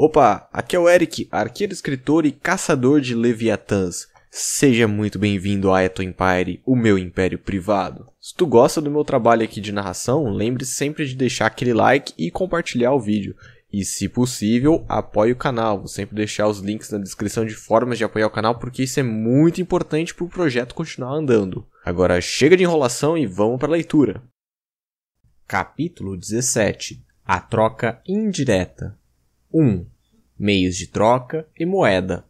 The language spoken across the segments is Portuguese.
Opa, aqui é o Eric, arqueiro, escritor e caçador de Leviatãs. Seja muito bem-vindo a Eto Empire, o meu império privado. Se tu gosta do meu trabalho aqui de narração, lembre se sempre de deixar aquele like e compartilhar o vídeo. E se possível, apoie o canal. Vou sempre deixar os links na descrição de formas de apoiar o canal porque isso é muito importante para o projeto continuar andando. Agora chega de enrolação e vamos para a leitura. Capítulo 17 A troca indireta 1. Meios de troca e moeda.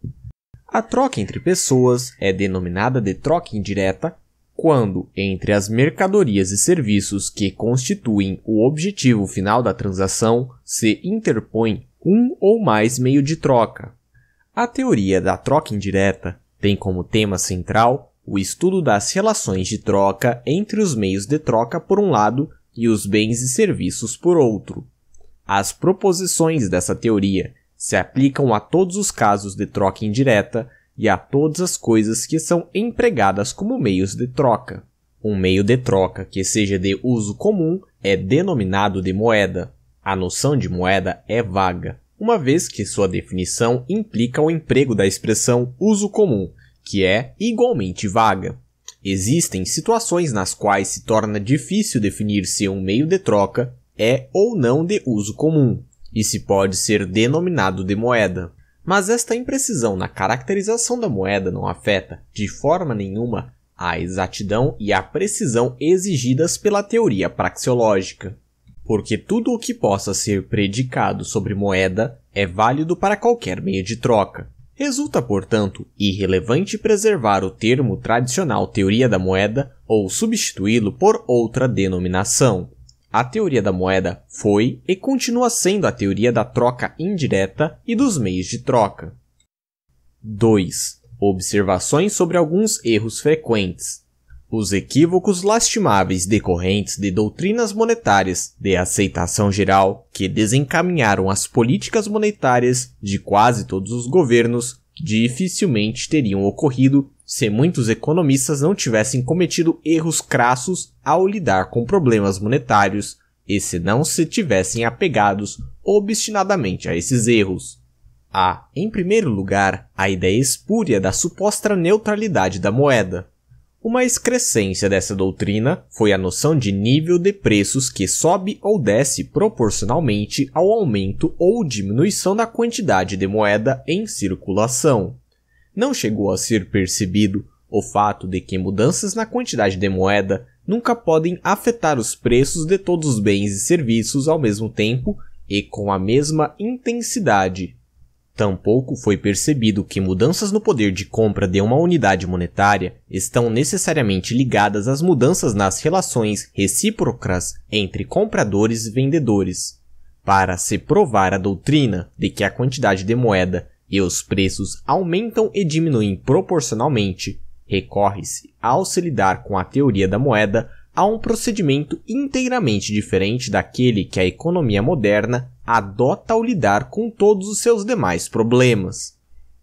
A troca entre pessoas é denominada de troca indireta quando, entre as mercadorias e serviços que constituem o objetivo final da transação, se interpõe um ou mais meio de troca. A teoria da troca indireta tem como tema central o estudo das relações de troca entre os meios de troca por um lado e os bens e serviços por outro. As proposições dessa teoria se aplicam a todos os casos de troca indireta e a todas as coisas que são empregadas como meios de troca. Um meio de troca que seja de uso comum é denominado de moeda. A noção de moeda é vaga, uma vez que sua definição implica o emprego da expressão uso comum, que é igualmente vaga. Existem situações nas quais se torna difícil definir se um meio de troca é ou não de uso comum, e se pode ser denominado de moeda. Mas esta imprecisão na caracterização da moeda não afeta, de forma nenhuma, a exatidão e a precisão exigidas pela teoria praxeológica. Porque tudo o que possa ser predicado sobre moeda é válido para qualquer meio de troca. Resulta, portanto, irrelevante preservar o termo tradicional teoria da moeda ou substituí-lo por outra denominação. A teoria da moeda foi e continua sendo a teoria da troca indireta e dos meios de troca. 2. Observações sobre alguns erros frequentes. Os equívocos lastimáveis decorrentes de doutrinas monetárias de aceitação geral que desencaminharam as políticas monetárias de quase todos os governos dificilmente teriam ocorrido se muitos economistas não tivessem cometido erros crassos ao lidar com problemas monetários e se não se tivessem apegados obstinadamente a esses erros. Há, em primeiro lugar, a ideia espúria da suposta neutralidade da moeda. Uma excrescência dessa doutrina foi a noção de nível de preços que sobe ou desce proporcionalmente ao aumento ou diminuição da quantidade de moeda em circulação não chegou a ser percebido o fato de que mudanças na quantidade de moeda nunca podem afetar os preços de todos os bens e serviços ao mesmo tempo e com a mesma intensidade. Tampouco foi percebido que mudanças no poder de compra de uma unidade monetária estão necessariamente ligadas às mudanças nas relações recíprocas entre compradores e vendedores. Para se provar a doutrina de que a quantidade de moeda e os preços aumentam e diminuem proporcionalmente, recorre-se, ao se lidar com a teoria da moeda, a um procedimento inteiramente diferente daquele que a economia moderna adota ao lidar com todos os seus demais problemas.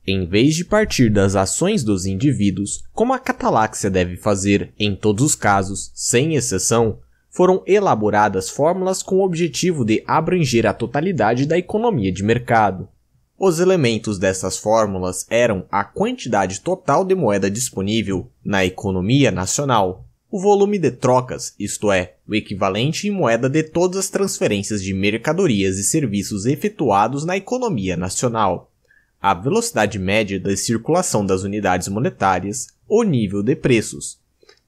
Em vez de partir das ações dos indivíduos, como a cataláxia deve fazer em todos os casos, sem exceção, foram elaboradas fórmulas com o objetivo de abranger a totalidade da economia de mercado. Os elementos dessas fórmulas eram a quantidade total de moeda disponível na economia nacional, o volume de trocas, isto é, o equivalente em moeda de todas as transferências de mercadorias e serviços efetuados na economia nacional, a velocidade média da circulação das unidades monetárias, o nível de preços.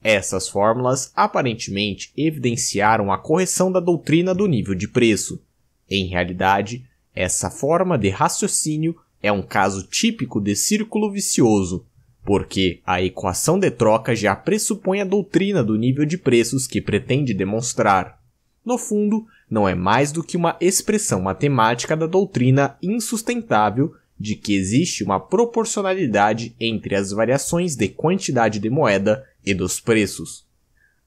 Essas fórmulas aparentemente evidenciaram a correção da doutrina do nível de preço. Em realidade, essa forma de raciocínio é um caso típico de círculo vicioso, porque a equação de troca já pressupõe a doutrina do nível de preços que pretende demonstrar. No fundo, não é mais do que uma expressão matemática da doutrina insustentável de que existe uma proporcionalidade entre as variações de quantidade de moeda e dos preços.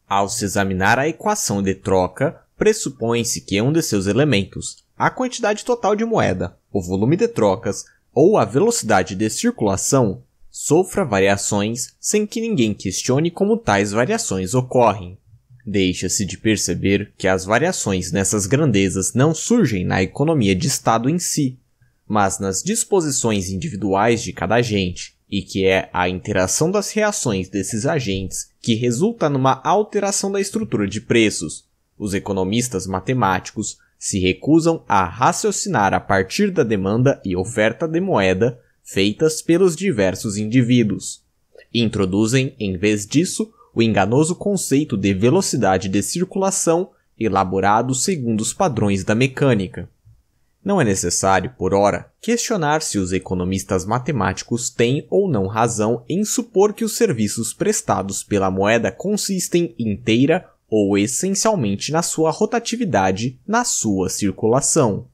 Ao se examinar a equação de troca, pressupõe-se que é um de seus elementos, a quantidade total de moeda, o volume de trocas ou a velocidade de circulação sofra variações sem que ninguém questione como tais variações ocorrem. Deixa-se de perceber que as variações nessas grandezas não surgem na economia de Estado em si, mas nas disposições individuais de cada agente, e que é a interação das reações desses agentes que resulta numa alteração da estrutura de preços. Os economistas matemáticos se recusam a raciocinar a partir da demanda e oferta de moeda feitas pelos diversos indivíduos. Introduzem, em vez disso, o enganoso conceito de velocidade de circulação elaborado segundo os padrões da mecânica. Não é necessário, por ora, questionar se os economistas matemáticos têm ou não razão em supor que os serviços prestados pela moeda consistem inteira ou essencialmente na sua rotatividade na sua circulação.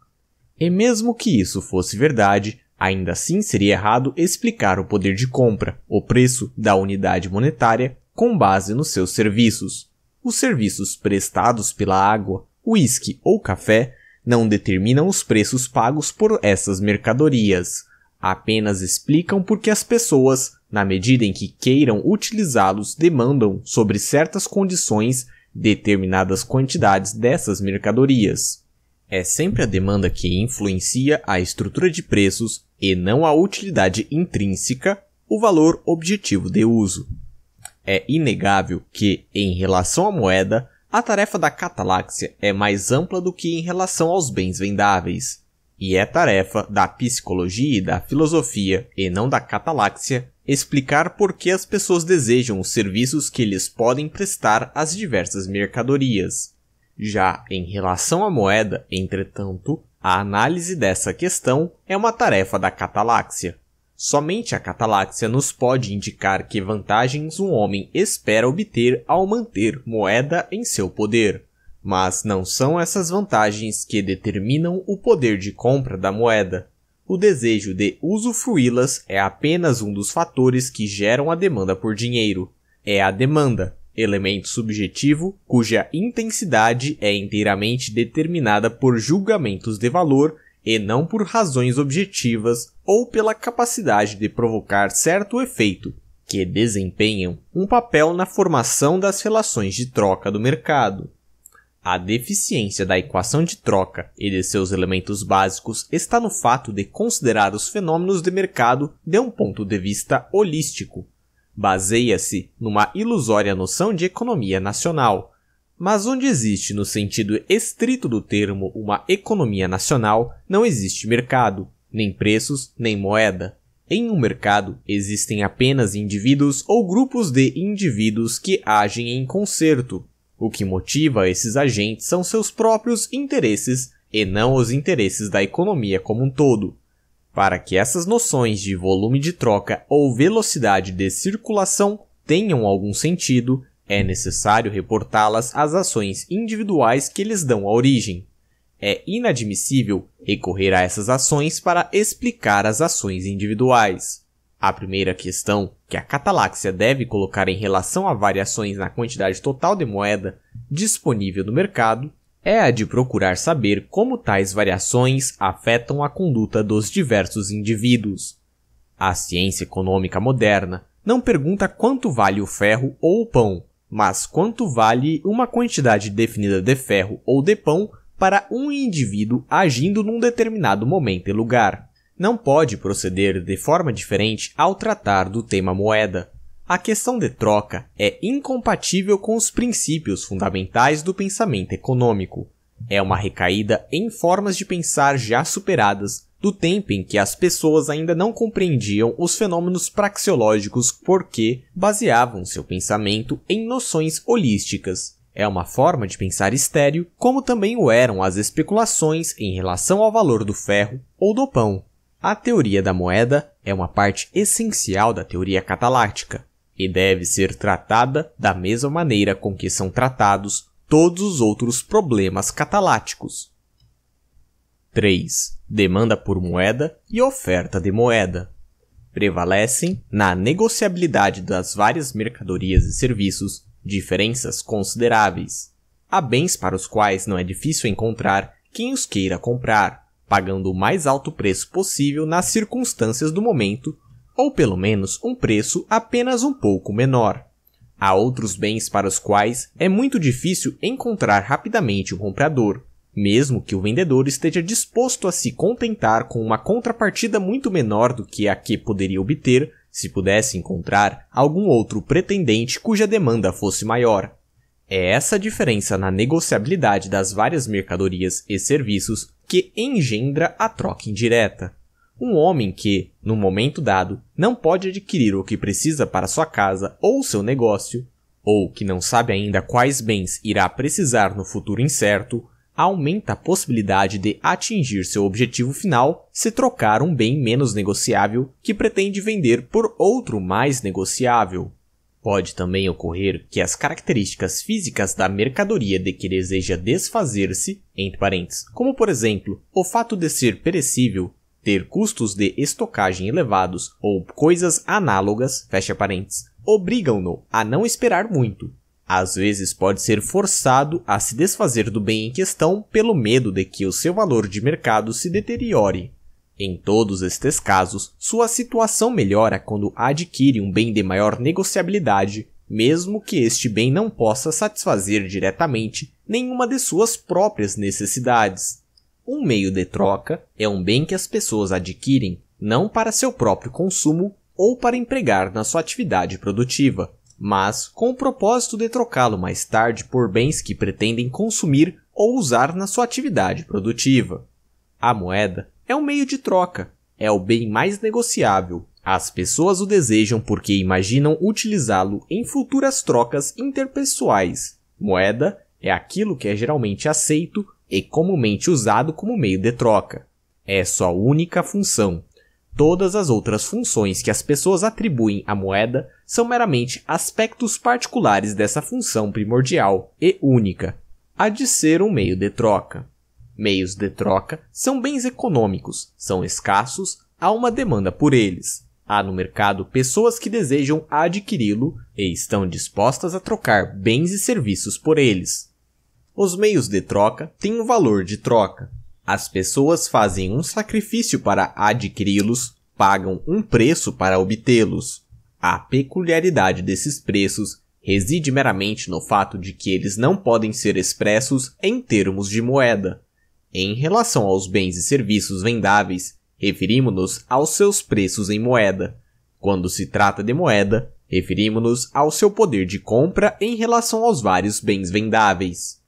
E mesmo que isso fosse verdade, ainda assim seria errado explicar o poder de compra, o preço da unidade monetária, com base nos seus serviços. Os serviços prestados pela água, uísque ou café não determinam os preços pagos por essas mercadorias, apenas explicam porque as pessoas, na medida em que queiram utilizá-los, demandam, sobre certas condições, determinadas quantidades dessas mercadorias. É sempre a demanda que influencia a estrutura de preços e não a utilidade intrínseca, o valor objetivo de uso. É inegável que, em relação à moeda, a tarefa da cataláxia é mais ampla do que em relação aos bens vendáveis, e é tarefa da psicologia e da filosofia, e não da cataláxia, explicar por que as pessoas desejam os serviços que eles podem prestar às diversas mercadorias. Já em relação à moeda, entretanto, a análise dessa questão é uma tarefa da cataláxia. Somente a cataláxia nos pode indicar que vantagens um homem espera obter ao manter moeda em seu poder. Mas não são essas vantagens que determinam o poder de compra da moeda, o desejo de usufruí-las é apenas um dos fatores que geram a demanda por dinheiro. É a demanda, elemento subjetivo cuja intensidade é inteiramente determinada por julgamentos de valor e não por razões objetivas ou pela capacidade de provocar certo efeito, que desempenham um papel na formação das relações de troca do mercado. A deficiência da equação de troca e de seus elementos básicos está no fato de considerar os fenômenos de mercado de um ponto de vista holístico. Baseia-se numa ilusória noção de economia nacional. Mas onde existe, no sentido estrito do termo, uma economia nacional, não existe mercado, nem preços, nem moeda. Em um mercado, existem apenas indivíduos ou grupos de indivíduos que agem em concerto, o que motiva esses agentes são seus próprios interesses e não os interesses da economia como um todo. Para que essas noções de volume de troca ou velocidade de circulação tenham algum sentido, é necessário reportá-las às ações individuais que lhes dão a origem. É inadmissível recorrer a essas ações para explicar as ações individuais. A primeira questão que a cataláxia deve colocar em relação a variações na quantidade total de moeda disponível no mercado é a de procurar saber como tais variações afetam a conduta dos diversos indivíduos. A ciência econômica moderna não pergunta quanto vale o ferro ou o pão, mas quanto vale uma quantidade definida de ferro ou de pão para um indivíduo agindo num determinado momento e lugar não pode proceder de forma diferente ao tratar do tema moeda. A questão de troca é incompatível com os princípios fundamentais do pensamento econômico. É uma recaída em formas de pensar já superadas do tempo em que as pessoas ainda não compreendiam os fenômenos praxeológicos porque baseavam seu pensamento em noções holísticas. É uma forma de pensar estéril, como também o eram as especulações em relação ao valor do ferro ou do pão. A teoria da moeda é uma parte essencial da teoria catalática e deve ser tratada da mesma maneira com que são tratados todos os outros problemas cataláticos. 3. Demanda por moeda e oferta de moeda prevalecem na negociabilidade das várias mercadorias e serviços diferenças consideráveis. Há bens para os quais não é difícil encontrar quem os queira comprar, pagando o mais alto preço possível nas circunstâncias do momento, ou pelo menos um preço apenas um pouco menor. Há outros bens para os quais é muito difícil encontrar rapidamente o um comprador, mesmo que o vendedor esteja disposto a se contentar com uma contrapartida muito menor do que a que poderia obter se pudesse encontrar algum outro pretendente cuja demanda fosse maior. É essa diferença na negociabilidade das várias mercadorias e serviços que engendra a troca indireta. Um homem que, no momento dado, não pode adquirir o que precisa para sua casa ou seu negócio, ou que não sabe ainda quais bens irá precisar no futuro incerto, aumenta a possibilidade de atingir seu objetivo final se trocar um bem menos negociável que pretende vender por outro mais negociável. Pode também ocorrer que as características físicas da mercadoria de que deseja desfazer-se, entre como por exemplo o fato de ser perecível, ter custos de estocagem elevados ou coisas análogas, fecha obrigam-no a não esperar muito, às vezes pode ser forçado a se desfazer do bem em questão pelo medo de que o seu valor de mercado se deteriore. Em todos estes casos, sua situação melhora quando adquire um bem de maior negociabilidade, mesmo que este bem não possa satisfazer diretamente nenhuma de suas próprias necessidades. Um meio de troca é um bem que as pessoas adquirem não para seu próprio consumo ou para empregar na sua atividade produtiva, mas com o propósito de trocá-lo mais tarde por bens que pretendem consumir ou usar na sua atividade produtiva. A moeda é um meio de troca. É o bem mais negociável. As pessoas o desejam porque imaginam utilizá-lo em futuras trocas interpessoais. Moeda é aquilo que é geralmente aceito e comumente usado como meio de troca. É sua única função. Todas as outras funções que as pessoas atribuem à moeda são meramente aspectos particulares dessa função primordial e única, a de ser um meio de troca meios de troca são bens econômicos, são escassos, há uma demanda por eles. Há no mercado pessoas que desejam adquiri-lo e estão dispostas a trocar bens e serviços por eles. Os meios de troca têm um valor de troca. As pessoas fazem um sacrifício para adquiri-los, pagam um preço para obtê-los. A peculiaridade desses preços reside meramente no fato de que eles não podem ser expressos em termos de moeda. Em relação aos bens e serviços vendáveis, referimos-nos aos seus preços em moeda. Quando se trata de moeda, referimos-nos ao seu poder de compra em relação aos vários bens vendáveis.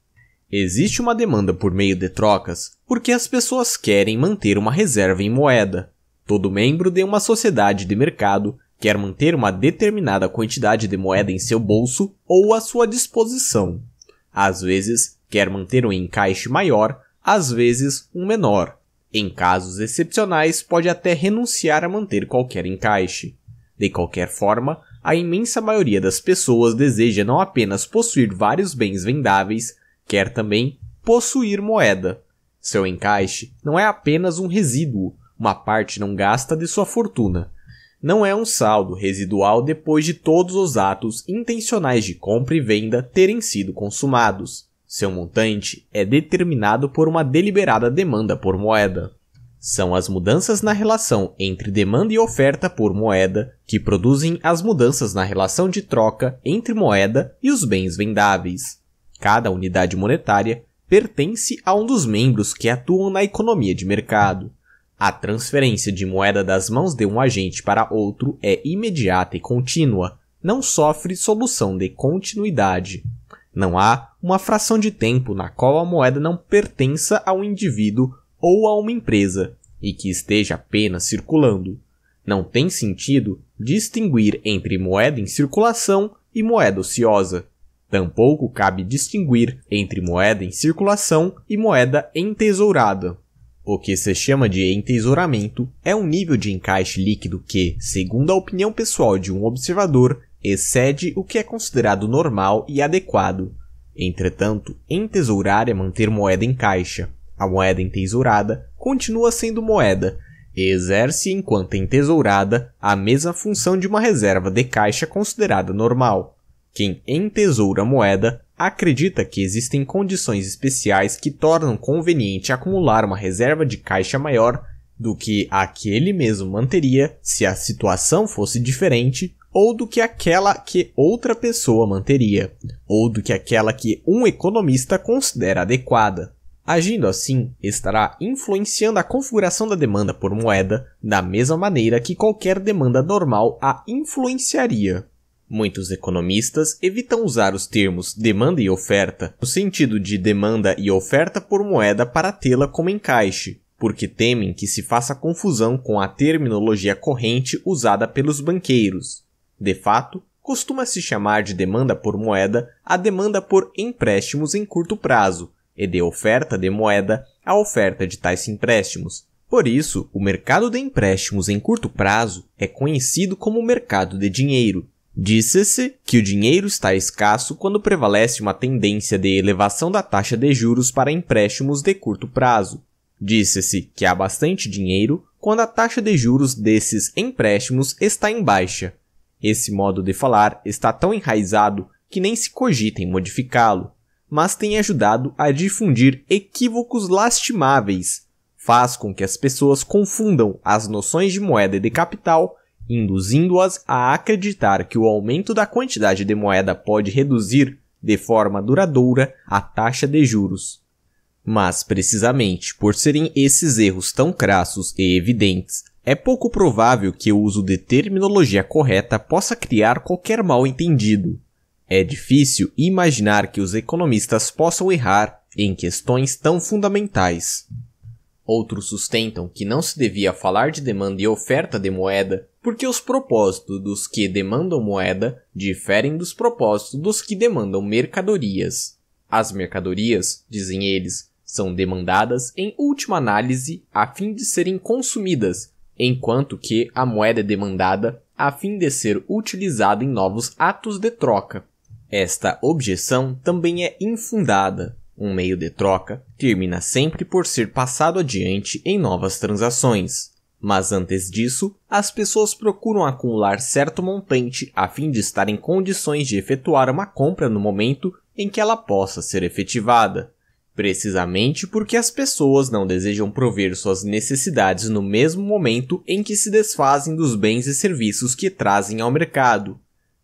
Existe uma demanda por meio de trocas porque as pessoas querem manter uma reserva em moeda. Todo membro de uma sociedade de mercado quer manter uma determinada quantidade de moeda em seu bolso ou à sua disposição. Às vezes, quer manter um encaixe maior às vezes um menor. Em casos excepcionais, pode até renunciar a manter qualquer encaixe. De qualquer forma, a imensa maioria das pessoas deseja não apenas possuir vários bens vendáveis, quer também possuir moeda. Seu encaixe não é apenas um resíduo, uma parte não gasta de sua fortuna. Não é um saldo residual depois de todos os atos intencionais de compra e venda terem sido consumados. Seu montante é determinado por uma deliberada demanda por moeda. São as mudanças na relação entre demanda e oferta por moeda que produzem as mudanças na relação de troca entre moeda e os bens vendáveis. Cada unidade monetária pertence a um dos membros que atuam na economia de mercado. A transferência de moeda das mãos de um agente para outro é imediata e contínua, não sofre solução de continuidade. Não há uma fração de tempo na qual a moeda não pertença a um indivíduo ou a uma empresa e que esteja apenas circulando. Não tem sentido distinguir entre moeda em circulação e moeda ociosa. Tampouco cabe distinguir entre moeda em circulação e moeda entesourada. O que se chama de entesouramento é um nível de encaixe líquido que, segundo a opinião pessoal de um observador, excede o que é considerado normal e adequado. Entretanto, entesourar é manter moeda em caixa. A moeda entesourada continua sendo moeda e exerce, enquanto é entesourada, a mesma função de uma reserva de caixa considerada normal. Quem entesoura moeda acredita que existem condições especiais que tornam conveniente acumular uma reserva de caixa maior do que a que ele mesmo manteria se a situação fosse diferente ou do que aquela que outra pessoa manteria, ou do que aquela que um economista considera adequada. Agindo assim, estará influenciando a configuração da demanda por moeda da mesma maneira que qualquer demanda normal a influenciaria. Muitos economistas evitam usar os termos demanda e oferta no sentido de demanda e oferta por moeda para tê-la como encaixe, porque temem que se faça confusão com a terminologia corrente usada pelos banqueiros, de fato, costuma se chamar de demanda por moeda a demanda por empréstimos em curto prazo, e de oferta de moeda a oferta de tais empréstimos. Por isso, o mercado de empréstimos em curto prazo é conhecido como mercado de dinheiro. Disse-se que o dinheiro está escasso quando prevalece uma tendência de elevação da taxa de juros para empréstimos de curto prazo. Disse-se que há bastante dinheiro quando a taxa de juros desses empréstimos está em baixa. Esse modo de falar está tão enraizado que nem se cogita em modificá-lo, mas tem ajudado a difundir equívocos lastimáveis. Faz com que as pessoas confundam as noções de moeda e de capital, induzindo-as a acreditar que o aumento da quantidade de moeda pode reduzir, de forma duradoura, a taxa de juros. Mas, precisamente por serem esses erros tão crassos e evidentes é pouco provável que o uso de terminologia correta possa criar qualquer mal-entendido. É difícil imaginar que os economistas possam errar em questões tão fundamentais. Outros sustentam que não se devia falar de demanda e oferta de moeda, porque os propósitos dos que demandam moeda diferem dos propósitos dos que demandam mercadorias. As mercadorias, dizem eles, são demandadas em última análise a fim de serem consumidas enquanto que a moeda é demandada a fim de ser utilizada em novos atos de troca. Esta objeção também é infundada. Um meio de troca termina sempre por ser passado adiante em novas transações. Mas antes disso, as pessoas procuram acumular certo montante a fim de estar em condições de efetuar uma compra no momento em que ela possa ser efetivada precisamente porque as pessoas não desejam prover suas necessidades no mesmo momento em que se desfazem dos bens e serviços que trazem ao mercado,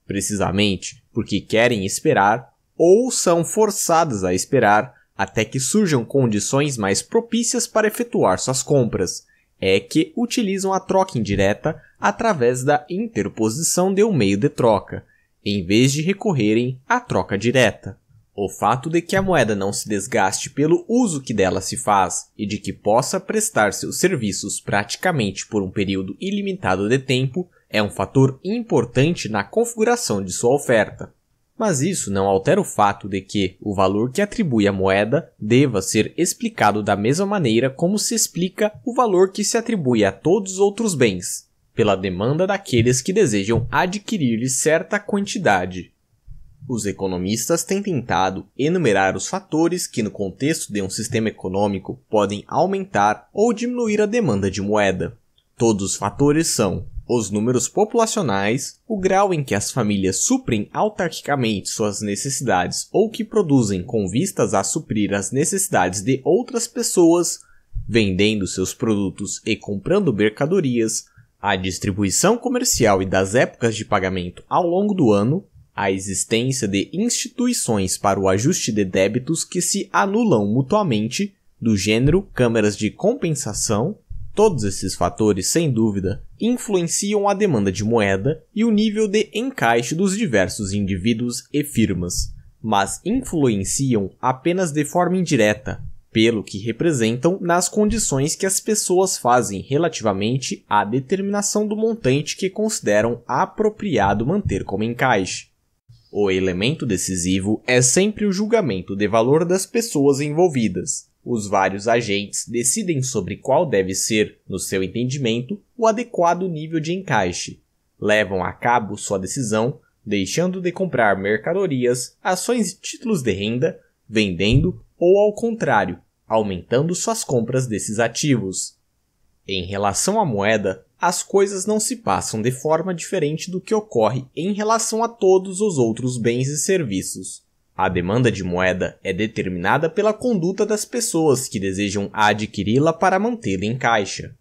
precisamente porque querem esperar ou são forçadas a esperar até que surjam condições mais propícias para efetuar suas compras, é que utilizam a troca indireta através da interposição de um meio de troca, em vez de recorrerem à troca direta. O fato de que a moeda não se desgaste pelo uso que dela se faz e de que possa prestar seus serviços praticamente por um período ilimitado de tempo é um fator importante na configuração de sua oferta. Mas isso não altera o fato de que o valor que atribui à moeda deva ser explicado da mesma maneira como se explica o valor que se atribui a todos os outros bens, pela demanda daqueles que desejam adquirir lhe certa quantidade. Os economistas têm tentado enumerar os fatores que, no contexto de um sistema econômico, podem aumentar ou diminuir a demanda de moeda. Todos os fatores são os números populacionais, o grau em que as famílias suprem autarquicamente suas necessidades ou que produzem com vistas a suprir as necessidades de outras pessoas, vendendo seus produtos e comprando mercadorias, a distribuição comercial e das épocas de pagamento ao longo do ano, a existência de instituições para o ajuste de débitos que se anulam mutuamente, do gênero câmeras de compensação. Todos esses fatores, sem dúvida, influenciam a demanda de moeda e o nível de encaixe dos diversos indivíduos e firmas, mas influenciam apenas de forma indireta, pelo que representam nas condições que as pessoas fazem relativamente à determinação do montante que consideram apropriado manter como encaixe. O elemento decisivo é sempre o julgamento de valor das pessoas envolvidas. Os vários agentes decidem sobre qual deve ser, no seu entendimento, o adequado nível de encaixe. Levam a cabo sua decisão, deixando de comprar mercadorias, ações e títulos de renda, vendendo ou, ao contrário, aumentando suas compras desses ativos. Em relação à moeda, as coisas não se passam de forma diferente do que ocorre em relação a todos os outros bens e serviços. A demanda de moeda é determinada pela conduta das pessoas que desejam adquiri-la para mantê-la em caixa.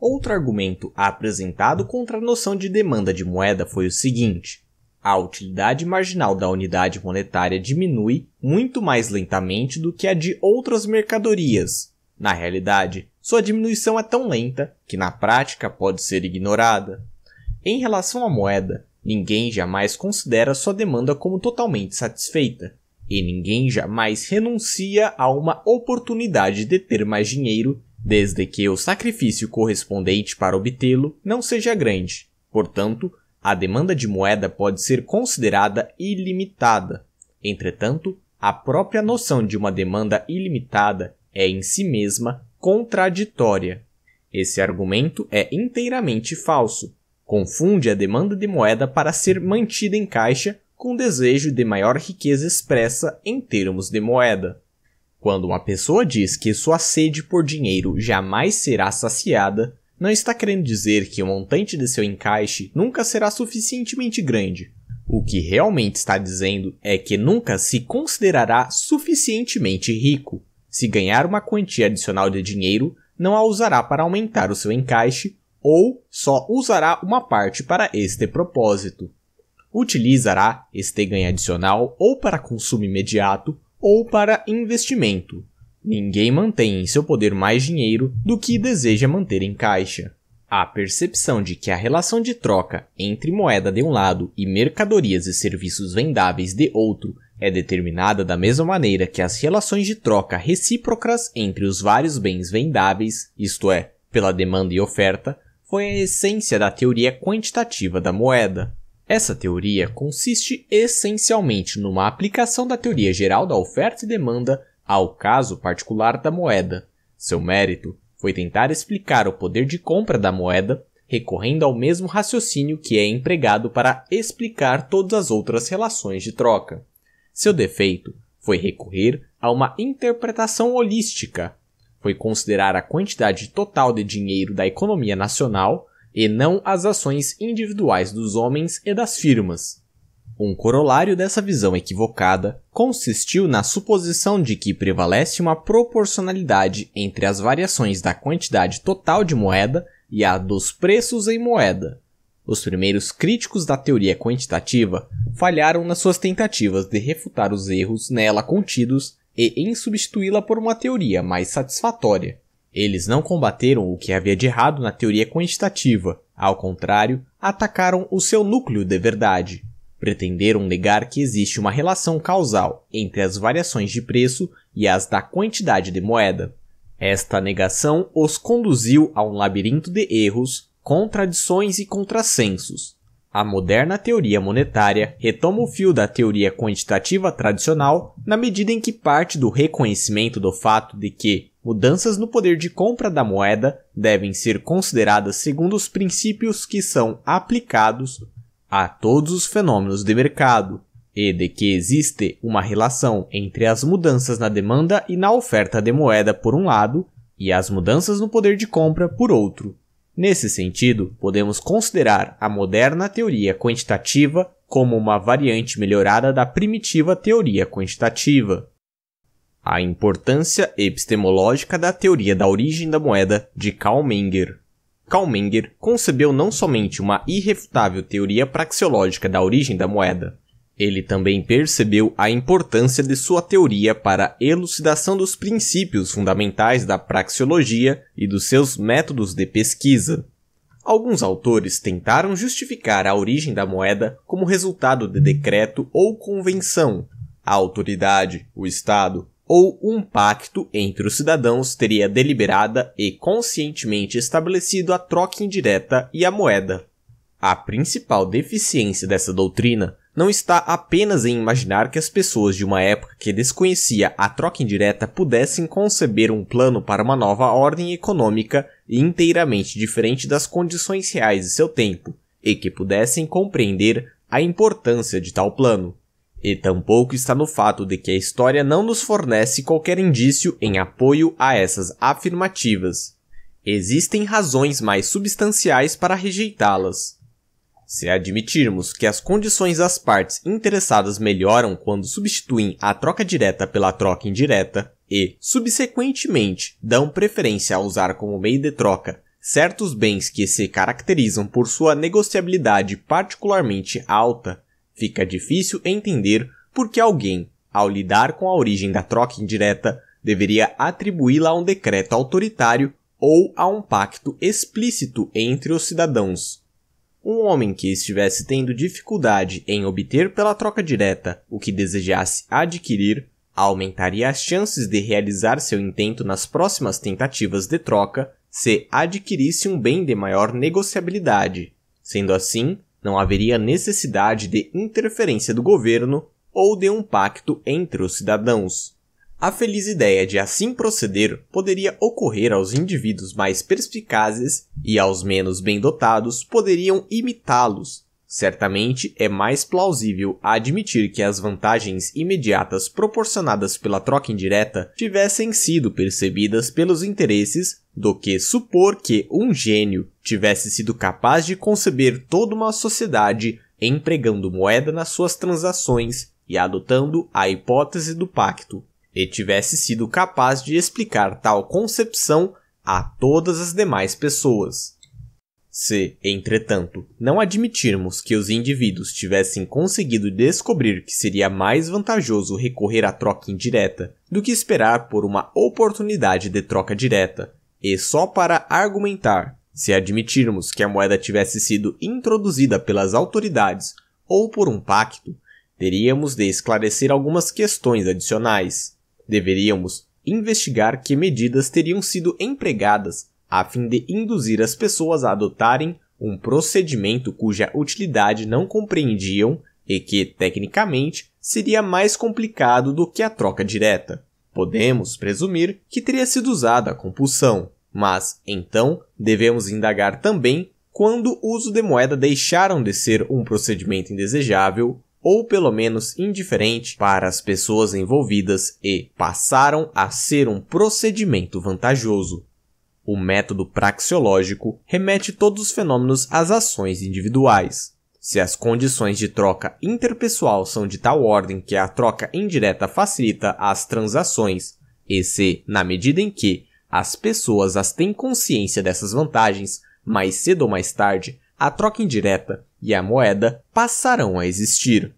Outro argumento apresentado contra a noção de demanda de moeda foi o seguinte: a utilidade marginal da unidade monetária diminui muito mais lentamente do que a de outras mercadorias. Na realidade, sua diminuição é tão lenta que na prática pode ser ignorada. Em relação à moeda, ninguém jamais considera sua demanda como totalmente satisfeita, e ninguém jamais renuncia a uma oportunidade de ter mais dinheiro desde que o sacrifício correspondente para obtê-lo não seja grande. Portanto, a demanda de moeda pode ser considerada ilimitada. Entretanto, a própria noção de uma demanda ilimitada é em si mesma contraditória. Esse argumento é inteiramente falso. Confunde a demanda de moeda para ser mantida em caixa com o desejo de maior riqueza expressa em termos de moeda. Quando uma pessoa diz que sua sede por dinheiro jamais será saciada, não está querendo dizer que o montante de seu encaixe nunca será suficientemente grande. O que realmente está dizendo é que nunca se considerará suficientemente rico. Se ganhar uma quantia adicional de dinheiro, não a usará para aumentar o seu encaixe ou só usará uma parte para este propósito. Utilizará este ganho adicional ou para consumo imediato ou para investimento. Ninguém mantém em seu poder mais dinheiro do que deseja manter em caixa. A percepção de que a relação de troca entre moeda de um lado e mercadorias e serviços vendáveis de outro é determinada da mesma maneira que as relações de troca recíprocas entre os vários bens vendáveis, isto é, pela demanda e oferta, foi a essência da teoria quantitativa da moeda. Essa teoria consiste essencialmente numa aplicação da teoria geral da oferta e demanda ao caso particular da moeda. Seu mérito foi tentar explicar o poder de compra da moeda recorrendo ao mesmo raciocínio que é empregado para explicar todas as outras relações de troca. Seu defeito foi recorrer a uma interpretação holística, foi considerar a quantidade total de dinheiro da economia nacional e não as ações individuais dos homens e das firmas. Um corolário dessa visão equivocada consistiu na suposição de que prevalece uma proporcionalidade entre as variações da quantidade total de moeda e a dos preços em moeda. Os primeiros críticos da teoria quantitativa falharam nas suas tentativas de refutar os erros nela contidos e em substituí-la por uma teoria mais satisfatória. Eles não combateram o que havia de errado na teoria quantitativa, ao contrário, atacaram o seu núcleo de verdade. Pretenderam negar que existe uma relação causal entre as variações de preço e as da quantidade de moeda. Esta negação os conduziu a um labirinto de erros Contradições e contrassensos. A moderna teoria monetária retoma o fio da teoria quantitativa tradicional na medida em que parte do reconhecimento do fato de que mudanças no poder de compra da moeda devem ser consideradas segundo os princípios que são aplicados a todos os fenômenos de mercado e de que existe uma relação entre as mudanças na demanda e na oferta de moeda por um lado e as mudanças no poder de compra por outro. Nesse sentido, podemos considerar a moderna teoria quantitativa como uma variante melhorada da primitiva teoria quantitativa. A importância epistemológica da teoria da origem da moeda de Karl Menger. Karl Menger concebeu não somente uma irrefutável teoria praxeológica da origem da moeda, ele também percebeu a importância de sua teoria para a elucidação dos princípios fundamentais da praxeologia e dos seus métodos de pesquisa. Alguns autores tentaram justificar a origem da moeda como resultado de decreto ou convenção. A autoridade, o Estado ou um pacto entre os cidadãos teria deliberada e conscientemente estabelecido a troca indireta e a moeda. A principal deficiência dessa doutrina não está apenas em imaginar que as pessoas de uma época que desconhecia a troca indireta pudessem conceber um plano para uma nova ordem econômica inteiramente diferente das condições reais de seu tempo, e que pudessem compreender a importância de tal plano. E tampouco está no fato de que a história não nos fornece qualquer indício em apoio a essas afirmativas. Existem razões mais substanciais para rejeitá-las. Se admitirmos que as condições das partes interessadas melhoram quando substituem a troca direta pela troca indireta e, subsequentemente, dão preferência a usar como meio de troca certos bens que se caracterizam por sua negociabilidade particularmente alta, fica difícil entender por que alguém, ao lidar com a origem da troca indireta, deveria atribuí-la a um decreto autoritário ou a um pacto explícito entre os cidadãos. Um homem que estivesse tendo dificuldade em obter pela troca direta o que desejasse adquirir aumentaria as chances de realizar seu intento nas próximas tentativas de troca se adquirisse um bem de maior negociabilidade. Sendo assim, não haveria necessidade de interferência do governo ou de um pacto entre os cidadãos. A feliz ideia de assim proceder poderia ocorrer aos indivíduos mais perspicazes e aos menos bem dotados poderiam imitá-los. Certamente é mais plausível admitir que as vantagens imediatas proporcionadas pela troca indireta tivessem sido percebidas pelos interesses do que supor que um gênio tivesse sido capaz de conceber toda uma sociedade empregando moeda nas suas transações e adotando a hipótese do pacto e tivesse sido capaz de explicar tal concepção a todas as demais pessoas. Se, entretanto, não admitirmos que os indivíduos tivessem conseguido descobrir que seria mais vantajoso recorrer à troca indireta do que esperar por uma oportunidade de troca direta, e só para argumentar, se admitirmos que a moeda tivesse sido introduzida pelas autoridades ou por um pacto, teríamos de esclarecer algumas questões adicionais. Deveríamos investigar que medidas teriam sido empregadas a fim de induzir as pessoas a adotarem um procedimento cuja utilidade não compreendiam e que, tecnicamente, seria mais complicado do que a troca direta. Podemos presumir que teria sido usada a compulsão, mas, então, devemos indagar também quando o uso de moeda deixaram de ser um procedimento indesejável ou pelo menos indiferente para as pessoas envolvidas e passaram a ser um procedimento vantajoso. O método praxeológico remete todos os fenômenos às ações individuais. Se as condições de troca interpessoal são de tal ordem que a troca indireta facilita as transações, e se, na medida em que as pessoas as têm consciência dessas vantagens, mais cedo ou mais tarde, a troca indireta e a moeda passarão a existir.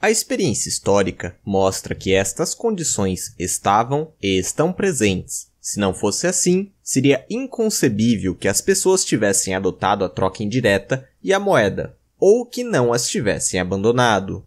A experiência histórica mostra que estas condições estavam e estão presentes. Se não fosse assim, seria inconcebível que as pessoas tivessem adotado a troca indireta e a moeda, ou que não as tivessem abandonado.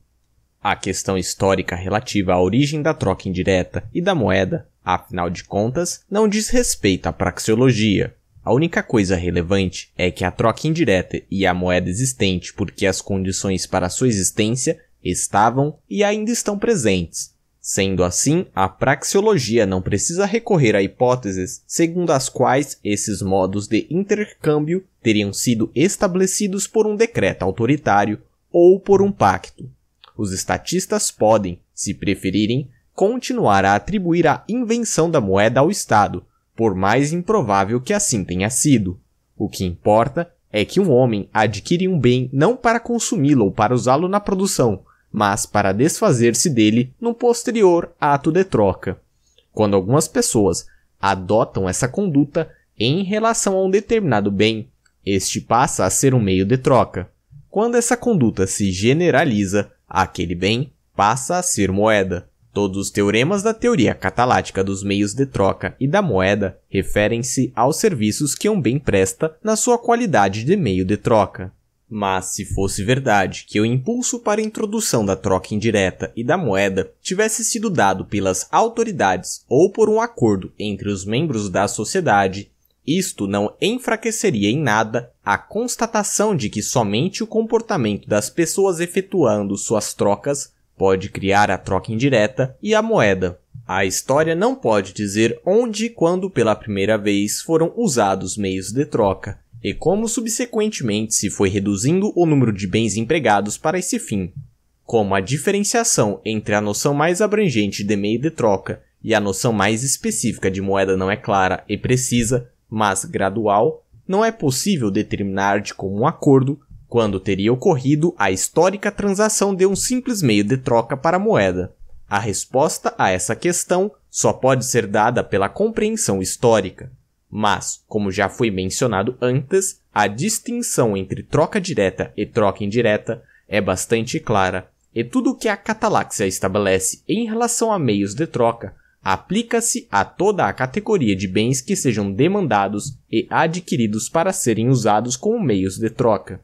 A questão histórica relativa à origem da troca indireta e da moeda, afinal de contas, não diz respeito à praxeologia, a única coisa relevante é que a troca indireta e a moeda existente porque as condições para sua existência estavam e ainda estão presentes. Sendo assim, a praxeologia não precisa recorrer a hipóteses segundo as quais esses modos de intercâmbio teriam sido estabelecidos por um decreto autoritário ou por um pacto. Os estatistas podem, se preferirem, continuar a atribuir a invenção da moeda ao Estado, por mais improvável que assim tenha sido. O que importa é que um homem adquire um bem não para consumi-lo ou para usá-lo na produção, mas para desfazer-se dele num posterior ato de troca. Quando algumas pessoas adotam essa conduta em relação a um determinado bem, este passa a ser um meio de troca. Quando essa conduta se generaliza, aquele bem passa a ser moeda. Todos os teoremas da teoria catalática dos meios de troca e da moeda referem-se aos serviços que um bem presta na sua qualidade de meio de troca. Mas se fosse verdade que o impulso para a introdução da troca indireta e da moeda tivesse sido dado pelas autoridades ou por um acordo entre os membros da sociedade, isto não enfraqueceria em nada a constatação de que somente o comportamento das pessoas efetuando suas trocas pode criar a troca indireta e a moeda. A história não pode dizer onde e quando pela primeira vez foram usados meios de troca, e como subsequentemente se foi reduzindo o número de bens empregados para esse fim. Como a diferenciação entre a noção mais abrangente de meio de troca e a noção mais específica de moeda não é clara e precisa, mas gradual, não é possível determinar de comum acordo quando teria ocorrido a histórica transação de um simples meio de troca para moeda. A resposta a essa questão só pode ser dada pela compreensão histórica. Mas, como já foi mencionado antes, a distinção entre troca direta e troca indireta é bastante clara, e tudo o que a cataláxia estabelece em relação a meios de troca aplica-se a toda a categoria de bens que sejam demandados e adquiridos para serem usados como meios de troca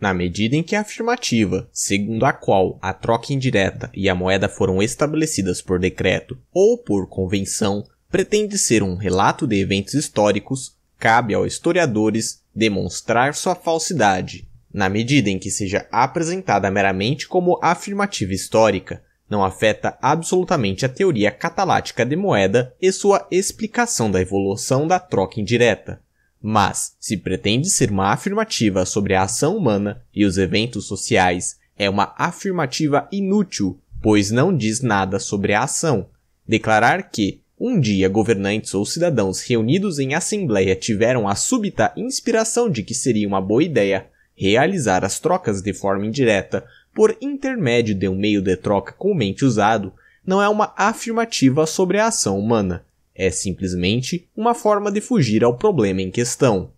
na medida em que a é afirmativa, segundo a qual a troca indireta e a moeda foram estabelecidas por decreto ou por convenção, pretende ser um relato de eventos históricos, cabe aos historiadores demonstrar sua falsidade. Na medida em que seja apresentada meramente como afirmativa histórica, não afeta absolutamente a teoria catalática de moeda e sua explicação da evolução da troca indireta. Mas, se pretende ser uma afirmativa sobre a ação humana e os eventos sociais, é uma afirmativa inútil, pois não diz nada sobre a ação. Declarar que, um dia, governantes ou cidadãos reunidos em assembleia tiveram a súbita inspiração de que seria uma boa ideia realizar as trocas de forma indireta por intermédio de um meio de troca comumente usado, não é uma afirmativa sobre a ação humana é simplesmente uma forma de fugir ao problema em questão.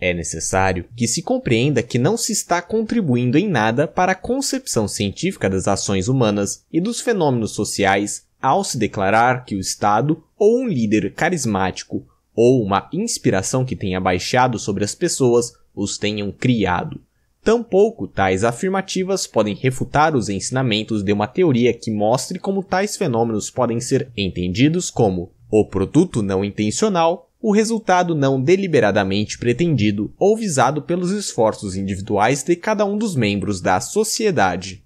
É necessário que se compreenda que não se está contribuindo em nada para a concepção científica das ações humanas e dos fenômenos sociais ao se declarar que o Estado ou um líder carismático ou uma inspiração que tenha baixado sobre as pessoas os tenham criado. Tampouco tais afirmativas podem refutar os ensinamentos de uma teoria que mostre como tais fenômenos podem ser entendidos como o produto não intencional, o resultado não deliberadamente pretendido ou visado pelos esforços individuais de cada um dos membros da sociedade.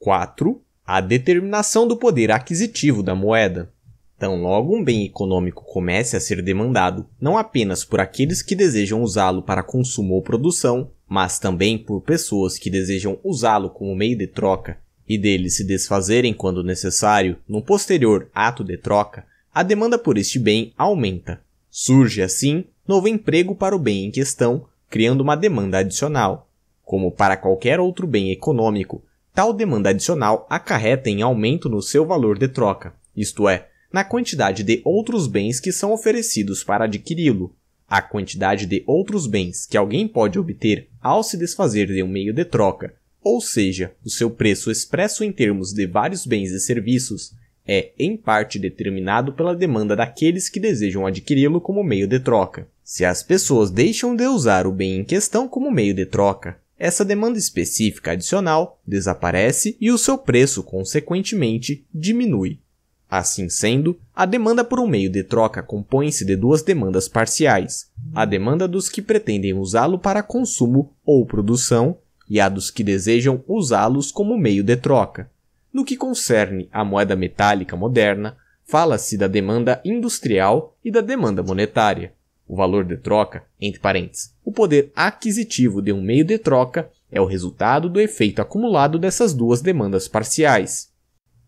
4. A determinação do poder aquisitivo da moeda. Tão logo um bem econômico comece a ser demandado, não apenas por aqueles que desejam usá-lo para consumo ou produção, mas também por pessoas que desejam usá-lo como meio de troca e dele se desfazerem quando necessário, num posterior ato de troca, a demanda por este bem aumenta. Surge, assim, novo emprego para o bem em questão, criando uma demanda adicional. Como para qualquer outro bem econômico, tal demanda adicional acarreta em aumento no seu valor de troca, isto é, na quantidade de outros bens que são oferecidos para adquiri-lo. A quantidade de outros bens que alguém pode obter ao se desfazer de um meio de troca ou seja, o seu preço expresso em termos de vários bens e serviços é, em parte, determinado pela demanda daqueles que desejam adquiri-lo como meio de troca. Se as pessoas deixam de usar o bem em questão como meio de troca, essa demanda específica adicional desaparece e o seu preço, consequentemente, diminui. Assim sendo, a demanda por um meio de troca compõe-se de duas demandas parciais: a demanda dos que pretendem usá-lo para consumo ou produção e a dos que desejam usá-los como meio de troca. No que concerne à moeda metálica moderna, fala-se da demanda industrial e da demanda monetária. O valor de troca, entre parênteses, o poder aquisitivo de um meio de troca é o resultado do efeito acumulado dessas duas demandas parciais.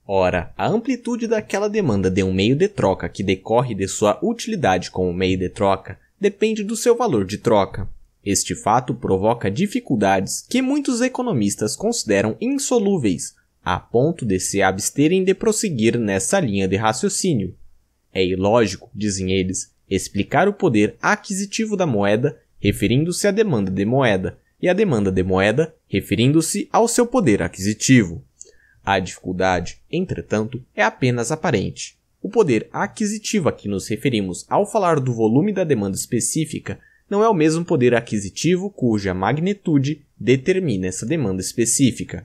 Ora, a amplitude daquela demanda de um meio de troca que decorre de sua utilidade como meio de troca depende do seu valor de troca. Este fato provoca dificuldades que muitos economistas consideram insolúveis, a ponto de se absterem de prosseguir nessa linha de raciocínio. É ilógico, dizem eles, explicar o poder aquisitivo da moeda referindo-se à demanda de moeda, e a demanda de moeda referindo-se ao seu poder aquisitivo. A dificuldade, entretanto, é apenas aparente. O poder aquisitivo a que nos referimos ao falar do volume da demanda específica não é o mesmo poder aquisitivo cuja magnitude determina essa demanda específica.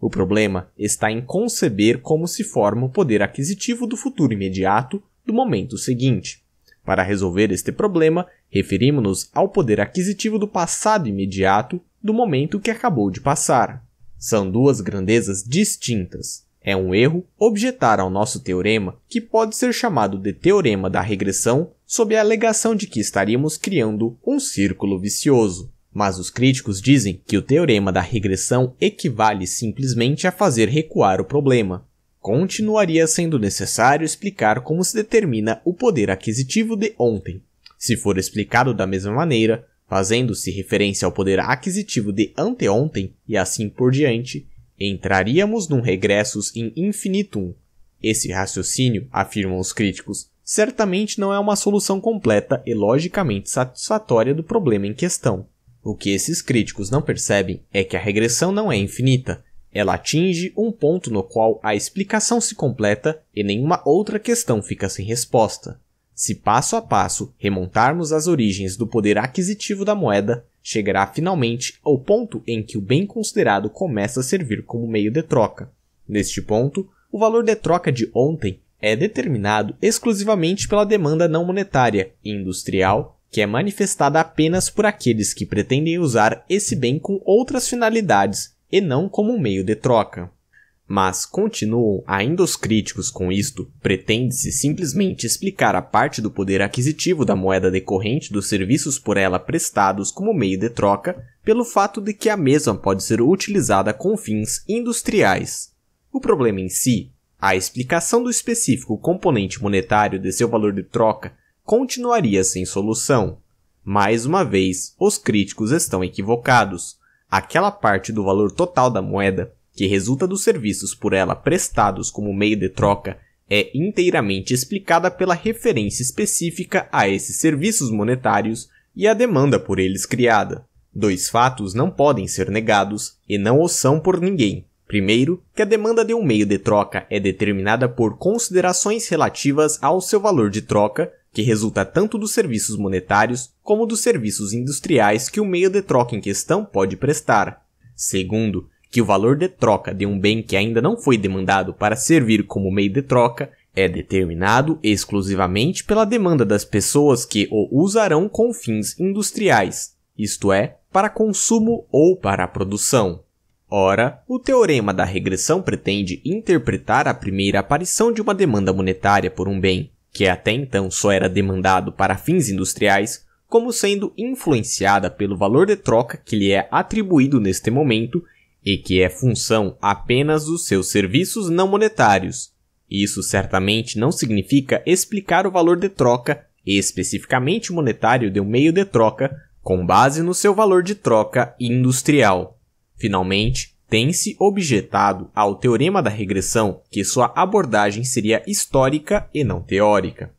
O problema está em conceber como se forma o poder aquisitivo do futuro imediato do momento seguinte. Para resolver este problema, referimos-nos ao poder aquisitivo do passado imediato do momento que acabou de passar. São duas grandezas distintas. É um erro objetar ao nosso teorema, que pode ser chamado de teorema da regressão, sob a alegação de que estaríamos criando um círculo vicioso. Mas os críticos dizem que o teorema da regressão equivale simplesmente a fazer recuar o problema. Continuaria sendo necessário explicar como se determina o poder aquisitivo de ontem. Se for explicado da mesma maneira, fazendo-se referência ao poder aquisitivo de anteontem e assim por diante, entraríamos num regressus in infinitum. Esse raciocínio, afirmam os críticos, certamente não é uma solução completa e logicamente satisfatória do problema em questão. O que esses críticos não percebem é que a regressão não é infinita, ela atinge um ponto no qual a explicação se completa e nenhuma outra questão fica sem resposta. Se passo a passo remontarmos as origens do poder aquisitivo da moeda, chegará finalmente ao ponto em que o bem considerado começa a servir como meio de troca. Neste ponto, o valor de troca de ontem é determinado exclusivamente pela demanda não monetária e industrial, que é manifestada apenas por aqueles que pretendem usar esse bem com outras finalidades e não como um meio de troca. Mas continuam ainda os críticos com isto, pretende-se simplesmente explicar a parte do poder aquisitivo da moeda decorrente dos serviços por ela prestados como meio de troca, pelo fato de que a mesma pode ser utilizada com fins industriais. O problema em si a explicação do específico componente monetário de seu valor de troca continuaria sem solução. Mais uma vez, os críticos estão equivocados. Aquela parte do valor total da moeda, que resulta dos serviços por ela prestados como meio de troca, é inteiramente explicada pela referência específica a esses serviços monetários e a demanda por eles criada. Dois fatos não podem ser negados e não o são por ninguém. Primeiro, que a demanda de um meio de troca é determinada por considerações relativas ao seu valor de troca, que resulta tanto dos serviços monetários como dos serviços industriais que o meio de troca em questão pode prestar. Segundo, que o valor de troca de um bem que ainda não foi demandado para servir como meio de troca é determinado exclusivamente pela demanda das pessoas que o usarão com fins industriais, isto é, para consumo ou para produção. Ora, o teorema da regressão pretende interpretar a primeira aparição de uma demanda monetária por um bem, que até então só era demandado para fins industriais, como sendo influenciada pelo valor de troca que lhe é atribuído neste momento e que é função apenas dos seus serviços não monetários. Isso certamente não significa explicar o valor de troca, especificamente monetário de um meio de troca, com base no seu valor de troca industrial. Finalmente, tem-se objetado ao teorema da regressão que sua abordagem seria histórica e não teórica.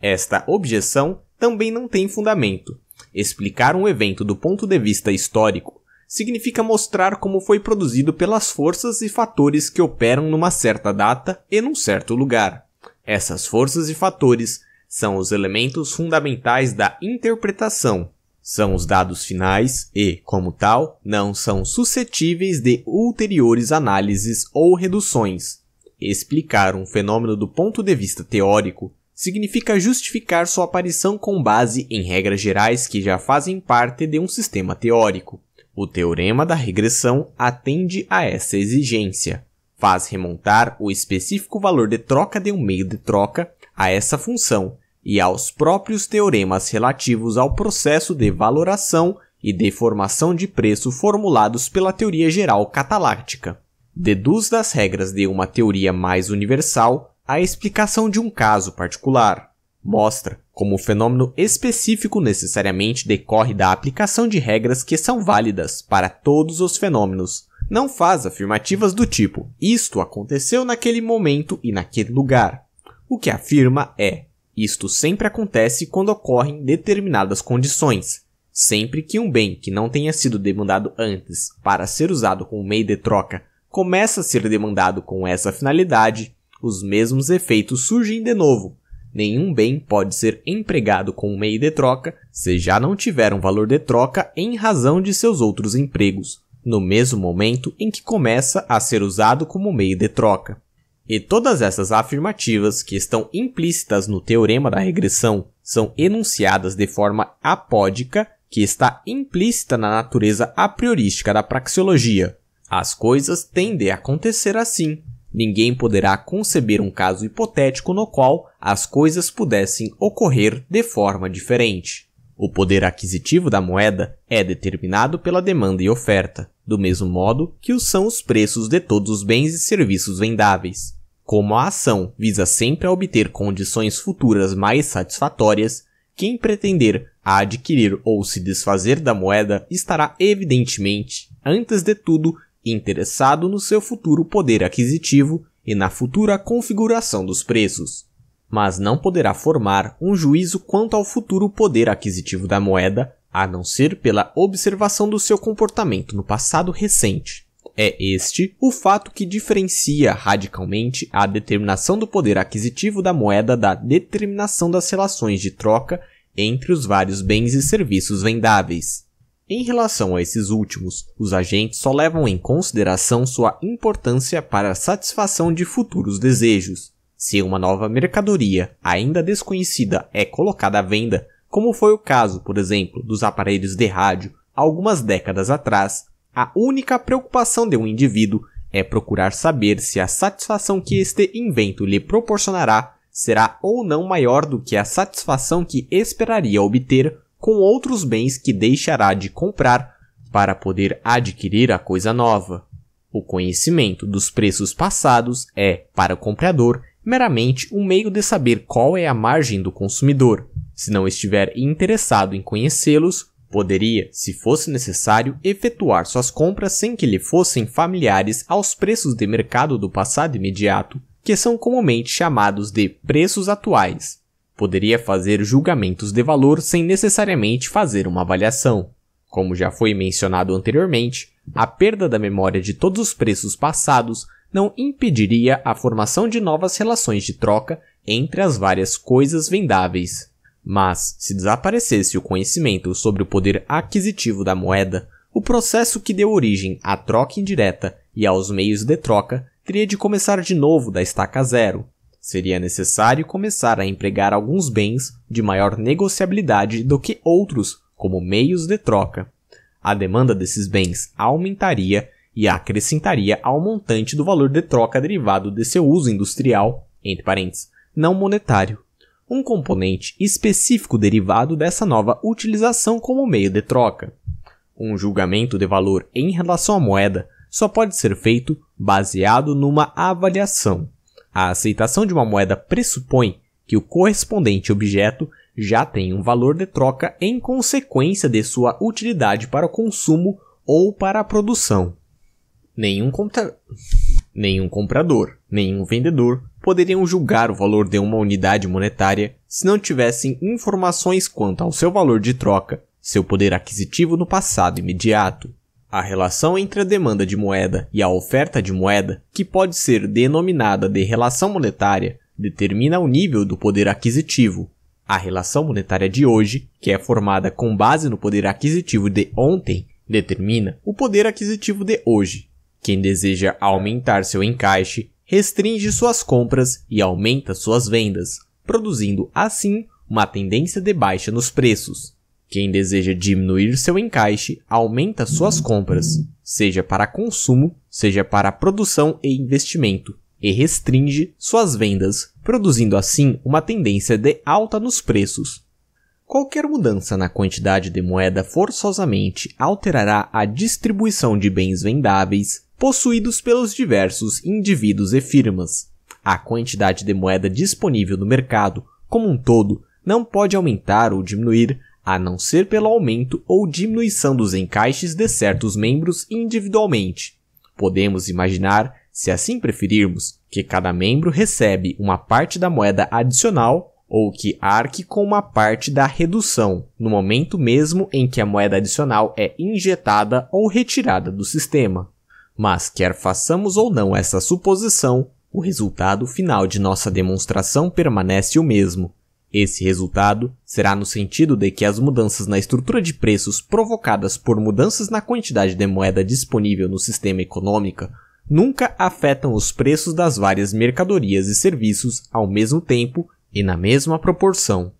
Esta objeção também não tem fundamento. Explicar um evento do ponto de vista histórico significa mostrar como foi produzido pelas forças e fatores que operam numa certa data e num certo lugar. Essas forças e fatores são os elementos fundamentais da interpretação, são os dados finais e, como tal, não são suscetíveis de ulteriores análises ou reduções. Explicar um fenômeno do ponto de vista teórico significa justificar sua aparição com base em regras gerais que já fazem parte de um sistema teórico. O teorema da regressão atende a essa exigência. Faz remontar o específico valor de troca de um meio de troca a essa função, e aos próprios teoremas relativos ao processo de valoração e deformação de preço formulados pela teoria geral catalática. Deduz das regras de uma teoria mais universal a explicação de um caso particular. Mostra como o fenômeno específico necessariamente decorre da aplicação de regras que são válidas para todos os fenômenos. Não faz afirmativas do tipo isto aconteceu naquele momento e naquele lugar. O que afirma é isto sempre acontece quando ocorrem determinadas condições. Sempre que um bem que não tenha sido demandado antes para ser usado como meio de troca começa a ser demandado com essa finalidade, os mesmos efeitos surgem de novo. Nenhum bem pode ser empregado como meio de troca se já não tiver um valor de troca em razão de seus outros empregos, no mesmo momento em que começa a ser usado como meio de troca. E todas essas afirmativas que estão implícitas no teorema da regressão são enunciadas de forma apódica, que está implícita na natureza apriorística da praxeologia. As coisas tendem a acontecer assim. Ninguém poderá conceber um caso hipotético no qual as coisas pudessem ocorrer de forma diferente. O poder aquisitivo da moeda é determinado pela demanda e oferta do mesmo modo que o são os preços de todos os bens e serviços vendáveis. Como a ação visa sempre a obter condições futuras mais satisfatórias, quem pretender a adquirir ou se desfazer da moeda estará evidentemente, antes de tudo, interessado no seu futuro poder aquisitivo e na futura configuração dos preços. Mas não poderá formar um juízo quanto ao futuro poder aquisitivo da moeda a não ser pela observação do seu comportamento no passado recente. É este o fato que diferencia radicalmente a determinação do poder aquisitivo da moeda da determinação das relações de troca entre os vários bens e serviços vendáveis. Em relação a esses últimos, os agentes só levam em consideração sua importância para a satisfação de futuros desejos. Se uma nova mercadoria, ainda desconhecida, é colocada à venda, como foi o caso, por exemplo, dos aparelhos de rádio algumas décadas atrás, a única preocupação de um indivíduo é procurar saber se a satisfação que este invento lhe proporcionará será ou não maior do que a satisfação que esperaria obter com outros bens que deixará de comprar para poder adquirir a coisa nova. O conhecimento dos preços passados é, para o comprador, meramente um meio de saber qual é a margem do consumidor, se não estiver interessado em conhecê-los, poderia, se fosse necessário, efetuar suas compras sem que lhe fossem familiares aos preços de mercado do passado imediato, que são comumente chamados de preços atuais. Poderia fazer julgamentos de valor sem necessariamente fazer uma avaliação. Como já foi mencionado anteriormente, a perda da memória de todos os preços passados não impediria a formação de novas relações de troca entre as várias coisas vendáveis. Mas, se desaparecesse o conhecimento sobre o poder aquisitivo da moeda, o processo que deu origem à troca indireta e aos meios de troca teria de começar de novo da estaca zero. Seria necessário começar a empregar alguns bens de maior negociabilidade do que outros como meios de troca. A demanda desses bens aumentaria e acrescentaria ao montante do valor de troca derivado de seu uso industrial, entre parênteses, não monetário um componente específico derivado dessa nova utilização como meio de troca. Um julgamento de valor em relação à moeda só pode ser feito baseado numa avaliação. A aceitação de uma moeda pressupõe que o correspondente objeto já tem um valor de troca em consequência de sua utilidade para o consumo ou para a produção. Nenhum, nenhum comprador, nenhum vendedor poderiam julgar o valor de uma unidade monetária se não tivessem informações quanto ao seu valor de troca, seu poder aquisitivo no passado imediato. A relação entre a demanda de moeda e a oferta de moeda, que pode ser denominada de relação monetária, determina o nível do poder aquisitivo. A relação monetária de hoje, que é formada com base no poder aquisitivo de ontem, determina o poder aquisitivo de hoje. Quem deseja aumentar seu encaixe restringe suas compras e aumenta suas vendas, produzindo assim uma tendência de baixa nos preços. Quem deseja diminuir seu encaixe aumenta suas compras, seja para consumo, seja para produção e investimento, e restringe suas vendas, produzindo assim uma tendência de alta nos preços. Qualquer mudança na quantidade de moeda forçosamente alterará a distribuição de bens vendáveis possuídos pelos diversos indivíduos e firmas. A quantidade de moeda disponível no mercado, como um todo, não pode aumentar ou diminuir a não ser pelo aumento ou diminuição dos encaixes de certos membros individualmente. Podemos imaginar, se assim preferirmos, que cada membro recebe uma parte da moeda adicional ou que arque com uma parte da redução, no momento mesmo em que a moeda adicional é injetada ou retirada do sistema. Mas, quer façamos ou não essa suposição, o resultado final de nossa demonstração permanece o mesmo. Esse resultado será no sentido de que as mudanças na estrutura de preços provocadas por mudanças na quantidade de moeda disponível no sistema econômico nunca afetam os preços das várias mercadorias e serviços ao mesmo tempo e na mesma proporção.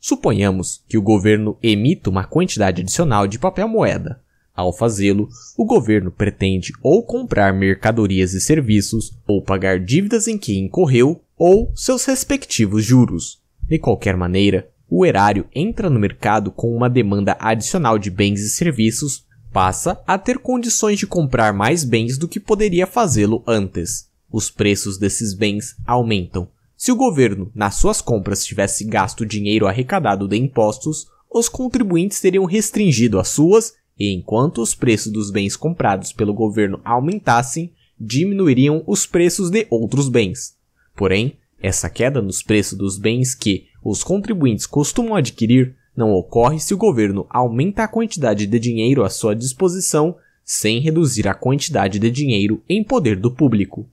Suponhamos que o governo emita uma quantidade adicional de papel moeda. Ao fazê-lo, o governo pretende ou comprar mercadorias e serviços, ou pagar dívidas em que incorreu, ou seus respectivos juros. De qualquer maneira, o erário entra no mercado com uma demanda adicional de bens e serviços, passa a ter condições de comprar mais bens do que poderia fazê-lo antes. Os preços desses bens aumentam. Se o governo, nas suas compras, tivesse gasto dinheiro arrecadado de impostos, os contribuintes teriam restringido as suas e enquanto os preços dos bens comprados pelo governo aumentassem, diminuiriam os preços de outros bens. Porém, essa queda nos preços dos bens que os contribuintes costumam adquirir não ocorre se o governo aumenta a quantidade de dinheiro à sua disposição sem reduzir a quantidade de dinheiro em poder do público.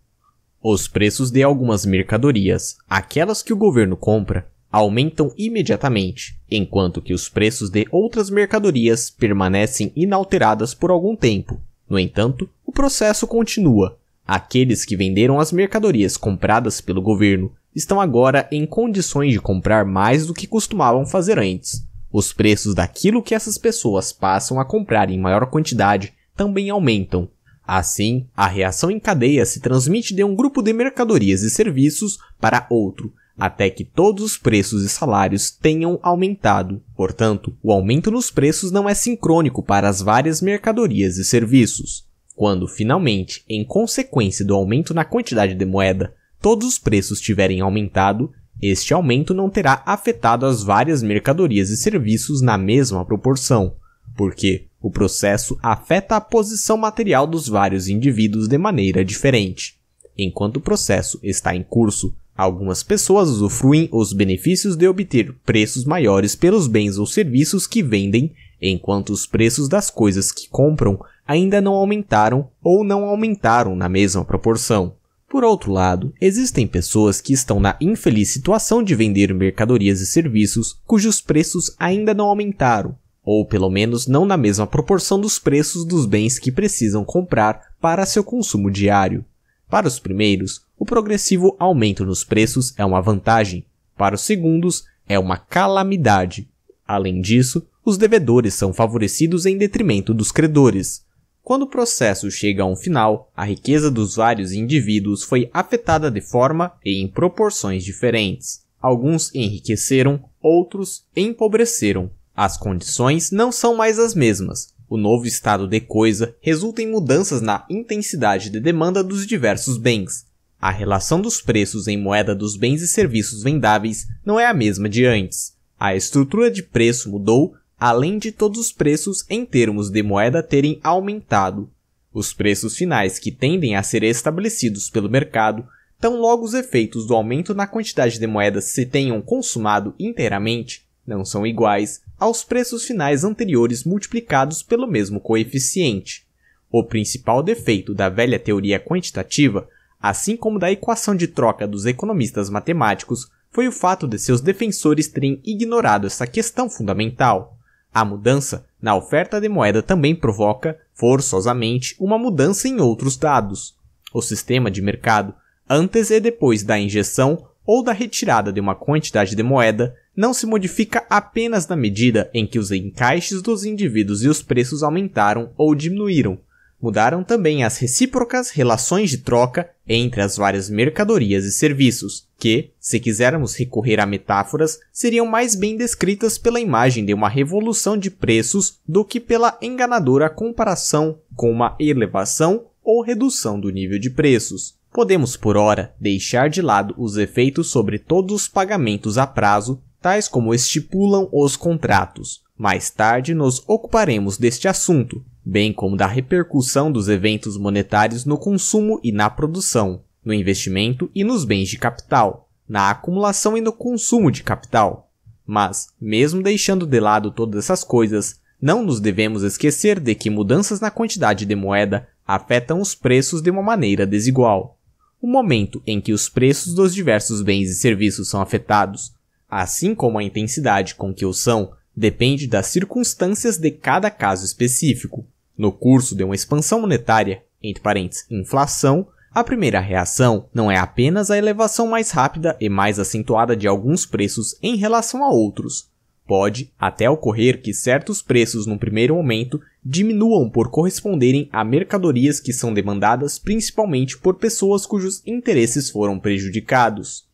Os preços de algumas mercadorias, aquelas que o governo compra, aumentam imediatamente, enquanto que os preços de outras mercadorias permanecem inalteradas por algum tempo. No entanto, o processo continua. Aqueles que venderam as mercadorias compradas pelo governo estão agora em condições de comprar mais do que costumavam fazer antes. Os preços daquilo que essas pessoas passam a comprar em maior quantidade também aumentam. Assim, a reação em cadeia se transmite de um grupo de mercadorias e serviços para outro, até que todos os preços e salários tenham aumentado. Portanto, o aumento nos preços não é sincrônico para as várias mercadorias e serviços. Quando finalmente, em consequência do aumento na quantidade de moeda, todos os preços tiverem aumentado, este aumento não terá afetado as várias mercadorias e serviços na mesma proporção, porque o processo afeta a posição material dos vários indivíduos de maneira diferente. Enquanto o processo está em curso, Algumas pessoas usufruem os benefícios de obter preços maiores pelos bens ou serviços que vendem, enquanto os preços das coisas que compram ainda não aumentaram ou não aumentaram na mesma proporção. Por outro lado, existem pessoas que estão na infeliz situação de vender mercadorias e serviços cujos preços ainda não aumentaram, ou pelo menos não na mesma proporção dos preços dos bens que precisam comprar para seu consumo diário. Para os primeiros, o progressivo aumento nos preços é uma vantagem, para os segundos, é uma calamidade. Além disso, os devedores são favorecidos em detrimento dos credores. Quando o processo chega a um final, a riqueza dos vários indivíduos foi afetada de forma e em proporções diferentes. Alguns enriqueceram, outros empobreceram. As condições não são mais as mesmas, o novo estado de coisa resulta em mudanças na intensidade de demanda dos diversos bens. A relação dos preços em moeda dos bens e serviços vendáveis não é a mesma de antes. A estrutura de preço mudou, além de todos os preços em termos de moeda terem aumentado. Os preços finais que tendem a ser estabelecidos pelo mercado, tão logo os efeitos do aumento na quantidade de moedas se tenham consumado inteiramente, não são iguais aos preços finais anteriores multiplicados pelo mesmo coeficiente. O principal defeito da velha teoria quantitativa, assim como da equação de troca dos economistas matemáticos, foi o fato de seus defensores terem ignorado essa questão fundamental. A mudança na oferta de moeda também provoca, forçosamente, uma mudança em outros dados. O sistema de mercado, antes e depois da injeção ou da retirada de uma quantidade de moeda, não se modifica apenas na medida em que os encaixes dos indivíduos e os preços aumentaram ou diminuíram. Mudaram também as recíprocas relações de troca entre as várias mercadorias e serviços, que, se quisermos recorrer a metáforas, seriam mais bem descritas pela imagem de uma revolução de preços do que pela enganadora comparação com uma elevação ou redução do nível de preços. Podemos, por ora, deixar de lado os efeitos sobre todos os pagamentos a prazo tais como estipulam os contratos. Mais tarde nos ocuparemos deste assunto, bem como da repercussão dos eventos monetários no consumo e na produção, no investimento e nos bens de capital, na acumulação e no consumo de capital. Mas, mesmo deixando de lado todas essas coisas, não nos devemos esquecer de que mudanças na quantidade de moeda afetam os preços de uma maneira desigual. O momento em que os preços dos diversos bens e serviços são afetados assim como a intensidade com que o são depende das circunstâncias de cada caso específico. No curso de uma expansão monetária, entre parênteses, inflação, a primeira reação não é apenas a elevação mais rápida e mais acentuada de alguns preços em relação a outros. Pode até ocorrer que certos preços num primeiro momento diminuam por corresponderem a mercadorias que são demandadas principalmente por pessoas cujos interesses foram prejudicados.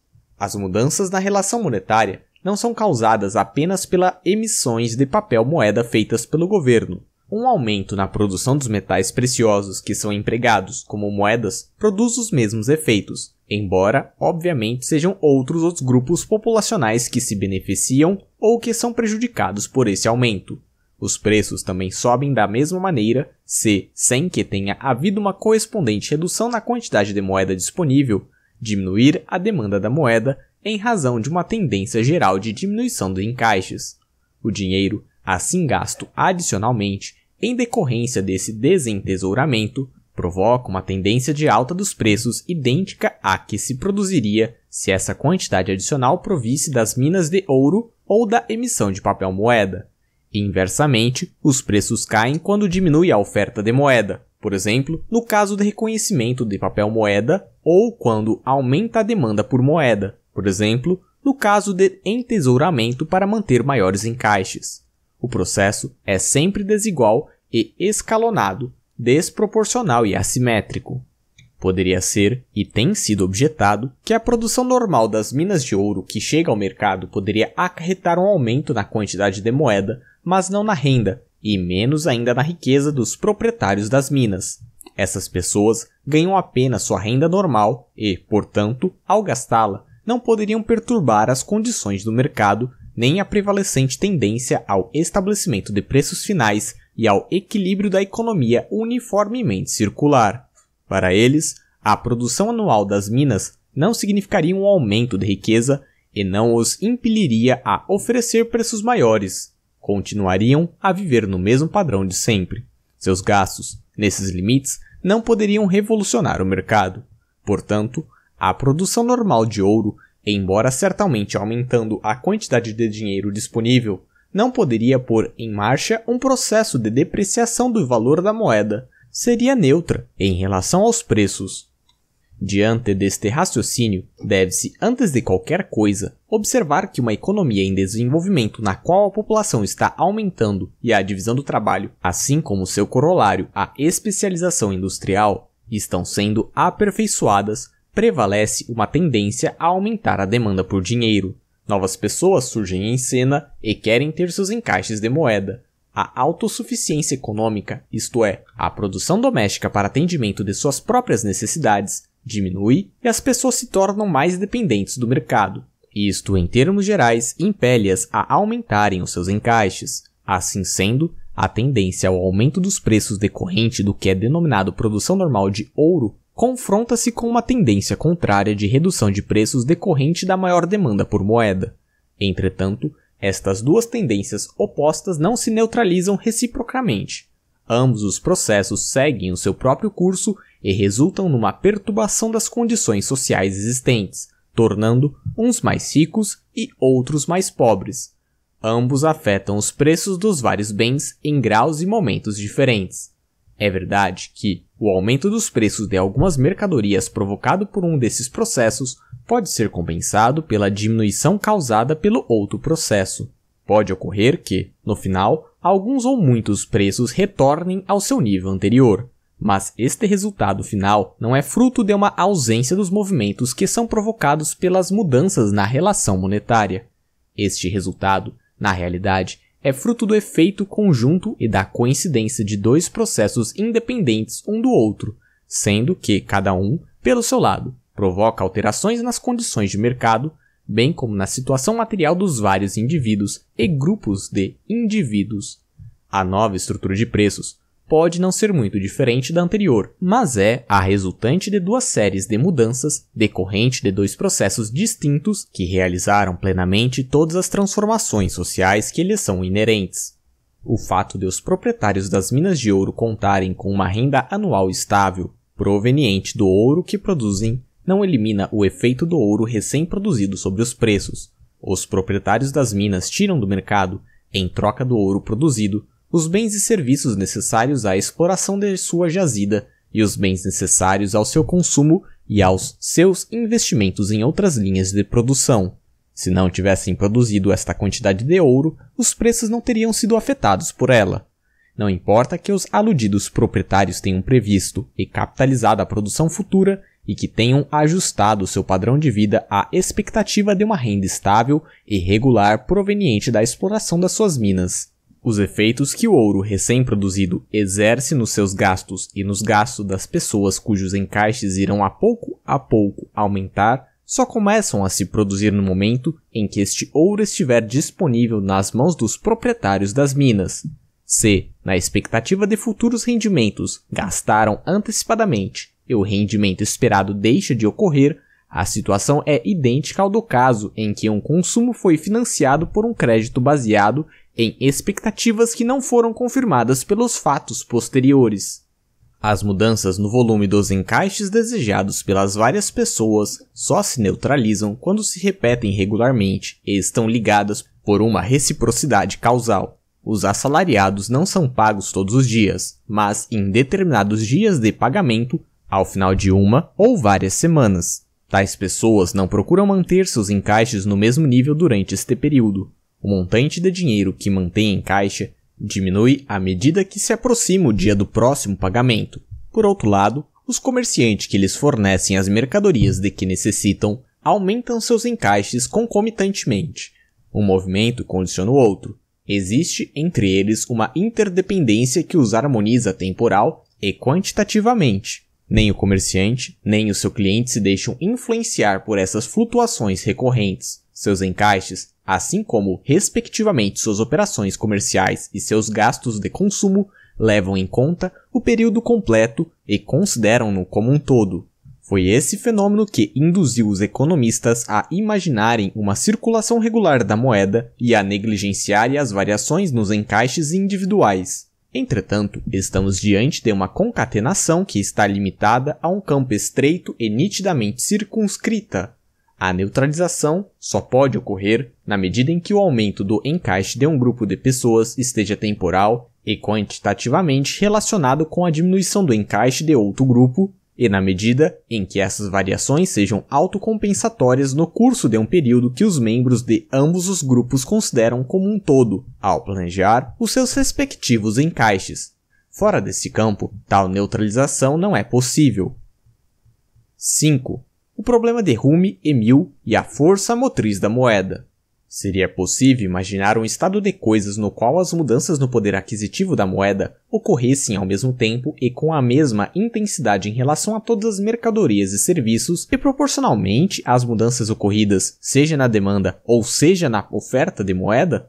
As mudanças na relação monetária não são causadas apenas pelas emissões de papel moeda feitas pelo governo. Um aumento na produção dos metais preciosos que são empregados como moedas produz os mesmos efeitos, embora, obviamente, sejam outros os grupos populacionais que se beneficiam ou que são prejudicados por esse aumento. Os preços também sobem da mesma maneira se, sem que tenha havido uma correspondente redução na quantidade de moeda disponível, diminuir a demanda da moeda em razão de uma tendência geral de diminuição dos encaixes. O dinheiro, assim gasto adicionalmente, em decorrência desse desentesouramento, provoca uma tendência de alta dos preços idêntica à que se produziria se essa quantidade adicional provisse das minas de ouro ou da emissão de papel moeda. Inversamente, os preços caem quando diminui a oferta de moeda, por exemplo, no caso do reconhecimento de papel moeda ou quando aumenta a demanda por moeda, por exemplo, no caso de entesouramento para manter maiores encaixes. O processo é sempre desigual e escalonado, desproporcional e assimétrico. Poderia ser, e tem sido objetado, que a produção normal das minas de ouro que chega ao mercado poderia acarretar um aumento na quantidade de moeda, mas não na renda, e menos ainda na riqueza dos proprietários das minas. Essas pessoas ganham apenas sua renda normal e, portanto, ao gastá-la, não poderiam perturbar as condições do mercado nem a prevalecente tendência ao estabelecimento de preços finais e ao equilíbrio da economia uniformemente circular. Para eles, a produção anual das minas não significaria um aumento de riqueza e não os impeliria a oferecer preços maiores. Continuariam a viver no mesmo padrão de sempre. Seus gastos, nesses limites, não poderiam revolucionar o mercado. Portanto, a produção normal de ouro, embora certamente aumentando a quantidade de dinheiro disponível, não poderia pôr em marcha um processo de depreciação do valor da moeda. Seria neutra em relação aos preços. Diante deste raciocínio, deve-se, antes de qualquer coisa, observar que uma economia em desenvolvimento na qual a população está aumentando e a divisão do trabalho, assim como seu corolário, a especialização industrial, estão sendo aperfeiçoadas, prevalece uma tendência a aumentar a demanda por dinheiro. Novas pessoas surgem em cena e querem ter seus encaixes de moeda. A autossuficiência econômica, isto é, a produção doméstica para atendimento de suas próprias necessidades, diminui e as pessoas se tornam mais dependentes do mercado. Isto, em termos gerais, impele-as a aumentarem os seus encaixes. Assim sendo, a tendência ao aumento dos preços decorrente do que é denominado produção normal de ouro confronta-se com uma tendência contrária de redução de preços decorrente da maior demanda por moeda. Entretanto, estas duas tendências opostas não se neutralizam reciprocamente. Ambos os processos seguem o seu próprio curso e resultam numa perturbação das condições sociais existentes, tornando uns mais ricos e outros mais pobres. Ambos afetam os preços dos vários bens em graus e momentos diferentes. É verdade que o aumento dos preços de algumas mercadorias provocado por um desses processos pode ser compensado pela diminuição causada pelo outro processo. Pode ocorrer que, no final, alguns ou muitos preços retornem ao seu nível anterior. Mas este resultado final não é fruto de uma ausência dos movimentos que são provocados pelas mudanças na relação monetária. Este resultado, na realidade, é fruto do efeito conjunto e da coincidência de dois processos independentes um do outro, sendo que cada um, pelo seu lado, provoca alterações nas condições de mercado bem como na situação material dos vários indivíduos e grupos de indivíduos. A nova estrutura de preços pode não ser muito diferente da anterior, mas é a resultante de duas séries de mudanças decorrente de dois processos distintos que realizaram plenamente todas as transformações sociais que lhes são inerentes. O fato de os proprietários das minas de ouro contarem com uma renda anual estável, proveniente do ouro que produzem, não elimina o efeito do ouro recém-produzido sobre os preços. Os proprietários das minas tiram do mercado, em troca do ouro produzido, os bens e serviços necessários à exploração de sua jazida e os bens necessários ao seu consumo e aos seus investimentos em outras linhas de produção. Se não tivessem produzido esta quantidade de ouro, os preços não teriam sido afetados por ela. Não importa que os aludidos proprietários tenham previsto e capitalizado a produção futura e que tenham ajustado seu padrão de vida à expectativa de uma renda estável e regular proveniente da exploração das suas minas. Os efeitos que o ouro recém-produzido exerce nos seus gastos e nos gastos das pessoas cujos encaixes irão a pouco a pouco aumentar só começam a se produzir no momento em que este ouro estiver disponível nas mãos dos proprietários das minas. Se, na expectativa de futuros rendimentos, gastaram antecipadamente e o rendimento esperado deixa de ocorrer, a situação é idêntica ao do caso em que um consumo foi financiado por um crédito baseado em expectativas que não foram confirmadas pelos fatos posteriores. As mudanças no volume dos encaixes desejados pelas várias pessoas só se neutralizam quando se repetem regularmente e estão ligadas por uma reciprocidade causal. Os assalariados não são pagos todos os dias, mas em determinados dias de pagamento, ao final de uma ou várias semanas. Tais pessoas não procuram manter seus encaixes no mesmo nível durante este período. O montante de dinheiro que mantém em caixa diminui à medida que se aproxima o dia do próximo pagamento. Por outro lado, os comerciantes que lhes fornecem as mercadorias de que necessitam aumentam seus encaixes concomitantemente. Um movimento condiciona o outro. Existe entre eles uma interdependência que os harmoniza temporal e quantitativamente. Nem o comerciante, nem o seu cliente se deixam influenciar por essas flutuações recorrentes. Seus encaixes, assim como, respectivamente, suas operações comerciais e seus gastos de consumo, levam em conta o período completo e consideram-no como um todo. Foi esse fenômeno que induziu os economistas a imaginarem uma circulação regular da moeda e a negligenciarem as variações nos encaixes individuais. Entretanto, estamos diante de uma concatenação que está limitada a um campo estreito e nitidamente circunscrita. A neutralização só pode ocorrer na medida em que o aumento do encaixe de um grupo de pessoas esteja temporal e quantitativamente relacionado com a diminuição do encaixe de outro grupo e na medida em que essas variações sejam autocompensatórias no curso de um período que os membros de ambos os grupos consideram como um todo, ao planejar os seus respectivos encaixes. Fora desse campo, tal neutralização não é possível. 5. O problema de Rume, Emil e a força motriz da moeda. Seria possível imaginar um estado de coisas no qual as mudanças no poder aquisitivo da moeda ocorressem ao mesmo tempo e com a mesma intensidade em relação a todas as mercadorias e serviços e proporcionalmente às mudanças ocorridas, seja na demanda ou seja na oferta de moeda?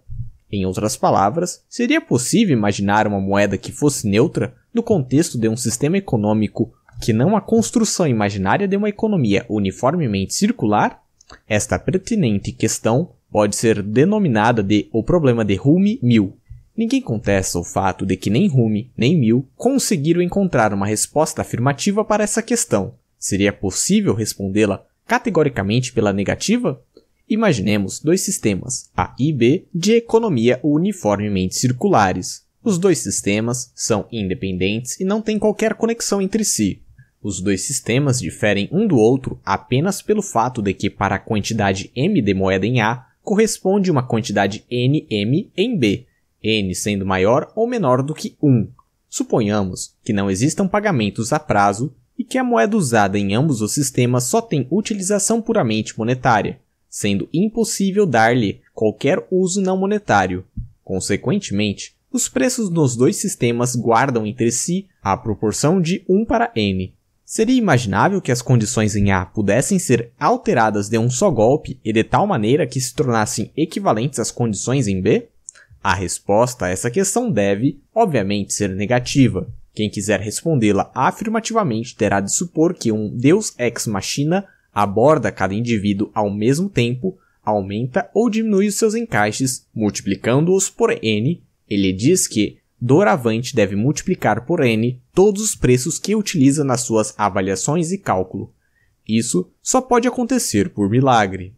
Em outras palavras, seria possível imaginar uma moeda que fosse neutra no contexto de um sistema econômico que não a construção imaginária de uma economia uniformemente circular? Esta pertinente questão pode ser denominada de o problema de Rumi Mill. Ninguém contesta o fato de que nem Rumi nem Mill conseguiram encontrar uma resposta afirmativa para essa questão. Seria possível respondê-la categoricamente pela negativa? Imaginemos dois sistemas, A e B, de economia uniformemente circulares. Os dois sistemas são independentes e não têm qualquer conexão entre si. Os dois sistemas diferem um do outro apenas pelo fato de que, para a quantidade m de moeda em A, corresponde uma quantidade nm em B, n sendo maior ou menor do que 1. Suponhamos que não existam pagamentos a prazo e que a moeda usada em ambos os sistemas só tem utilização puramente monetária, sendo impossível dar-lhe qualquer uso não monetário. Consequentemente, os preços nos dois sistemas guardam entre si a proporção de 1 para n, Seria imaginável que as condições em A pudessem ser alteradas de um só golpe e de tal maneira que se tornassem equivalentes às condições em B? A resposta a essa questão deve, obviamente, ser negativa. Quem quiser respondê-la afirmativamente terá de supor que um Deus ex machina aborda cada indivíduo ao mesmo tempo, aumenta ou diminui os seus encaixes, multiplicando-os por n. Ele diz que doravante deve multiplicar por n todos os preços que utiliza nas suas avaliações e cálculo. Isso só pode acontecer por milagre.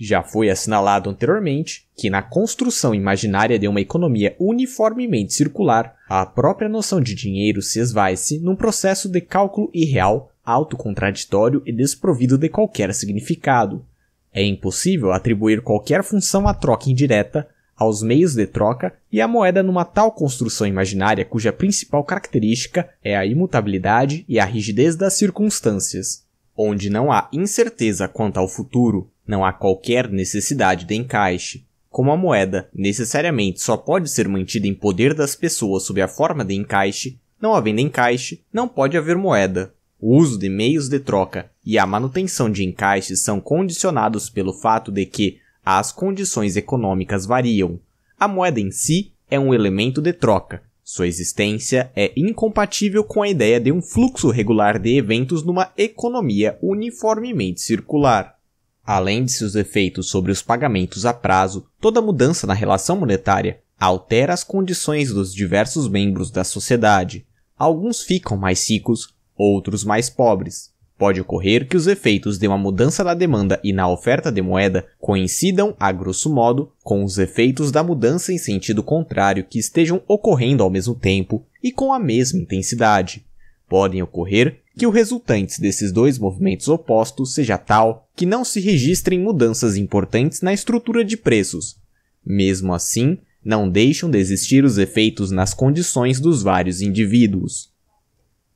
Já foi assinalado anteriormente que, na construção imaginária de uma economia uniformemente circular, a própria noção de dinheiro se esvai-se num processo de cálculo irreal, autocontraditório e desprovido de qualquer significado. É impossível atribuir qualquer função à troca indireta aos meios de troca e a moeda numa tal construção imaginária cuja principal característica é a imutabilidade e a rigidez das circunstâncias. Onde não há incerteza quanto ao futuro, não há qualquer necessidade de encaixe. Como a moeda necessariamente só pode ser mantida em poder das pessoas sob a forma de encaixe, não havendo encaixe, não pode haver moeda. O uso de meios de troca e a manutenção de encaixes são condicionados pelo fato de que as condições econômicas variam. A moeda em si é um elemento de troca. Sua existência é incompatível com a ideia de um fluxo regular de eventos numa economia uniformemente circular. Além de seus efeitos sobre os pagamentos a prazo, toda mudança na relação monetária altera as condições dos diversos membros da sociedade. Alguns ficam mais ricos, outros mais pobres. Pode ocorrer que os efeitos de uma mudança na demanda e na oferta de moeda coincidam, a grosso modo, com os efeitos da mudança em sentido contrário que estejam ocorrendo ao mesmo tempo e com a mesma intensidade. Podem ocorrer que o resultante desses dois movimentos opostos seja tal que não se registrem mudanças importantes na estrutura de preços. Mesmo assim, não deixam de existir os efeitos nas condições dos vários indivíduos.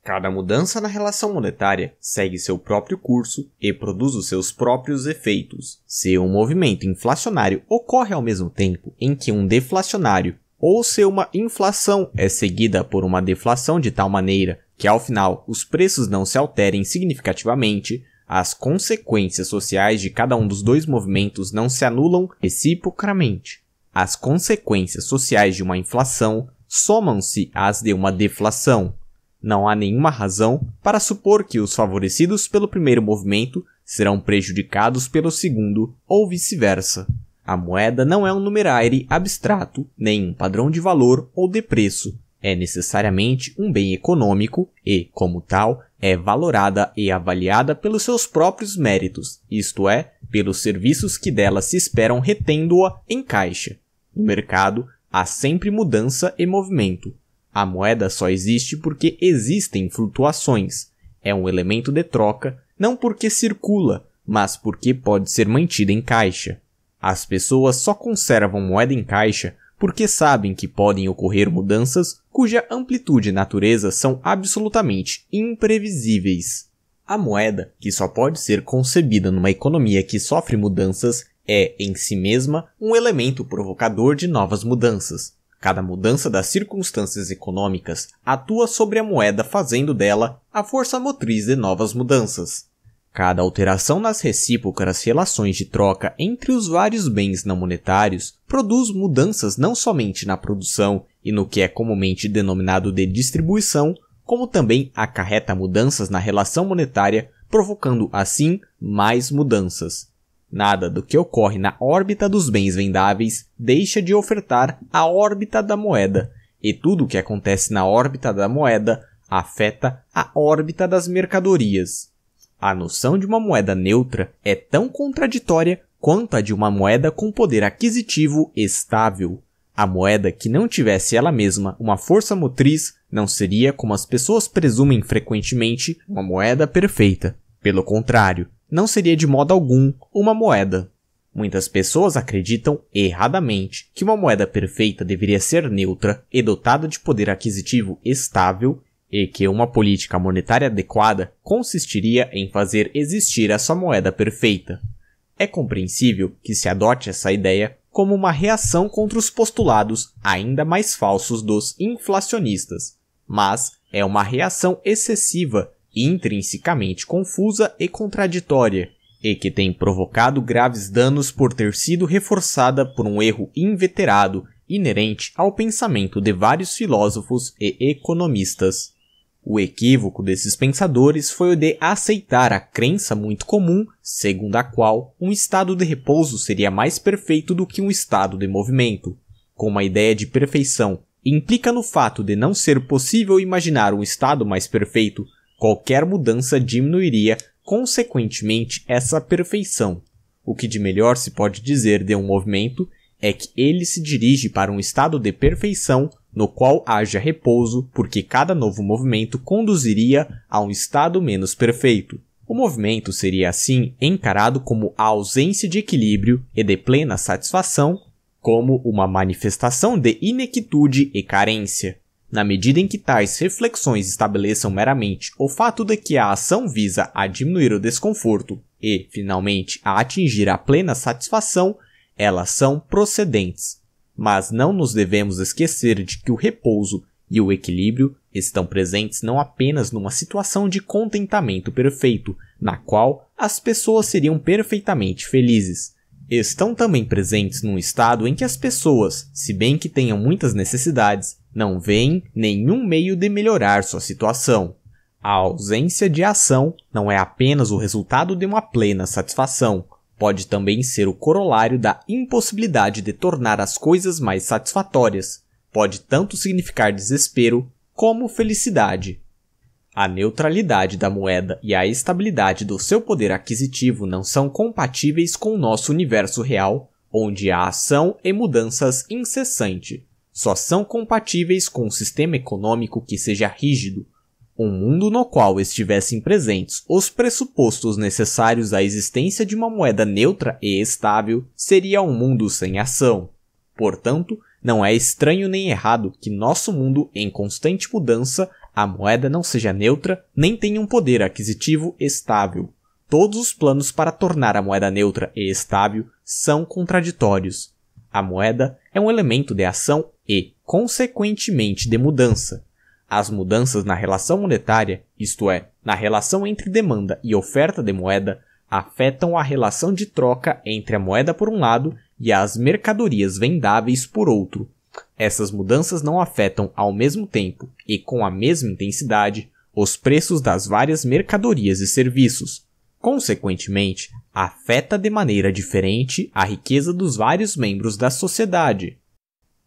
Cada mudança na relação monetária segue seu próprio curso e produz os seus próprios efeitos. Se um movimento inflacionário ocorre ao mesmo tempo em que um deflacionário, ou se uma inflação é seguida por uma deflação de tal maneira que ao final os preços não se alterem significativamente, as consequências sociais de cada um dos dois movimentos não se anulam reciprocamente. As consequências sociais de uma inflação somam-se às de uma deflação. Não há nenhuma razão para supor que os favorecidos pelo primeiro movimento serão prejudicados pelo segundo ou vice-versa. A moeda não é um numeraire abstrato, nem um padrão de valor ou de preço. É necessariamente um bem econômico e, como tal, é valorada e avaliada pelos seus próprios méritos, isto é, pelos serviços que dela se esperam retendo-a em caixa. No mercado, há sempre mudança e movimento, a moeda só existe porque existem flutuações. É um elemento de troca, não porque circula, mas porque pode ser mantida em caixa. As pessoas só conservam moeda em caixa porque sabem que podem ocorrer mudanças cuja amplitude e natureza são absolutamente imprevisíveis. A moeda, que só pode ser concebida numa economia que sofre mudanças, é, em si mesma, um elemento provocador de novas mudanças. Cada mudança das circunstâncias econômicas atua sobre a moeda, fazendo dela a força motriz de novas mudanças. Cada alteração nas recíprocas relações de troca entre os vários bens não monetários produz mudanças não somente na produção e no que é comumente denominado de distribuição, como também acarreta mudanças na relação monetária, provocando assim mais mudanças. Nada do que ocorre na órbita dos bens vendáveis deixa de ofertar a órbita da moeda, e tudo o que acontece na órbita da moeda afeta a órbita das mercadorias. A noção de uma moeda neutra é tão contraditória quanto a de uma moeda com poder aquisitivo estável. A moeda que não tivesse ela mesma uma força motriz não seria, como as pessoas presumem frequentemente, uma moeda perfeita. Pelo contrário, não seria de modo algum uma moeda. Muitas pessoas acreditam erradamente que uma moeda perfeita deveria ser neutra e dotada de poder aquisitivo estável e que uma política monetária adequada consistiria em fazer existir essa moeda perfeita. É compreensível que se adote essa ideia como uma reação contra os postulados ainda mais falsos dos inflacionistas, mas é uma reação excessiva intrinsecamente confusa e contraditória, e que tem provocado graves danos por ter sido reforçada por um erro inveterado inerente ao pensamento de vários filósofos e economistas. O equívoco desses pensadores foi o de aceitar a crença muito comum, segundo a qual um estado de repouso seria mais perfeito do que um estado de movimento. Como a ideia de perfeição implica no fato de não ser possível imaginar um estado mais perfeito Qualquer mudança diminuiria, consequentemente, essa perfeição. O que de melhor se pode dizer de um movimento é que ele se dirige para um estado de perfeição no qual haja repouso, porque cada novo movimento conduziria a um estado menos perfeito. O movimento seria assim encarado como a ausência de equilíbrio e de plena satisfação, como uma manifestação de inequitude e carência. Na medida em que tais reflexões estabeleçam meramente o fato de que a ação visa a diminuir o desconforto e, finalmente, a atingir a plena satisfação, elas são procedentes. Mas não nos devemos esquecer de que o repouso e o equilíbrio estão presentes não apenas numa situação de contentamento perfeito, na qual as pessoas seriam perfeitamente felizes, estão também presentes num estado em que as pessoas, se bem que tenham muitas necessidades, não vem nenhum meio de melhorar sua situação. A ausência de ação não é apenas o resultado de uma plena satisfação, pode também ser o corolário da impossibilidade de tornar as coisas mais satisfatórias. Pode tanto significar desespero como felicidade. A neutralidade da moeda e a estabilidade do seu poder aquisitivo não são compatíveis com o nosso universo real, onde há ação e mudanças incessantes só são compatíveis com um sistema econômico que seja rígido, um mundo no qual estivessem presentes os pressupostos necessários à existência de uma moeda neutra e estável, seria um mundo sem ação. Portanto, não é estranho nem errado que nosso mundo em constante mudança a moeda não seja neutra nem tenha um poder aquisitivo estável. Todos os planos para tornar a moeda neutra e estável são contraditórios. A moeda é um elemento de ação e, consequentemente, de mudança. As mudanças na relação monetária, isto é, na relação entre demanda e oferta de moeda, afetam a relação de troca entre a moeda por um lado e as mercadorias vendáveis por outro. Essas mudanças não afetam ao mesmo tempo e com a mesma intensidade os preços das várias mercadorias e serviços. Consequentemente, afeta de maneira diferente a riqueza dos vários membros da sociedade.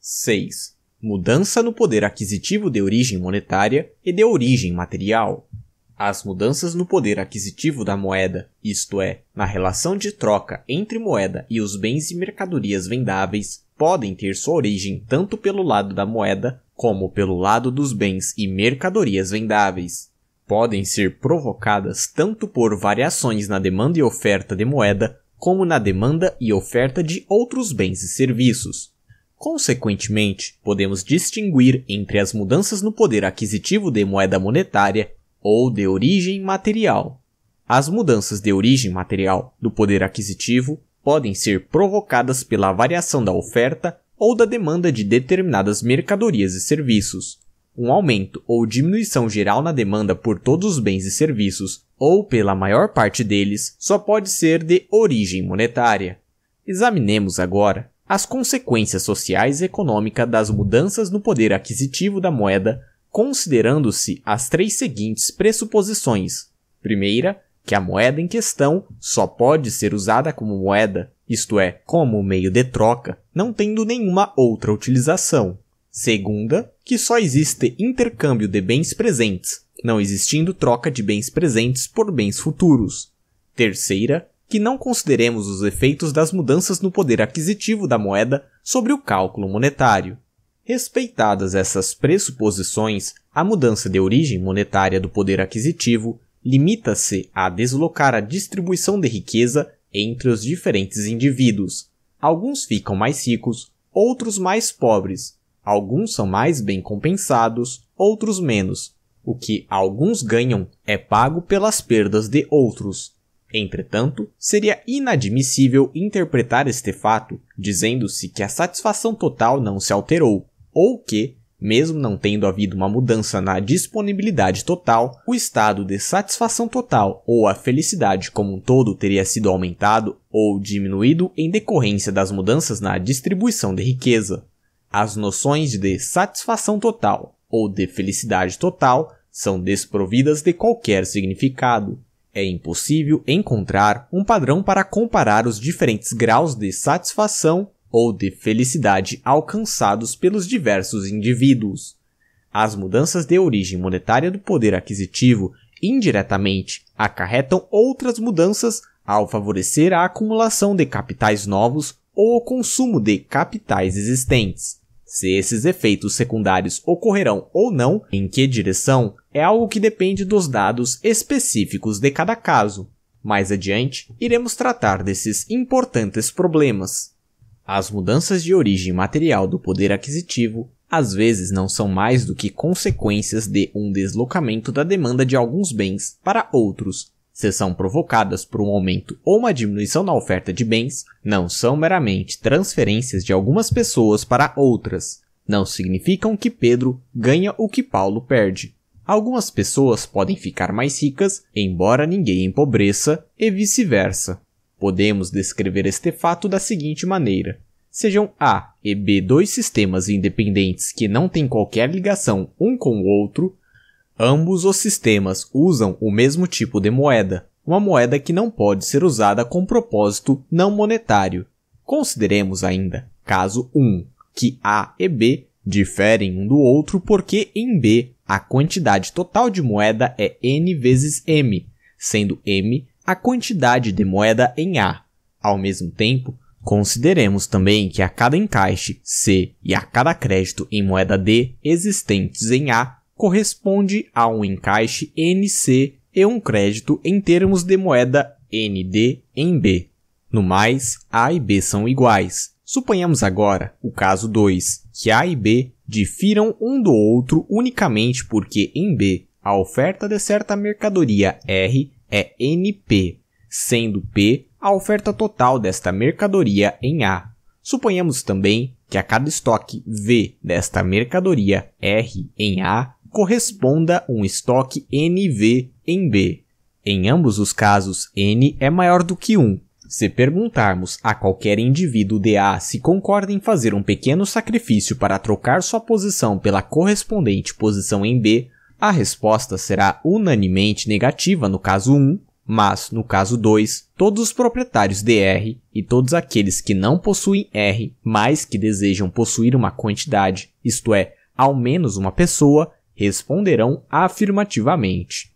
6. Mudança no poder aquisitivo de origem monetária e de origem material. As mudanças no poder aquisitivo da moeda, isto é, na relação de troca entre moeda e os bens e mercadorias vendáveis, podem ter sua origem tanto pelo lado da moeda como pelo lado dos bens e mercadorias vendáveis. Podem ser provocadas tanto por variações na demanda e oferta de moeda, como na demanda e oferta de outros bens e serviços. Consequentemente, podemos distinguir entre as mudanças no poder aquisitivo de moeda monetária ou de origem material. As mudanças de origem material do poder aquisitivo podem ser provocadas pela variação da oferta ou da demanda de determinadas mercadorias e serviços. Um aumento ou diminuição geral na demanda por todos os bens e serviços, ou pela maior parte deles, só pode ser de origem monetária. Examinemos agora as consequências sociais e econômicas das mudanças no poder aquisitivo da moeda, considerando-se as três seguintes pressuposições. Primeira, que a moeda em questão só pode ser usada como moeda, isto é, como meio de troca, não tendo nenhuma outra utilização. Segunda, que só existe intercâmbio de bens presentes, não existindo troca de bens presentes por bens futuros. Terceira, que não consideremos os efeitos das mudanças no poder aquisitivo da moeda sobre o cálculo monetário. Respeitadas essas pressuposições, a mudança de origem monetária do poder aquisitivo limita-se a deslocar a distribuição de riqueza entre os diferentes indivíduos. Alguns ficam mais ricos, outros mais pobres, alguns são mais bem compensados, outros menos. O que alguns ganham é pago pelas perdas de outros. Entretanto, seria inadmissível interpretar este fato dizendo-se que a satisfação total não se alterou, ou que, mesmo não tendo havido uma mudança na disponibilidade total, o estado de satisfação total ou a felicidade como um todo teria sido aumentado ou diminuído em decorrência das mudanças na distribuição de riqueza. As noções de satisfação total ou de felicidade total são desprovidas de qualquer significado. É impossível encontrar um padrão para comparar os diferentes graus de satisfação ou de felicidade alcançados pelos diversos indivíduos. As mudanças de origem monetária do poder aquisitivo indiretamente acarretam outras mudanças ao favorecer a acumulação de capitais novos ou o consumo de capitais existentes. Se esses efeitos secundários ocorrerão ou não, em que direção, é algo que depende dos dados específicos de cada caso. Mais adiante, iremos tratar desses importantes problemas. As mudanças de origem material do poder aquisitivo às vezes não são mais do que consequências de um deslocamento da demanda de alguns bens para outros, se são provocadas por um aumento ou uma diminuição na oferta de bens, não são meramente transferências de algumas pessoas para outras. Não significam que Pedro ganha o que Paulo perde. Algumas pessoas podem ficar mais ricas, embora ninguém empobreça, e vice-versa. Podemos descrever este fato da seguinte maneira: sejam A e B dois sistemas independentes que não têm qualquer ligação um com o outro, Ambos os sistemas usam o mesmo tipo de moeda, uma moeda que não pode ser usada com propósito não monetário. Consideremos ainda caso 1, que A e B diferem um do outro porque em B a quantidade total de moeda é n vezes m, sendo m a quantidade de moeda em A. Ao mesmo tempo, Consideremos também que a cada encaixe C e a cada crédito em moeda D existentes em A corresponde a um encaixe NC e um crédito em termos de moeda ND em B. No mais, A e B são iguais. Suponhamos agora o caso 2, que A e B difiram um do outro unicamente porque em B a oferta de certa mercadoria R é NP, sendo P a oferta total desta mercadoria em A. Suponhamos também que a cada estoque V desta mercadoria R em A corresponda um estoque NV em B. Em ambos os casos, N é maior do que 1. Se perguntarmos a qualquer indivíduo de A se concorda em fazer um pequeno sacrifício para trocar sua posição pela correspondente posição em B, a resposta será unanimemente negativa no caso 1, mas no caso 2, todos os proprietários de R e todos aqueles que não possuem R, mas que desejam possuir uma quantidade, isto é, ao menos uma pessoa, responderão afirmativamente.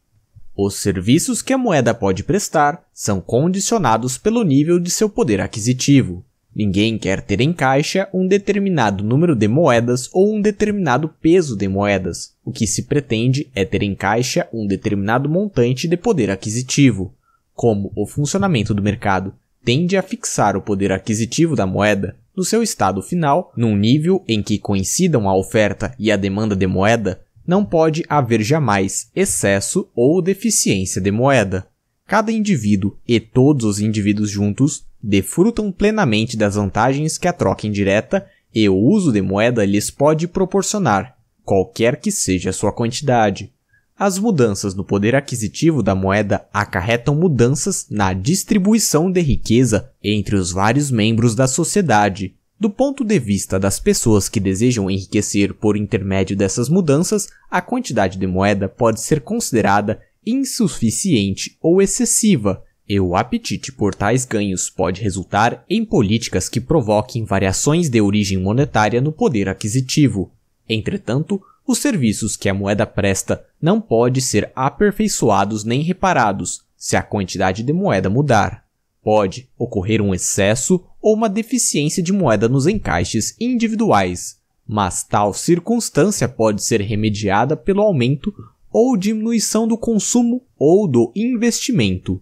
Os serviços que a moeda pode prestar são condicionados pelo nível de seu poder aquisitivo. Ninguém quer ter em caixa um determinado número de moedas ou um determinado peso de moedas. O que se pretende é ter em caixa um determinado montante de poder aquisitivo. Como o funcionamento do mercado tende a fixar o poder aquisitivo da moeda no seu estado final, num nível em que coincidam a oferta e a demanda de moeda, não pode haver jamais excesso ou deficiência de moeda. Cada indivíduo e todos os indivíduos juntos desfrutam plenamente das vantagens que a troca indireta e o uso de moeda lhes pode proporcionar, qualquer que seja a sua quantidade. As mudanças no poder aquisitivo da moeda acarretam mudanças na distribuição de riqueza entre os vários membros da sociedade, do ponto de vista das pessoas que desejam enriquecer por intermédio dessas mudanças, a quantidade de moeda pode ser considerada insuficiente ou excessiva, e o apetite por tais ganhos pode resultar em políticas que provoquem variações de origem monetária no poder aquisitivo. Entretanto, os serviços que a moeda presta não pode ser aperfeiçoados nem reparados se a quantidade de moeda mudar pode ocorrer um excesso ou uma deficiência de moeda nos encaixes individuais, mas tal circunstância pode ser remediada pelo aumento ou diminuição do consumo ou do investimento.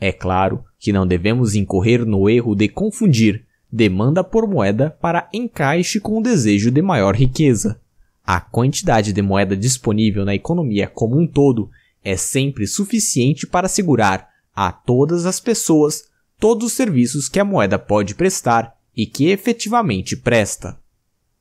É claro que não devemos incorrer no erro de confundir demanda por moeda para encaixe com o desejo de maior riqueza. A quantidade de moeda disponível na economia como um todo é sempre suficiente para assegurar a todas as pessoas todos os serviços que a moeda pode prestar e que efetivamente presta.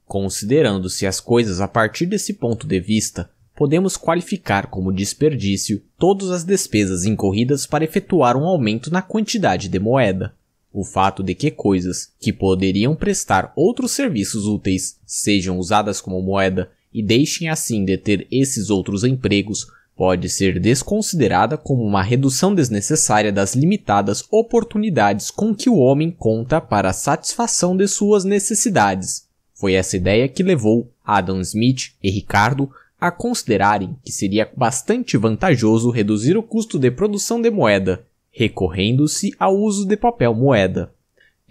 Considerando-se as coisas a partir desse ponto de vista, podemos qualificar como desperdício todas as despesas incorridas para efetuar um aumento na quantidade de moeda. O fato de que coisas que poderiam prestar outros serviços úteis sejam usadas como moeda e deixem assim de ter esses outros empregos pode ser desconsiderada como uma redução desnecessária das limitadas oportunidades com que o homem conta para a satisfação de suas necessidades. Foi essa ideia que levou Adam Smith e Ricardo a considerarem que seria bastante vantajoso reduzir o custo de produção de moeda, recorrendo-se ao uso de papel moeda.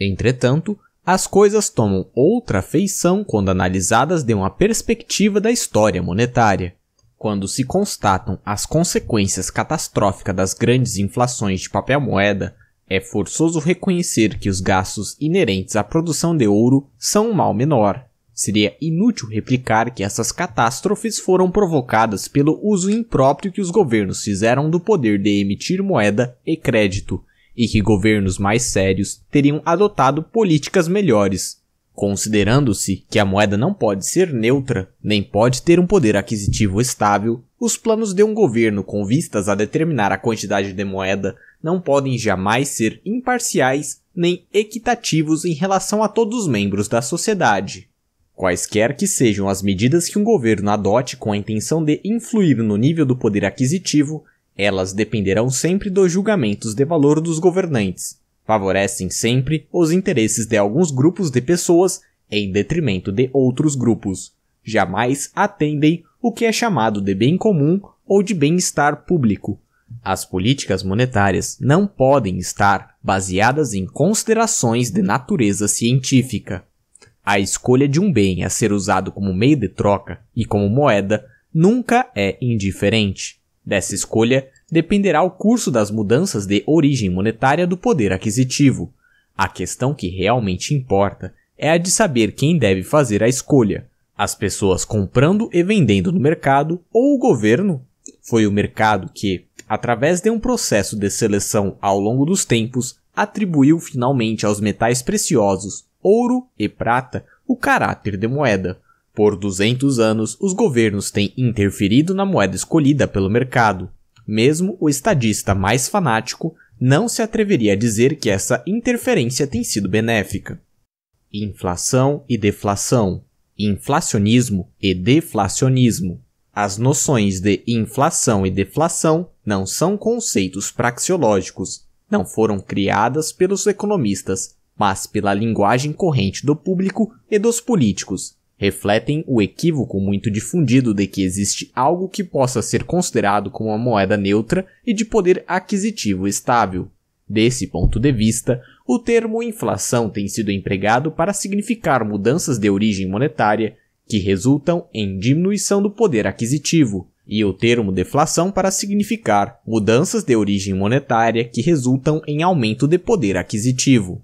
Entretanto, as coisas tomam outra feição quando analisadas de uma perspectiva da história monetária quando se constatam as consequências catastróficas das grandes inflações de papel moeda, é forçoso reconhecer que os gastos inerentes à produção de ouro são um mal menor. Seria inútil replicar que essas catástrofes foram provocadas pelo uso impróprio que os governos fizeram do poder de emitir moeda e crédito, e que governos mais sérios teriam adotado políticas melhores, Considerando-se que a moeda não pode ser neutra, nem pode ter um poder aquisitivo estável, os planos de um governo com vistas a determinar a quantidade de moeda não podem jamais ser imparciais nem equitativos em relação a todos os membros da sociedade. Quaisquer que sejam as medidas que um governo adote com a intenção de influir no nível do poder aquisitivo, elas dependerão sempre dos julgamentos de valor dos governantes, favorecem sempre os interesses de alguns grupos de pessoas em detrimento de outros grupos. Jamais atendem o que é chamado de bem comum ou de bem-estar público. As políticas monetárias não podem estar baseadas em considerações de natureza científica. A escolha de um bem a ser usado como meio de troca e como moeda nunca é indiferente. Dessa escolha dependerá o curso das mudanças de origem monetária do poder aquisitivo. A questão que realmente importa é a de saber quem deve fazer a escolha: as pessoas comprando e vendendo no mercado ou o governo? Foi o mercado que, através de um processo de seleção ao longo dos tempos, atribuiu finalmente aos metais preciosos, ouro e prata, o caráter de moeda. Por 200 anos, os governos têm interferido na moeda escolhida pelo mercado, mesmo o estadista mais fanático não se atreveria a dizer que essa interferência tem sido benéfica. Inflação e deflação, inflacionismo e deflacionismo. As noções de inflação e deflação não são conceitos praxeológicos, não foram criadas pelos economistas, mas pela linguagem corrente do público e dos políticos, refletem o equívoco muito difundido de que existe algo que possa ser considerado como uma moeda neutra e de poder aquisitivo estável. Desse ponto de vista, o termo inflação tem sido empregado para significar mudanças de origem monetária que resultam em diminuição do poder aquisitivo, e o termo deflação para significar mudanças de origem monetária que resultam em aumento de poder aquisitivo.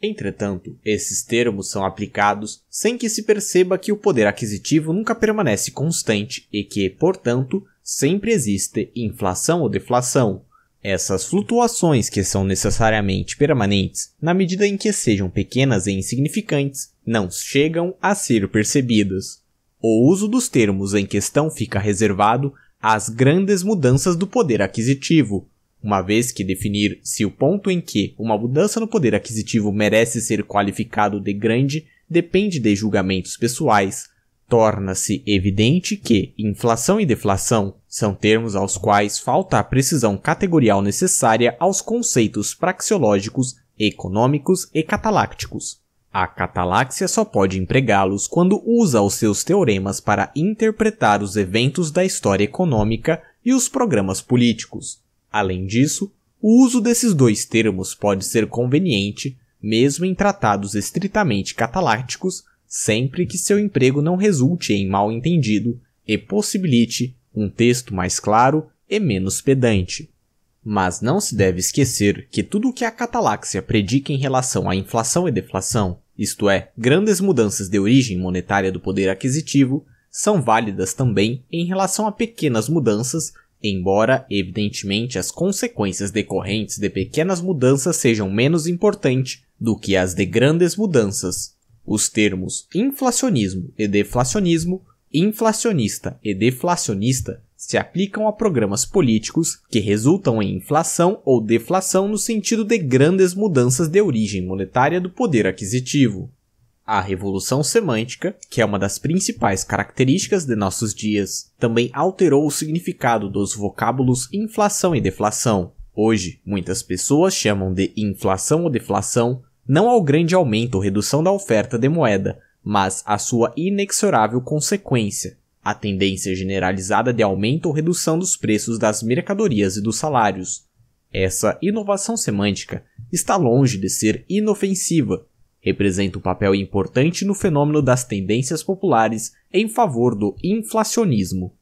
Entretanto, esses termos são aplicados sem que se perceba que o poder aquisitivo nunca permanece constante e que, portanto, sempre existe inflação ou deflação. Essas flutuações, que são necessariamente permanentes, na medida em que sejam pequenas e insignificantes, não chegam a ser percebidas. O uso dos termos em questão fica reservado às grandes mudanças do poder aquisitivo, uma vez que definir se o ponto em que uma mudança no poder aquisitivo merece ser qualificado de grande depende de julgamentos pessoais, torna-se evidente que inflação e deflação são termos aos quais falta a precisão categorial necessária aos conceitos praxeológicos, econômicos e catalácticos. A cataláxia só pode empregá-los quando usa os seus teoremas para interpretar os eventos da história econômica e os programas políticos. Além disso, o uso desses dois termos pode ser conveniente, mesmo em tratados estritamente catalácticos, sempre que seu emprego não resulte em mal entendido e possibilite um texto mais claro e menos pedante. Mas não se deve esquecer que tudo o que a cataláxia predica em relação à inflação e deflação, isto é, grandes mudanças de origem monetária do poder aquisitivo, são válidas também em relação a pequenas mudanças Embora, evidentemente, as consequências decorrentes de pequenas mudanças sejam menos importantes do que as de grandes mudanças. Os termos inflacionismo e deflacionismo, inflacionista e deflacionista se aplicam a programas políticos que resultam em inflação ou deflação no sentido de grandes mudanças de origem monetária do poder aquisitivo. A revolução semântica, que é uma das principais características de nossos dias, também alterou o significado dos vocábulos inflação e deflação. Hoje, muitas pessoas chamam de inflação ou deflação não ao grande aumento ou redução da oferta de moeda, mas à sua inexorável consequência, a tendência generalizada de aumento ou redução dos preços das mercadorias e dos salários. Essa inovação semântica está longe de ser inofensiva representa um papel importante no fenômeno das tendências populares em favor do inflacionismo.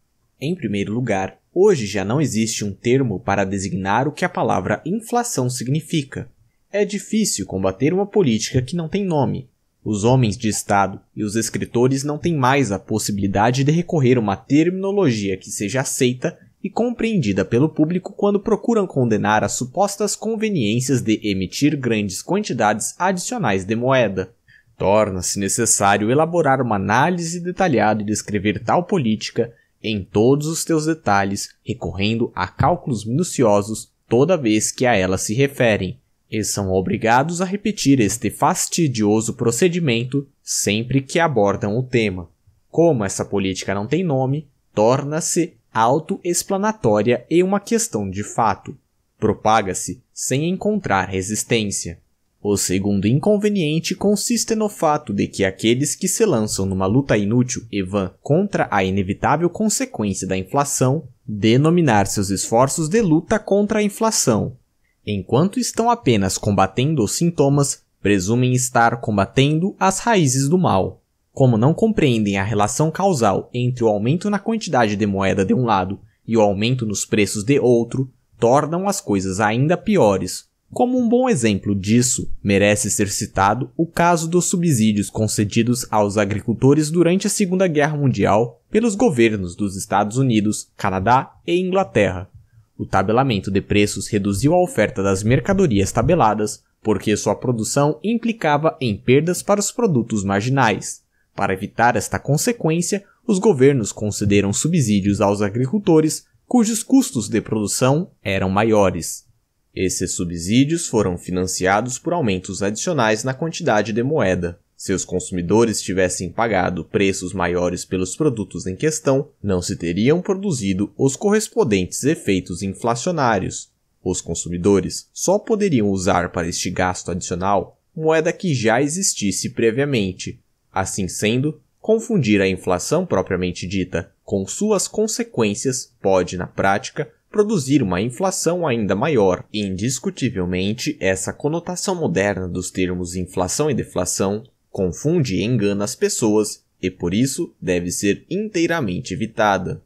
Em primeiro lugar, hoje já não existe um termo para designar o que a palavra inflação significa. É difícil combater uma política que não tem nome. Os homens de Estado e os escritores não têm mais a possibilidade de recorrer a uma terminologia que seja aceita e compreendida pelo público quando procuram condenar as supostas conveniências de emitir grandes quantidades adicionais de moeda. Torna-se necessário elaborar uma análise detalhada e descrever tal política em todos os seus detalhes, recorrendo a cálculos minuciosos toda vez que a ela se referem, e são obrigados a repetir este fastidioso procedimento sempre que abordam o tema. Como essa política não tem nome, torna-se autoexplanatória e uma questão de fato. Propaga-se sem encontrar resistência. O segundo inconveniente consiste no fato de que aqueles que se lançam numa luta inútil e vã contra a inevitável consequência da inflação, denominar seus esforços de luta contra a inflação. Enquanto estão apenas combatendo os sintomas, presumem estar combatendo as raízes do mal. Como não compreendem a relação causal entre o aumento na quantidade de moeda de um lado e o aumento nos preços de outro, tornam as coisas ainda piores. Como um bom exemplo disso, merece ser citado o caso dos subsídios concedidos aos agricultores durante a Segunda Guerra Mundial pelos governos dos Estados Unidos, Canadá e Inglaterra. O tabelamento de preços reduziu a oferta das mercadorias tabeladas, porque sua produção implicava em perdas para os produtos marginais. Para evitar esta consequência, os governos concederam subsídios aos agricultores cujos custos de produção eram maiores. Esses subsídios foram financiados por aumentos adicionais na quantidade de moeda. Se os consumidores tivessem pagado preços maiores pelos produtos em questão, não se teriam produzido os correspondentes efeitos inflacionários. Os consumidores só poderiam usar para este gasto adicional moeda que já existisse previamente, Assim sendo, confundir a inflação propriamente dita com suas consequências pode, na prática, produzir uma inflação ainda maior. Indiscutivelmente, essa conotação moderna dos termos inflação e deflação confunde e engana as pessoas e por isso deve ser inteiramente evitada.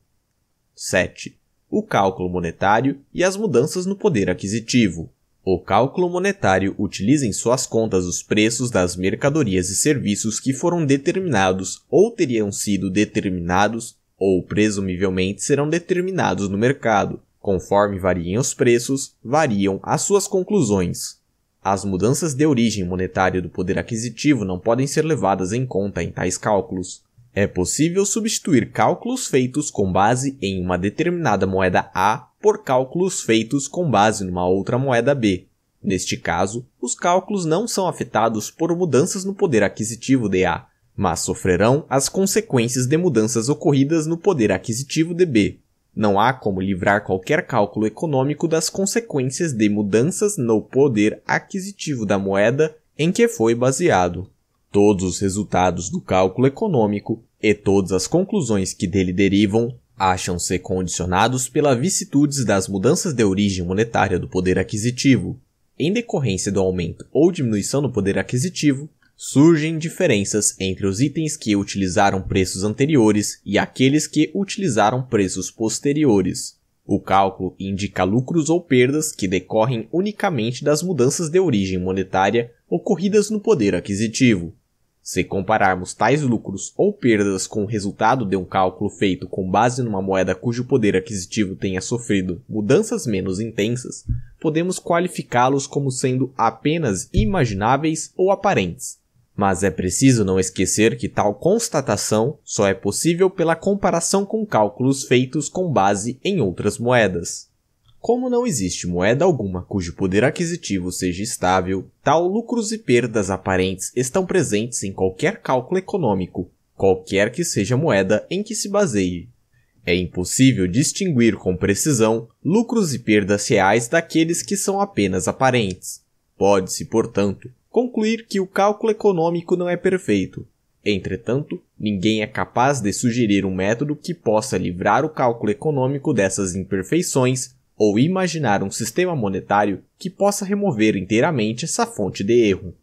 7. O cálculo monetário e as mudanças no poder aquisitivo. O cálculo monetário utiliza em suas contas os preços das mercadorias e serviços que foram determinados ou teriam sido determinados ou presumivelmente serão determinados no mercado. Conforme variem os preços, variam as suas conclusões. As mudanças de origem monetária do poder aquisitivo não podem ser levadas em conta em tais cálculos. É possível substituir cálculos feitos com base em uma determinada moeda A por cálculos feitos com base numa outra moeda B. Neste caso, os cálculos não são afetados por mudanças no poder aquisitivo de A, mas sofrerão as consequências de mudanças ocorridas no poder aquisitivo de B. Não há como livrar qualquer cálculo econômico das consequências de mudanças no poder aquisitivo da moeda em que foi baseado. Todos os resultados do cálculo econômico e todas as conclusões que dele derivam acham-se condicionados pelas vicissitudes das mudanças de origem monetária do poder aquisitivo. Em decorrência do aumento ou diminuição do poder aquisitivo, surgem diferenças entre os itens que utilizaram preços anteriores e aqueles que utilizaram preços posteriores. O cálculo indica lucros ou perdas que decorrem unicamente das mudanças de origem monetária ocorridas no poder aquisitivo. Se compararmos tais lucros ou perdas com o resultado de um cálculo feito com base numa moeda cujo poder aquisitivo tenha sofrido mudanças menos intensas, podemos qualificá-los como sendo apenas imagináveis ou aparentes. Mas é preciso não esquecer que tal constatação só é possível pela comparação com cálculos feitos com base em outras moedas. Como não existe moeda alguma cujo poder aquisitivo seja estável, tal lucros e perdas aparentes estão presentes em qualquer cálculo econômico, qualquer que seja a moeda em que se baseie. É impossível distinguir com precisão lucros e perdas reais daqueles que são apenas aparentes. Pode-se, portanto, concluir que o cálculo econômico não é perfeito. Entretanto, ninguém é capaz de sugerir um método que possa livrar o cálculo econômico dessas imperfeições ou imaginar um sistema monetário que possa remover inteiramente essa fonte de erro.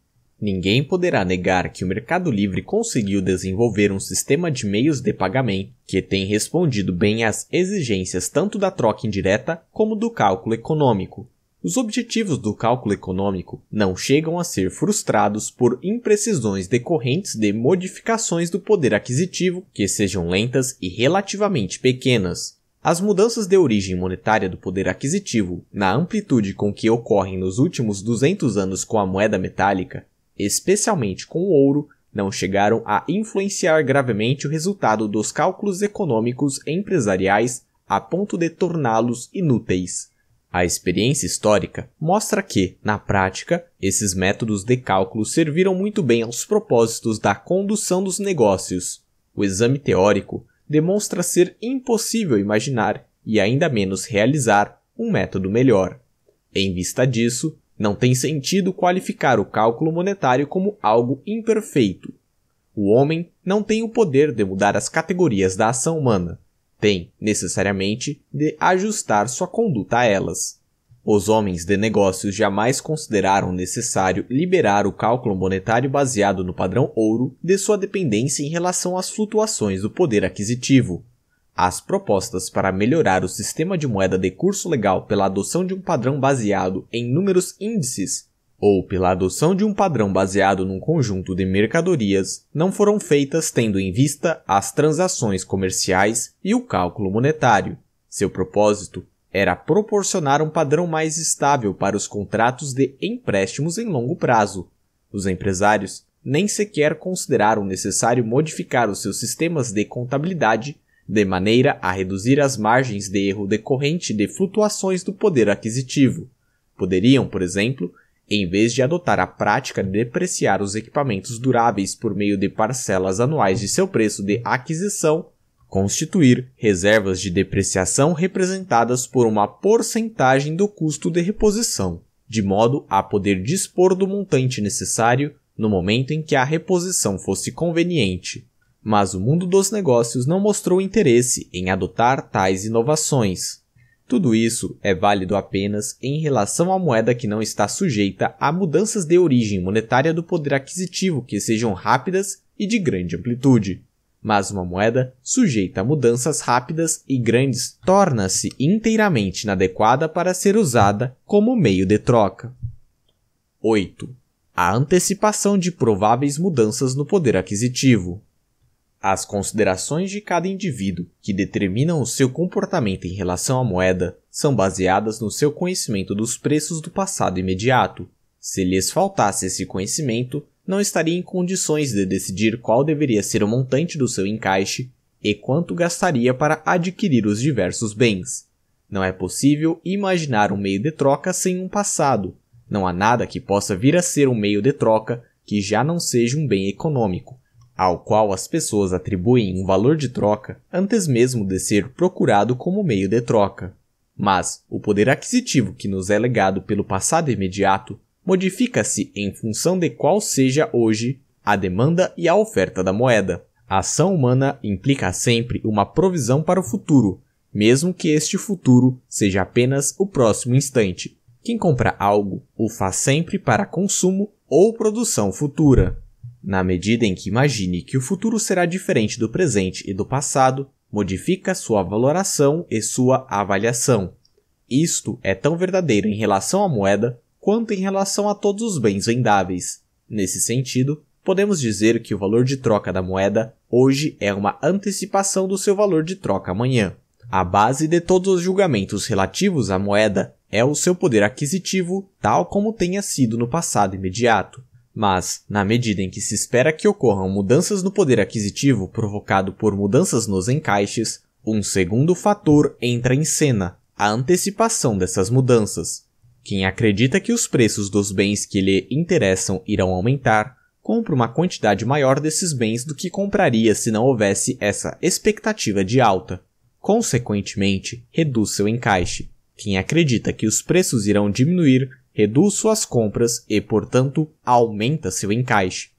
Ninguém poderá negar que o Mercado Livre conseguiu desenvolver um sistema de meios de pagamento que tem respondido bem às exigências tanto da troca indireta como do cálculo econômico. Os objetivos do cálculo econômico não chegam a ser frustrados por imprecisões decorrentes de modificações do poder aquisitivo que sejam lentas e relativamente pequenas, as mudanças de origem monetária do poder aquisitivo, na amplitude com que ocorrem nos últimos 200 anos com a moeda metálica, especialmente com o ouro, não chegaram a influenciar gravemente o resultado dos cálculos econômicos empresariais a ponto de torná-los inúteis. A experiência histórica mostra que, na prática, esses métodos de cálculo serviram muito bem aos propósitos da condução dos negócios. O exame teórico demonstra ser impossível imaginar e ainda menos realizar um método melhor. Em vista disso, não tem sentido qualificar o cálculo monetário como algo imperfeito. O homem não tem o poder de mudar as categorias da ação humana, tem, necessariamente, de ajustar sua conduta a elas. Os homens de negócios jamais consideraram necessário liberar o cálculo monetário baseado no padrão ouro de sua dependência em relação às flutuações do poder aquisitivo. As propostas para melhorar o sistema de moeda de curso legal pela adoção de um padrão baseado em números índices ou pela adoção de um padrão baseado num conjunto de mercadorias não foram feitas tendo em vista as transações comerciais e o cálculo monetário. Seu propósito era proporcionar um padrão mais estável para os contratos de empréstimos em longo prazo. Os empresários nem sequer consideraram necessário modificar os seus sistemas de contabilidade de maneira a reduzir as margens de erro decorrente de flutuações do poder aquisitivo. Poderiam, por exemplo, em vez de adotar a prática de depreciar os equipamentos duráveis por meio de parcelas anuais de seu preço de aquisição, constituir reservas de depreciação representadas por uma porcentagem do custo de reposição, de modo a poder dispor do montante necessário no momento em que a reposição fosse conveniente. Mas o mundo dos negócios não mostrou interesse em adotar tais inovações. Tudo isso é válido apenas em relação à moeda que não está sujeita a mudanças de origem monetária do poder aquisitivo que sejam rápidas e de grande amplitude mas uma moeda sujeita a mudanças rápidas e grandes torna-se inteiramente inadequada para ser usada como meio de troca. 8. A antecipação de prováveis mudanças no poder aquisitivo. As considerações de cada indivíduo que determinam o seu comportamento em relação à moeda são baseadas no seu conhecimento dos preços do passado imediato. Se lhes faltasse esse conhecimento, não estaria em condições de decidir qual deveria ser o montante do seu encaixe e quanto gastaria para adquirir os diversos bens. Não é possível imaginar um meio de troca sem um passado. Não há nada que possa vir a ser um meio de troca que já não seja um bem econômico, ao qual as pessoas atribuem um valor de troca antes mesmo de ser procurado como meio de troca. Mas o poder aquisitivo que nos é legado pelo passado imediato modifica-se em função de qual seja hoje a demanda e a oferta da moeda. A ação humana implica sempre uma provisão para o futuro, mesmo que este futuro seja apenas o próximo instante. Quem compra algo o faz sempre para consumo ou produção futura. Na medida em que imagine que o futuro será diferente do presente e do passado, modifica sua valoração e sua avaliação. Isto é tão verdadeiro em relação à moeda quanto em relação a todos os bens vendáveis. Nesse sentido, podemos dizer que o valor de troca da moeda hoje é uma antecipação do seu valor de troca amanhã. A base de todos os julgamentos relativos à moeda é o seu poder aquisitivo, tal como tenha sido no passado imediato. Mas, na medida em que se espera que ocorram mudanças no poder aquisitivo provocado por mudanças nos encaixes, um segundo fator entra em cena, a antecipação dessas mudanças. Quem acredita que os preços dos bens que lhe interessam irão aumentar, compra uma quantidade maior desses bens do que compraria se não houvesse essa expectativa de alta. Consequentemente, reduz seu encaixe. Quem acredita que os preços irão diminuir, reduz suas compras e, portanto, aumenta seu encaixe.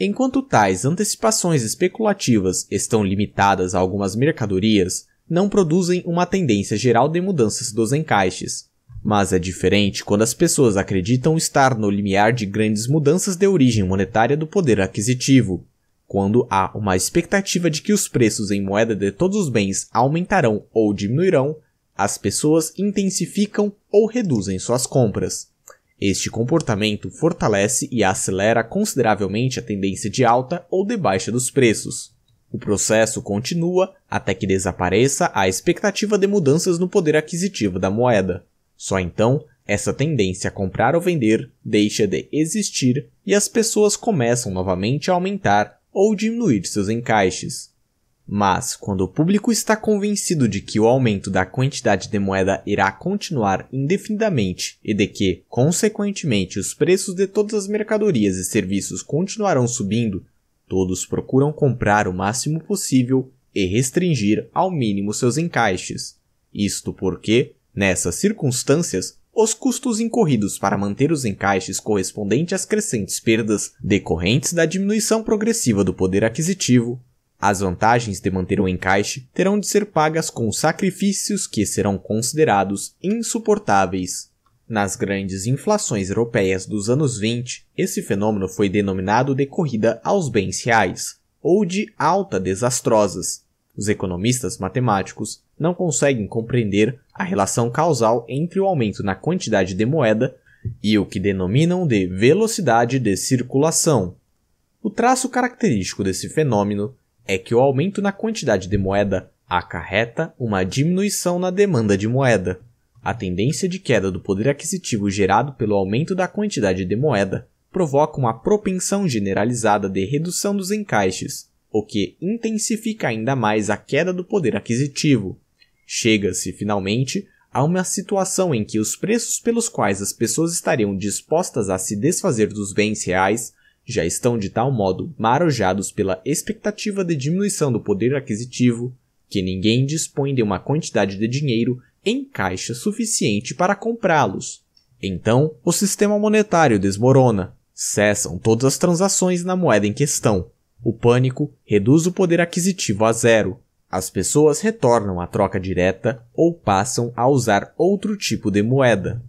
Enquanto tais antecipações especulativas estão limitadas a algumas mercadorias, não produzem uma tendência geral de mudanças dos encaixes, mas é diferente quando as pessoas acreditam estar no limiar de grandes mudanças de origem monetária do poder aquisitivo, quando há uma expectativa de que os preços em moeda de todos os bens aumentarão ou diminuirão, as pessoas intensificam ou reduzem suas compras. Este comportamento fortalece e acelera consideravelmente a tendência de alta ou de baixa dos preços. O processo continua até que desapareça a expectativa de mudanças no poder aquisitivo da moeda. Só então, essa tendência a comprar ou vender deixa de existir e as pessoas começam novamente a aumentar ou diminuir seus encaixes. Mas, quando o público está convencido de que o aumento da quantidade de moeda irá continuar indefinidamente e de que, consequentemente, os preços de todas as mercadorias e serviços continuarão subindo, todos procuram comprar o máximo possível e restringir ao mínimo seus encaixes. Isto porque Nessas circunstâncias, os custos incorridos para manter os encaixes correspondentes às crescentes perdas decorrentes da diminuição progressiva do poder aquisitivo, as vantagens de manter o encaixe terão de ser pagas com sacrifícios que serão considerados insuportáveis. Nas grandes inflações europeias dos anos 20, esse fenômeno foi denominado de corrida aos bens reais, ou de alta desastrosas. Os economistas matemáticos não conseguem compreender a relação causal entre o aumento na quantidade de moeda e o que denominam de velocidade de circulação. O traço característico desse fenômeno é que o aumento na quantidade de moeda acarreta uma diminuição na demanda de moeda. A tendência de queda do poder aquisitivo gerado pelo aumento da quantidade de moeda provoca uma propensão generalizada de redução dos encaixes, o que intensifica ainda mais a queda do poder aquisitivo. Chega-se, finalmente, a uma situação em que os preços pelos quais as pessoas estariam dispostas a se desfazer dos bens reais já estão de tal modo marojados pela expectativa de diminuição do poder aquisitivo que ninguém dispõe de uma quantidade de dinheiro em caixa suficiente para comprá-los. Então, o sistema monetário desmorona, cessam todas as transações na moeda em questão. O pânico reduz o poder aquisitivo a zero, as pessoas retornam à troca direta ou passam a usar outro tipo de moeda.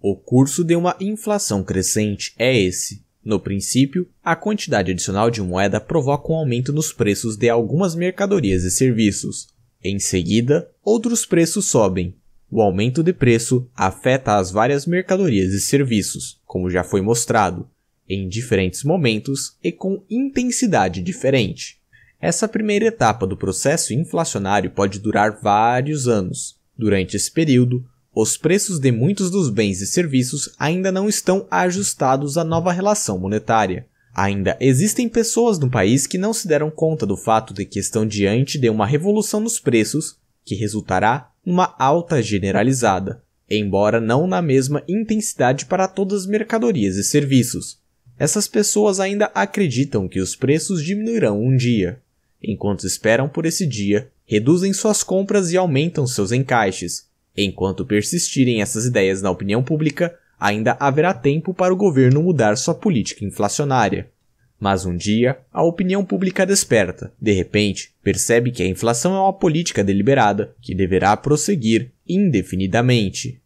O curso de uma inflação crescente é esse. No princípio, a quantidade adicional de moeda provoca um aumento nos preços de algumas mercadorias e serviços. Em seguida, outros preços sobem. O aumento de preço afeta as várias mercadorias e serviços, como já foi mostrado, em diferentes momentos e com intensidade diferente. Essa primeira etapa do processo inflacionário pode durar vários anos. Durante esse período, os preços de muitos dos bens e serviços ainda não estão ajustados à nova relação monetária. Ainda existem pessoas no país que não se deram conta do fato de que estão diante de uma revolução nos preços que resultará numa alta generalizada, embora não na mesma intensidade para todas as mercadorias e serviços. Essas pessoas ainda acreditam que os preços diminuirão um dia, Enquanto esperam por esse dia, reduzem suas compras e aumentam seus encaixes. Enquanto persistirem essas ideias na opinião pública, ainda haverá tempo para o governo mudar sua política inflacionária. Mas um dia, a opinião pública desperta, de repente, percebe que a inflação é uma política deliberada que deverá prosseguir indefinidamente.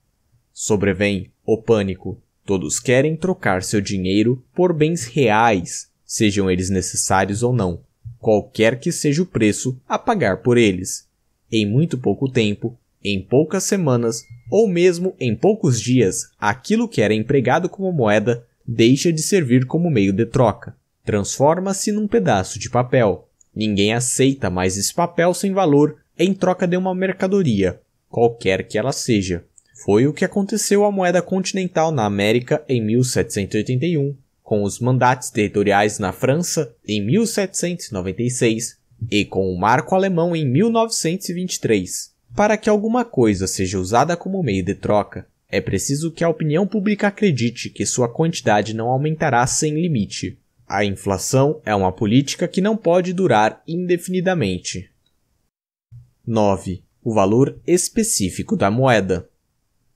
Sobrevém o pânico. Todos querem trocar seu dinheiro por bens reais, sejam eles necessários ou não qualquer que seja o preço a pagar por eles. Em muito pouco tempo, em poucas semanas ou mesmo em poucos dias, aquilo que era empregado como moeda deixa de servir como meio de troca. Transforma-se num pedaço de papel. Ninguém aceita mais esse papel sem valor em troca de uma mercadoria, qualquer que ela seja. Foi o que aconteceu à moeda continental na América em 1781 com os mandatos territoriais na França em 1796 e com o Marco Alemão em 1923. Para que alguma coisa seja usada como meio de troca, é preciso que a opinião pública acredite que sua quantidade não aumentará sem limite. A inflação é uma política que não pode durar indefinidamente. 9. O valor específico da moeda.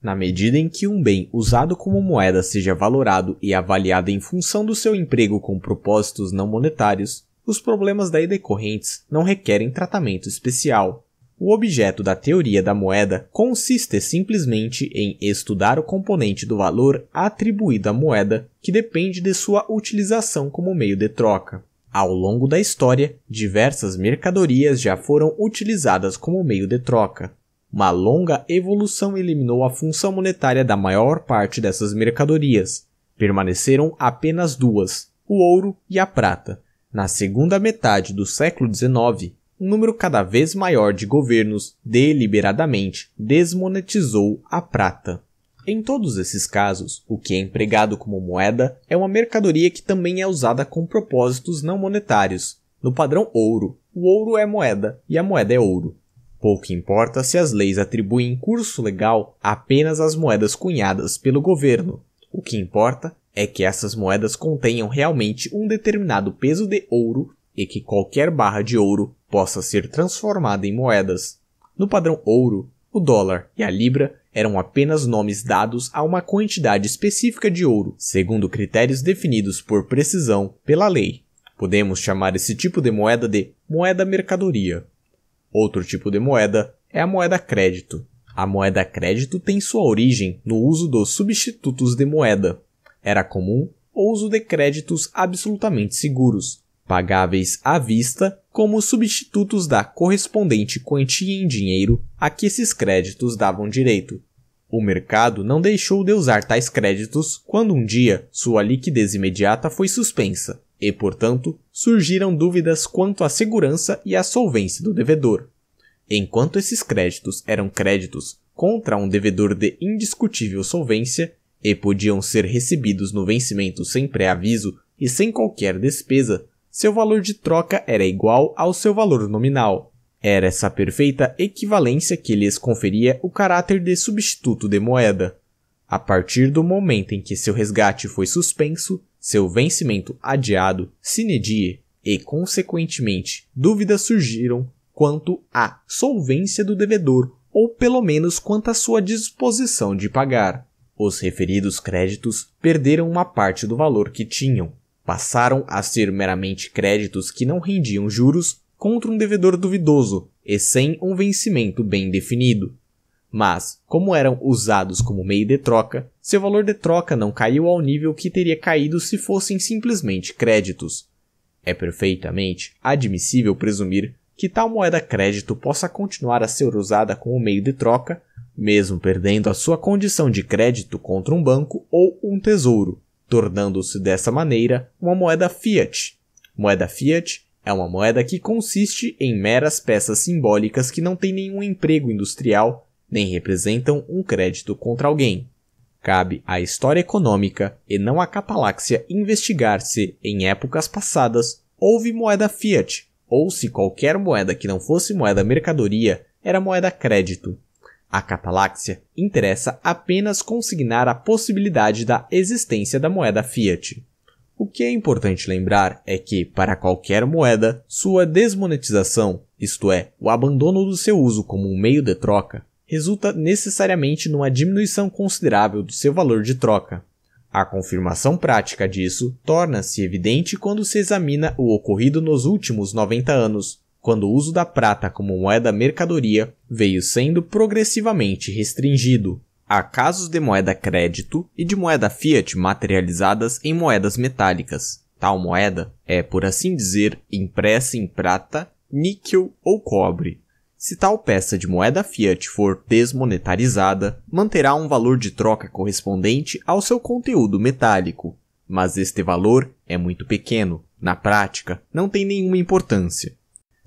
Na medida em que um bem usado como moeda seja valorado e avaliado em função do seu emprego com propósitos não monetários, os problemas daí decorrentes não requerem tratamento especial. O objeto da teoria da moeda consiste simplesmente em estudar o componente do valor atribuído à moeda que depende de sua utilização como meio de troca. Ao longo da história, diversas mercadorias já foram utilizadas como meio de troca, uma longa evolução eliminou a função monetária da maior parte dessas mercadorias. Permaneceram apenas duas, o ouro e a prata. Na segunda metade do século XIX, um número cada vez maior de governos deliberadamente desmonetizou a prata. Em todos esses casos, o que é empregado como moeda é uma mercadoria que também é usada com propósitos não monetários. No padrão ouro, o ouro é moeda e a moeda é ouro. Pouco importa se as leis atribuem curso legal apenas às moedas cunhadas pelo governo. O que importa é que essas moedas contenham realmente um determinado peso de ouro e que qualquer barra de ouro possa ser transformada em moedas. No padrão ouro, o dólar e a libra eram apenas nomes dados a uma quantidade específica de ouro, segundo critérios definidos por precisão pela lei. Podemos chamar esse tipo de moeda de moeda mercadoria. Outro tipo de moeda é a moeda crédito. A moeda crédito tem sua origem no uso dos substitutos de moeda. Era comum o uso de créditos absolutamente seguros, pagáveis à vista como substitutos da correspondente quantia em dinheiro a que esses créditos davam direito. O mercado não deixou de usar tais créditos quando um dia sua liquidez imediata foi suspensa e, portanto, surgiram dúvidas quanto à segurança e à solvência do devedor. Enquanto esses créditos eram créditos contra um devedor de indiscutível solvência e podiam ser recebidos no vencimento sem pré-aviso e sem qualquer despesa, seu valor de troca era igual ao seu valor nominal. Era essa perfeita equivalência que lhes conferia o caráter de substituto de moeda. A partir do momento em que seu resgate foi suspenso, seu vencimento adiado, sine die, e, consequentemente, dúvidas surgiram quanto à solvência do devedor ou pelo menos quanto à sua disposição de pagar. Os referidos créditos perderam uma parte do valor que tinham, passaram a ser meramente créditos que não rendiam juros contra um devedor duvidoso e sem um vencimento bem definido. Mas, como eram usados como meio de troca, seu valor de troca não caiu ao nível que teria caído se fossem simplesmente créditos. É perfeitamente admissível presumir que tal moeda crédito possa continuar a ser usada como meio de troca, mesmo perdendo a sua condição de crédito contra um banco ou um tesouro, tornando-se dessa maneira uma moeda fiat. Moeda fiat é uma moeda que consiste em meras peças simbólicas que não têm nenhum emprego industrial nem representam um crédito contra alguém. Cabe à história econômica e não à capaláxia investigar se, em épocas passadas, houve moeda fiat, ou se qualquer moeda que não fosse moeda mercadoria era moeda crédito. A cataláxia interessa apenas consignar a possibilidade da existência da moeda fiat. O que é importante lembrar é que, para qualquer moeda, sua desmonetização, isto é, o abandono do seu uso como um meio de troca, resulta necessariamente numa diminuição considerável do seu valor de troca. A confirmação prática disso torna-se evidente quando se examina o ocorrido nos últimos 90 anos, quando o uso da prata como moeda mercadoria veio sendo progressivamente restringido. Há casos de moeda crédito e de moeda fiat materializadas em moedas metálicas. Tal moeda é, por assim dizer, impressa em prata, níquel ou cobre. Se tal peça de moeda fiat for desmonetarizada, manterá um valor de troca correspondente ao seu conteúdo metálico, mas este valor é muito pequeno, na prática, não tem nenhuma importância.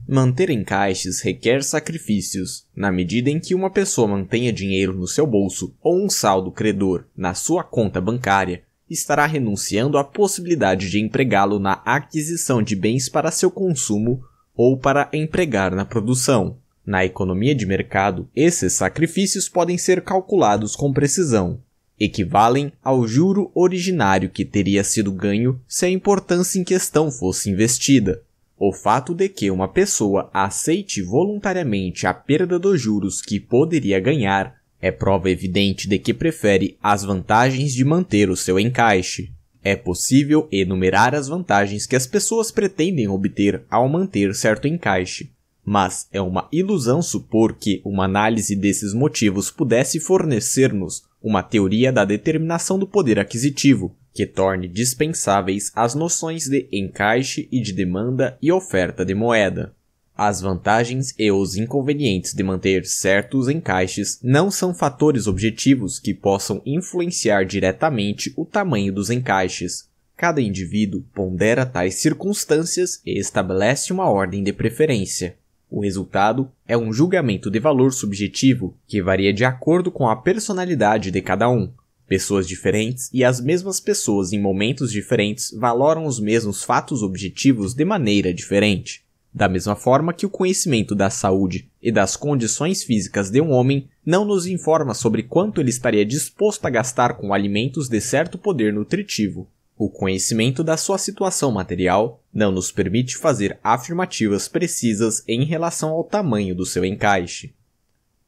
Manter encaixes requer sacrifícios, na medida em que uma pessoa mantenha dinheiro no seu bolso ou um saldo credor na sua conta bancária, estará renunciando à possibilidade de empregá-lo na aquisição de bens para seu consumo ou para empregar na produção. Na economia de mercado, esses sacrifícios podem ser calculados com precisão. Equivalem ao juro originário que teria sido ganho se a importância em questão fosse investida. O fato de que uma pessoa aceite voluntariamente a perda dos juros que poderia ganhar é prova evidente de que prefere as vantagens de manter o seu encaixe. É possível enumerar as vantagens que as pessoas pretendem obter ao manter certo encaixe, mas é uma ilusão supor que uma análise desses motivos pudesse fornecer-nos uma teoria da determinação do poder aquisitivo, que torne dispensáveis as noções de encaixe e de demanda e oferta de moeda. As vantagens e os inconvenientes de manter certos encaixes não são fatores objetivos que possam influenciar diretamente o tamanho dos encaixes, cada indivíduo pondera tais circunstâncias e estabelece uma ordem de preferência. O resultado é um julgamento de valor subjetivo que varia de acordo com a personalidade de cada um. Pessoas diferentes e as mesmas pessoas em momentos diferentes valoram os mesmos fatos objetivos de maneira diferente. Da mesma forma que o conhecimento da saúde e das condições físicas de um homem não nos informa sobre quanto ele estaria disposto a gastar com alimentos de certo poder nutritivo. O conhecimento da sua situação material não nos permite fazer afirmativas precisas em relação ao tamanho do seu encaixe.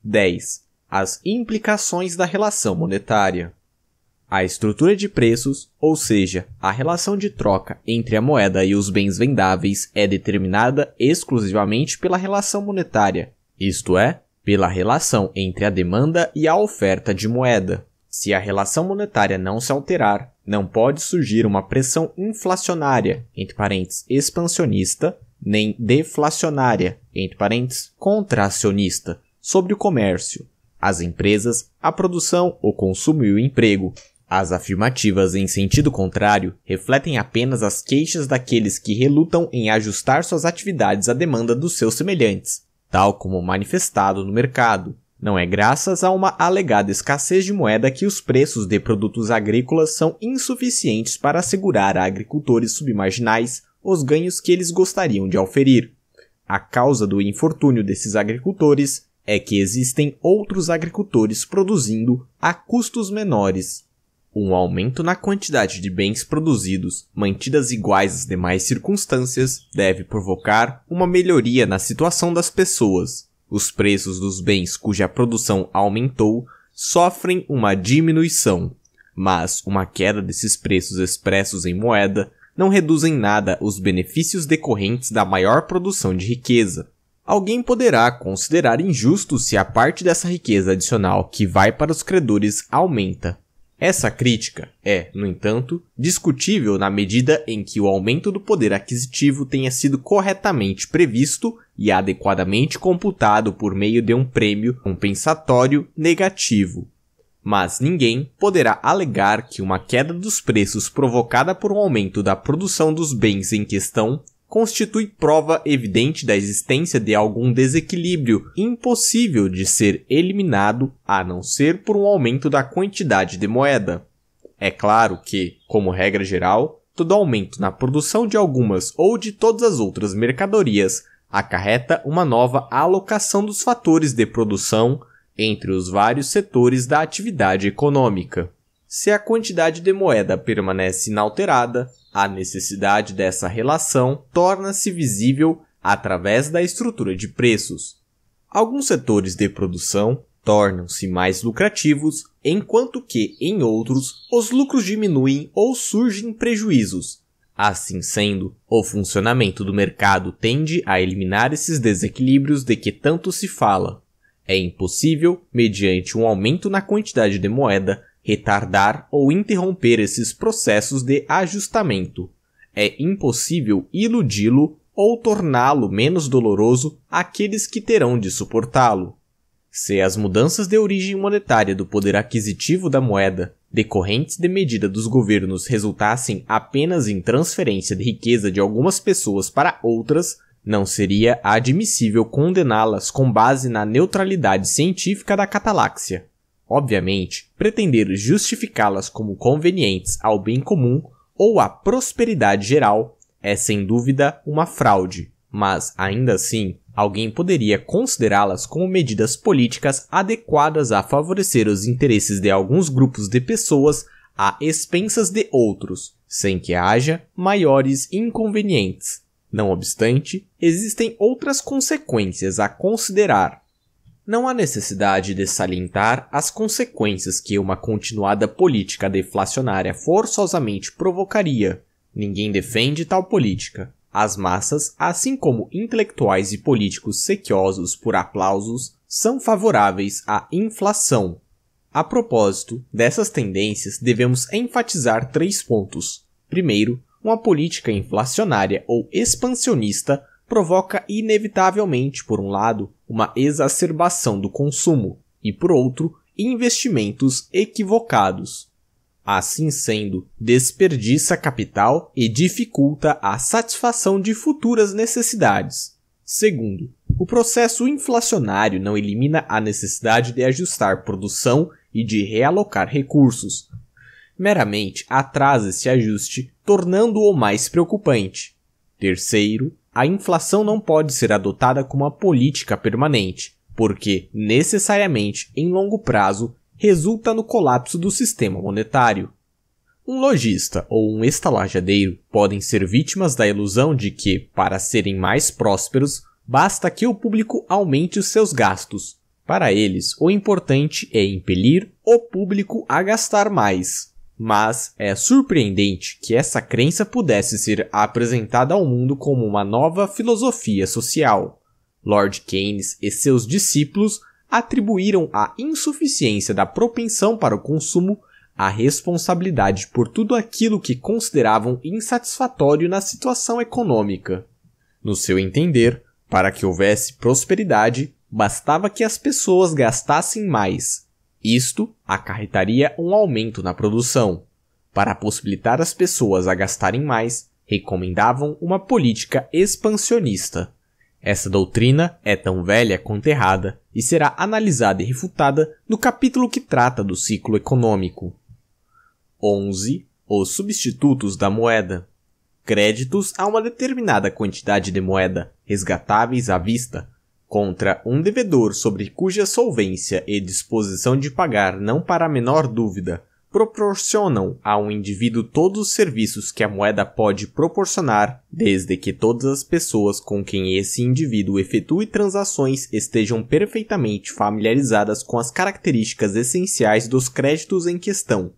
10. As implicações da relação monetária. A estrutura de preços, ou seja, a relação de troca entre a moeda e os bens vendáveis, é determinada exclusivamente pela relação monetária, isto é, pela relação entre a demanda e a oferta de moeda. Se a relação monetária não se alterar, não pode surgir uma pressão inflacionária, entre parênteses, expansionista, nem deflacionária, entre parênteses, contracionista, sobre o comércio, as empresas, a produção, o consumo e o emprego. As afirmativas em sentido contrário refletem apenas as queixas daqueles que relutam em ajustar suas atividades à demanda dos seus semelhantes, tal como manifestado no mercado, não é graças a uma alegada escassez de moeda que os preços de produtos agrícolas são insuficientes para assegurar a agricultores submarginais os ganhos que eles gostariam de oferir. A causa do infortúnio desses agricultores é que existem outros agricultores produzindo a custos menores. Um aumento na quantidade de bens produzidos, mantidas iguais às demais circunstâncias, deve provocar uma melhoria na situação das pessoas, os preços dos bens cuja produção aumentou sofrem uma diminuição, mas uma queda desses preços expressos em moeda não reduzem nada os benefícios decorrentes da maior produção de riqueza. Alguém poderá considerar injusto se a parte dessa riqueza adicional que vai para os credores aumenta, essa crítica é, no entanto, discutível na medida em que o aumento do poder aquisitivo tenha sido corretamente previsto e adequadamente computado por meio de um prêmio compensatório negativo. Mas ninguém poderá alegar que uma queda dos preços provocada por um aumento da produção dos bens em questão constitui prova evidente da existência de algum desequilíbrio impossível de ser eliminado a não ser por um aumento da quantidade de moeda. É claro que, como regra geral, todo aumento na produção de algumas ou de todas as outras mercadorias acarreta uma nova alocação dos fatores de produção entre os vários setores da atividade econômica. Se a quantidade de moeda permanece inalterada, a necessidade dessa relação torna-se visível através da estrutura de preços. Alguns setores de produção tornam-se mais lucrativos, enquanto que, em outros, os lucros diminuem ou surgem prejuízos. Assim sendo, o funcionamento do mercado tende a eliminar esses desequilíbrios de que tanto se fala. É impossível, mediante um aumento na quantidade de moeda, retardar ou interromper esses processos de ajustamento. É impossível iludi-lo ou torná-lo menos doloroso àqueles que terão de suportá-lo. Se as mudanças de origem monetária do poder aquisitivo da moeda, decorrentes de medida dos governos, resultassem apenas em transferência de riqueza de algumas pessoas para outras, não seria admissível condená-las com base na neutralidade científica da cataláxia. Obviamente, pretender justificá-las como convenientes ao bem comum ou à prosperidade geral é sem dúvida uma fraude, mas ainda assim alguém poderia considerá-las como medidas políticas adequadas a favorecer os interesses de alguns grupos de pessoas a expensas de outros, sem que haja maiores inconvenientes. Não obstante, existem outras consequências a considerar, não há necessidade de salientar as consequências que uma continuada política deflacionária forçosamente provocaria. Ninguém defende tal política. As massas, assim como intelectuais e políticos sequiosos por aplausos, são favoráveis à inflação. A propósito dessas tendências, devemos enfatizar três pontos. Primeiro, uma política inflacionária ou expansionista provoca inevitavelmente, por um lado, uma exacerbação do consumo e, por outro, investimentos equivocados. Assim sendo, desperdiça capital e dificulta a satisfação de futuras necessidades. Segundo, o processo inflacionário não elimina a necessidade de ajustar produção e de realocar recursos. Meramente atrasa esse ajuste, tornando-o mais preocupante. Terceiro, a inflação não pode ser adotada como uma política permanente, porque, necessariamente, em longo prazo, resulta no colapso do sistema monetário. Um lojista ou um estalajadeiro podem ser vítimas da ilusão de que, para serem mais prósperos, basta que o público aumente os seus gastos. Para eles, o importante é impelir o público a gastar mais. Mas é surpreendente que essa crença pudesse ser apresentada ao mundo como uma nova filosofia social. Lord Keynes e seus discípulos atribuíram a insuficiência da propensão para o consumo a responsabilidade por tudo aquilo que consideravam insatisfatório na situação econômica. No seu entender, para que houvesse prosperidade, bastava que as pessoas gastassem mais, isto acarretaria um aumento na produção. Para possibilitar as pessoas a gastarem mais, recomendavam uma política expansionista. Essa doutrina é tão velha quanto errada e será analisada e refutada no capítulo que trata do ciclo econômico. 11. Os substitutos da moeda. Créditos a uma determinada quantidade de moeda, resgatáveis à vista, contra um devedor sobre cuja solvência e disposição de pagar não para a menor dúvida proporcionam a um indivíduo todos os serviços que a moeda pode proporcionar, desde que todas as pessoas com quem esse indivíduo efetue transações estejam perfeitamente familiarizadas com as características essenciais dos créditos em questão,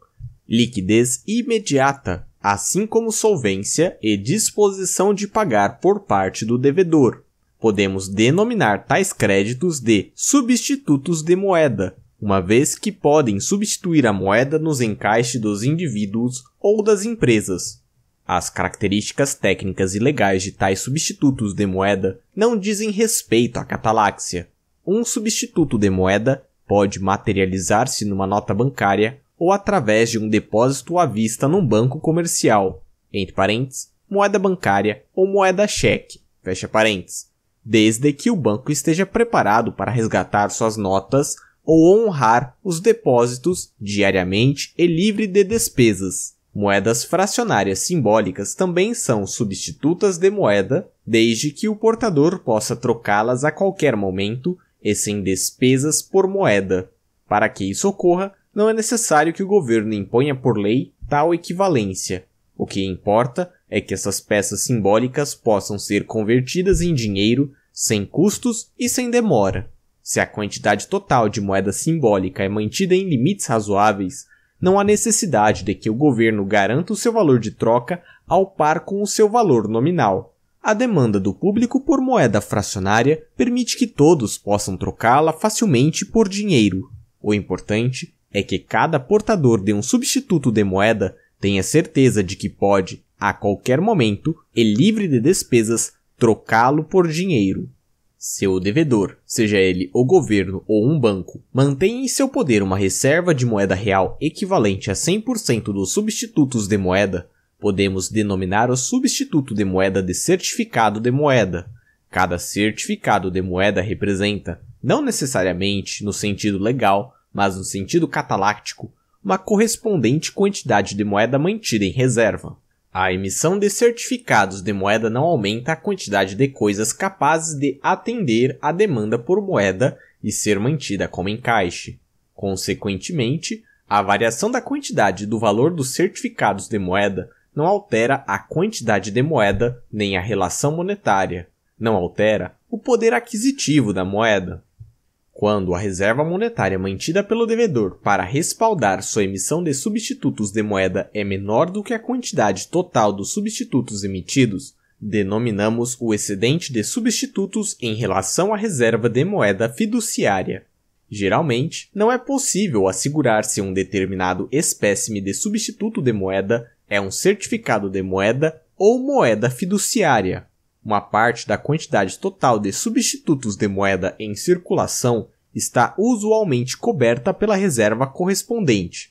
liquidez imediata, assim como solvência e disposição de pagar por parte do devedor. Podemos denominar tais créditos de substitutos de moeda, uma vez que podem substituir a moeda nos encaixes dos indivíduos ou das empresas. As características técnicas e legais de tais substitutos de moeda não dizem respeito à cataláxia. Um substituto de moeda pode materializar-se numa nota bancária ou através de um depósito à vista num banco comercial, entre parênteses, moeda bancária ou moeda cheque, fecha parênteses, desde que o banco esteja preparado para resgatar suas notas ou honrar os depósitos diariamente e livre de despesas. Moedas fracionárias simbólicas também são substitutas de moeda, desde que o portador possa trocá-las a qualquer momento e sem despesas por moeda. Para que isso ocorra, não é necessário que o governo imponha por lei tal equivalência. O que importa é que essas peças simbólicas possam ser convertidas em dinheiro sem custos e sem demora. Se a quantidade total de moeda simbólica é mantida em limites razoáveis, não há necessidade de que o governo garanta o seu valor de troca ao par com o seu valor nominal. A demanda do público por moeda fracionária permite que todos possam trocá-la facilmente por dinheiro. O importante é que cada portador de um substituto de moeda tenha certeza de que pode, a qualquer momento, e é livre de despesas, trocá-lo por dinheiro. Seu devedor, seja ele o governo ou um banco, mantém em seu poder uma reserva de moeda real equivalente a 100% dos substitutos de moeda, podemos denominar o substituto de moeda de certificado de moeda. Cada certificado de moeda representa, não necessariamente no sentido legal, mas no sentido cataláctico, uma correspondente quantidade de moeda mantida em reserva. A emissão de certificados de moeda não aumenta a quantidade de coisas capazes de atender à demanda por moeda e ser mantida como encaixe. Consequentemente, a variação da quantidade do valor dos certificados de moeda não altera a quantidade de moeda nem a relação monetária, não altera o poder aquisitivo da moeda. Quando a reserva monetária mantida pelo devedor para respaldar sua emissão de substitutos de moeda é menor do que a quantidade total dos substitutos emitidos, denominamos o excedente de substitutos em relação à reserva de moeda fiduciária. Geralmente, não é possível assegurar se um determinado espécime de substituto de moeda é um certificado de moeda ou moeda fiduciária. Uma parte da quantidade total de substitutos de moeda em circulação está usualmente coberta pela reserva correspondente.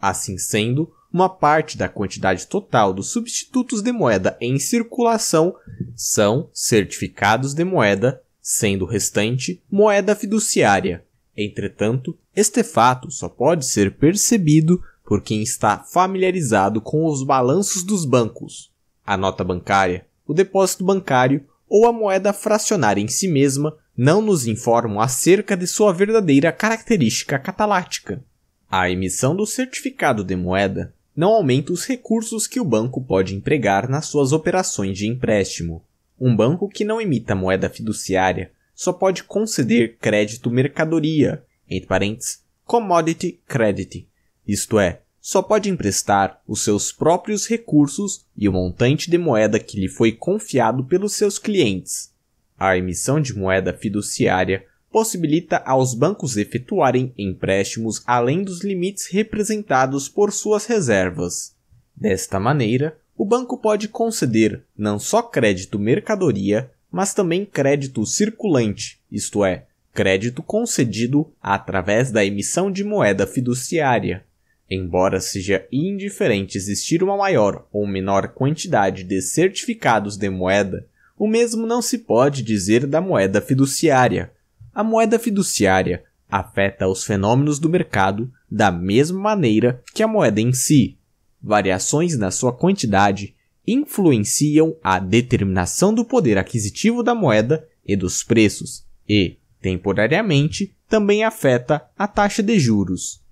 Assim sendo, uma parte da quantidade total dos substitutos de moeda em circulação são certificados de moeda, sendo o restante moeda fiduciária. Entretanto, este fato só pode ser percebido por quem está familiarizado com os balanços dos bancos. A nota bancária o depósito bancário ou a moeda fracionária em si mesma não nos informam acerca de sua verdadeira característica catalática. A emissão do certificado de moeda não aumenta os recursos que o banco pode empregar nas suas operações de empréstimo. Um banco que não emita moeda fiduciária só pode conceder crédito mercadoria, entre parênteses, commodity credit, isto é, só pode emprestar os seus próprios recursos e o montante de moeda que lhe foi confiado pelos seus clientes. A emissão de moeda fiduciária possibilita aos bancos efetuarem empréstimos além dos limites representados por suas reservas. Desta maneira, o banco pode conceder não só crédito mercadoria, mas também crédito circulante, isto é, crédito concedido através da emissão de moeda fiduciária. Embora seja indiferente existir uma maior ou menor quantidade de certificados de moeda, o mesmo não se pode dizer da moeda fiduciária. A moeda fiduciária afeta os fenômenos do mercado da mesma maneira que a moeda em si. Variações na sua quantidade influenciam a determinação do poder aquisitivo da moeda e dos preços, e, temporariamente, também afeta a taxa de juros.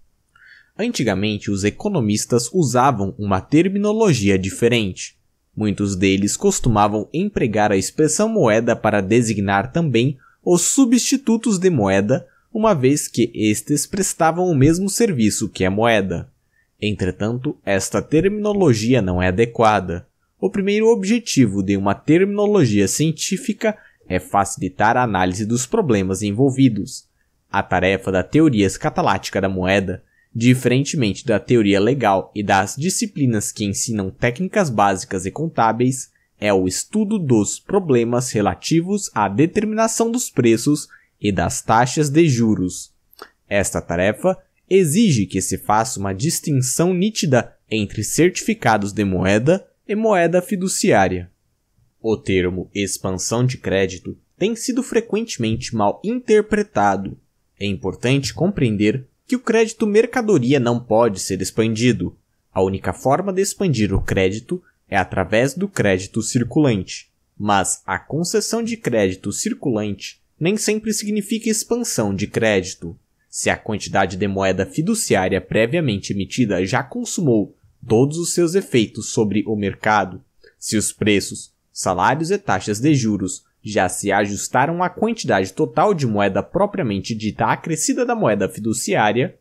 Antigamente, os economistas usavam uma terminologia diferente. Muitos deles costumavam empregar a expressão moeda para designar também os substitutos de moeda, uma vez que estes prestavam o mesmo serviço que a moeda. Entretanto, esta terminologia não é adequada. O primeiro objetivo de uma terminologia científica é facilitar a análise dos problemas envolvidos. A tarefa da teoria escatalática da moeda Diferentemente da teoria legal e das disciplinas que ensinam técnicas básicas e contábeis, é o estudo dos problemas relativos à determinação dos preços e das taxas de juros. Esta tarefa exige que se faça uma distinção nítida entre certificados de moeda e moeda fiduciária. O termo expansão de crédito tem sido frequentemente mal interpretado. É importante compreender que o crédito mercadoria não pode ser expandido. A única forma de expandir o crédito é através do crédito circulante. Mas a concessão de crédito circulante nem sempre significa expansão de crédito. Se a quantidade de moeda fiduciária previamente emitida já consumou todos os seus efeitos sobre o mercado, se os preços, salários e taxas de juros já se ajustaram à quantidade total de moeda propriamente dita acrescida da moeda fiduciária,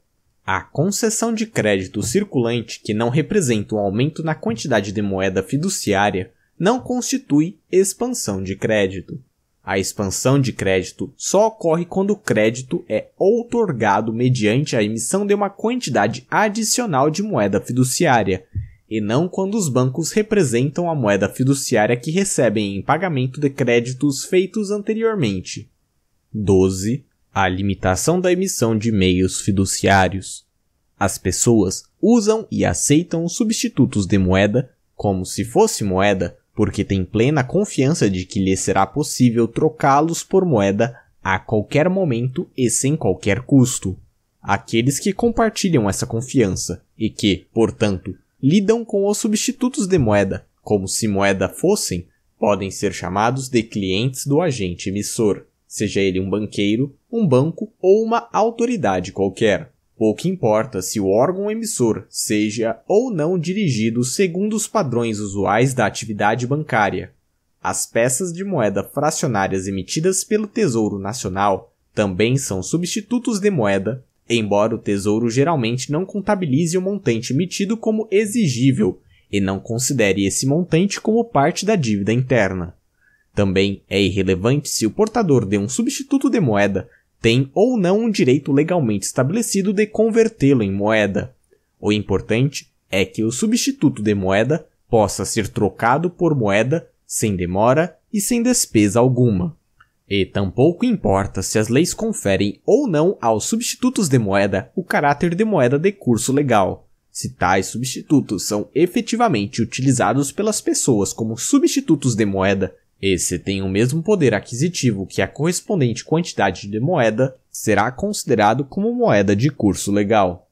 a concessão de crédito circulante, que não representa um aumento na quantidade de moeda fiduciária, não constitui expansão de crédito. A expansão de crédito só ocorre quando o crédito é outorgado mediante a emissão de uma quantidade adicional de moeda fiduciária, e não quando os bancos representam a moeda fiduciária que recebem em pagamento de créditos feitos anteriormente. 12. A limitação da emissão de meios fiduciários. As pessoas usam e aceitam substitutos de moeda como se fosse moeda, porque têm plena confiança de que lhe será possível trocá-los por moeda a qualquer momento e sem qualquer custo. Aqueles que compartilham essa confiança e que, portanto, lidam com os substitutos de moeda, como se moeda fossem, podem ser chamados de clientes do agente emissor, seja ele um banqueiro, um banco ou uma autoridade qualquer. Pouco importa se o órgão emissor seja ou não dirigido segundo os padrões usuais da atividade bancária. As peças de moeda fracionárias emitidas pelo Tesouro Nacional também são substitutos de moeda embora o Tesouro geralmente não contabilize o montante emitido como exigível e não considere esse montante como parte da dívida interna. Também é irrelevante se o portador de um substituto de moeda tem ou não um direito legalmente estabelecido de convertê-lo em moeda. O importante é que o substituto de moeda possa ser trocado por moeda sem demora e sem despesa alguma. E tampouco importa se as leis conferem ou não aos substitutos de moeda o caráter de moeda de curso legal, se tais substitutos são efetivamente utilizados pelas pessoas como substitutos de moeda e se tem o mesmo poder aquisitivo que a correspondente quantidade de moeda, será considerado como moeda de curso legal.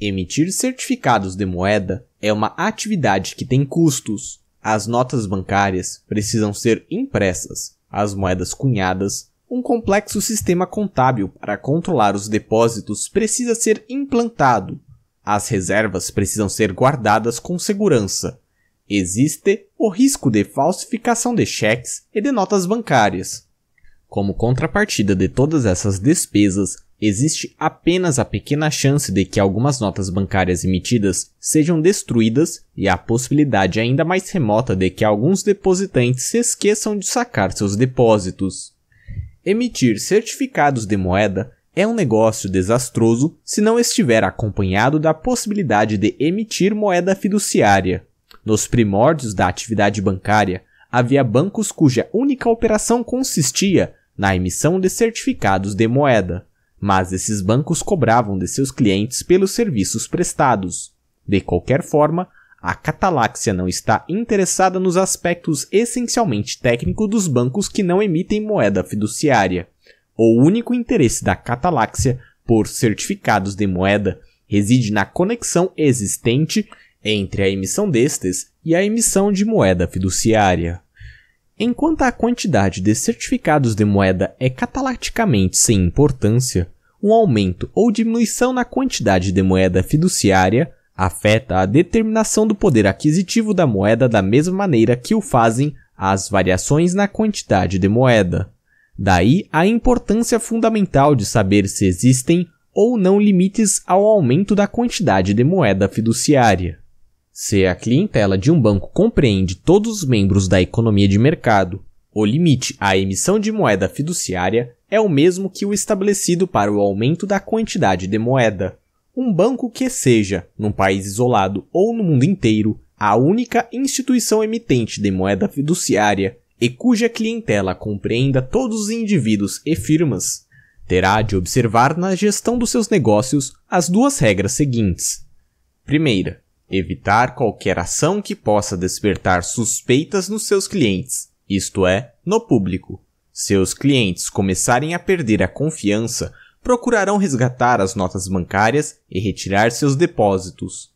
Emitir certificados de moeda é uma atividade que tem custos. As notas bancárias precisam ser impressas, as moedas cunhadas, um complexo sistema contábil para controlar os depósitos precisa ser implantado. As reservas precisam ser guardadas com segurança. Existe o risco de falsificação de cheques e de notas bancárias. Como contrapartida de todas essas despesas, existe apenas a pequena chance de que algumas notas bancárias emitidas sejam destruídas e a possibilidade ainda mais remota de que alguns depositantes se esqueçam de sacar seus depósitos. Emitir certificados de moeda é um negócio desastroso se não estiver acompanhado da possibilidade de emitir moeda fiduciária. Nos primórdios da atividade bancária, havia bancos cuja única operação consistia na emissão de certificados de moeda mas esses bancos cobravam de seus clientes pelos serviços prestados. De qualquer forma, a cataláxia não está interessada nos aspectos essencialmente técnicos dos bancos que não emitem moeda fiduciária. O único interesse da cataláxia por certificados de moeda reside na conexão existente entre a emissão destes e a emissão de moeda fiduciária. Enquanto a quantidade de certificados de moeda é catalaticamente sem importância, um aumento ou diminuição na quantidade de moeda fiduciária afeta a determinação do poder aquisitivo da moeda da mesma maneira que o fazem as variações na quantidade de moeda. Daí a importância fundamental de saber se existem ou não limites ao aumento da quantidade de moeda fiduciária. Se a clientela de um banco compreende todos os membros da economia de mercado, o limite à emissão de moeda fiduciária é o mesmo que o estabelecido para o aumento da quantidade de moeda. Um banco que seja, num país isolado ou no mundo inteiro, a única instituição emitente de moeda fiduciária e cuja clientela compreenda todos os indivíduos e firmas, terá de observar na gestão dos seus negócios as duas regras seguintes. Primeira, evitar qualquer ação que possa despertar suspeitas nos seus clientes, isto é, no público. Seus clientes começarem a perder a confiança, procurarão resgatar as notas bancárias e retirar seus depósitos.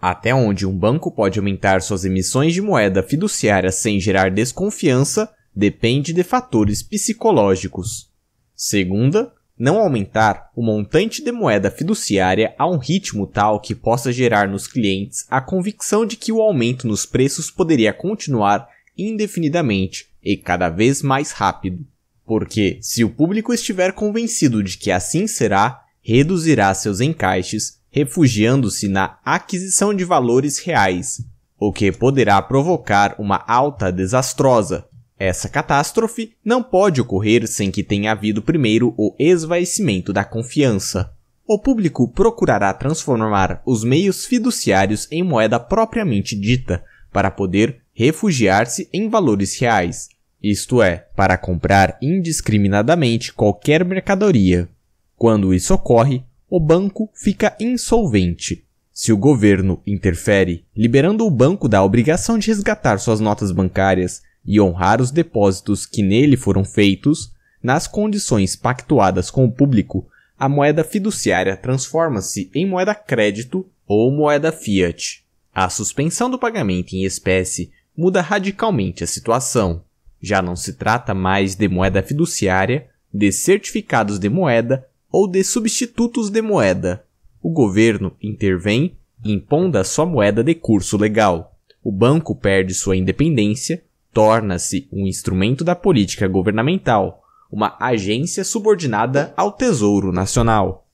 Até onde um banco pode aumentar suas emissões de moeda fiduciária sem gerar desconfiança depende de fatores psicológicos. Segunda, não aumentar o montante de moeda fiduciária a um ritmo tal que possa gerar nos clientes a convicção de que o aumento nos preços poderia continuar indefinidamente e cada vez mais rápido. Porque, se o público estiver convencido de que assim será, reduzirá seus encaixes, refugiando-se na aquisição de valores reais, o que poderá provocar uma alta desastrosa, essa catástrofe não pode ocorrer sem que tenha havido primeiro o esvaecimento da confiança. O público procurará transformar os meios fiduciários em moeda propriamente dita, para poder refugiar-se em valores reais, isto é, para comprar indiscriminadamente qualquer mercadoria. Quando isso ocorre, o banco fica insolvente. Se o governo interfere, liberando o banco da obrigação de resgatar suas notas bancárias, e honrar os depósitos que nele foram feitos, nas condições pactuadas com o público, a moeda fiduciária transforma-se em moeda crédito ou moeda fiat. A suspensão do pagamento em espécie muda radicalmente a situação. Já não se trata mais de moeda fiduciária, de certificados de moeda ou de substitutos de moeda. O governo intervém impondo a sua moeda de curso legal. O banco perde sua independência torna-se um instrumento da política governamental, uma agência subordinada ao Tesouro Nacional.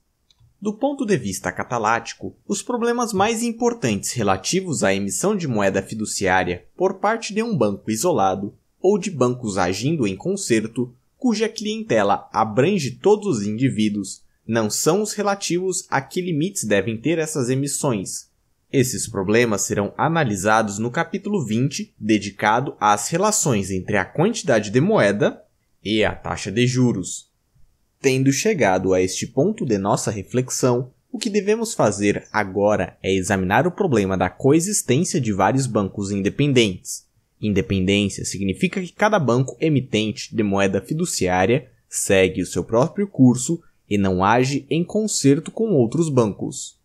Do ponto de vista catalático, os problemas mais importantes relativos à emissão de moeda fiduciária por parte de um banco isolado ou de bancos agindo em concerto, cuja clientela abrange todos os indivíduos, não são os relativos a que limites devem ter essas emissões, esses problemas serão analisados no capítulo 20, dedicado às relações entre a quantidade de moeda e a taxa de juros. Tendo chegado a este ponto de nossa reflexão, o que devemos fazer agora é examinar o problema da coexistência de vários bancos independentes. Independência significa que cada banco emitente de moeda fiduciária segue o seu próprio curso e não age em concerto com outros bancos.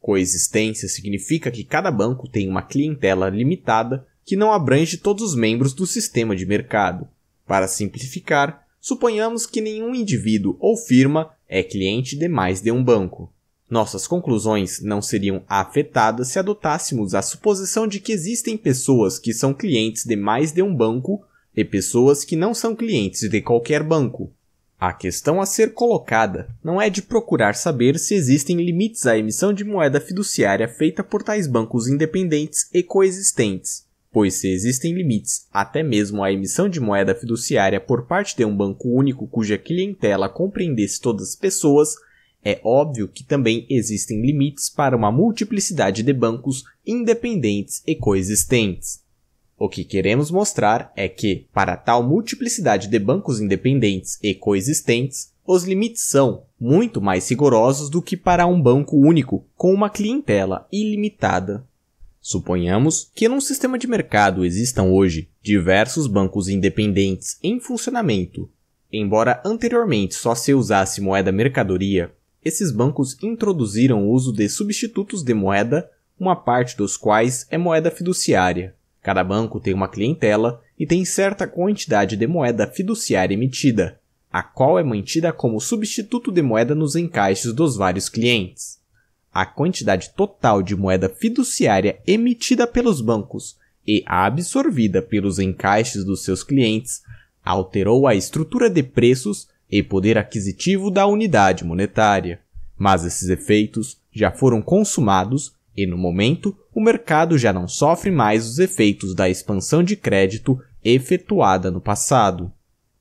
Coexistência significa que cada banco tem uma clientela limitada que não abrange todos os membros do sistema de mercado. Para simplificar, suponhamos que nenhum indivíduo ou firma é cliente de mais de um banco. Nossas conclusões não seriam afetadas se adotássemos a suposição de que existem pessoas que são clientes de mais de um banco e pessoas que não são clientes de qualquer banco. A questão a ser colocada não é de procurar saber se existem limites à emissão de moeda fiduciária feita por tais bancos independentes e coexistentes, pois se existem limites até mesmo à emissão de moeda fiduciária por parte de um banco único cuja clientela compreendesse todas as pessoas, é óbvio que também existem limites para uma multiplicidade de bancos independentes e coexistentes. O que queremos mostrar é que, para tal multiplicidade de bancos independentes e coexistentes, os limites são muito mais rigorosos do que para um banco único com uma clientela ilimitada. Suponhamos que num sistema de mercado existam hoje diversos bancos independentes em funcionamento. Embora anteriormente só se usasse moeda mercadoria, esses bancos introduziram o uso de substitutos de moeda, uma parte dos quais é moeda fiduciária. Cada banco tem uma clientela e tem certa quantidade de moeda fiduciária emitida, a qual é mantida como substituto de moeda nos encaixes dos vários clientes. A quantidade total de moeda fiduciária emitida pelos bancos e absorvida pelos encaixes dos seus clientes alterou a estrutura de preços e poder aquisitivo da unidade monetária. Mas esses efeitos já foram consumados e no momento, o mercado já não sofre mais os efeitos da expansão de crédito efetuada no passado.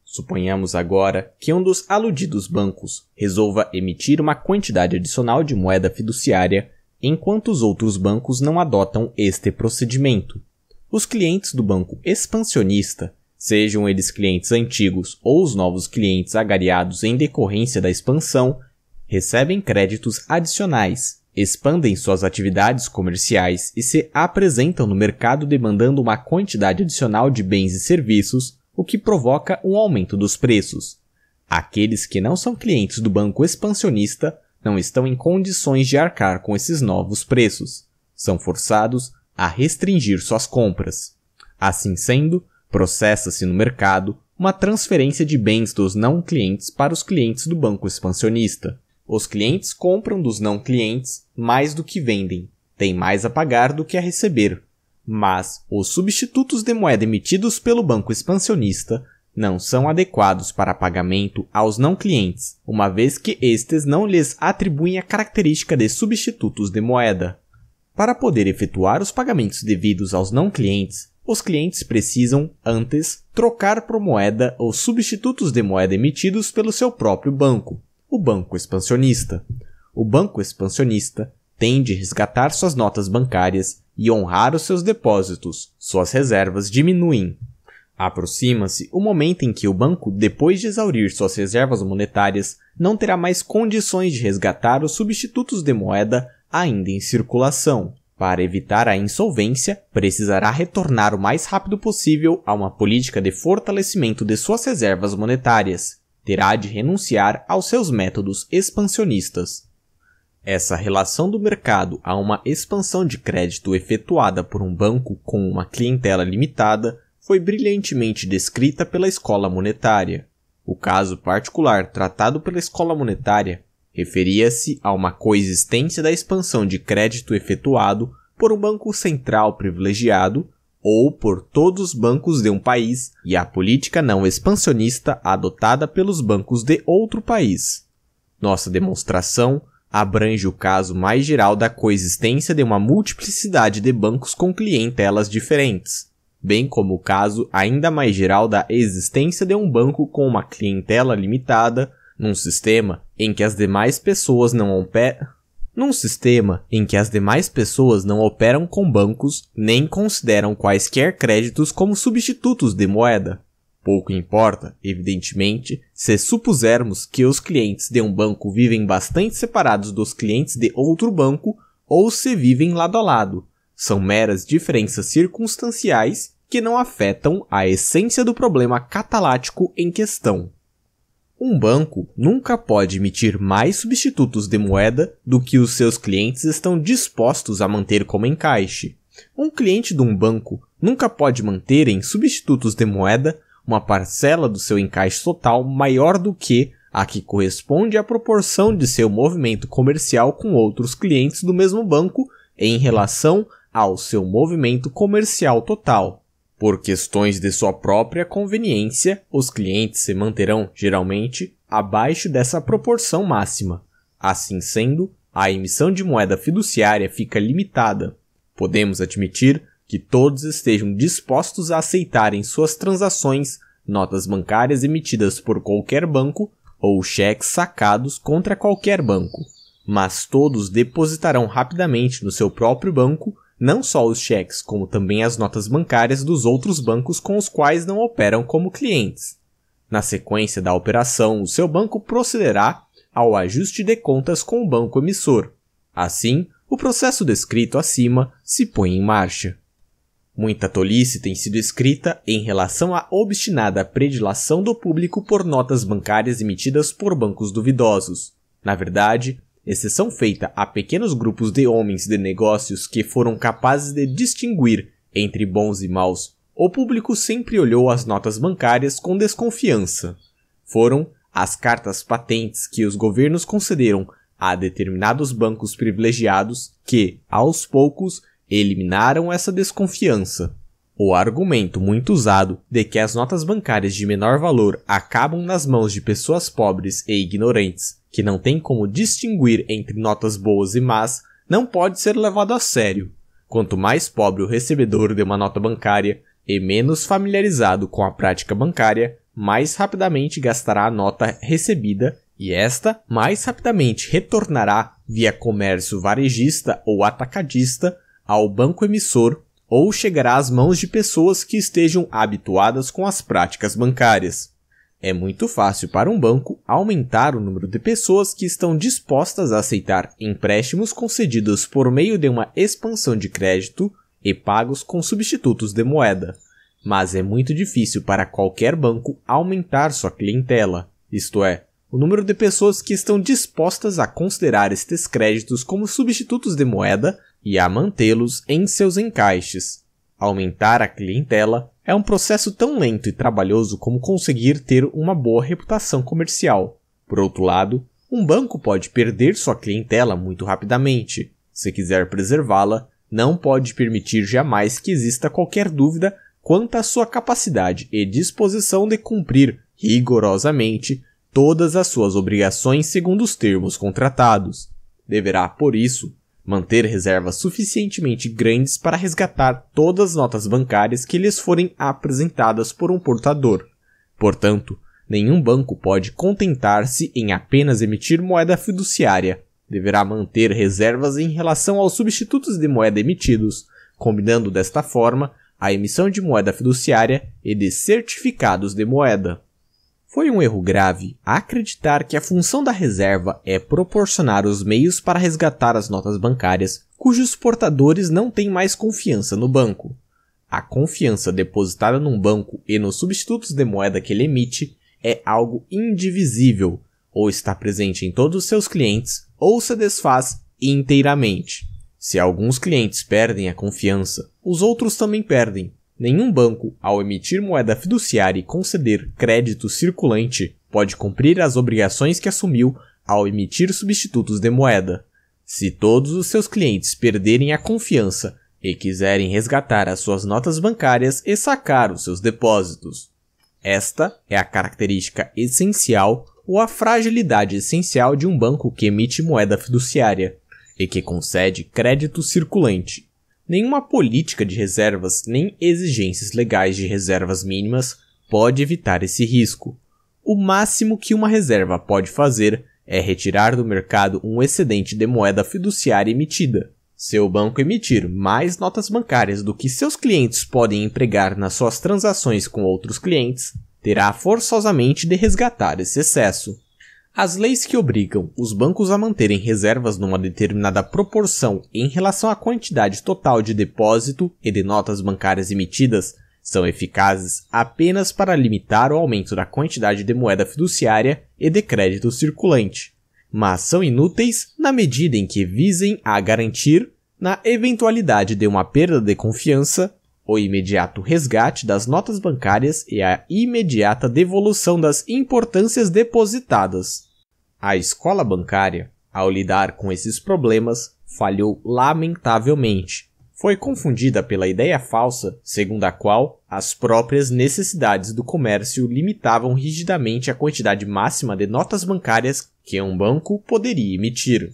Suponhamos agora que um dos aludidos bancos resolva emitir uma quantidade adicional de moeda fiduciária, enquanto os outros bancos não adotam este procedimento. Os clientes do banco expansionista, sejam eles clientes antigos ou os novos clientes agariados em decorrência da expansão, recebem créditos adicionais expandem suas atividades comerciais e se apresentam no mercado demandando uma quantidade adicional de bens e serviços, o que provoca um aumento dos preços. Aqueles que não são clientes do banco expansionista não estão em condições de arcar com esses novos preços. São forçados a restringir suas compras. Assim sendo, processa-se no mercado uma transferência de bens dos não clientes para os clientes do banco expansionista. Os clientes compram dos não clientes mais do que vendem, têm mais a pagar do que a receber. Mas os substitutos de moeda emitidos pelo banco expansionista não são adequados para pagamento aos não clientes, uma vez que estes não lhes atribuem a característica de substitutos de moeda. Para poder efetuar os pagamentos devidos aos não clientes, os clientes precisam, antes, trocar por moeda ou substitutos de moeda emitidos pelo seu próprio banco, o Banco Expansionista. O Banco Expansionista tem de resgatar suas notas bancárias e honrar os seus depósitos, suas reservas diminuem. Aproxima-se o momento em que o banco, depois de exaurir suas reservas monetárias, não terá mais condições de resgatar os substitutos de moeda ainda em circulação. Para evitar a insolvência, precisará retornar o mais rápido possível a uma política de fortalecimento de suas reservas monetárias terá de renunciar aos seus métodos expansionistas. Essa relação do mercado a uma expansão de crédito efetuada por um banco com uma clientela limitada foi brilhantemente descrita pela escola monetária. O caso particular tratado pela escola monetária referia-se a uma coexistência da expansão de crédito efetuado por um banco central privilegiado ou por todos os bancos de um país e a política não expansionista adotada pelos bancos de outro país. Nossa demonstração abrange o caso mais geral da coexistência de uma multiplicidade de bancos com clientelas diferentes, bem como o caso ainda mais geral da existência de um banco com uma clientela limitada num sistema em que as demais pessoas não operam num sistema em que as demais pessoas não operam com bancos nem consideram quaisquer créditos como substitutos de moeda. Pouco importa, evidentemente, se supusermos que os clientes de um banco vivem bastante separados dos clientes de outro banco ou se vivem lado a lado. São meras diferenças circunstanciais que não afetam a essência do problema catalático em questão. Um banco nunca pode emitir mais substitutos de moeda do que os seus clientes estão dispostos a manter como encaixe. Um cliente de um banco nunca pode manter em substitutos de moeda uma parcela do seu encaixe total maior do que a que corresponde à proporção de seu movimento comercial com outros clientes do mesmo banco em relação ao seu movimento comercial total. Por questões de sua própria conveniência, os clientes se manterão, geralmente, abaixo dessa proporção máxima. Assim sendo, a emissão de moeda fiduciária fica limitada. Podemos admitir que todos estejam dispostos a aceitarem suas transações, notas bancárias emitidas por qualquer banco ou cheques sacados contra qualquer banco, mas todos depositarão rapidamente no seu próprio banco não só os cheques, como também as notas bancárias dos outros bancos com os quais não operam como clientes. Na sequência da operação, o seu banco procederá ao ajuste de contas com o banco emissor. Assim, o processo descrito acima se põe em marcha. Muita tolice tem sido escrita em relação à obstinada predilação do público por notas bancárias emitidas por bancos duvidosos. Na verdade, exceção feita a pequenos grupos de homens de negócios que foram capazes de distinguir entre bons e maus, o público sempre olhou as notas bancárias com desconfiança. Foram as cartas patentes que os governos concederam a determinados bancos privilegiados que, aos poucos, eliminaram essa desconfiança. O argumento muito usado de que as notas bancárias de menor valor acabam nas mãos de pessoas pobres e ignorantes que não tem como distinguir entre notas boas e más, não pode ser levado a sério. Quanto mais pobre o recebedor de uma nota bancária e menos familiarizado com a prática bancária, mais rapidamente gastará a nota recebida e esta mais rapidamente retornará via comércio varejista ou atacadista ao banco emissor ou chegará às mãos de pessoas que estejam habituadas com as práticas bancárias. É muito fácil para um banco aumentar o número de pessoas que estão dispostas a aceitar empréstimos concedidos por meio de uma expansão de crédito e pagos com substitutos de moeda. Mas é muito difícil para qualquer banco aumentar sua clientela, isto é, o número de pessoas que estão dispostas a considerar estes créditos como substitutos de moeda e a mantê-los em seus encaixes. Aumentar a clientela é um processo tão lento e trabalhoso como conseguir ter uma boa reputação comercial. Por outro lado, um banco pode perder sua clientela muito rapidamente. Se quiser preservá-la, não pode permitir jamais que exista qualquer dúvida quanto à sua capacidade e disposição de cumprir rigorosamente todas as suas obrigações segundo os termos contratados. Deverá, por isso, manter reservas suficientemente grandes para resgatar todas as notas bancárias que lhes forem apresentadas por um portador. Portanto, nenhum banco pode contentar-se em apenas emitir moeda fiduciária. Deverá manter reservas em relação aos substitutos de moeda emitidos, combinando desta forma a emissão de moeda fiduciária e de certificados de moeda. Foi um erro grave acreditar que a função da reserva é proporcionar os meios para resgatar as notas bancárias cujos portadores não têm mais confiança no banco. A confiança depositada num banco e nos substitutos de moeda que ele emite é algo indivisível, ou está presente em todos os seus clientes, ou se desfaz inteiramente. Se alguns clientes perdem a confiança, os outros também perdem, Nenhum banco, ao emitir moeda fiduciária e conceder crédito circulante, pode cumprir as obrigações que assumiu ao emitir substitutos de moeda. Se todos os seus clientes perderem a confiança e quiserem resgatar as suas notas bancárias e sacar os seus depósitos. Esta é a característica essencial ou a fragilidade essencial de um banco que emite moeda fiduciária e que concede crédito circulante. Nenhuma política de reservas nem exigências legais de reservas mínimas pode evitar esse risco. O máximo que uma reserva pode fazer é retirar do mercado um excedente de moeda fiduciária emitida. Se o banco emitir mais notas bancárias do que seus clientes podem empregar nas suas transações com outros clientes, terá forçosamente de resgatar esse excesso. As leis que obrigam os bancos a manterem reservas numa determinada proporção em relação à quantidade total de depósito e de notas bancárias emitidas são eficazes apenas para limitar o aumento da quantidade de moeda fiduciária e de crédito circulante, mas são inúteis na medida em que visem a garantir, na eventualidade de uma perda de confiança, o imediato resgate das notas bancárias e a imediata devolução das importâncias depositadas. A escola bancária, ao lidar com esses problemas, falhou lamentavelmente. Foi confundida pela ideia falsa, segundo a qual as próprias necessidades do comércio limitavam rigidamente a quantidade máxima de notas bancárias que um banco poderia emitir.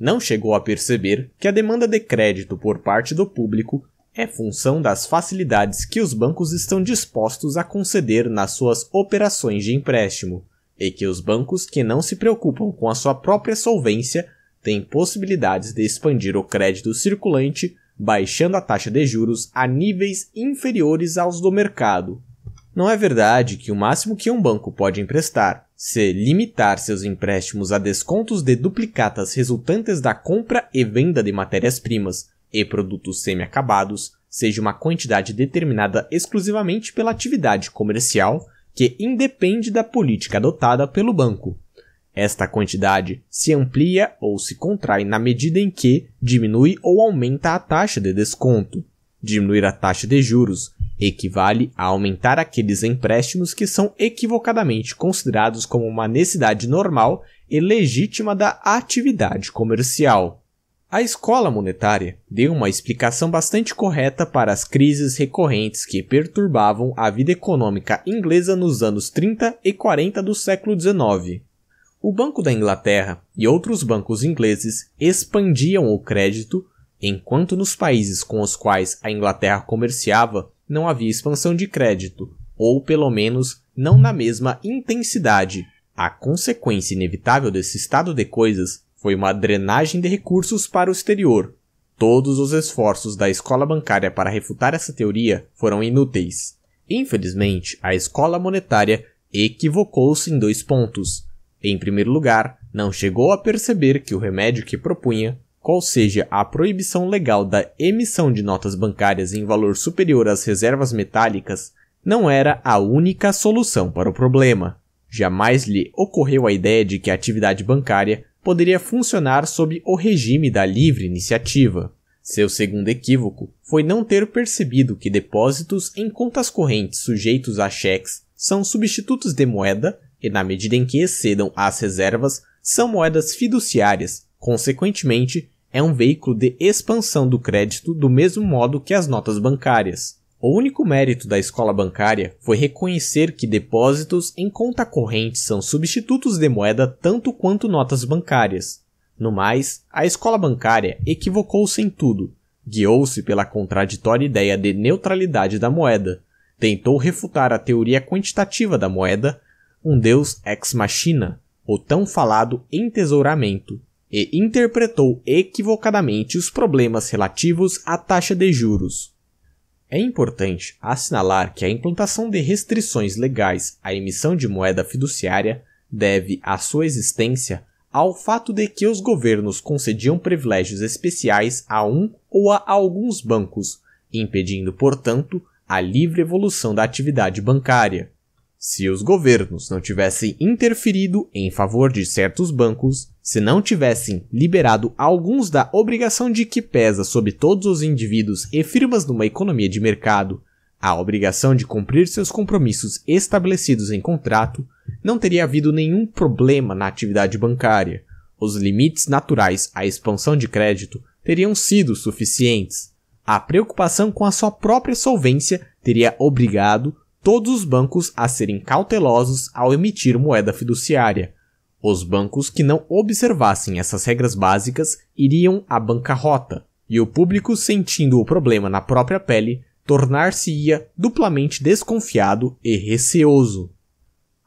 Não chegou a perceber que a demanda de crédito por parte do público é função das facilidades que os bancos estão dispostos a conceder nas suas operações de empréstimo, e que os bancos que não se preocupam com a sua própria solvência têm possibilidades de expandir o crédito circulante baixando a taxa de juros a níveis inferiores aos do mercado. Não é verdade que o máximo que um banco pode emprestar, se limitar seus empréstimos a descontos de duplicatas resultantes da compra e venda de matérias-primas, e produtos semi-acabados seja uma quantidade determinada exclusivamente pela atividade comercial que independe da política adotada pelo banco. Esta quantidade se amplia ou se contrai na medida em que diminui ou aumenta a taxa de desconto. Diminuir a taxa de juros equivale a aumentar aqueles empréstimos que são equivocadamente considerados como uma necessidade normal e legítima da atividade comercial. A escola monetária deu uma explicação bastante correta para as crises recorrentes que perturbavam a vida econômica inglesa nos anos 30 e 40 do século 19. O Banco da Inglaterra e outros bancos ingleses expandiam o crédito, enquanto nos países com os quais a Inglaterra comerciava não havia expansão de crédito, ou pelo menos não na mesma intensidade. A consequência inevitável desse estado de coisas foi uma drenagem de recursos para o exterior. Todos os esforços da escola bancária para refutar essa teoria foram inúteis. Infelizmente, a escola monetária equivocou-se em dois pontos. Em primeiro lugar, não chegou a perceber que o remédio que propunha, qual seja a proibição legal da emissão de notas bancárias em valor superior às reservas metálicas, não era a única solução para o problema. Jamais lhe ocorreu a ideia de que a atividade bancária poderia funcionar sob o regime da livre iniciativa. Seu segundo equívoco foi não ter percebido que depósitos em contas correntes sujeitos a cheques são substitutos de moeda e, na medida em que excedam as reservas, são moedas fiduciárias, consequentemente, é um veículo de expansão do crédito do mesmo modo que as notas bancárias. O único mérito da escola bancária foi reconhecer que depósitos em conta corrente são substitutos de moeda tanto quanto notas bancárias. No mais, a escola bancária equivocou-se em tudo, guiou-se pela contraditória ideia de neutralidade da moeda, tentou refutar a teoria quantitativa da moeda, um deus ex machina, o tão falado entesouramento, e interpretou equivocadamente os problemas relativos à taxa de juros. É importante assinalar que a implantação de restrições legais à emissão de moeda fiduciária deve à sua existência ao fato de que os governos concediam privilégios especiais a um ou a alguns bancos, impedindo, portanto, a livre evolução da atividade bancária. Se os governos não tivessem interferido em favor de certos bancos, se não tivessem liberado alguns da obrigação de que pesa sobre todos os indivíduos e firmas numa economia de mercado a obrigação de cumprir seus compromissos estabelecidos em contrato, não teria havido nenhum problema na atividade bancária. Os limites naturais à expansão de crédito teriam sido suficientes. A preocupação com a sua própria solvência teria obrigado todos os bancos a serem cautelosos ao emitir moeda fiduciária, os bancos que não observassem essas regras básicas iriam à bancarrota, e o público, sentindo o problema na própria pele, tornar-se-ia duplamente desconfiado e receoso.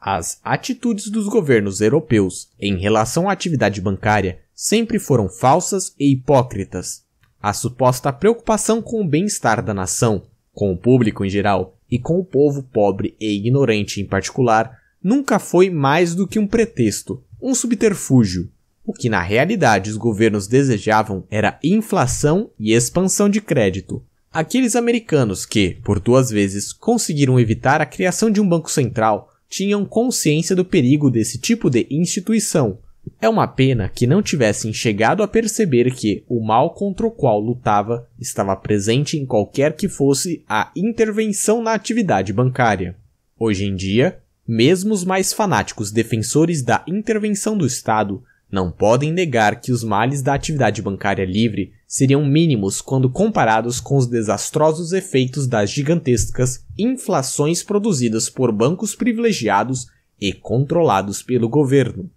As atitudes dos governos europeus em relação à atividade bancária sempre foram falsas e hipócritas. A suposta preocupação com o bem-estar da nação, com o público em geral e com o povo pobre e ignorante em particular, nunca foi mais do que um pretexto, um subterfúgio. O que na realidade os governos desejavam era inflação e expansão de crédito. Aqueles americanos que, por duas vezes, conseguiram evitar a criação de um banco central tinham consciência do perigo desse tipo de instituição. É uma pena que não tivessem chegado a perceber que o mal contra o qual lutava estava presente em qualquer que fosse a intervenção na atividade bancária. Hoje em dia, mesmo os mais fanáticos defensores da intervenção do Estado não podem negar que os males da atividade bancária livre seriam mínimos quando comparados com os desastrosos efeitos das gigantescas inflações produzidas por bancos privilegiados e controlados pelo governo.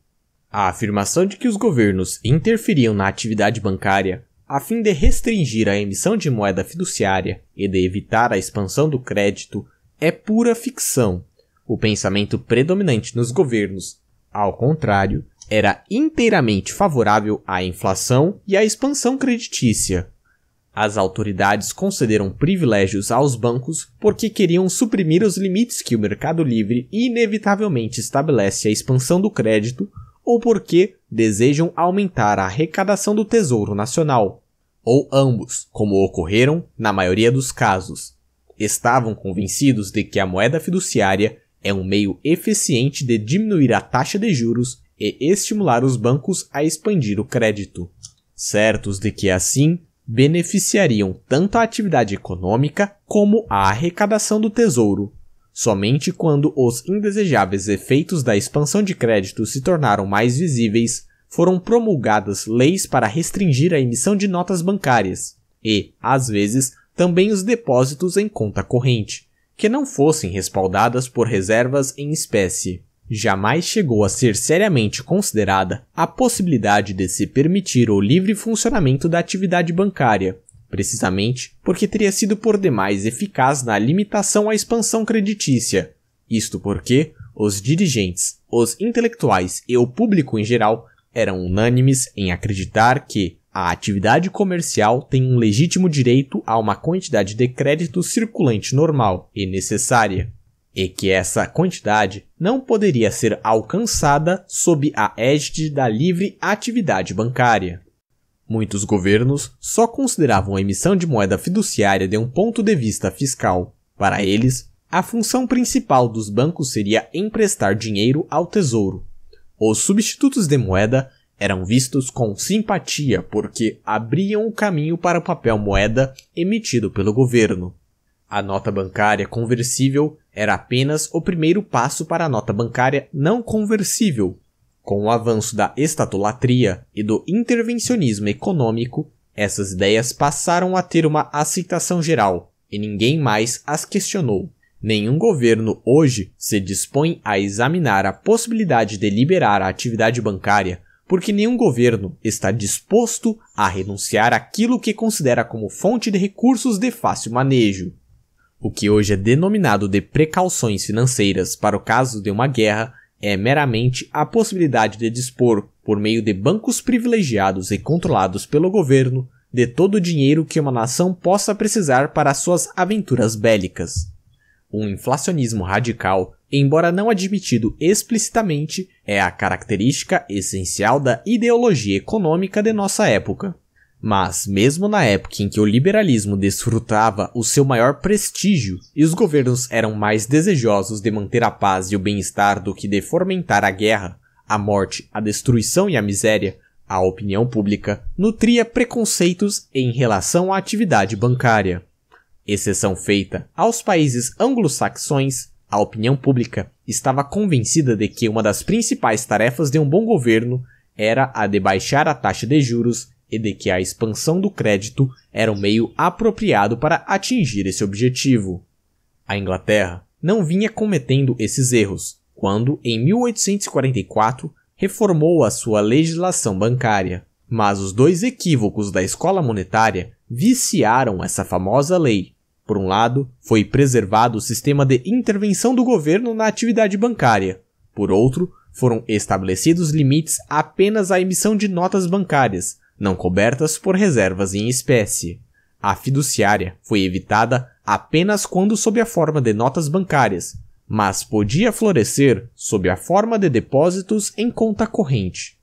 A afirmação de que os governos interferiam na atividade bancária a fim de restringir a emissão de moeda fiduciária e de evitar a expansão do crédito é pura ficção. O pensamento predominante nos governos, ao contrário, era inteiramente favorável à inflação e à expansão creditícia. As autoridades concederam privilégios aos bancos porque queriam suprimir os limites que o mercado livre inevitavelmente estabelece à expansão do crédito ou porque desejam aumentar a arrecadação do Tesouro Nacional. Ou ambos, como ocorreram na maioria dos casos. Estavam convencidos de que a moeda fiduciária é um meio eficiente de diminuir a taxa de juros e estimular os bancos a expandir o crédito, certos de que assim beneficiariam tanto a atividade econômica como a arrecadação do tesouro. Somente quando os indesejáveis efeitos da expansão de crédito se tornaram mais visíveis, foram promulgadas leis para restringir a emissão de notas bancárias e, às vezes, também os depósitos em conta corrente que não fossem respaldadas por reservas em espécie. Jamais chegou a ser seriamente considerada a possibilidade de se permitir o livre funcionamento da atividade bancária, precisamente porque teria sido por demais eficaz na limitação à expansão creditícia. Isto porque os dirigentes, os intelectuais e o público em geral eram unânimes em acreditar que, a atividade comercial tem um legítimo direito a uma quantidade de crédito circulante normal e necessária, e que essa quantidade não poderia ser alcançada sob a égide da livre atividade bancária. Muitos governos só consideravam a emissão de moeda fiduciária de um ponto de vista fiscal. Para eles, a função principal dos bancos seria emprestar dinheiro ao tesouro. Os substitutos de moeda eram vistos com simpatia porque abriam o caminho para o papel moeda emitido pelo governo. A nota bancária conversível era apenas o primeiro passo para a nota bancária não conversível. Com o avanço da estatolatria e do intervencionismo econômico, essas ideias passaram a ter uma aceitação geral e ninguém mais as questionou. Nenhum governo hoje se dispõe a examinar a possibilidade de liberar a atividade bancária porque nenhum governo está disposto a renunciar àquilo que considera como fonte de recursos de fácil manejo. O que hoje é denominado de precauções financeiras para o caso de uma guerra é meramente a possibilidade de dispor, por meio de bancos privilegiados e controlados pelo governo, de todo o dinheiro que uma nação possa precisar para suas aventuras bélicas. Um inflacionismo radical embora não admitido explicitamente, é a característica essencial da ideologia econômica de nossa época. Mas, mesmo na época em que o liberalismo desfrutava o seu maior prestígio e os governos eram mais desejosos de manter a paz e o bem-estar do que de fomentar a guerra, a morte, a destruição e a miséria, a opinião pública nutria preconceitos em relação à atividade bancária. Exceção feita aos países anglo-saxões, a opinião pública estava convencida de que uma das principais tarefas de um bom governo era a de baixar a taxa de juros e de que a expansão do crédito era o um meio apropriado para atingir esse objetivo. A Inglaterra não vinha cometendo esses erros quando, em 1844, reformou a sua legislação bancária. Mas os dois equívocos da escola monetária viciaram essa famosa lei, por um lado, foi preservado o sistema de intervenção do governo na atividade bancária. Por outro, foram estabelecidos limites apenas à emissão de notas bancárias, não cobertas por reservas em espécie. A fiduciária foi evitada apenas quando sob a forma de notas bancárias, mas podia florescer sob a forma de depósitos em conta corrente.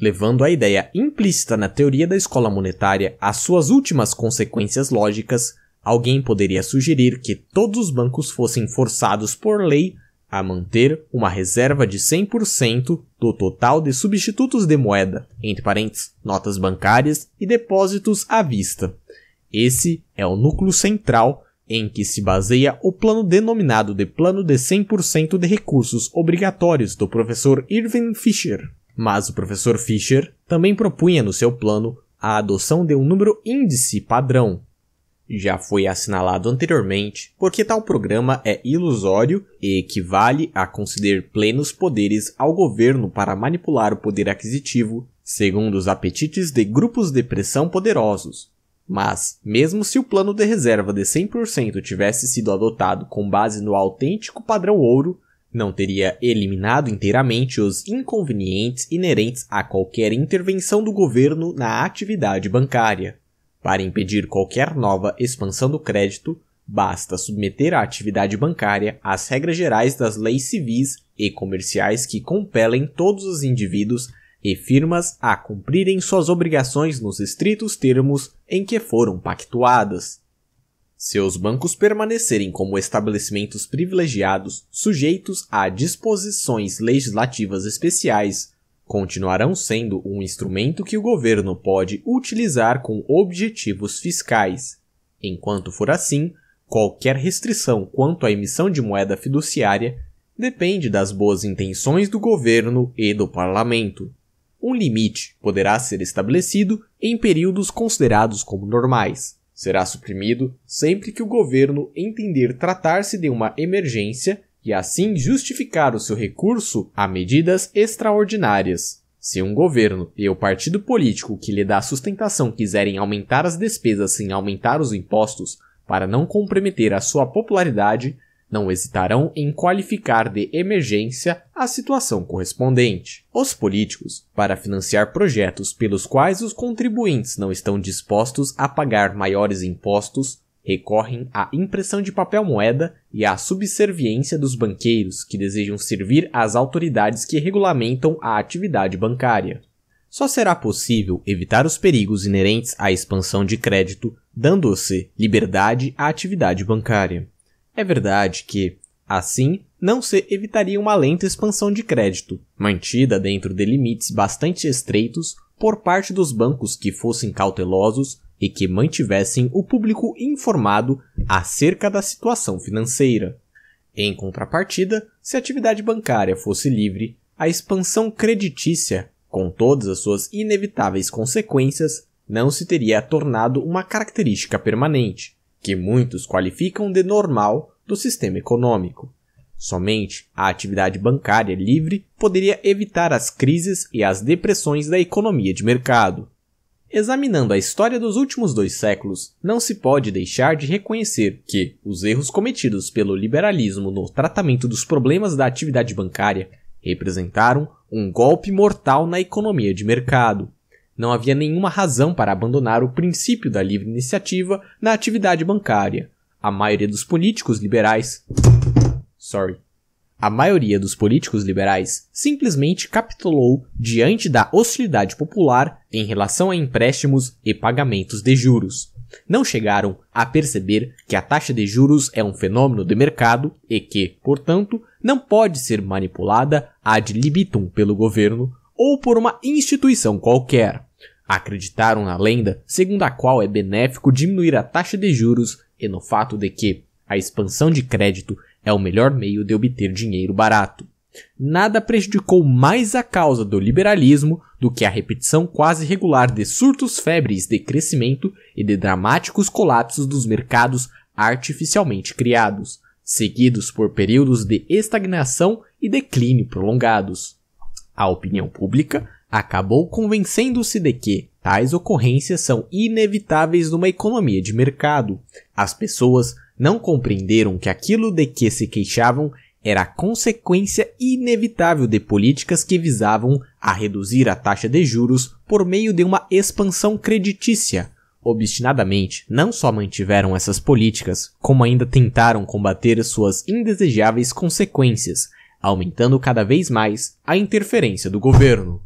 Levando a ideia implícita na teoria da escola monetária às suas últimas consequências lógicas, Alguém poderia sugerir que todos os bancos fossem forçados por lei a manter uma reserva de 100% do total de substitutos de moeda, entre parênteses, notas bancárias e depósitos à vista. Esse é o núcleo central em que se baseia o plano denominado de Plano de 100% de Recursos Obrigatórios do professor Irving Fisher. Mas o professor Fisher também propunha no seu plano a adoção de um número índice padrão já foi assinalado anteriormente, porque tal programa é ilusório e equivale a conceder plenos poderes ao governo para manipular o poder aquisitivo, segundo os apetites de grupos de pressão poderosos. Mas, mesmo se o plano de reserva de 100% tivesse sido adotado com base no autêntico padrão ouro, não teria eliminado inteiramente os inconvenientes inerentes a qualquer intervenção do governo na atividade bancária. Para impedir qualquer nova expansão do crédito, basta submeter a atividade bancária às regras gerais das leis civis e comerciais que compelem todos os indivíduos e firmas a cumprirem suas obrigações nos estritos termos em que foram pactuadas. Se os bancos permanecerem como estabelecimentos privilegiados, sujeitos a disposições legislativas especiais, continuarão sendo um instrumento que o governo pode utilizar com objetivos fiscais. Enquanto for assim, qualquer restrição quanto à emissão de moeda fiduciária depende das boas intenções do governo e do parlamento. Um limite poderá ser estabelecido em períodos considerados como normais. Será suprimido sempre que o governo entender tratar-se de uma emergência e assim justificar o seu recurso a medidas extraordinárias. Se um governo e o partido político que lhe dá sustentação quiserem aumentar as despesas sem aumentar os impostos para não comprometer a sua popularidade, não hesitarão em qualificar de emergência a situação correspondente. Os políticos, para financiar projetos pelos quais os contribuintes não estão dispostos a pagar maiores impostos, recorrem à impressão de papel moeda e à subserviência dos banqueiros que desejam servir às autoridades que regulamentam a atividade bancária. Só será possível evitar os perigos inerentes à expansão de crédito dando-se liberdade à atividade bancária. É verdade que, assim, não se evitaria uma lenta expansão de crédito, mantida dentro de limites bastante estreitos por parte dos bancos que fossem cautelosos e que mantivessem o público informado acerca da situação financeira. Em contrapartida, se a atividade bancária fosse livre, a expansão creditícia, com todas as suas inevitáveis consequências, não se teria tornado uma característica permanente, que muitos qualificam de normal do sistema econômico. Somente a atividade bancária livre poderia evitar as crises e as depressões da economia de mercado. Examinando a história dos últimos dois séculos, não se pode deixar de reconhecer que os erros cometidos pelo liberalismo no tratamento dos problemas da atividade bancária representaram um golpe mortal na economia de mercado. Não havia nenhuma razão para abandonar o princípio da livre iniciativa na atividade bancária. A maioria dos políticos liberais, sorry, a maioria dos políticos liberais simplesmente capitulou diante da hostilidade popular em relação a empréstimos e pagamentos de juros. Não chegaram a perceber que a taxa de juros é um fenômeno de mercado e que, portanto, não pode ser manipulada ad libitum pelo governo ou por uma instituição qualquer. Acreditaram na lenda segundo a qual é benéfico diminuir a taxa de juros e no fato de que a expansão de crédito é o melhor meio de obter dinheiro barato. Nada prejudicou mais a causa do liberalismo do que a repetição quase regular de surtos febres de crescimento e de dramáticos colapsos dos mercados artificialmente criados, seguidos por períodos de estagnação e declínio prolongados. A opinião pública acabou convencendo-se de que tais ocorrências são inevitáveis numa economia de mercado. As pessoas não compreenderam que aquilo de que se queixavam era consequência inevitável de políticas que visavam a reduzir a taxa de juros por meio de uma expansão creditícia. Obstinadamente, não só mantiveram essas políticas, como ainda tentaram combater suas indesejáveis consequências, aumentando cada vez mais a interferência do governo.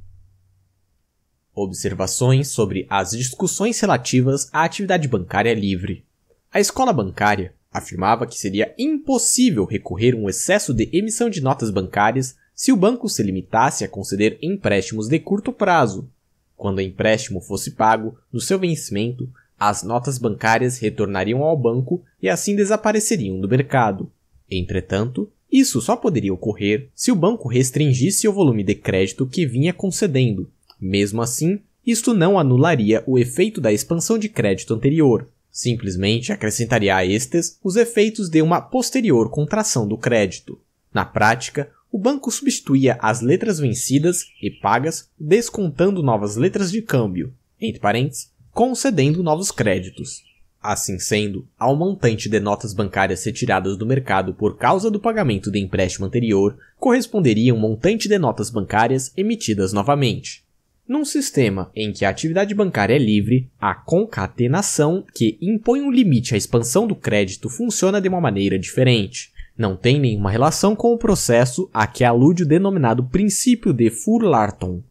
Observações sobre as discussões relativas à atividade bancária livre. A escola bancária afirmava que seria impossível recorrer um excesso de emissão de notas bancárias se o banco se limitasse a conceder empréstimos de curto prazo. Quando o empréstimo fosse pago, no seu vencimento, as notas bancárias retornariam ao banco e assim desapareceriam do mercado. Entretanto, isso só poderia ocorrer se o banco restringisse o volume de crédito que vinha concedendo. Mesmo assim, isto não anularia o efeito da expansão de crédito anterior, Simplesmente acrescentaria a estes os efeitos de uma posterior contração do crédito. Na prática, o banco substituía as letras vencidas e pagas, descontando novas letras de câmbio, entre parênteses, concedendo novos créditos. Assim sendo, ao montante de notas bancárias retiradas do mercado por causa do pagamento de empréstimo anterior, corresponderia um montante de notas bancárias emitidas novamente. Num sistema em que a atividade bancária é livre, a concatenação, que impõe um limite à expansão do crédito, funciona de uma maneira diferente. Não tem nenhuma relação com o processo a que alude o denominado princípio de Furlarton.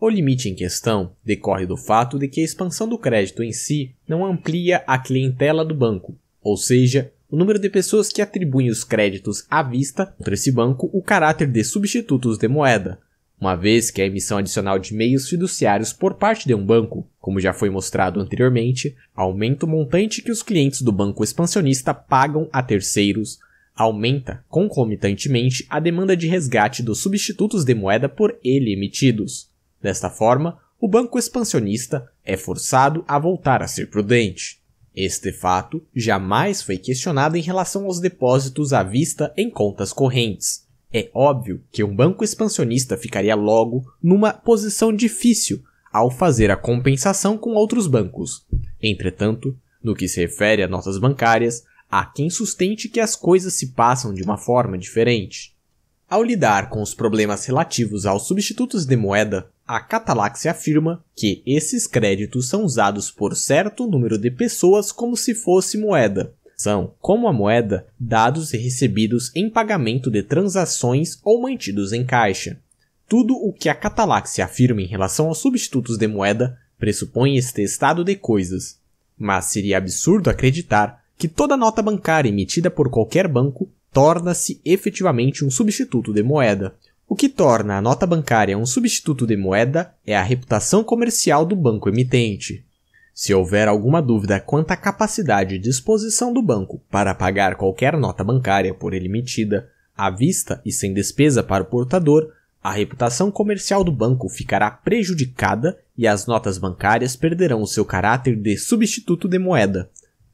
O limite em questão decorre do fato de que a expansão do crédito em si não amplia a clientela do banco, ou seja, o número de pessoas que atribuem os créditos à vista contra esse banco o caráter de substitutos de moeda, uma vez que a emissão adicional de meios fiduciários por parte de um banco, como já foi mostrado anteriormente, aumenta o montante que os clientes do banco expansionista pagam a terceiros, aumenta concomitantemente a demanda de resgate dos substitutos de moeda por ele emitidos. Desta forma, o banco expansionista é forçado a voltar a ser prudente. Este fato jamais foi questionado em relação aos depósitos à vista em contas correntes, é óbvio que um banco expansionista ficaria logo numa posição difícil ao fazer a compensação com outros bancos. Entretanto, no que se refere a notas bancárias, há quem sustente que as coisas se passam de uma forma diferente. Ao lidar com os problemas relativos aos substitutos de moeda, a Catalax afirma que esses créditos são usados por certo número de pessoas como se fosse moeda, são, como a moeda, dados recebidos em pagamento de transações ou mantidos em caixa. Tudo o que a Catalaxia afirma em relação aos substitutos de moeda pressupõe este estado de coisas. Mas seria absurdo acreditar que toda nota bancária emitida por qualquer banco torna-se efetivamente um substituto de moeda. O que torna a nota bancária um substituto de moeda é a reputação comercial do banco emitente. Se houver alguma dúvida quanto à capacidade e disposição do banco para pagar qualquer nota bancária por ele emitida, à vista e sem despesa para o portador, a reputação comercial do banco ficará prejudicada e as notas bancárias perderão o seu caráter de substituto de moeda.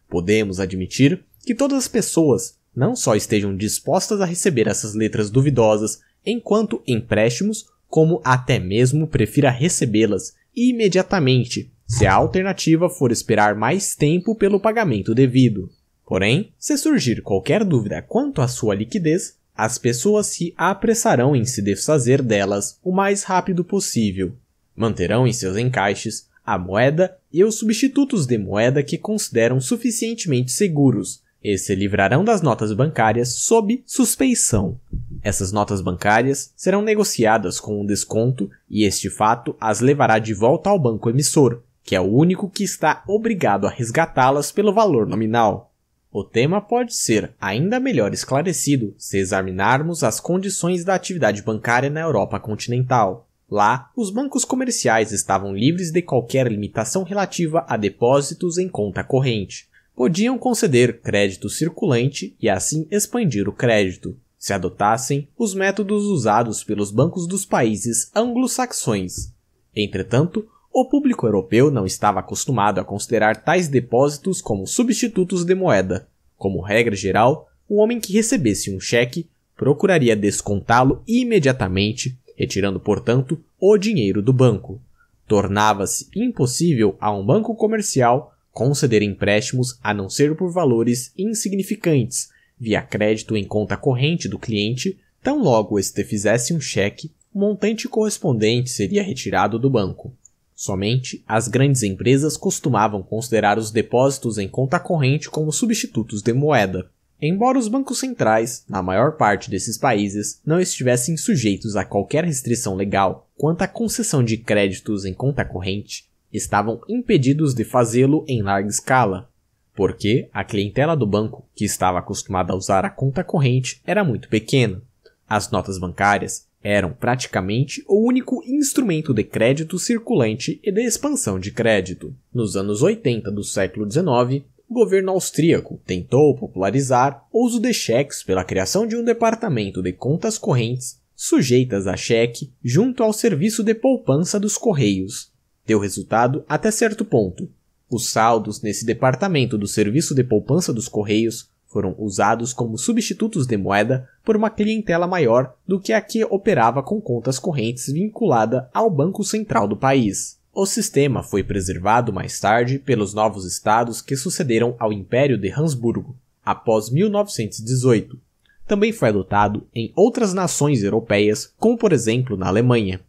Podemos admitir que todas as pessoas não só estejam dispostas a receber essas letras duvidosas enquanto empréstimos, como até mesmo prefira recebê-las imediatamente se a alternativa for esperar mais tempo pelo pagamento devido. Porém, se surgir qualquer dúvida quanto à sua liquidez, as pessoas se apressarão em se desfazer delas o mais rápido possível. Manterão em seus encaixes a moeda e os substitutos de moeda que consideram suficientemente seguros e se livrarão das notas bancárias sob suspeição. Essas notas bancárias serão negociadas com um desconto e este fato as levará de volta ao banco emissor, que é o único que está obrigado a resgatá-las pelo valor nominal. O tema pode ser ainda melhor esclarecido se examinarmos as condições da atividade bancária na Europa continental. Lá, os bancos comerciais estavam livres de qualquer limitação relativa a depósitos em conta corrente. Podiam conceder crédito circulante e assim expandir o crédito, se adotassem os métodos usados pelos bancos dos países anglo-saxões. Entretanto, o público europeu não estava acostumado a considerar tais depósitos como substitutos de moeda. Como regra geral, o homem que recebesse um cheque procuraria descontá-lo imediatamente, retirando, portanto, o dinheiro do banco. Tornava-se impossível a um banco comercial conceder empréstimos a não ser por valores insignificantes, via crédito em conta corrente do cliente, tão logo este fizesse um cheque, o montante correspondente seria retirado do banco. Somente as grandes empresas costumavam considerar os depósitos em conta corrente como substitutos de moeda. Embora os bancos centrais, na maior parte desses países, não estivessem sujeitos a qualquer restrição legal quanto à concessão de créditos em conta corrente, estavam impedidos de fazê-lo em larga escala, porque a clientela do banco, que estava acostumada a usar a conta corrente, era muito pequena. As notas bancárias eram praticamente o único instrumento de crédito circulante e de expansão de crédito. Nos anos 80 do século XIX, o governo austríaco tentou popularizar o uso de cheques pela criação de um departamento de contas correntes sujeitas a cheque junto ao serviço de poupança dos Correios. Deu resultado até certo ponto. Os saldos nesse departamento do serviço de poupança dos Correios foram usados como substitutos de moeda por uma clientela maior do que a que operava com contas correntes vinculada ao Banco Central do país. O sistema foi preservado mais tarde pelos novos estados que sucederam ao Império de Habsburgo, após 1918. Também foi adotado em outras nações europeias, como por exemplo na Alemanha.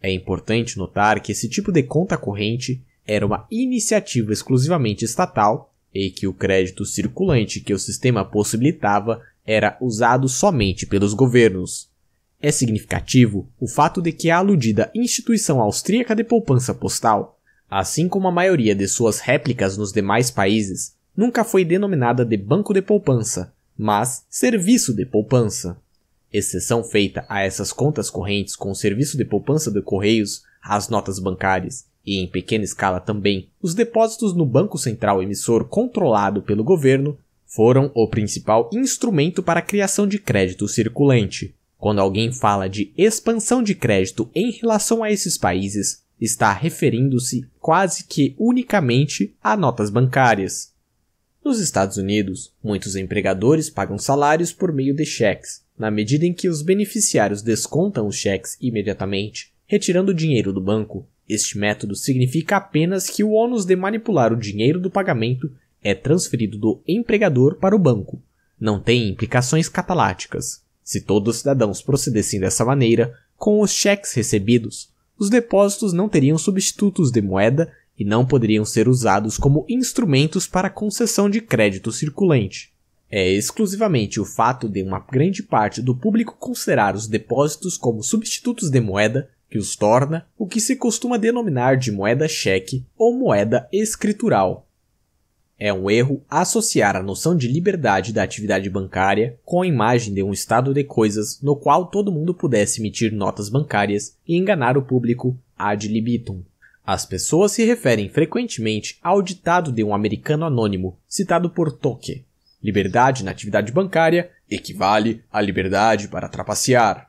É importante notar que esse tipo de conta corrente era uma iniciativa exclusivamente estatal e que o crédito circulante que o sistema possibilitava era usado somente pelos governos. É significativo o fato de que a aludida instituição austríaca de poupança postal, assim como a maioria de suas réplicas nos demais países, nunca foi denominada de banco de poupança, mas serviço de poupança. Exceção feita a essas contas correntes com o serviço de poupança de Correios, as notas bancárias e em pequena escala também, os depósitos no Banco Central emissor controlado pelo governo foram o principal instrumento para a criação de crédito circulante. Quando alguém fala de expansão de crédito em relação a esses países, está referindo-se quase que unicamente a notas bancárias. Nos Estados Unidos, muitos empregadores pagam salários por meio de cheques, na medida em que os beneficiários descontam os cheques imediatamente, retirando o dinheiro do banco este método significa apenas que o ônus de manipular o dinheiro do pagamento é transferido do empregador para o banco. Não tem implicações cataláticas. Se todos os cidadãos procedessem dessa maneira, com os cheques recebidos, os depósitos não teriam substitutos de moeda e não poderiam ser usados como instrumentos para concessão de crédito circulante. É exclusivamente o fato de uma grande parte do público considerar os depósitos como substitutos de moeda que os torna o que se costuma denominar de moeda cheque ou moeda escritural. É um erro associar a noção de liberdade da atividade bancária com a imagem de um estado de coisas no qual todo mundo pudesse emitir notas bancárias e enganar o público ad libitum. As pessoas se referem frequentemente ao ditado de um americano anônimo, citado por Tocque. Liberdade na atividade bancária equivale à liberdade para trapacear.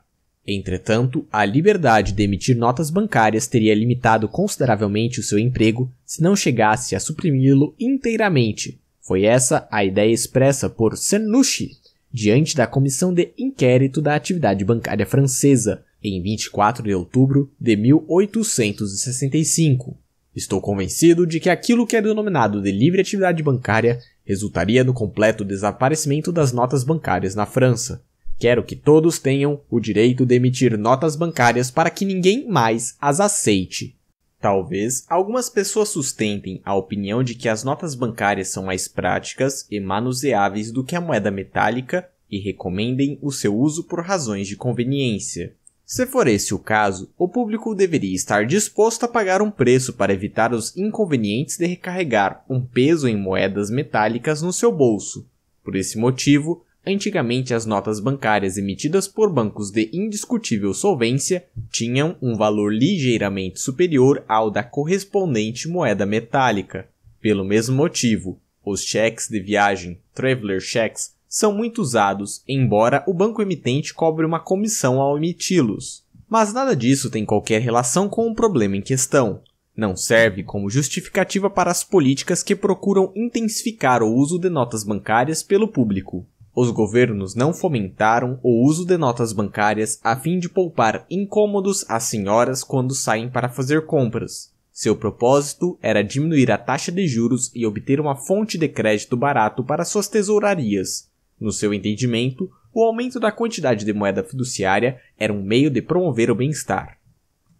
Entretanto, a liberdade de emitir notas bancárias teria limitado consideravelmente o seu emprego se não chegasse a suprimi-lo inteiramente. Foi essa a ideia expressa por Cernucci diante da Comissão de Inquérito da Atividade Bancária Francesa, em 24 de outubro de 1865. Estou convencido de que aquilo que é denominado de livre atividade bancária resultaria no completo desaparecimento das notas bancárias na França. Quero que todos tenham o direito de emitir notas bancárias para que ninguém mais as aceite. Talvez algumas pessoas sustentem a opinião de que as notas bancárias são mais práticas e manuseáveis do que a moeda metálica e recomendem o seu uso por razões de conveniência. Se for esse o caso, o público deveria estar disposto a pagar um preço para evitar os inconvenientes de recarregar um peso em moedas metálicas no seu bolso. Por esse motivo, Antigamente, as notas bancárias emitidas por bancos de indiscutível solvência tinham um valor ligeiramente superior ao da correspondente moeda metálica. Pelo mesmo motivo, os cheques de viagem, traveler checks, são muito usados, embora o banco emitente cobre uma comissão ao emiti-los. Mas nada disso tem qualquer relação com o problema em questão. Não serve como justificativa para as políticas que procuram intensificar o uso de notas bancárias pelo público. Os governos não fomentaram o uso de notas bancárias a fim de poupar incômodos às senhoras quando saem para fazer compras. Seu propósito era diminuir a taxa de juros e obter uma fonte de crédito barato para suas tesourarias. No seu entendimento, o aumento da quantidade de moeda fiduciária era um meio de promover o bem-estar.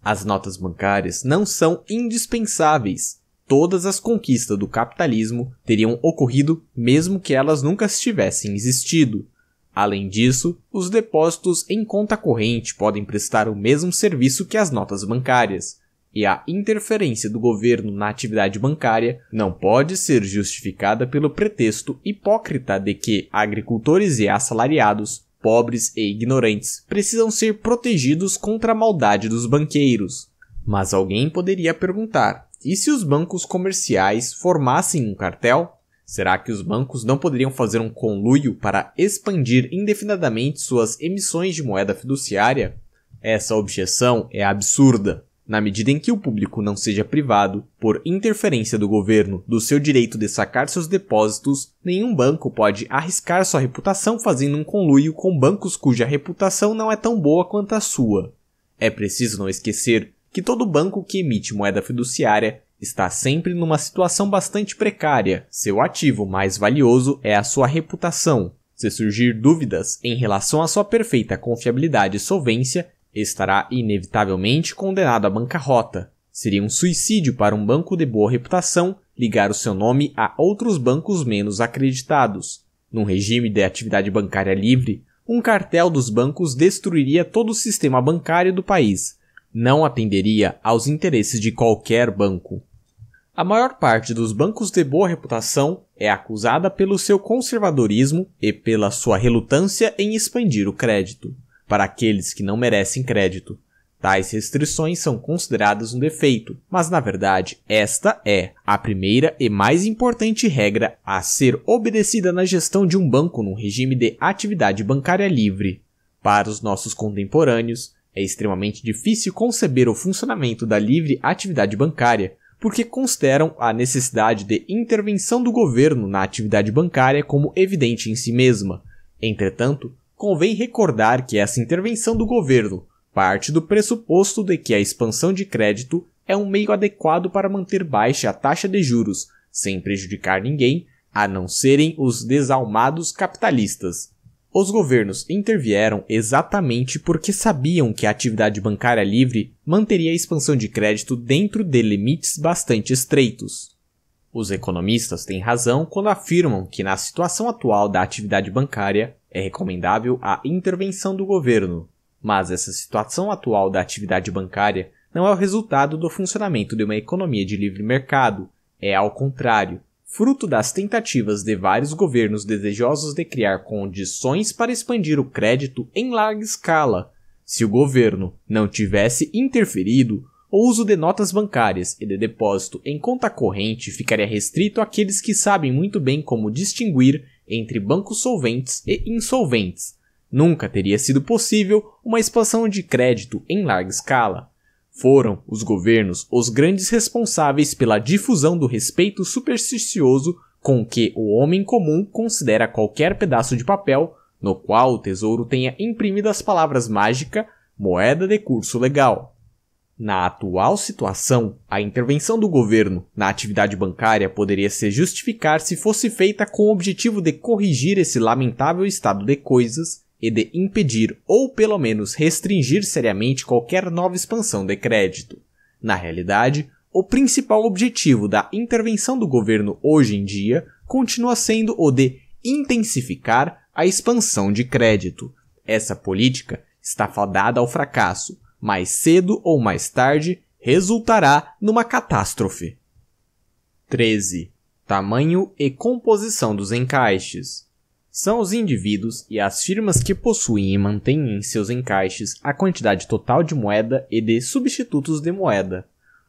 As notas bancárias não são indispensáveis, todas as conquistas do capitalismo teriam ocorrido mesmo que elas nunca tivessem existido. Além disso, os depósitos em conta corrente podem prestar o mesmo serviço que as notas bancárias, e a interferência do governo na atividade bancária não pode ser justificada pelo pretexto hipócrita de que agricultores e assalariados, pobres e ignorantes, precisam ser protegidos contra a maldade dos banqueiros. Mas alguém poderia perguntar: e se os bancos comerciais formassem um cartel? Será que os bancos não poderiam fazer um conluio para expandir indefinidamente suas emissões de moeda fiduciária? Essa objeção é absurda, na medida em que o público não seja privado, por interferência do governo, do seu direito de sacar seus depósitos, nenhum banco pode arriscar sua reputação fazendo um conluio com bancos cuja reputação não é tão boa quanto a sua. É preciso não esquecer que todo banco que emite moeda fiduciária está sempre numa situação bastante precária. Seu ativo mais valioso é a sua reputação. Se surgir dúvidas em relação à sua perfeita confiabilidade e solvência, estará inevitavelmente condenado à bancarrota. Seria um suicídio para um banco de boa reputação ligar o seu nome a outros bancos menos acreditados. Num regime de atividade bancária livre, um cartel dos bancos destruiria todo o sistema bancário do país, não atenderia aos interesses de qualquer banco. A maior parte dos bancos de boa reputação é acusada pelo seu conservadorismo e pela sua relutância em expandir o crédito para aqueles que não merecem crédito. Tais restrições são consideradas um defeito, mas na verdade esta é a primeira e mais importante regra a ser obedecida na gestão de um banco num regime de atividade bancária livre. Para os nossos contemporâneos, é extremamente difícil conceber o funcionamento da livre atividade bancária, porque consideram a necessidade de intervenção do governo na atividade bancária como evidente em si mesma. Entretanto, convém recordar que essa intervenção do governo parte do pressuposto de que a expansão de crédito é um meio adequado para manter baixa a taxa de juros, sem prejudicar ninguém, a não serem os desalmados capitalistas. Os governos intervieram exatamente porque sabiam que a atividade bancária livre manteria a expansão de crédito dentro de limites bastante estreitos. Os economistas têm razão quando afirmam que, na situação atual da atividade bancária, é recomendável a intervenção do governo, mas essa situação atual da atividade bancária não é o resultado do funcionamento de uma economia de livre mercado, é ao contrário, fruto das tentativas de vários governos desejosos de criar condições para expandir o crédito em larga escala. Se o governo não tivesse interferido, o uso de notas bancárias e de depósito em conta corrente ficaria restrito àqueles que sabem muito bem como distinguir entre bancos solventes e insolventes. Nunca teria sido possível uma expansão de crédito em larga escala. Foram os governos os grandes responsáveis pela difusão do respeito supersticioso com que o homem comum considera qualquer pedaço de papel no qual o tesouro tenha imprimido as palavras mágica, moeda de curso legal. Na atual situação, a intervenção do governo na atividade bancária poderia se justificar se fosse feita com o objetivo de corrigir esse lamentável estado de coisas e de impedir ou pelo menos restringir seriamente qualquer nova expansão de crédito. Na realidade, o principal objetivo da intervenção do governo hoje em dia continua sendo o de intensificar a expansão de crédito. Essa política está fadada ao fracasso, mais cedo ou mais tarde resultará numa catástrofe. 13. Tamanho e composição dos encaixes. São os indivíduos e as firmas que possuem e mantêm em seus encaixes a quantidade total de moeda e de substitutos de moeda.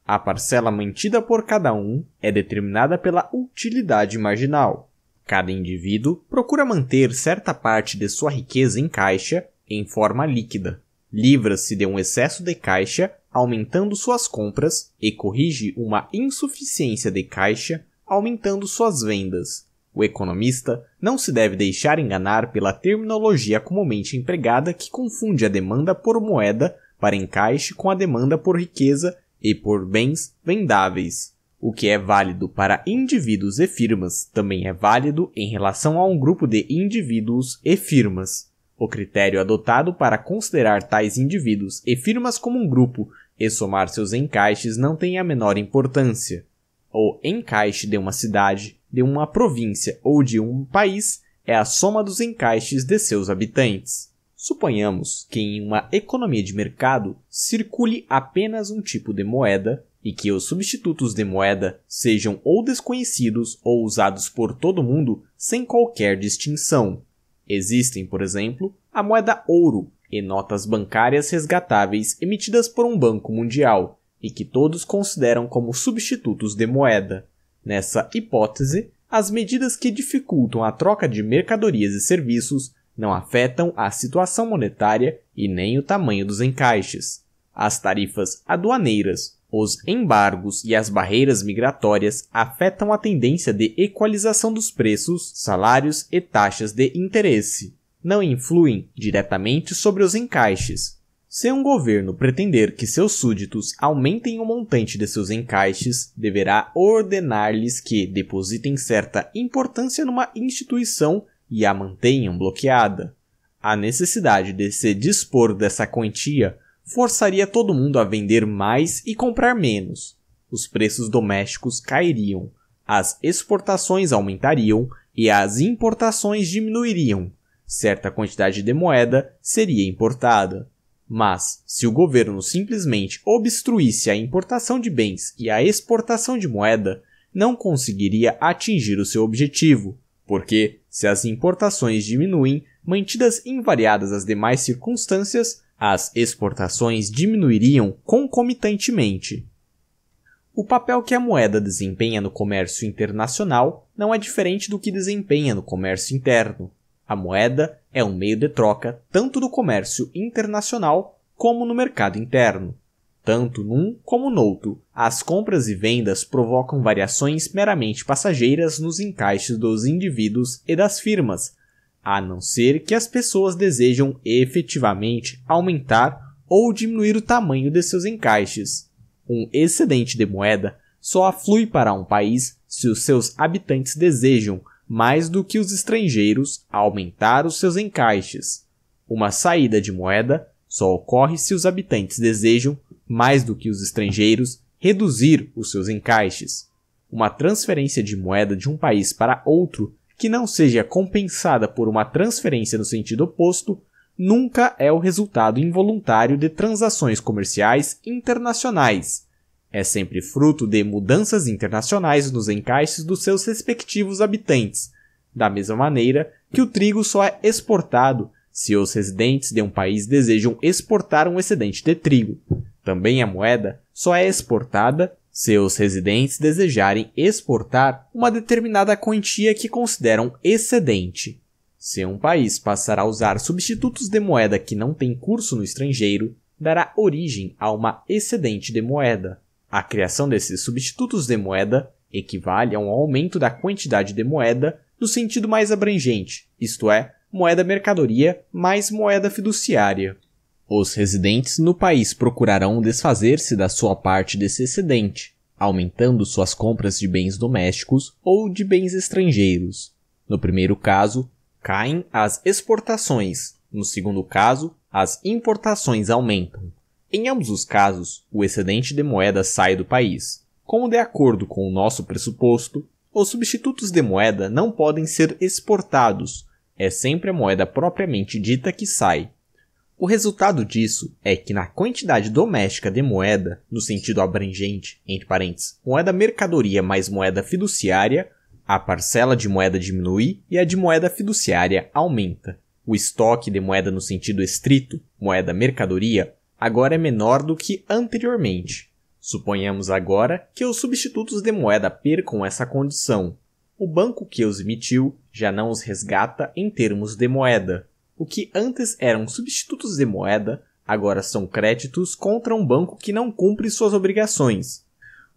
A parcela mantida por cada um é determinada pela utilidade marginal. Cada indivíduo procura manter certa parte de sua riqueza em caixa em forma líquida. Livra-se de um excesso de caixa aumentando suas compras e corrige uma insuficiência de caixa aumentando suas vendas. O economista não se deve deixar enganar pela terminologia comumente empregada que confunde a demanda por moeda para encaixe com a demanda por riqueza e por bens vendáveis. O que é válido para indivíduos e firmas também é válido em relação a um grupo de indivíduos e firmas. O critério adotado para considerar tais indivíduos e firmas como um grupo e somar seus encaixes não tem a menor importância. O encaixe de uma cidade, de uma província ou de um país é a soma dos encaixes de seus habitantes. Suponhamos que em uma economia de mercado circule apenas um tipo de moeda e que os substitutos de moeda sejam ou desconhecidos ou usados por todo mundo sem qualquer distinção. Existem, por exemplo, a moeda ouro e notas bancárias resgatáveis emitidas por um banco mundial e que todos consideram como substitutos de moeda. Nessa hipótese, as medidas que dificultam a troca de mercadorias e serviços não afetam a situação monetária e nem o tamanho dos encaixes. As tarifas aduaneiras, os embargos e as barreiras migratórias afetam a tendência de equalização dos preços, salários e taxas de interesse. Não influem diretamente sobre os encaixes, se um governo pretender que seus súditos aumentem o montante de seus encaixes, deverá ordenar-lhes que depositem certa importância numa instituição e a mantenham bloqueada. A necessidade de se dispor dessa quantia forçaria todo mundo a vender mais e comprar menos. Os preços domésticos cairiam, as exportações aumentariam e as importações diminuiriam. Certa quantidade de moeda seria importada. Mas, se o governo simplesmente obstruísse a importação de bens e a exportação de moeda, não conseguiria atingir o seu objetivo, porque, se as importações diminuem, mantidas invariadas as demais circunstâncias, as exportações diminuiriam concomitantemente. O papel que a moeda desempenha no comércio internacional não é diferente do que desempenha no comércio interno. A moeda é um meio de troca tanto do comércio internacional como no mercado interno. Tanto num como no outro, as compras e vendas provocam variações meramente passageiras nos encaixes dos indivíduos e das firmas, a não ser que as pessoas desejam efetivamente aumentar ou diminuir o tamanho de seus encaixes. Um excedente de moeda só aflui para um país se os seus habitantes desejam, mais do que os estrangeiros a aumentar os seus encaixes. Uma saída de moeda só ocorre se os habitantes desejam, mais do que os estrangeiros, reduzir os seus encaixes. Uma transferência de moeda de um país para outro que não seja compensada por uma transferência no sentido oposto nunca é o resultado involuntário de transações comerciais internacionais é sempre fruto de mudanças internacionais nos encaixes dos seus respectivos habitantes, da mesma maneira que o trigo só é exportado se os residentes de um país desejam exportar um excedente de trigo. Também a moeda só é exportada se os residentes desejarem exportar uma determinada quantia que consideram excedente. Se um país passar a usar substitutos de moeda que não têm curso no estrangeiro, dará origem a uma excedente de moeda. A criação desses substitutos de moeda equivale a um aumento da quantidade de moeda no sentido mais abrangente, isto é, moeda mercadoria mais moeda fiduciária. Os residentes no país procurarão desfazer-se da sua parte desse excedente, aumentando suas compras de bens domésticos ou de bens estrangeiros. No primeiro caso, caem as exportações, no segundo caso, as importações aumentam. Em ambos os casos, o excedente de moeda sai do país. Como de acordo com o nosso pressuposto, os substitutos de moeda não podem ser exportados, é sempre a moeda propriamente dita que sai. O resultado disso é que na quantidade doméstica de moeda, no sentido abrangente, entre parênteses, moeda mercadoria mais moeda fiduciária, a parcela de moeda diminui e a de moeda fiduciária aumenta. O estoque de moeda no sentido estrito, moeda mercadoria, agora é menor do que anteriormente. Suponhamos agora que os substitutos de moeda percam essa condição. O banco que os emitiu já não os resgata em termos de moeda. O que antes eram substitutos de moeda agora são créditos contra um banco que não cumpre suas obrigações.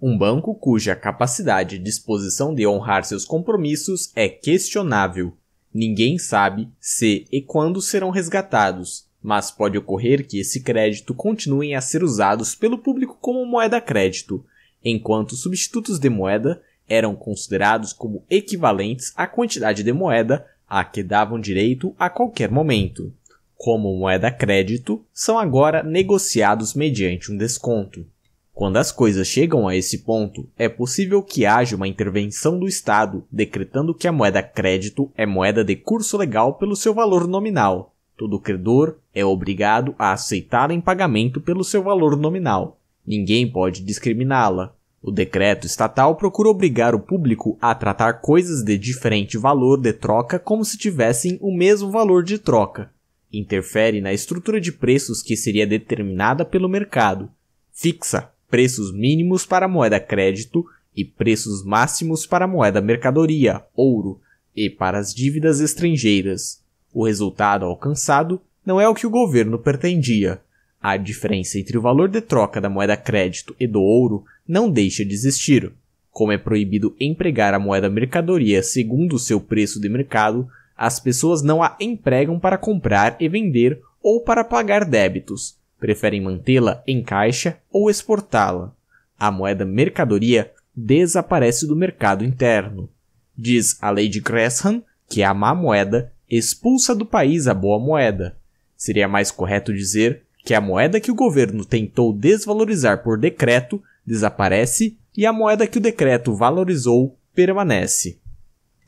Um banco cuja capacidade e disposição de honrar seus compromissos é questionável. Ninguém sabe se e quando serão resgatados, mas pode ocorrer que esse crédito continuem a ser usados pelo público como moeda crédito, enquanto substitutos de moeda eram considerados como equivalentes à quantidade de moeda a que davam direito a qualquer momento. Como moeda crédito, são agora negociados mediante um desconto. Quando as coisas chegam a esse ponto, é possível que haja uma intervenção do Estado decretando que a moeda crédito é moeda de curso legal pelo seu valor nominal, Todo credor é obrigado a aceitá-la em pagamento pelo seu valor nominal. Ninguém pode discriminá-la. O decreto estatal procura obrigar o público a tratar coisas de diferente valor de troca como se tivessem o mesmo valor de troca. Interfere na estrutura de preços que seria determinada pelo mercado. Fixa preços mínimos para a moeda crédito e preços máximos para a moeda mercadoria, ouro, e para as dívidas estrangeiras. O resultado alcançado não é o que o governo pretendia. A diferença entre o valor de troca da moeda crédito e do ouro não deixa de existir. Como é proibido empregar a moeda mercadoria segundo o seu preço de mercado, as pessoas não a empregam para comprar e vender ou para pagar débitos, preferem mantê-la em caixa ou exportá-la. A moeda mercadoria desaparece do mercado interno. Diz a lei de Gresham que a má moeda expulsa do país a boa moeda. Seria mais correto dizer que a moeda que o governo tentou desvalorizar por decreto desaparece e a moeda que o decreto valorizou permanece.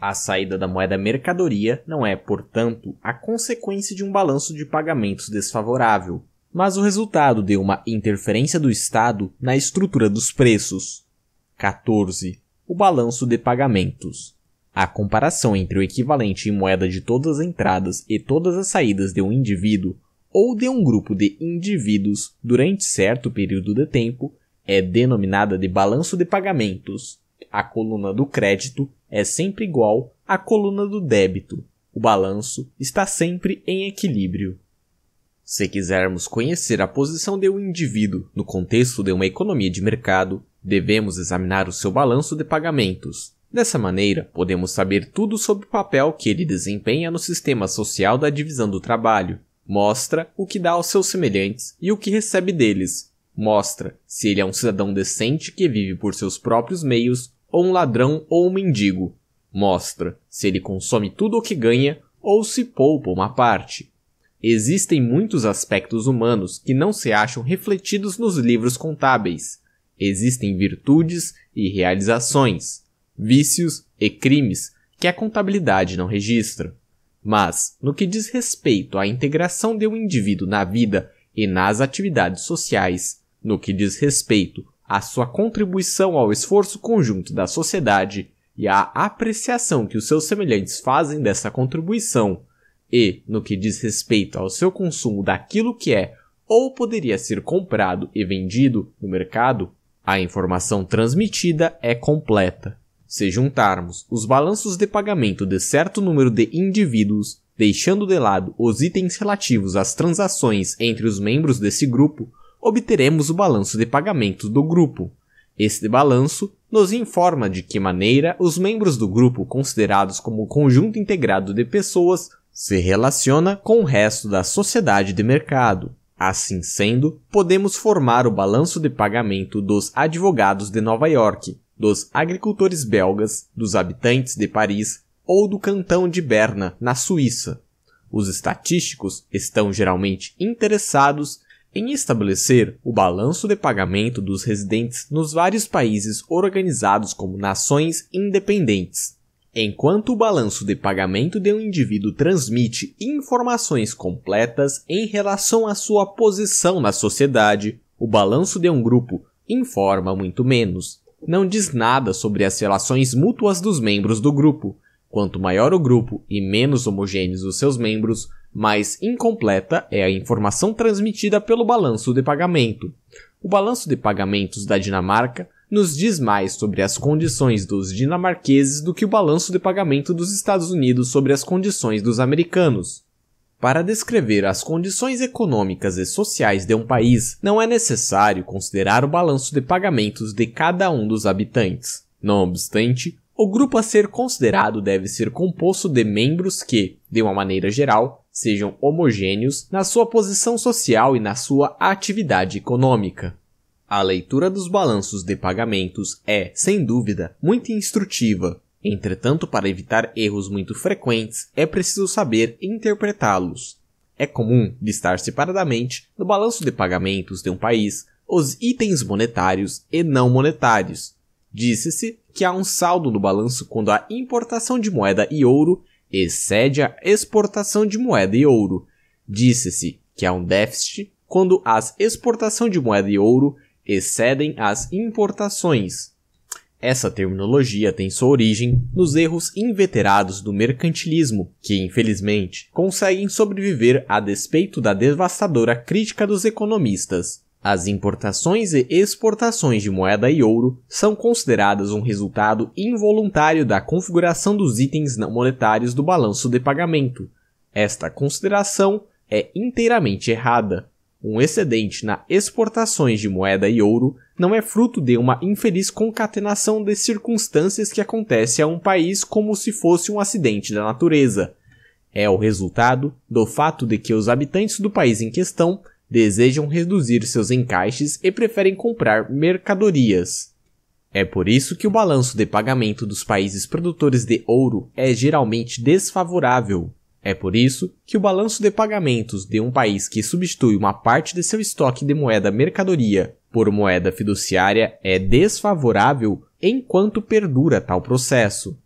A saída da moeda mercadoria não é, portanto, a consequência de um balanço de pagamentos desfavorável, mas o resultado de uma interferência do Estado na estrutura dos preços. 14. O balanço de pagamentos. A comparação entre o equivalente em moeda de todas as entradas e todas as saídas de um indivíduo ou de um grupo de indivíduos durante certo período de tempo é denominada de balanço de pagamentos. A coluna do crédito é sempre igual à coluna do débito. O balanço está sempre em equilíbrio. Se quisermos conhecer a posição de um indivíduo no contexto de uma economia de mercado, devemos examinar o seu balanço de pagamentos, Dessa maneira, podemos saber tudo sobre o papel que ele desempenha no sistema social da divisão do trabalho. Mostra o que dá aos seus semelhantes e o que recebe deles. Mostra se ele é um cidadão decente que vive por seus próprios meios, ou um ladrão ou um mendigo. Mostra se ele consome tudo o que ganha ou se poupa uma parte. Existem muitos aspectos humanos que não se acham refletidos nos livros contábeis. Existem virtudes e realizações vícios e crimes que a contabilidade não registra. Mas, no que diz respeito à integração de um indivíduo na vida e nas atividades sociais, no que diz respeito à sua contribuição ao esforço conjunto da sociedade e à apreciação que os seus semelhantes fazem dessa contribuição, e no que diz respeito ao seu consumo daquilo que é ou poderia ser comprado e vendido no mercado, a informação transmitida é completa. Se juntarmos os balanços de pagamento de certo número de indivíduos, deixando de lado os itens relativos às transações entre os membros desse grupo, obteremos o balanço de pagamentos do grupo. Este balanço nos informa de que maneira os membros do grupo considerados como conjunto integrado de pessoas se relaciona com o resto da sociedade de mercado. Assim sendo, podemos formar o balanço de pagamento dos advogados de Nova York, dos agricultores belgas, dos habitantes de Paris ou do cantão de Berna, na Suíça. Os estatísticos estão geralmente interessados em estabelecer o balanço de pagamento dos residentes nos vários países organizados como nações independentes. Enquanto o balanço de pagamento de um indivíduo transmite informações completas em relação à sua posição na sociedade, o balanço de um grupo informa muito menos não diz nada sobre as relações mútuas dos membros do grupo. Quanto maior o grupo e menos homogêneos os seus membros, mais incompleta é a informação transmitida pelo balanço de pagamento. O balanço de pagamentos da Dinamarca nos diz mais sobre as condições dos dinamarqueses do que o balanço de pagamento dos Estados Unidos sobre as condições dos americanos. Para descrever as condições econômicas e sociais de um país, não é necessário considerar o balanço de pagamentos de cada um dos habitantes. Não obstante, o grupo a ser considerado deve ser composto de membros que, de uma maneira geral, sejam homogêneos na sua posição social e na sua atividade econômica. A leitura dos balanços de pagamentos é, sem dúvida, muito instrutiva, Entretanto, para evitar erros muito frequentes, é preciso saber interpretá-los. É comum listar separadamente no balanço de pagamentos de um país os itens monetários e não monetários. Disse-se que há um saldo no balanço quando a importação de moeda e ouro excede a exportação de moeda e ouro. Disse-se que há um déficit quando as exportações de moeda e ouro excedem as importações. Essa terminologia tem sua origem nos erros inveterados do mercantilismo, que infelizmente conseguem sobreviver a despeito da devastadora crítica dos economistas. As importações e exportações de moeda e ouro são consideradas um resultado involuntário da configuração dos itens não monetários do balanço de pagamento. Esta consideração é inteiramente errada. Um excedente na exportações de moeda e ouro não é fruto de uma infeliz concatenação de circunstâncias que acontece a um país como se fosse um acidente da natureza. É o resultado do fato de que os habitantes do país em questão desejam reduzir seus encaixes e preferem comprar mercadorias. É por isso que o balanço de pagamento dos países produtores de ouro é geralmente desfavorável, é por isso que o balanço de pagamentos de um país que substitui uma parte de seu estoque de moeda mercadoria por moeda fiduciária é desfavorável enquanto perdura tal processo.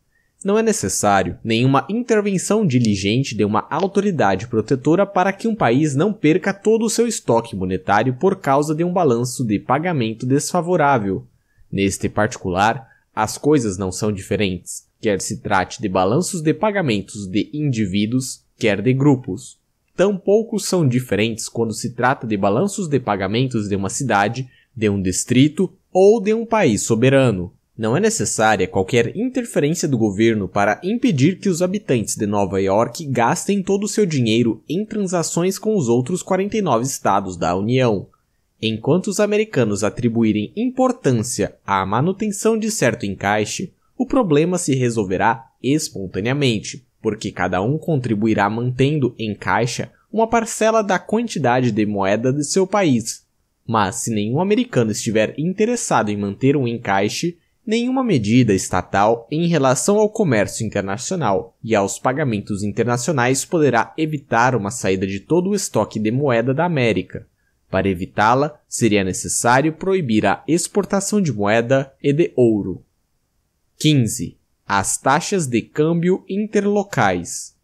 Não é necessário nenhuma intervenção diligente de uma autoridade protetora para que um país não perca todo o seu estoque monetário por causa de um balanço de pagamento desfavorável. Neste particular, as coisas não são diferentes quer se trate de balanços de pagamentos de indivíduos, quer de grupos. Tampouco são diferentes quando se trata de balanços de pagamentos de uma cidade, de um distrito ou de um país soberano. Não é necessária qualquer interferência do governo para impedir que os habitantes de Nova York gastem todo o seu dinheiro em transações com os outros 49 estados da União. Enquanto os americanos atribuírem importância à manutenção de certo encaixe, o problema se resolverá espontaneamente, porque cada um contribuirá mantendo em caixa uma parcela da quantidade de moeda de seu país. Mas se nenhum americano estiver interessado em manter um encaixe, nenhuma medida estatal em relação ao comércio internacional e aos pagamentos internacionais poderá evitar uma saída de todo o estoque de moeda da América. Para evitá-la, seria necessário proibir a exportação de moeda e de ouro. 15. As taxas de câmbio interlocais.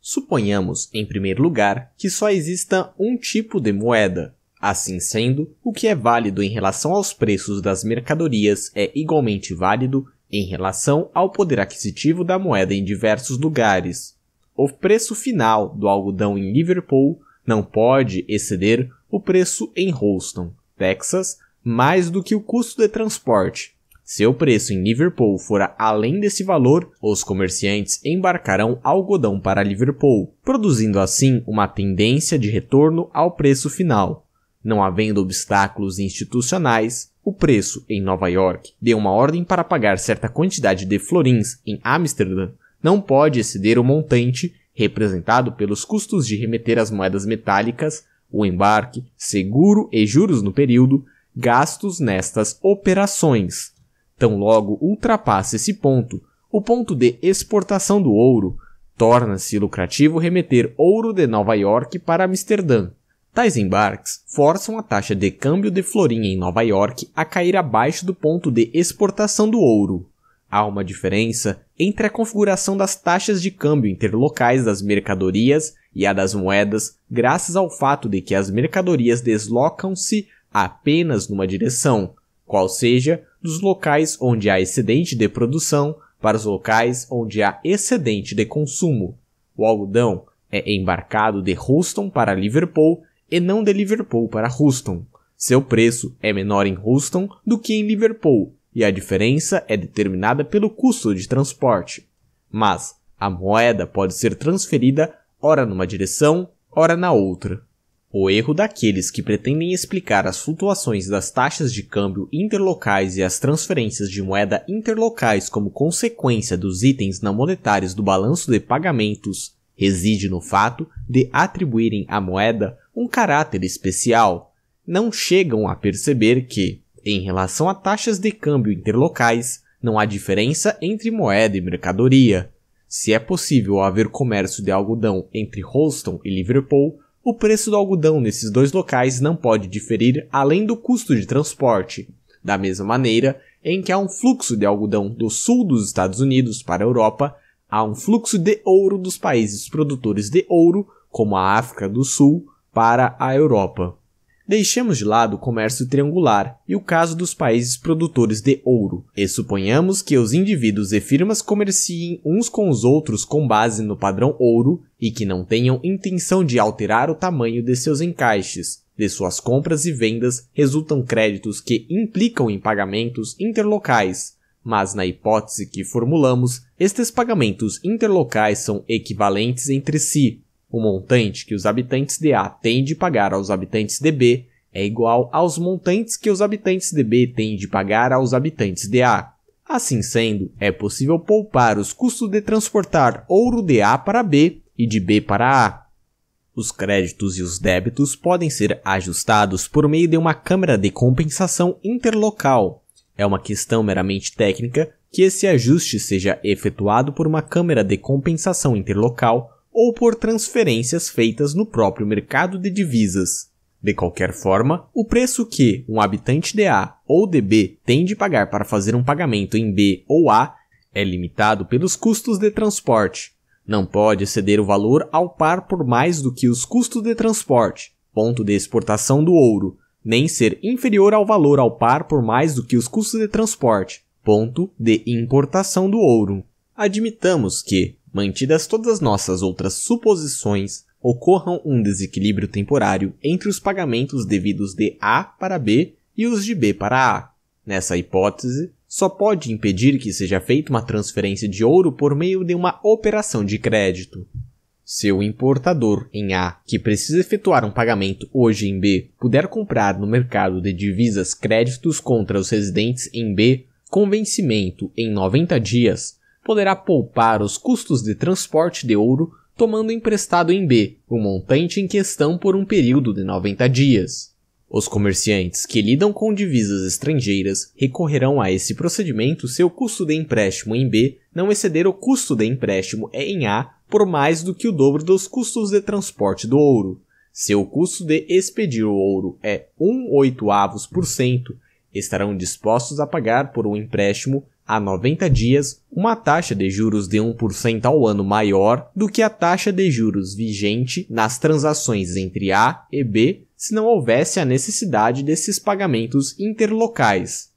Suponhamos, em primeiro lugar, que só exista um tipo de moeda. Assim sendo, o que é válido em relação aos preços das mercadorias é igualmente válido em relação ao poder aquisitivo da moeda em diversos lugares. O preço final do algodão em Liverpool não pode exceder o preço em Houston, Texas, mais do que o custo de transporte, se o preço em Liverpool for além desse valor, os comerciantes embarcarão algodão para Liverpool, produzindo assim uma tendência de retorno ao preço final. Não havendo obstáculos institucionais, o preço em Nova York deu uma ordem para pagar certa quantidade de florins em Amsterdã não pode exceder o montante representado pelos custos de remeter as moedas metálicas, o embarque, seguro e juros no período gastos nestas operações. Tão logo ultrapassa esse ponto, o ponto de exportação do ouro, torna-se lucrativo remeter ouro de Nova York para Amsterdã. Tais embarques forçam a taxa de câmbio de florinha em Nova York a cair abaixo do ponto de exportação do ouro. Há uma diferença entre a configuração das taxas de câmbio interlocais das mercadorias e a das moedas, graças ao fato de que as mercadorias deslocam-se apenas numa direção, qual seja, dos locais onde há excedente de produção para os locais onde há excedente de consumo. O algodão é embarcado de Houston para Liverpool e não de Liverpool para Houston. Seu preço é menor em Houston do que em Liverpool e a diferença é determinada pelo custo de transporte. Mas a moeda pode ser transferida ora numa direção, ora na outra. O erro daqueles que pretendem explicar as flutuações das taxas de câmbio interlocais e as transferências de moeda interlocais como consequência dos itens não monetários do balanço de pagamentos reside no fato de atribuírem à moeda um caráter especial. Não chegam a perceber que, em relação a taxas de câmbio interlocais, não há diferença entre moeda e mercadoria. Se é possível haver comércio de algodão entre Holston e Liverpool, o preço do algodão nesses dois locais não pode diferir além do custo de transporte. Da mesma maneira em que há um fluxo de algodão do sul dos Estados Unidos para a Europa, há um fluxo de ouro dos países produtores de ouro, como a África do Sul, para a Europa. Deixemos de lado o comércio triangular e o caso dos países produtores de ouro, e suponhamos que os indivíduos e firmas comerciem uns com os outros com base no padrão ouro e que não tenham intenção de alterar o tamanho de seus encaixes. De suas compras e vendas resultam créditos que implicam em pagamentos interlocais, mas na hipótese que formulamos, estes pagamentos interlocais são equivalentes entre si, o montante que os habitantes de A têm de pagar aos habitantes de B é igual aos montantes que os habitantes de B têm de pagar aos habitantes de A. Assim sendo, é possível poupar os custos de transportar ouro de A para B e de B para A. Os créditos e os débitos podem ser ajustados por meio de uma câmara de compensação interlocal. É uma questão meramente técnica que esse ajuste seja efetuado por uma câmara de compensação interlocal ou por transferências feitas no próprio mercado de divisas. De qualquer forma, o preço que um habitante de A ou de B tem de pagar para fazer um pagamento em B ou A é limitado pelos custos de transporte. Não pode exceder o valor ao par por mais do que os custos de transporte, ponto de exportação do ouro, nem ser inferior ao valor ao par por mais do que os custos de transporte, ponto de importação do ouro. Admitamos que Mantidas todas nossas outras suposições, ocorram um desequilíbrio temporário entre os pagamentos devidos de A para B e os de B para A. Nessa hipótese, só pode impedir que seja feita uma transferência de ouro por meio de uma operação de crédito. Se o importador em A, que precisa efetuar um pagamento hoje em B, puder comprar no mercado de divisas créditos contra os residentes em B com vencimento em 90 dias, poderá poupar os custos de transporte de ouro tomando emprestado em B o montante em questão por um período de 90 dias. Os comerciantes que lidam com divisas estrangeiras recorrerão a esse procedimento se o custo de empréstimo em B não exceder o custo de empréstimo em A por mais do que o dobro dos custos de transporte do ouro. Se o custo de expedir o ouro é 1,8% por cento, estarão dispostos a pagar por um empréstimo a 90 dias uma taxa de juros de 1% ao ano maior do que a taxa de juros vigente nas transações entre A e B se não houvesse a necessidade desses pagamentos interlocais.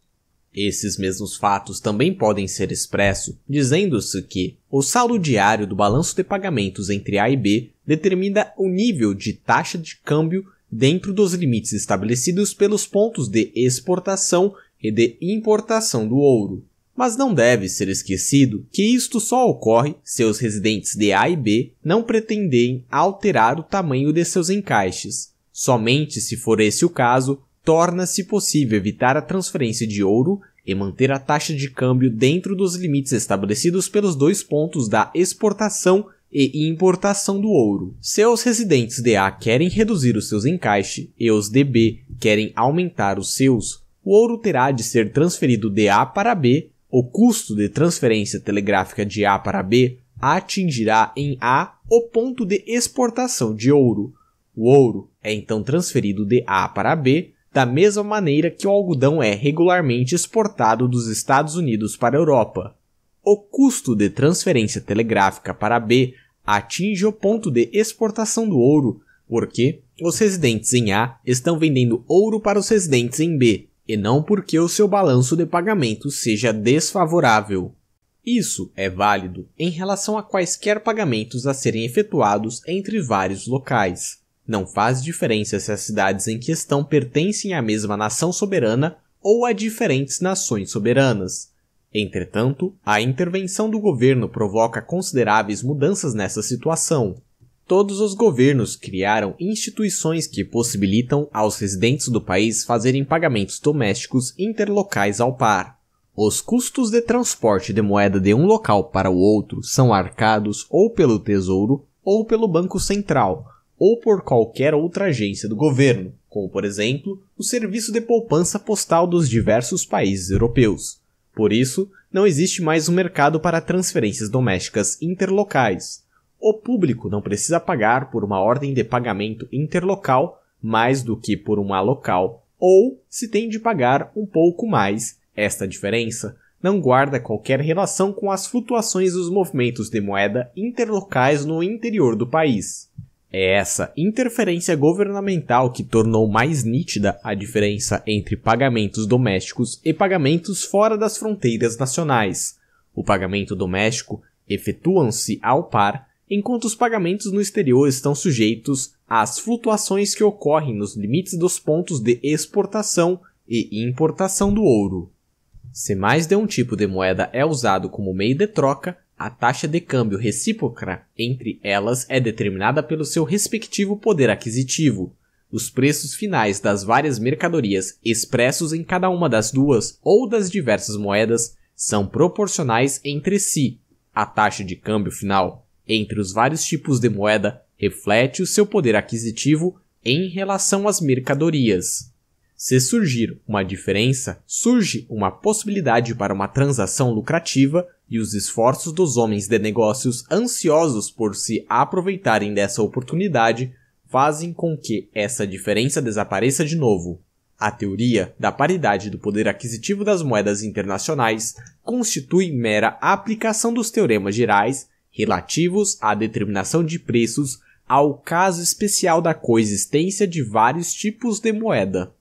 Esses mesmos fatos também podem ser expressos dizendo-se que o saldo diário do balanço de pagamentos entre A e B determina o nível de taxa de câmbio dentro dos limites estabelecidos pelos pontos de exportação e de importação do ouro. Mas não deve ser esquecido que isto só ocorre se os residentes de A e B não pretenderem alterar o tamanho de seus encaixes. Somente se for esse o caso, torna-se possível evitar a transferência de ouro e manter a taxa de câmbio dentro dos limites estabelecidos pelos dois pontos da exportação e importação do ouro. Se os residentes de A querem reduzir os seus encaixes e os de B querem aumentar os seus, o ouro terá de ser transferido de A para B o custo de transferência telegráfica de A para B atingirá em A o ponto de exportação de ouro. O ouro é então transferido de A para B da mesma maneira que o algodão é regularmente exportado dos Estados Unidos para a Europa. O custo de transferência telegráfica para B atinge o ponto de exportação do ouro, porque os residentes em A estão vendendo ouro para os residentes em B, e não porque o seu balanço de pagamento seja desfavorável. Isso é válido em relação a quaisquer pagamentos a serem efetuados entre vários locais. Não faz diferença se as cidades em questão pertencem à mesma nação soberana ou a diferentes nações soberanas. Entretanto, a intervenção do governo provoca consideráveis mudanças nessa situação, todos os governos criaram instituições que possibilitam aos residentes do país fazerem pagamentos domésticos interlocais ao par. Os custos de transporte de moeda de um local para o outro são arcados ou pelo Tesouro, ou pelo Banco Central, ou por qualquer outra agência do governo, como por exemplo o Serviço de Poupança Postal dos diversos países europeus. Por isso, não existe mais um mercado para transferências domésticas interlocais, o público não precisa pagar por uma ordem de pagamento interlocal mais do que por uma local, ou se tem de pagar um pouco mais. Esta diferença não guarda qualquer relação com as flutuações dos movimentos de moeda interlocais no interior do país. É essa interferência governamental que tornou mais nítida a diferença entre pagamentos domésticos e pagamentos fora das fronteiras nacionais. O pagamento doméstico efetuam-se ao par enquanto os pagamentos no exterior estão sujeitos às flutuações que ocorrem nos limites dos pontos de exportação e importação do ouro. Se mais de um tipo de moeda é usado como meio de troca, a taxa de câmbio recíproca entre elas é determinada pelo seu respectivo poder aquisitivo. Os preços finais das várias mercadorias expressos em cada uma das duas ou das diversas moedas são proporcionais entre si, a taxa de câmbio final entre os vários tipos de moeda reflete o seu poder aquisitivo em relação às mercadorias. Se surgir uma diferença, surge uma possibilidade para uma transação lucrativa e os esforços dos homens de negócios ansiosos por se aproveitarem dessa oportunidade fazem com que essa diferença desapareça de novo. A teoria da paridade do poder aquisitivo das moedas internacionais constitui mera aplicação dos teoremas gerais relativos à determinação de preços ao caso especial da coexistência de vários tipos de moeda.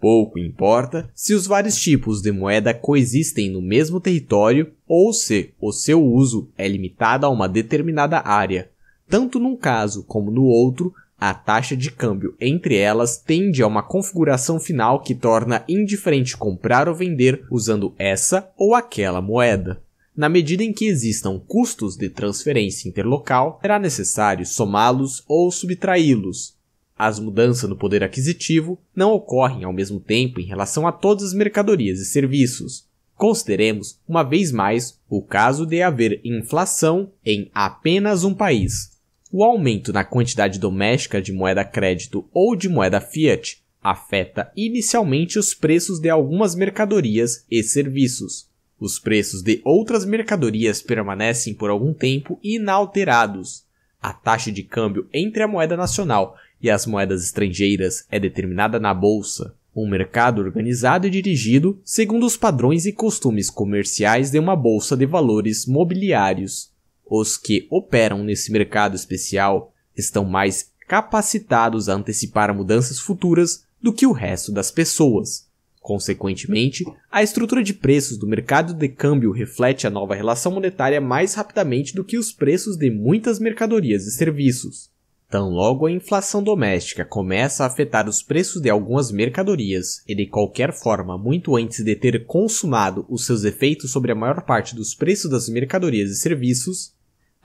Pouco importa se os vários tipos de moeda coexistem no mesmo território ou se o seu uso é limitado a uma determinada área. Tanto num caso como no outro, a taxa de câmbio entre elas tende a uma configuração final que torna indiferente comprar ou vender usando essa ou aquela moeda. Na medida em que existam custos de transferência interlocal, será necessário somá-los ou subtraí-los. As mudanças no poder aquisitivo não ocorrem ao mesmo tempo em relação a todas as mercadorias e serviços. Consideremos, uma vez mais, o caso de haver inflação em apenas um país. O aumento na quantidade doméstica de moeda crédito ou de moeda fiat afeta inicialmente os preços de algumas mercadorias e serviços. Os preços de outras mercadorias permanecem por algum tempo inalterados. A taxa de câmbio entre a moeda nacional e as moedas estrangeiras é determinada na bolsa, um mercado organizado e dirigido segundo os padrões e costumes comerciais de uma bolsa de valores mobiliários. Os que operam nesse mercado especial estão mais capacitados a antecipar mudanças futuras do que o resto das pessoas. Consequentemente, a estrutura de preços do mercado de câmbio reflete a nova relação monetária mais rapidamente do que os preços de muitas mercadorias e serviços. Tão logo a inflação doméstica começa a afetar os preços de algumas mercadorias, e de qualquer forma, muito antes de ter consumado os seus efeitos sobre a maior parte dos preços das mercadorias e serviços,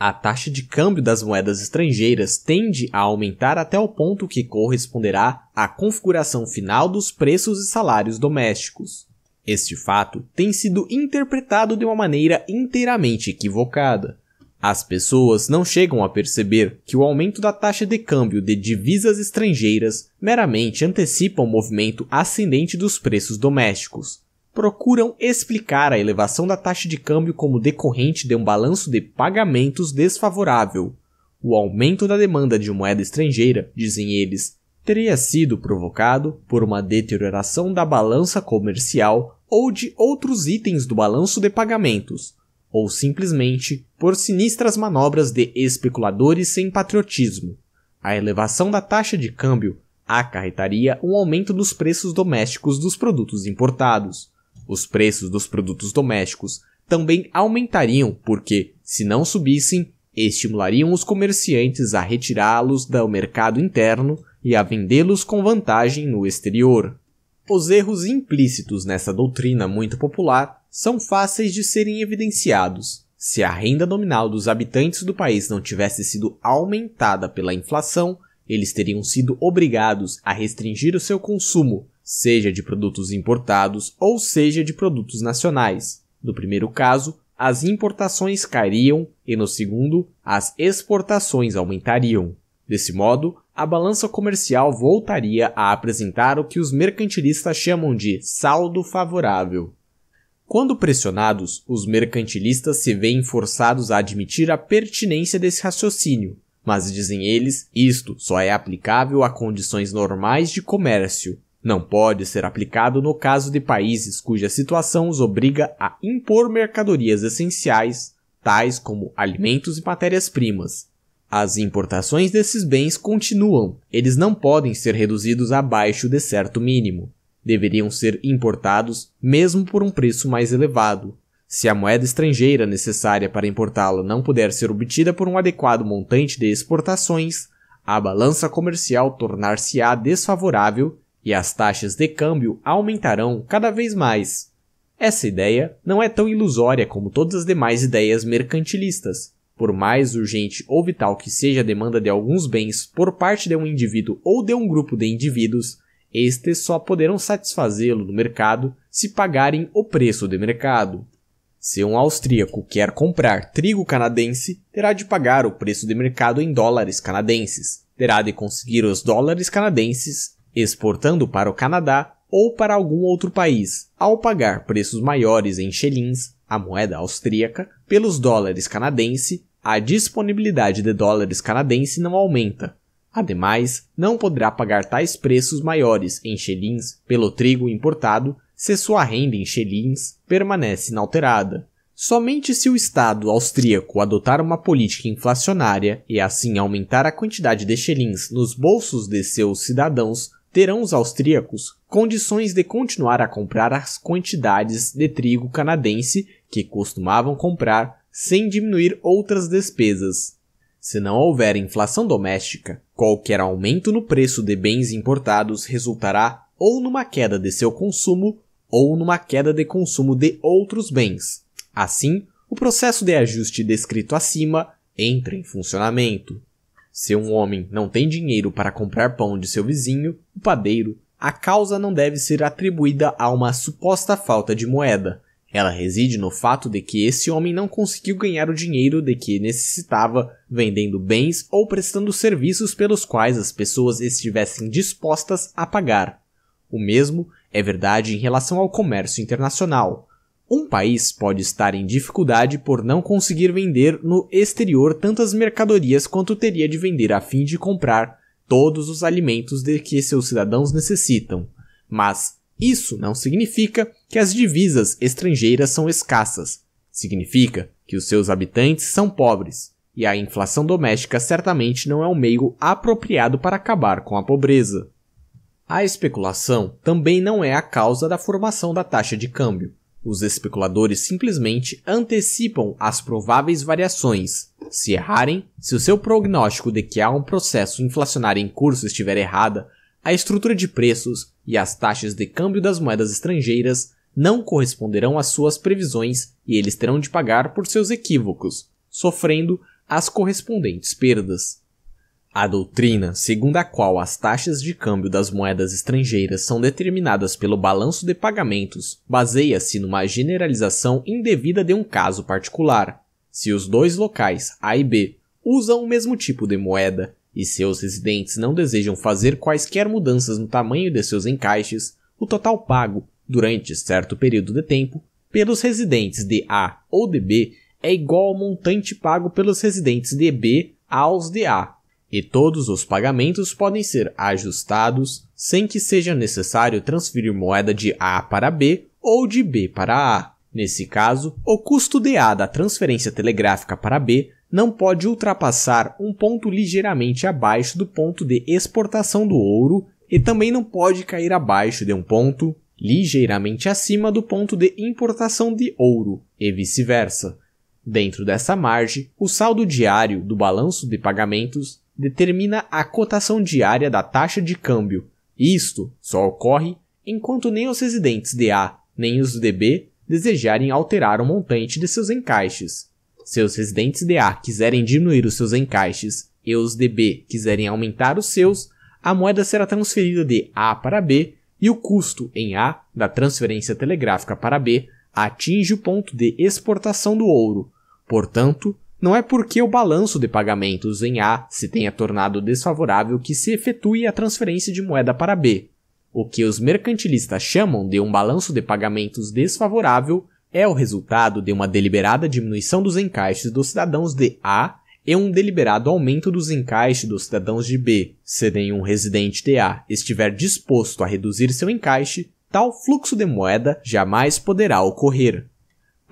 a taxa de câmbio das moedas estrangeiras tende a aumentar até o ponto que corresponderá à configuração final dos preços e salários domésticos. Este fato tem sido interpretado de uma maneira inteiramente equivocada. As pessoas não chegam a perceber que o aumento da taxa de câmbio de divisas estrangeiras meramente antecipa o movimento ascendente dos preços domésticos, procuram explicar a elevação da taxa de câmbio como decorrente de um balanço de pagamentos desfavorável. O aumento da demanda de moeda estrangeira, dizem eles, teria sido provocado por uma deterioração da balança comercial ou de outros itens do balanço de pagamentos, ou simplesmente por sinistras manobras de especuladores sem patriotismo. A elevação da taxa de câmbio acarretaria um aumento dos preços domésticos dos produtos importados os preços dos produtos domésticos também aumentariam, porque, se não subissem, estimulariam os comerciantes a retirá-los do mercado interno e a vendê-los com vantagem no exterior. Os erros implícitos nessa doutrina muito popular são fáceis de serem evidenciados. Se a renda nominal dos habitantes do país não tivesse sido aumentada pela inflação, eles teriam sido obrigados a restringir o seu consumo, seja de produtos importados ou seja de produtos nacionais. No primeiro caso, as importações cairiam e no segundo, as exportações aumentariam. Desse modo, a balança comercial voltaria a apresentar o que os mercantilistas chamam de saldo favorável. Quando pressionados, os mercantilistas se veem forçados a admitir a pertinência desse raciocínio, mas dizem eles, isto só é aplicável a condições normais de comércio, não pode ser aplicado no caso de países cuja situação os obriga a impor mercadorias essenciais, tais como alimentos e matérias-primas. As importações desses bens continuam, eles não podem ser reduzidos abaixo de certo mínimo. Deveriam ser importados mesmo por um preço mais elevado. Se a moeda estrangeira necessária para importá-la não puder ser obtida por um adequado montante de exportações, a balança comercial tornar-se-á desfavorável e as taxas de câmbio aumentarão cada vez mais. Essa ideia não é tão ilusória como todas as demais ideias mercantilistas. Por mais urgente ou vital que seja a demanda de alguns bens por parte de um indivíduo ou de um grupo de indivíduos, estes só poderão satisfazê-lo no mercado se pagarem o preço de mercado. Se um austríaco quer comprar trigo canadense, terá de pagar o preço de mercado em dólares canadenses, terá de conseguir os dólares canadenses exportando para o Canadá ou para algum outro país, ao pagar preços maiores em shillings, a moeda austríaca, pelos dólares canadense, a disponibilidade de dólares canadense não aumenta. Ademais, não poderá pagar tais preços maiores em shillings pelo trigo importado se sua renda em shillings permanece inalterada. Somente se o Estado austríaco adotar uma política inflacionária e assim aumentar a quantidade de shillings nos bolsos de seus cidadãos, terão os austríacos condições de continuar a comprar as quantidades de trigo canadense que costumavam comprar sem diminuir outras despesas. Se não houver inflação doméstica, qualquer aumento no preço de bens importados resultará ou numa queda de seu consumo ou numa queda de consumo de outros bens. Assim, o processo de ajuste descrito acima entra em funcionamento. Se um homem não tem dinheiro para comprar pão de seu vizinho, o padeiro, a causa não deve ser atribuída a uma suposta falta de moeda. Ela reside no fato de que esse homem não conseguiu ganhar o dinheiro de que necessitava vendendo bens ou prestando serviços pelos quais as pessoas estivessem dispostas a pagar. O mesmo é verdade em relação ao comércio internacional. Um país pode estar em dificuldade por não conseguir vender no exterior tantas mercadorias quanto teria de vender a fim de comprar todos os alimentos de que seus cidadãos necessitam. Mas isso não significa que as divisas estrangeiras são escassas. Significa que os seus habitantes são pobres, e a inflação doméstica certamente não é um meio apropriado para acabar com a pobreza. A especulação também não é a causa da formação da taxa de câmbio. Os especuladores simplesmente antecipam as prováveis variações. Se errarem, se o seu prognóstico de que há um processo inflacionário em curso estiver errada, a estrutura de preços e as taxas de câmbio das moedas estrangeiras não corresponderão às suas previsões e eles terão de pagar por seus equívocos, sofrendo as correspondentes perdas. A doutrina, segundo a qual as taxas de câmbio das moedas estrangeiras são determinadas pelo balanço de pagamentos, baseia-se numa generalização indevida de um caso particular. Se os dois locais, A e B, usam o mesmo tipo de moeda e seus residentes não desejam fazer quaisquer mudanças no tamanho de seus encaixes, o total pago, durante certo período de tempo, pelos residentes de A ou de B é igual ao montante pago pelos residentes de B aos de A e todos os pagamentos podem ser ajustados sem que seja necessário transferir moeda de A para B ou de B para A. Nesse caso, o custo de A da transferência telegráfica para B não pode ultrapassar um ponto ligeiramente abaixo do ponto de exportação do ouro e também não pode cair abaixo de um ponto ligeiramente acima do ponto de importação de ouro e vice-versa. Dentro dessa margem, o saldo diário do balanço de pagamentos determina a cotação diária da taxa de câmbio. Isto só ocorre enquanto nem os residentes de A nem os de B desejarem alterar o montante de seus encaixes. Se os residentes de A quiserem diminuir os seus encaixes e os de B quiserem aumentar os seus, a moeda será transferida de A para B e o custo em A da transferência telegráfica para B atinge o ponto de exportação do ouro. Portanto, não é porque o balanço de pagamentos em A se tenha tornado desfavorável que se efetue a transferência de moeda para B. O que os mercantilistas chamam de um balanço de pagamentos desfavorável é o resultado de uma deliberada diminuição dos encaixes dos cidadãos de A e um deliberado aumento dos encaixes dos cidadãos de B. Se nenhum residente de A estiver disposto a reduzir seu encaixe, tal fluxo de moeda jamais poderá ocorrer.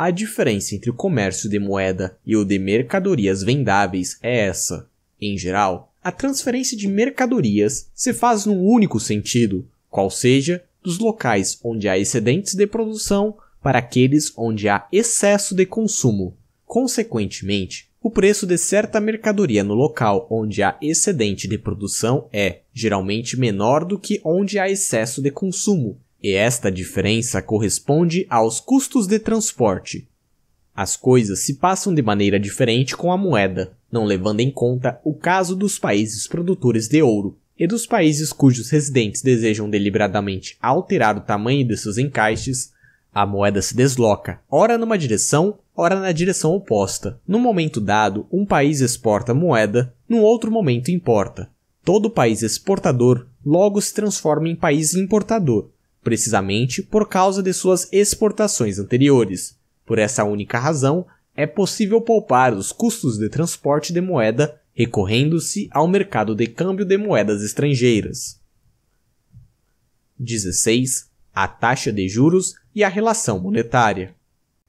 A diferença entre o comércio de moeda e o de mercadorias vendáveis é essa. Em geral, a transferência de mercadorias se faz num único sentido, qual seja, dos locais onde há excedentes de produção para aqueles onde há excesso de consumo. Consequentemente, o preço de certa mercadoria no local onde há excedente de produção é, geralmente, menor do que onde há excesso de consumo, e esta diferença corresponde aos custos de transporte. As coisas se passam de maneira diferente com a moeda, não levando em conta o caso dos países produtores de ouro e dos países cujos residentes desejam deliberadamente alterar o tamanho de seus encaixes, a moeda se desloca, ora numa direção, ora na direção oposta. No momento dado, um país exporta moeda, num outro momento importa. Todo país exportador logo se transforma em país importador, precisamente por causa de suas exportações anteriores. Por essa única razão, é possível poupar os custos de transporte de moeda recorrendo-se ao mercado de câmbio de moedas estrangeiras. 16. A taxa de juros e a relação monetária.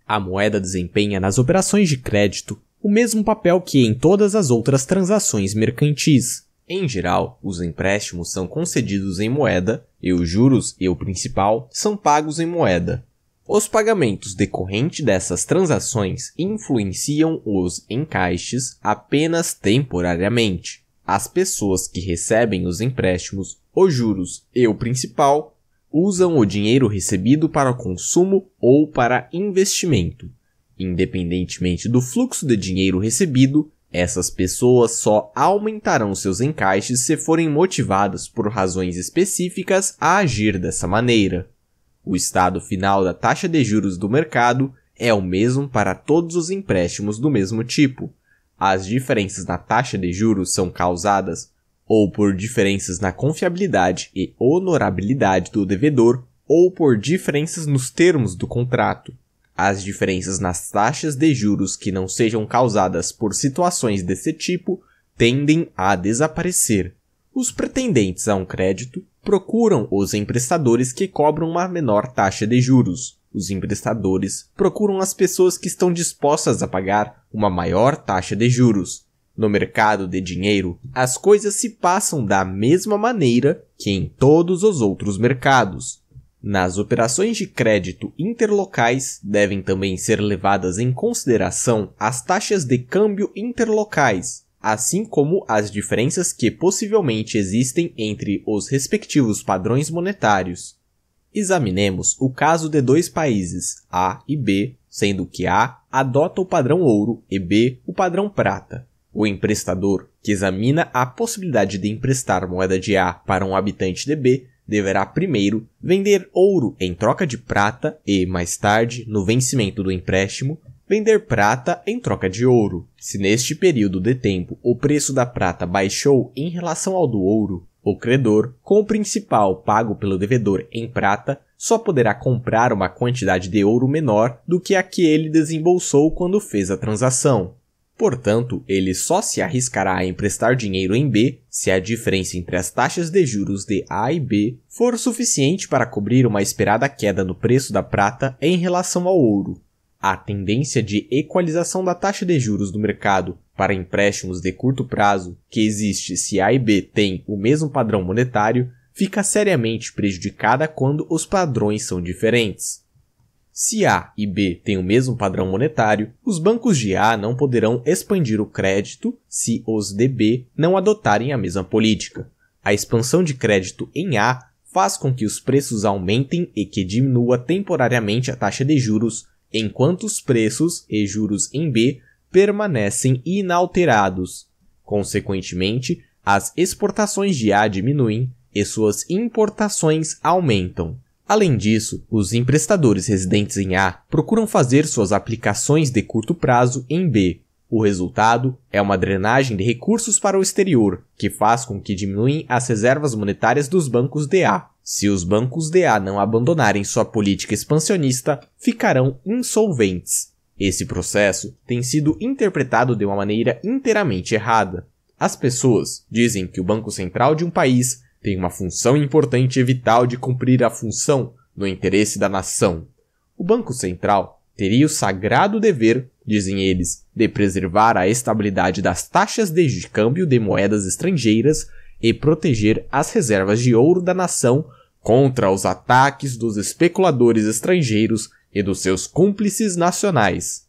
A moeda desempenha nas operações de crédito o mesmo papel que em todas as outras transações mercantis. Em geral, os empréstimos são concedidos em moeda e os juros e o principal são pagos em moeda. Os pagamentos decorrentes dessas transações influenciam os encaixes apenas temporariamente. As pessoas que recebem os empréstimos, os juros e o principal usam o dinheiro recebido para consumo ou para investimento. Independentemente do fluxo de dinheiro recebido, essas pessoas só aumentarão seus encaixes se forem motivadas por razões específicas a agir dessa maneira. O estado final da taxa de juros do mercado é o mesmo para todos os empréstimos do mesmo tipo. As diferenças na taxa de juros são causadas ou por diferenças na confiabilidade e honorabilidade do devedor ou por diferenças nos termos do contrato. As diferenças nas taxas de juros que não sejam causadas por situações desse tipo tendem a desaparecer. Os pretendentes a um crédito procuram os emprestadores que cobram uma menor taxa de juros. Os emprestadores procuram as pessoas que estão dispostas a pagar uma maior taxa de juros. No mercado de dinheiro, as coisas se passam da mesma maneira que em todos os outros mercados. Nas operações de crédito interlocais, devem também ser levadas em consideração as taxas de câmbio interlocais, assim como as diferenças que possivelmente existem entre os respectivos padrões monetários. Examinemos o caso de dois países, A e B, sendo que A adota o padrão ouro e B o padrão prata. O emprestador, que examina a possibilidade de emprestar moeda de A para um habitante de B, deverá primeiro vender ouro em troca de prata e, mais tarde, no vencimento do empréstimo, vender prata em troca de ouro. Se neste período de tempo o preço da prata baixou em relação ao do ouro, o credor, com o principal pago pelo devedor em prata, só poderá comprar uma quantidade de ouro menor do que a que ele desembolsou quando fez a transação. Portanto, ele só se arriscará a emprestar dinheiro em B se a diferença entre as taxas de juros de A e B for suficiente para cobrir uma esperada queda no preço da prata em relação ao ouro. A tendência de equalização da taxa de juros do mercado para empréstimos de curto prazo, que existe se A e B têm o mesmo padrão monetário, fica seriamente prejudicada quando os padrões são diferentes. Se A e B têm o mesmo padrão monetário, os bancos de A não poderão expandir o crédito se os de B não adotarem a mesma política. A expansão de crédito em A faz com que os preços aumentem e que diminua temporariamente a taxa de juros, enquanto os preços e juros em B permanecem inalterados. Consequentemente, as exportações de A diminuem e suas importações aumentam. Além disso, os emprestadores residentes em A procuram fazer suas aplicações de curto prazo em B. O resultado é uma drenagem de recursos para o exterior, que faz com que diminuem as reservas monetárias dos bancos de A. Se os bancos de A não abandonarem sua política expansionista, ficarão insolventes. Esse processo tem sido interpretado de uma maneira inteiramente errada. As pessoas dizem que o Banco Central de um país tem uma função importante e vital de cumprir a função no interesse da nação. O Banco Central teria o sagrado dever, dizem eles, de preservar a estabilidade das taxas de câmbio de moedas estrangeiras e proteger as reservas de ouro da nação contra os ataques dos especuladores estrangeiros e dos seus cúmplices nacionais.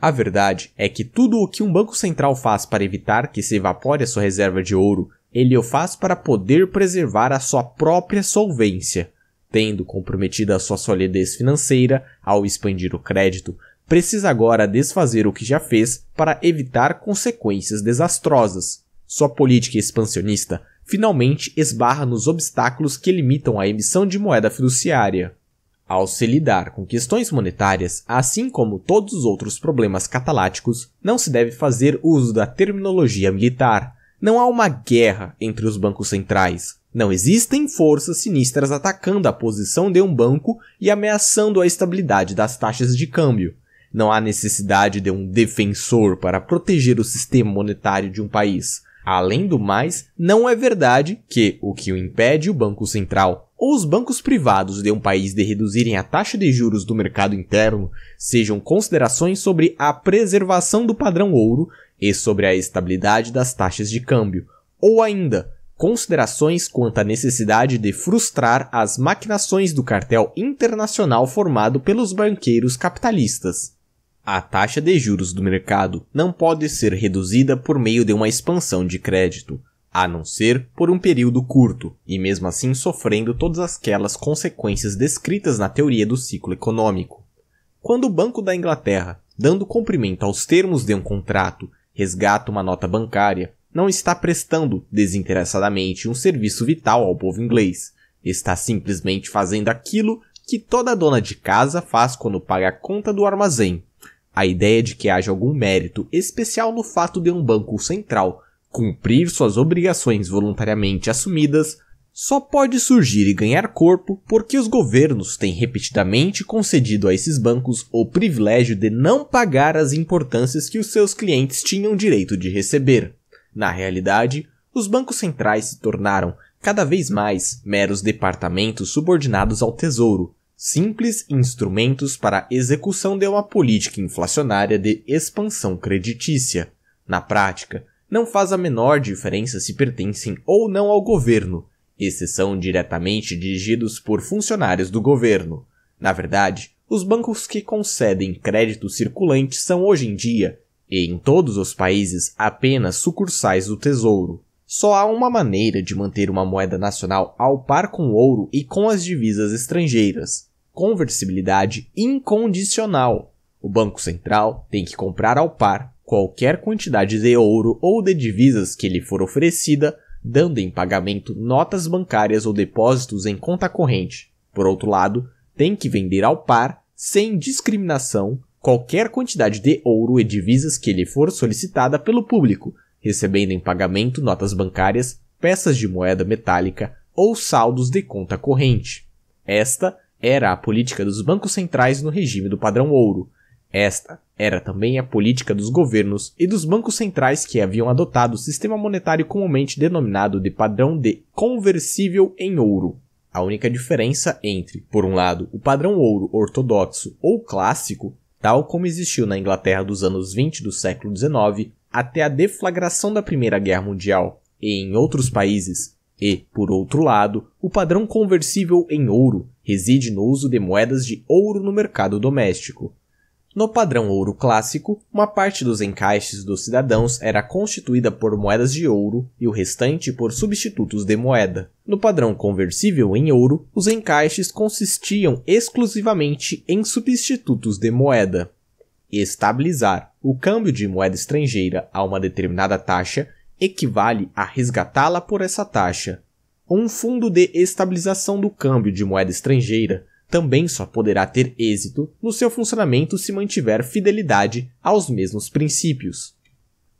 A verdade é que tudo o que um banco central faz para evitar que se evapore a sua reserva de ouro ele o faz para poder preservar a sua própria solvência, tendo comprometida a sua solidez financeira ao expandir o crédito, precisa agora desfazer o que já fez para evitar consequências desastrosas. Sua política expansionista finalmente esbarra nos obstáculos que limitam a emissão de moeda fiduciária. Ao se lidar com questões monetárias, assim como todos os outros problemas cataláticos, não se deve fazer uso da terminologia militar, não há uma guerra entre os bancos centrais. Não existem forças sinistras atacando a posição de um banco e ameaçando a estabilidade das taxas de câmbio. Não há necessidade de um defensor para proteger o sistema monetário de um país. Além do mais, não é verdade que o que o impede o Banco Central ou os bancos privados de um país de reduzirem a taxa de juros do mercado interno sejam considerações sobre a preservação do padrão ouro e sobre a estabilidade das taxas de câmbio, ou ainda considerações quanto à necessidade de frustrar as maquinações do cartel internacional formado pelos banqueiros capitalistas. A taxa de juros do mercado não pode ser reduzida por meio de uma expansão de crédito, a não ser por um período curto, e mesmo assim sofrendo todas aquelas consequências descritas na teoria do ciclo econômico. Quando o Banco da Inglaterra, dando cumprimento aos termos de um contrato, resgata uma nota bancária, não está prestando desinteressadamente um serviço vital ao povo inglês. Está simplesmente fazendo aquilo que toda dona de casa faz quando paga a conta do armazém. A ideia de que haja algum mérito especial no fato de um banco central cumprir suas obrigações voluntariamente assumidas só pode surgir e ganhar corpo porque os governos têm repetidamente concedido a esses bancos o privilégio de não pagar as importâncias que os seus clientes tinham direito de receber. Na realidade, os bancos centrais se tornaram cada vez mais meros departamentos subordinados ao tesouro, simples instrumentos para a execução de uma política inflacionária de expansão creditícia. Na prática, não faz a menor diferença se pertencem ou não ao governo esses são diretamente dirigidos por funcionários do governo. Na verdade, os bancos que concedem crédito circulante são hoje em dia, e em todos os países, apenas sucursais do Tesouro. Só há uma maneira de manter uma moeda nacional ao par com o ouro e com as divisas estrangeiras: conversibilidade incondicional. O Banco Central tem que comprar ao par qualquer quantidade de ouro ou de divisas que lhe for oferecida dando em pagamento notas bancárias ou depósitos em conta corrente. Por outro lado, tem que vender ao par, sem discriminação, qualquer quantidade de ouro e divisas que lhe for solicitada pelo público, recebendo em pagamento notas bancárias, peças de moeda metálica ou saldos de conta corrente. Esta era a política dos bancos centrais no regime do padrão ouro, esta era também a política dos governos e dos bancos centrais que haviam adotado o sistema monetário comumente denominado de padrão de conversível em ouro. A única diferença entre, por um lado, o padrão ouro ortodoxo ou clássico, tal como existiu na Inglaterra dos anos 20 do século 19 até a deflagração da Primeira Guerra Mundial e em outros países, e, por outro lado, o padrão conversível em ouro reside no uso de moedas de ouro no mercado doméstico. No padrão ouro clássico, uma parte dos encaixes dos cidadãos era constituída por moedas de ouro e o restante por substitutos de moeda. No padrão conversível em ouro, os encaixes consistiam exclusivamente em substitutos de moeda. Estabilizar o câmbio de moeda estrangeira a uma determinada taxa equivale a resgatá-la por essa taxa. Um fundo de estabilização do câmbio de moeda estrangeira também só poderá ter êxito no seu funcionamento se mantiver fidelidade aos mesmos princípios.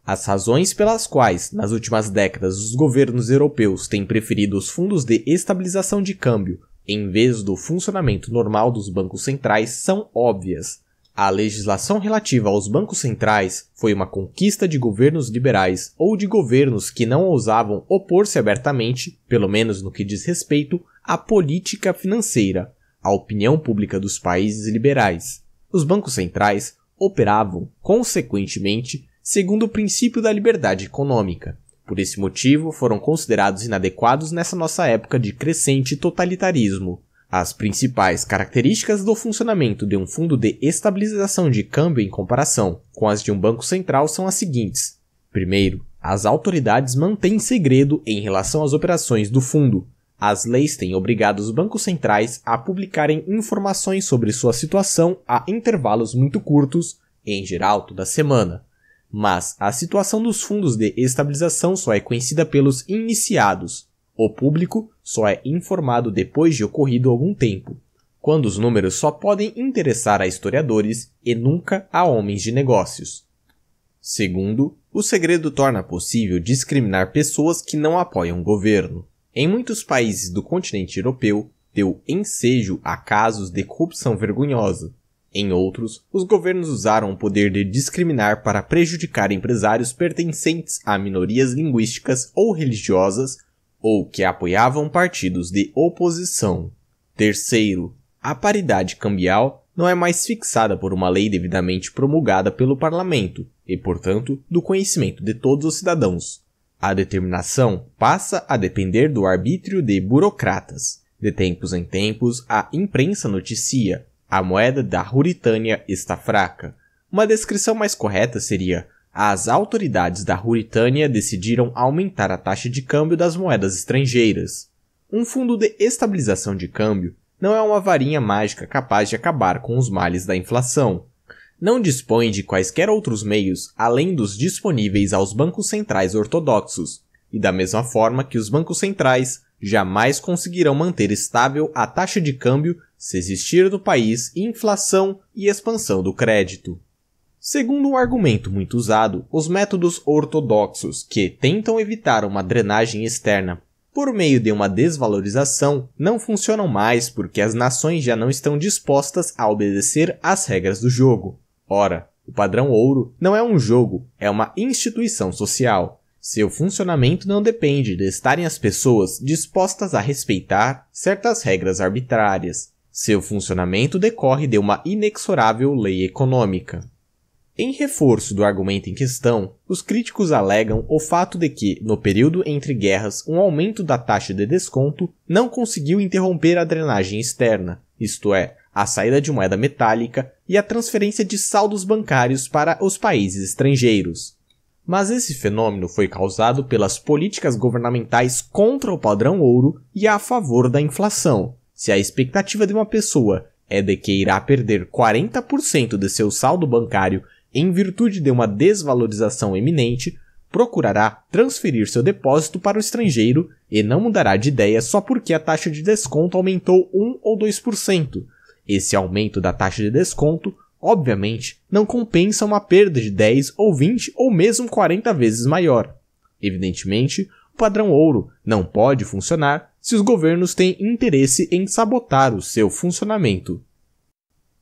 As razões pelas quais, nas últimas décadas, os governos europeus têm preferido os fundos de estabilização de câmbio em vez do funcionamento normal dos bancos centrais são óbvias. A legislação relativa aos bancos centrais foi uma conquista de governos liberais ou de governos que não ousavam opor-se abertamente, pelo menos no que diz respeito à política financeira, à opinião pública dos países liberais. Os bancos centrais operavam, consequentemente, segundo o princípio da liberdade econômica. Por esse motivo, foram considerados inadequados nessa nossa época de crescente totalitarismo. As principais características do funcionamento de um fundo de estabilização de câmbio em comparação com as de um banco central são as seguintes: primeiro, as autoridades mantêm segredo em relação às operações do fundo, as leis têm obrigado os bancos centrais a publicarem informações sobre sua situação a intervalos muito curtos, em geral toda semana. Mas a situação dos fundos de estabilização só é conhecida pelos iniciados. O público só é informado depois de ocorrido algum tempo, quando os números só podem interessar a historiadores e nunca a homens de negócios. Segundo, o segredo torna possível discriminar pessoas que não apoiam o governo em muitos países do continente europeu deu ensejo a casos de corrupção vergonhosa. Em outros, os governos usaram o poder de discriminar para prejudicar empresários pertencentes a minorias linguísticas ou religiosas ou que apoiavam partidos de oposição. Terceiro, a paridade cambial não é mais fixada por uma lei devidamente promulgada pelo parlamento e, portanto, do conhecimento de todos os cidadãos, a determinação passa a depender do arbítrio de burocratas. De tempos em tempos, a imprensa noticia: a moeda da Ruritânia está fraca. Uma descrição mais correta seria: as autoridades da Ruritânia decidiram aumentar a taxa de câmbio das moedas estrangeiras. Um fundo de estabilização de câmbio não é uma varinha mágica capaz de acabar com os males da inflação não dispõe de quaisquer outros meios além dos disponíveis aos bancos centrais ortodoxos, e da mesma forma que os bancos centrais jamais conseguirão manter estável a taxa de câmbio se existir no país inflação e expansão do crédito. Segundo um argumento muito usado, os métodos ortodoxos, que tentam evitar uma drenagem externa por meio de uma desvalorização, não funcionam mais porque as nações já não estão dispostas a obedecer às regras do jogo. Ora, o padrão ouro não é um jogo, é uma instituição social. Seu funcionamento não depende de estarem as pessoas dispostas a respeitar certas regras arbitrárias. Seu funcionamento decorre de uma inexorável lei econômica. Em reforço do argumento em questão, os críticos alegam o fato de que, no período entre guerras, um aumento da taxa de desconto não conseguiu interromper a drenagem externa, isto é, a saída de moeda metálica e a transferência de saldos bancários para os países estrangeiros. Mas esse fenômeno foi causado pelas políticas governamentais contra o padrão ouro e a favor da inflação. Se a expectativa de uma pessoa é de que irá perder 40% de seu saldo bancário em virtude de uma desvalorização eminente, procurará transferir seu depósito para o estrangeiro e não mudará de ideia só porque a taxa de desconto aumentou 1 ou 2%, esse aumento da taxa de desconto, obviamente, não compensa uma perda de 10 ou 20 ou mesmo 40 vezes maior. Evidentemente, o padrão ouro não pode funcionar se os governos têm interesse em sabotar o seu funcionamento.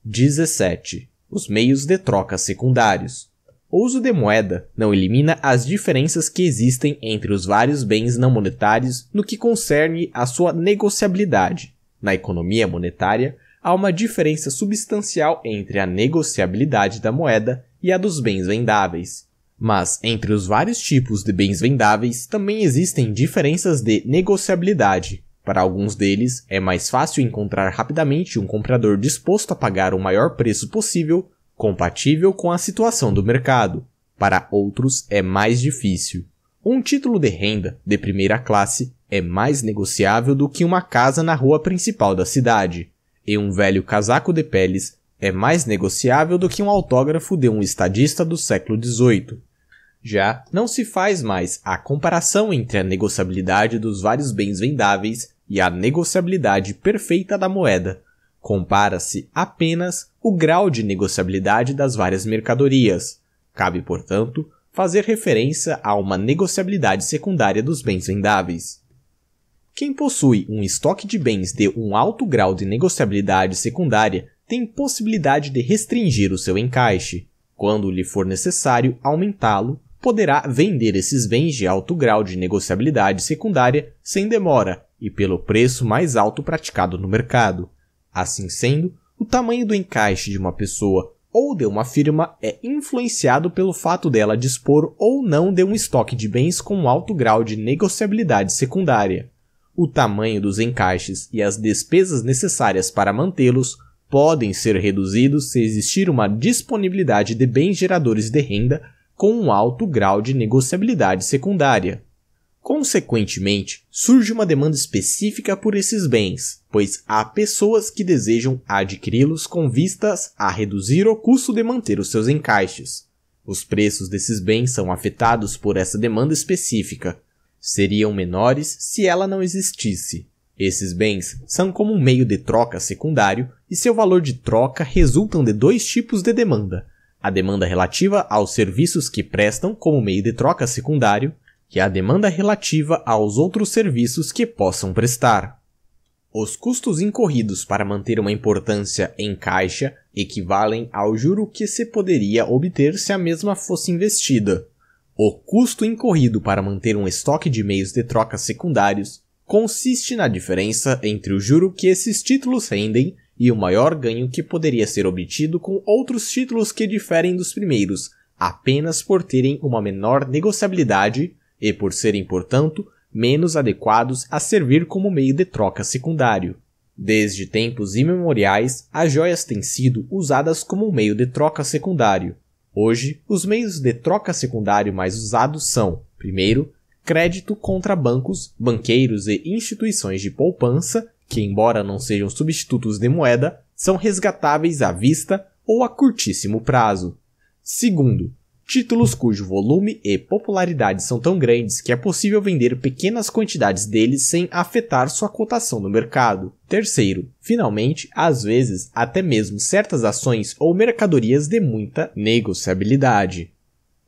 17. Os meios de troca secundários. O uso de moeda não elimina as diferenças que existem entre os vários bens não monetários no que concerne à sua negociabilidade. Na economia monetária, há uma diferença substancial entre a negociabilidade da moeda e a dos bens vendáveis. Mas entre os vários tipos de bens vendáveis também existem diferenças de negociabilidade. Para alguns deles, é mais fácil encontrar rapidamente um comprador disposto a pagar o maior preço possível, compatível com a situação do mercado. Para outros, é mais difícil. Um título de renda de primeira classe é mais negociável do que uma casa na rua principal da cidade e um velho casaco de peles é mais negociável do que um autógrafo de um estadista do século XVIII. Já não se faz mais a comparação entre a negociabilidade dos vários bens vendáveis e a negociabilidade perfeita da moeda. Compara-se apenas o grau de negociabilidade das várias mercadorias. Cabe, portanto, fazer referência a uma negociabilidade secundária dos bens vendáveis. Quem possui um estoque de bens de um alto grau de negociabilidade secundária tem possibilidade de restringir o seu encaixe. Quando lhe for necessário aumentá-lo, poderá vender esses bens de alto grau de negociabilidade secundária sem demora e pelo preço mais alto praticado no mercado. Assim sendo, o tamanho do encaixe de uma pessoa ou de uma firma é influenciado pelo fato dela dispor ou não de um estoque de bens com alto grau de negociabilidade secundária o tamanho dos encaixes e as despesas necessárias para mantê-los podem ser reduzidos se existir uma disponibilidade de bens geradores de renda com um alto grau de negociabilidade secundária. Consequentemente, surge uma demanda específica por esses bens, pois há pessoas que desejam adquiri-los com vistas a reduzir o custo de manter os seus encaixes. Os preços desses bens são afetados por essa demanda específica, seriam menores se ela não existisse. Esses bens são como um meio de troca secundário e seu valor de troca resultam de dois tipos de demanda: a demanda relativa aos serviços que prestam como meio de troca secundário e a demanda relativa aos outros serviços que possam prestar. Os custos incorridos para manter uma importância em caixa equivalem ao juro que se poderia obter se a mesma fosse investida. O custo incorrido para manter um estoque de meios de troca secundários consiste na diferença entre o juro que esses títulos rendem e o maior ganho que poderia ser obtido com outros títulos que diferem dos primeiros, apenas por terem uma menor negociabilidade e por serem, portanto, menos adequados a servir como meio de troca secundário. Desde tempos imemoriais, as joias têm sido usadas como meio de troca secundário, Hoje, os meios de troca secundário mais usados são, primeiro, crédito contra bancos, banqueiros e instituições de poupança, que, embora não sejam substitutos de moeda, são resgatáveis à vista ou a curtíssimo prazo. Segundo, Títulos cujo volume e popularidade são tão grandes que é possível vender pequenas quantidades deles sem afetar sua cotação no mercado. Terceiro, finalmente, às vezes até mesmo certas ações ou mercadorias de muita negociabilidade.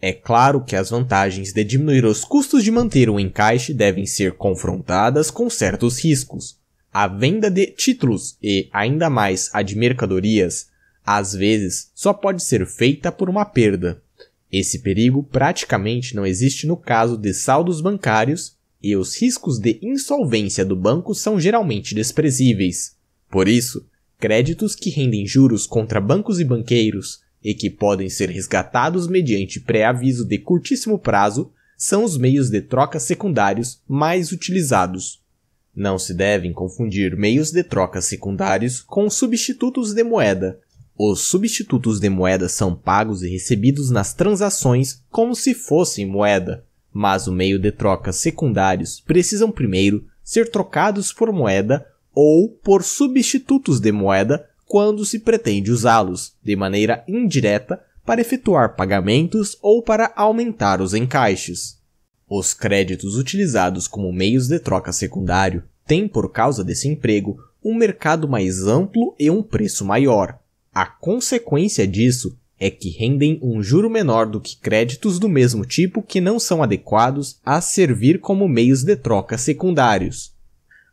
É claro que as vantagens de diminuir os custos de manter o encaixe devem ser confrontadas com certos riscos. A venda de títulos e, ainda mais, a de mercadorias, às vezes só pode ser feita por uma perda. Esse perigo praticamente não existe no caso de saldos bancários e os riscos de insolvência do banco são geralmente desprezíveis. Por isso, créditos que rendem juros contra bancos e banqueiros e que podem ser resgatados mediante pré-aviso de curtíssimo prazo são os meios de troca secundários mais utilizados. Não se devem confundir meios de troca secundários com substitutos de moeda, os substitutos de moeda são pagos e recebidos nas transações como se fossem moeda, mas o meio de troca secundários precisam primeiro ser trocados por moeda ou por substitutos de moeda quando se pretende usá-los, de maneira indireta, para efetuar pagamentos ou para aumentar os encaixes. Os créditos utilizados como meios de troca secundário têm, por causa desse emprego, um mercado mais amplo e um preço maior, a consequência disso é que rendem um juro menor do que créditos do mesmo tipo que não são adequados a servir como meios de troca secundários.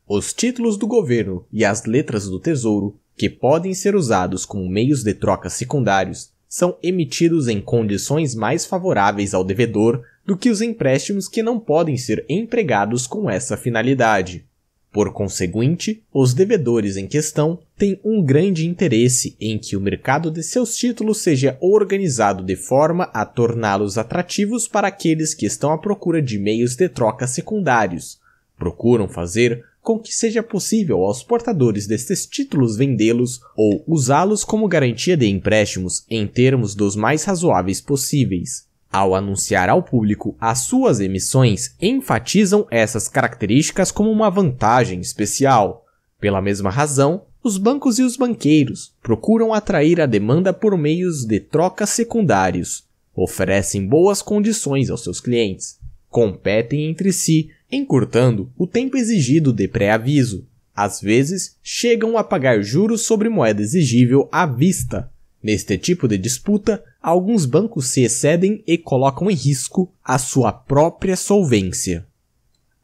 Os títulos do governo e as letras do tesouro, que podem ser usados como meios de troca secundários, são emitidos em condições mais favoráveis ao devedor do que os empréstimos que não podem ser empregados com essa finalidade. Por conseguinte, os devedores em questão tem um grande interesse em que o mercado de seus títulos seja organizado de forma a torná-los atrativos para aqueles que estão à procura de meios de troca secundários. Procuram fazer com que seja possível aos portadores destes títulos vendê-los ou usá-los como garantia de empréstimos em termos dos mais razoáveis possíveis. Ao anunciar ao público as suas emissões, enfatizam essas características como uma vantagem especial. Pela mesma razão, os bancos e os banqueiros procuram atrair a demanda por meios de trocas secundários, oferecem boas condições aos seus clientes, competem entre si, encurtando o tempo exigido de pré-aviso. Às vezes, chegam a pagar juros sobre moeda exigível à vista. Neste tipo de disputa, alguns bancos se excedem e colocam em risco a sua própria solvência.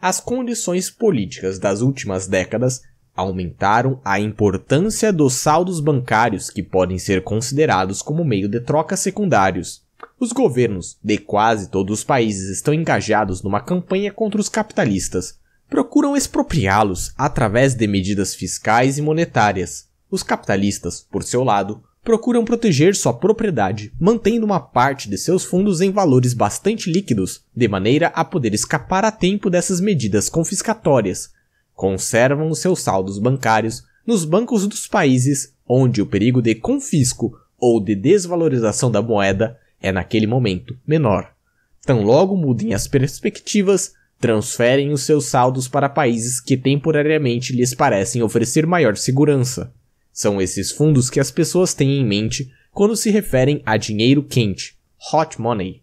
As condições políticas das últimas décadas aumentaram a importância dos saldos bancários que podem ser considerados como meio de troca secundários. Os governos de quase todos os países estão engajados numa campanha contra os capitalistas. Procuram expropriá-los através de medidas fiscais e monetárias. Os capitalistas, por seu lado, procuram proteger sua propriedade, mantendo uma parte de seus fundos em valores bastante líquidos, de maneira a poder escapar a tempo dessas medidas confiscatórias, conservam os seus saldos bancários nos bancos dos países onde o perigo de confisco ou de desvalorização da moeda é naquele momento menor. Tão logo mudem as perspectivas, transferem os seus saldos para países que temporariamente lhes parecem oferecer maior segurança. São esses fundos que as pessoas têm em mente quando se referem a dinheiro quente, hot money.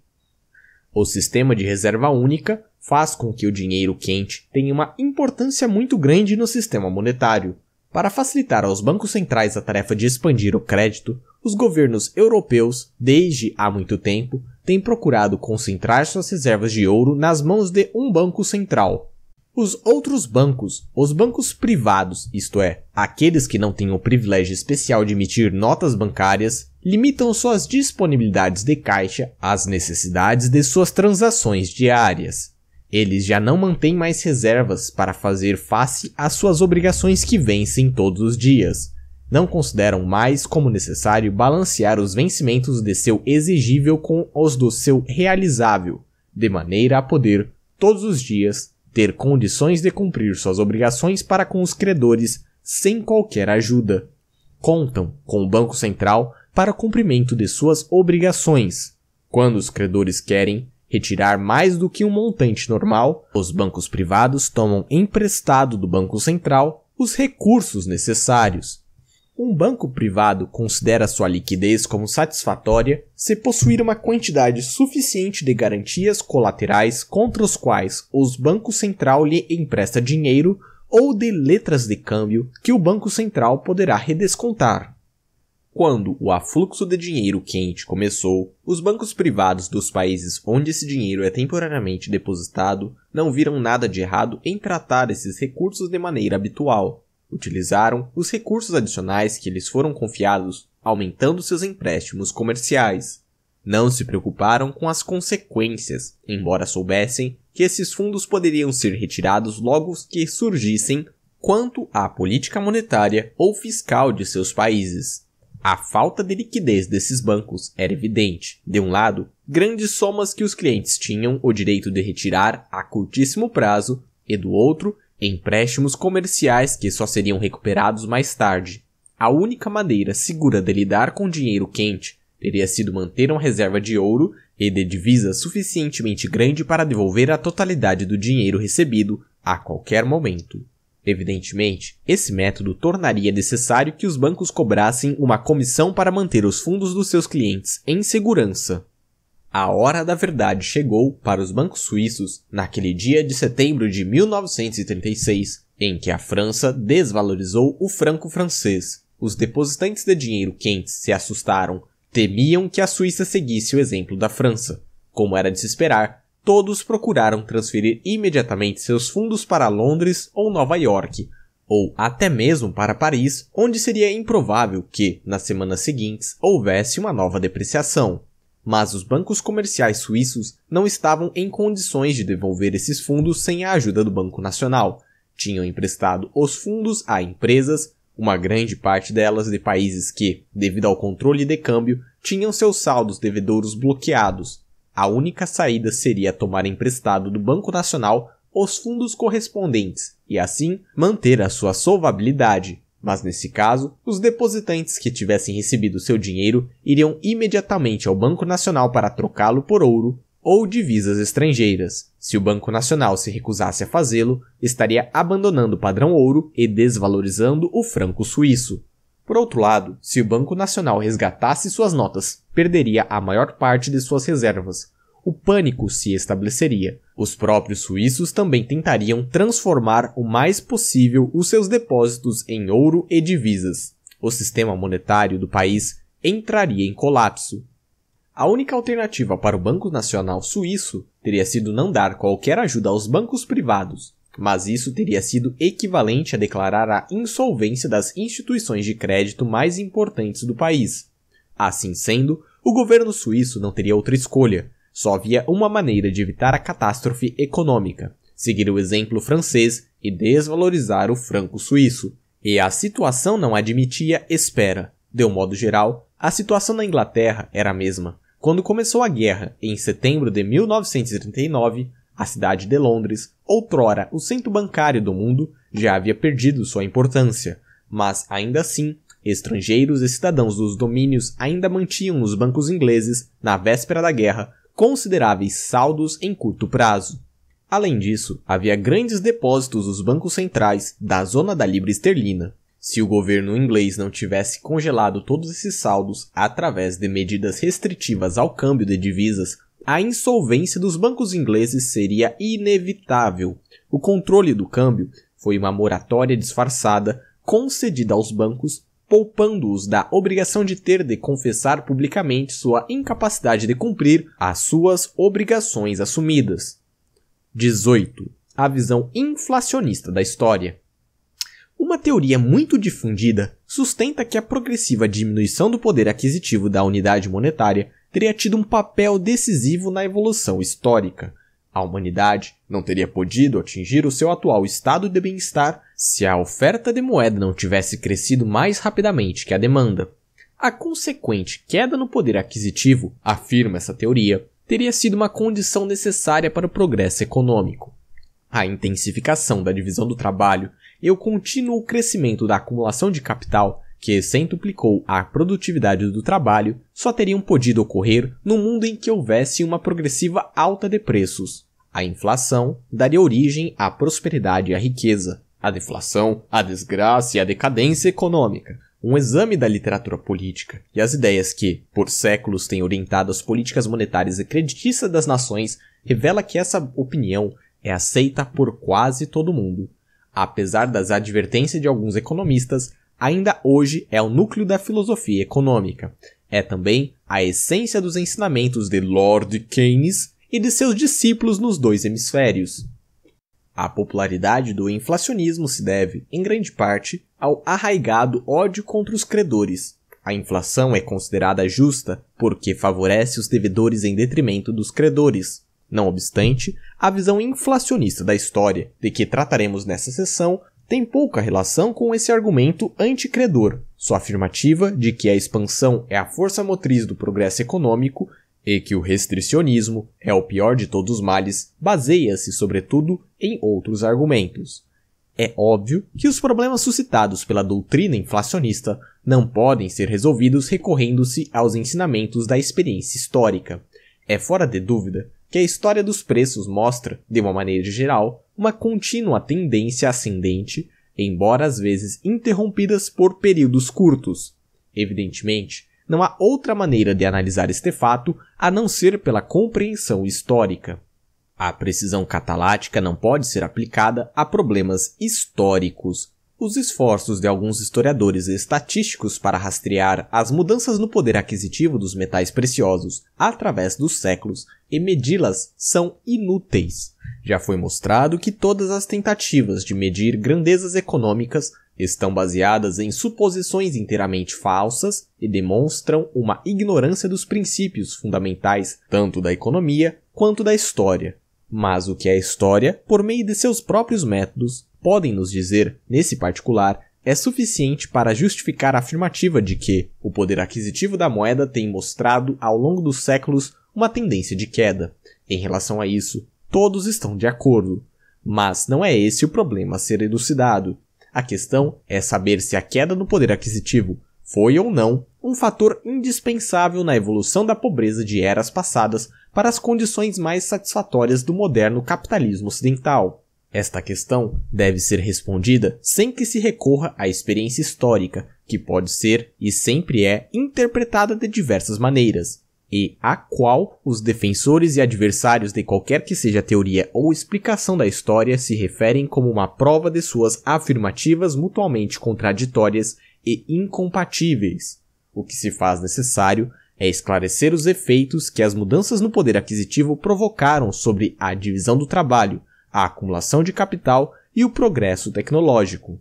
O sistema de reserva única faz com que o dinheiro quente tenha uma importância muito grande no sistema monetário. Para facilitar aos bancos centrais a tarefa de expandir o crédito, os governos europeus, desde há muito tempo, têm procurado concentrar suas reservas de ouro nas mãos de um banco central. Os outros bancos, os bancos privados, isto é, aqueles que não têm o privilégio especial de emitir notas bancárias, limitam suas disponibilidades de caixa às necessidades de suas transações diárias. Eles já não mantêm mais reservas para fazer face às suas obrigações que vencem todos os dias. Não consideram mais como necessário balancear os vencimentos de seu exigível com os do seu realizável, de maneira a poder, todos os dias, ter condições de cumprir suas obrigações para com os credores sem qualquer ajuda. Contam com o Banco Central para o cumprimento de suas obrigações. Quando os credores querem, retirar mais do que um montante normal, os bancos privados tomam emprestado do Banco Central os recursos necessários. Um banco privado considera sua liquidez como satisfatória se possuir uma quantidade suficiente de garantias colaterais contra os quais os Banco Central lhe empresta dinheiro ou de letras de câmbio que o Banco Central poderá redescontar. Quando o afluxo de dinheiro quente começou, os bancos privados dos países onde esse dinheiro é temporariamente depositado não viram nada de errado em tratar esses recursos de maneira habitual. Utilizaram os recursos adicionais que lhes foram confiados, aumentando seus empréstimos comerciais. Não se preocuparam com as consequências, embora soubessem que esses fundos poderiam ser retirados logo que surgissem, quanto à política monetária ou fiscal de seus países. A falta de liquidez desses bancos era evidente. De um lado, grandes somas que os clientes tinham o direito de retirar a curtíssimo prazo, e do outro, empréstimos comerciais que só seriam recuperados mais tarde. A única maneira segura de lidar com dinheiro quente teria sido manter uma reserva de ouro e de divisa suficientemente grande para devolver a totalidade do dinheiro recebido a qualquer momento. Evidentemente, esse método tornaria necessário que os bancos cobrassem uma comissão para manter os fundos dos seus clientes em segurança. A hora da verdade chegou para os bancos suíços naquele dia de setembro de 1936, em que a França desvalorizou o franco francês. Os depositantes de dinheiro quentes se assustaram, temiam que a Suíça seguisse o exemplo da França. Como era de se esperar, todos procuraram transferir imediatamente seus fundos para Londres ou Nova York, ou até mesmo para Paris, onde seria improvável que, nas semanas seguintes, houvesse uma nova depreciação. Mas os bancos comerciais suíços não estavam em condições de devolver esses fundos sem a ajuda do Banco Nacional. Tinham emprestado os fundos a empresas, uma grande parte delas de países que, devido ao controle de câmbio, tinham seus saldos devedouros bloqueados, a única saída seria tomar emprestado do Banco Nacional os fundos correspondentes e assim manter a sua solvabilidade. Mas nesse caso, os depositantes que tivessem recebido seu dinheiro iriam imediatamente ao Banco Nacional para trocá-lo por ouro ou divisas estrangeiras. Se o Banco Nacional se recusasse a fazê-lo, estaria abandonando o padrão ouro e desvalorizando o franco suíço. Por outro lado, se o Banco Nacional resgatasse suas notas perderia a maior parte de suas reservas. O pânico se estabeleceria. Os próprios suíços também tentariam transformar o mais possível os seus depósitos em ouro e divisas. O sistema monetário do país entraria em colapso. A única alternativa para o Banco Nacional Suíço teria sido não dar qualquer ajuda aos bancos privados, mas isso teria sido equivalente a declarar a insolvência das instituições de crédito mais importantes do país. Assim sendo, o governo suíço não teria outra escolha, só havia uma maneira de evitar a catástrofe econômica: seguir o exemplo francês e desvalorizar o franco suíço. E a situação não admitia espera. De um modo geral, a situação na Inglaterra era a mesma. Quando começou a guerra, em setembro de 1939, a cidade de Londres, outrora o centro bancário do mundo, já havia perdido sua importância, mas ainda assim Estrangeiros e cidadãos dos domínios ainda mantinham nos bancos ingleses, na véspera da guerra, consideráveis saldos em curto prazo. Além disso, havia grandes depósitos dos bancos centrais da zona da libra esterlina. Se o governo inglês não tivesse congelado todos esses saldos através de medidas restritivas ao câmbio de divisas, a insolvência dos bancos ingleses seria inevitável. O controle do câmbio foi uma moratória disfarçada concedida aos bancos poupando-os da obrigação de ter de confessar publicamente sua incapacidade de cumprir as suas obrigações assumidas. 18. A visão inflacionista da história. Uma teoria muito difundida sustenta que a progressiva diminuição do poder aquisitivo da unidade monetária teria tido um papel decisivo na evolução histórica. A humanidade não teria podido atingir o seu atual estado de bem-estar se a oferta de moeda não tivesse crescido mais rapidamente que a demanda, a consequente queda no poder aquisitivo, afirma essa teoria, teria sido uma condição necessária para o progresso econômico. A intensificação da divisão do trabalho e o contínuo crescimento da acumulação de capital, que centuplicou a produtividade do trabalho, só teriam podido ocorrer no mundo em que houvesse uma progressiva alta de preços. A inflação daria origem à prosperidade e à riqueza, a deflação, a desgraça e a decadência econômica. Um exame da literatura política e as ideias que, por séculos, têm orientado as políticas monetárias e creditícias das nações revela que essa opinião é aceita por quase todo mundo. Apesar das advertências de alguns economistas, ainda hoje é o núcleo da filosofia econômica. É também a essência dos ensinamentos de Lord Keynes e de seus discípulos nos dois hemisférios. A popularidade do inflacionismo se deve, em grande parte, ao arraigado ódio contra os credores. A inflação é considerada justa porque favorece os devedores em detrimento dos credores. Não obstante, a visão inflacionista da história, de que trataremos nessa sessão, tem pouca relação com esse argumento anticredor. Sua afirmativa de que a expansão é a força motriz do progresso econômico e que o restricionismo é o pior de todos os males, baseia-se, sobretudo, em outros argumentos. É óbvio que os problemas suscitados pela doutrina inflacionista não podem ser resolvidos recorrendo-se aos ensinamentos da experiência histórica. É fora de dúvida que a história dos preços mostra, de uma maneira geral, uma contínua tendência ascendente, embora às vezes interrompidas por períodos curtos. Evidentemente, não há outra maneira de analisar este fato a não ser pela compreensão histórica. A precisão catalática não pode ser aplicada a problemas históricos. Os esforços de alguns historiadores estatísticos para rastrear as mudanças no poder aquisitivo dos metais preciosos através dos séculos e medi-las são inúteis. Já foi mostrado que todas as tentativas de medir grandezas econômicas Estão baseadas em suposições inteiramente falsas e demonstram uma ignorância dos princípios fundamentais tanto da economia quanto da história. Mas o que a é história, por meio de seus próprios métodos, podem nos dizer, nesse particular, é suficiente para justificar a afirmativa de que o poder aquisitivo da moeda tem mostrado ao longo dos séculos uma tendência de queda. Em relação a isso, todos estão de acordo. Mas não é esse o problema a ser elucidado. A questão é saber se a queda no poder aquisitivo foi ou não um fator indispensável na evolução da pobreza de eras passadas para as condições mais satisfatórias do moderno capitalismo ocidental. Esta questão deve ser respondida sem que se recorra à experiência histórica, que pode ser e sempre é interpretada de diversas maneiras, e a qual os defensores e adversários de qualquer que seja teoria ou explicação da história se referem como uma prova de suas afirmativas mutuamente contraditórias e incompatíveis. O que se faz necessário é esclarecer os efeitos que as mudanças no poder aquisitivo provocaram sobre a divisão do trabalho, a acumulação de capital e o progresso tecnológico.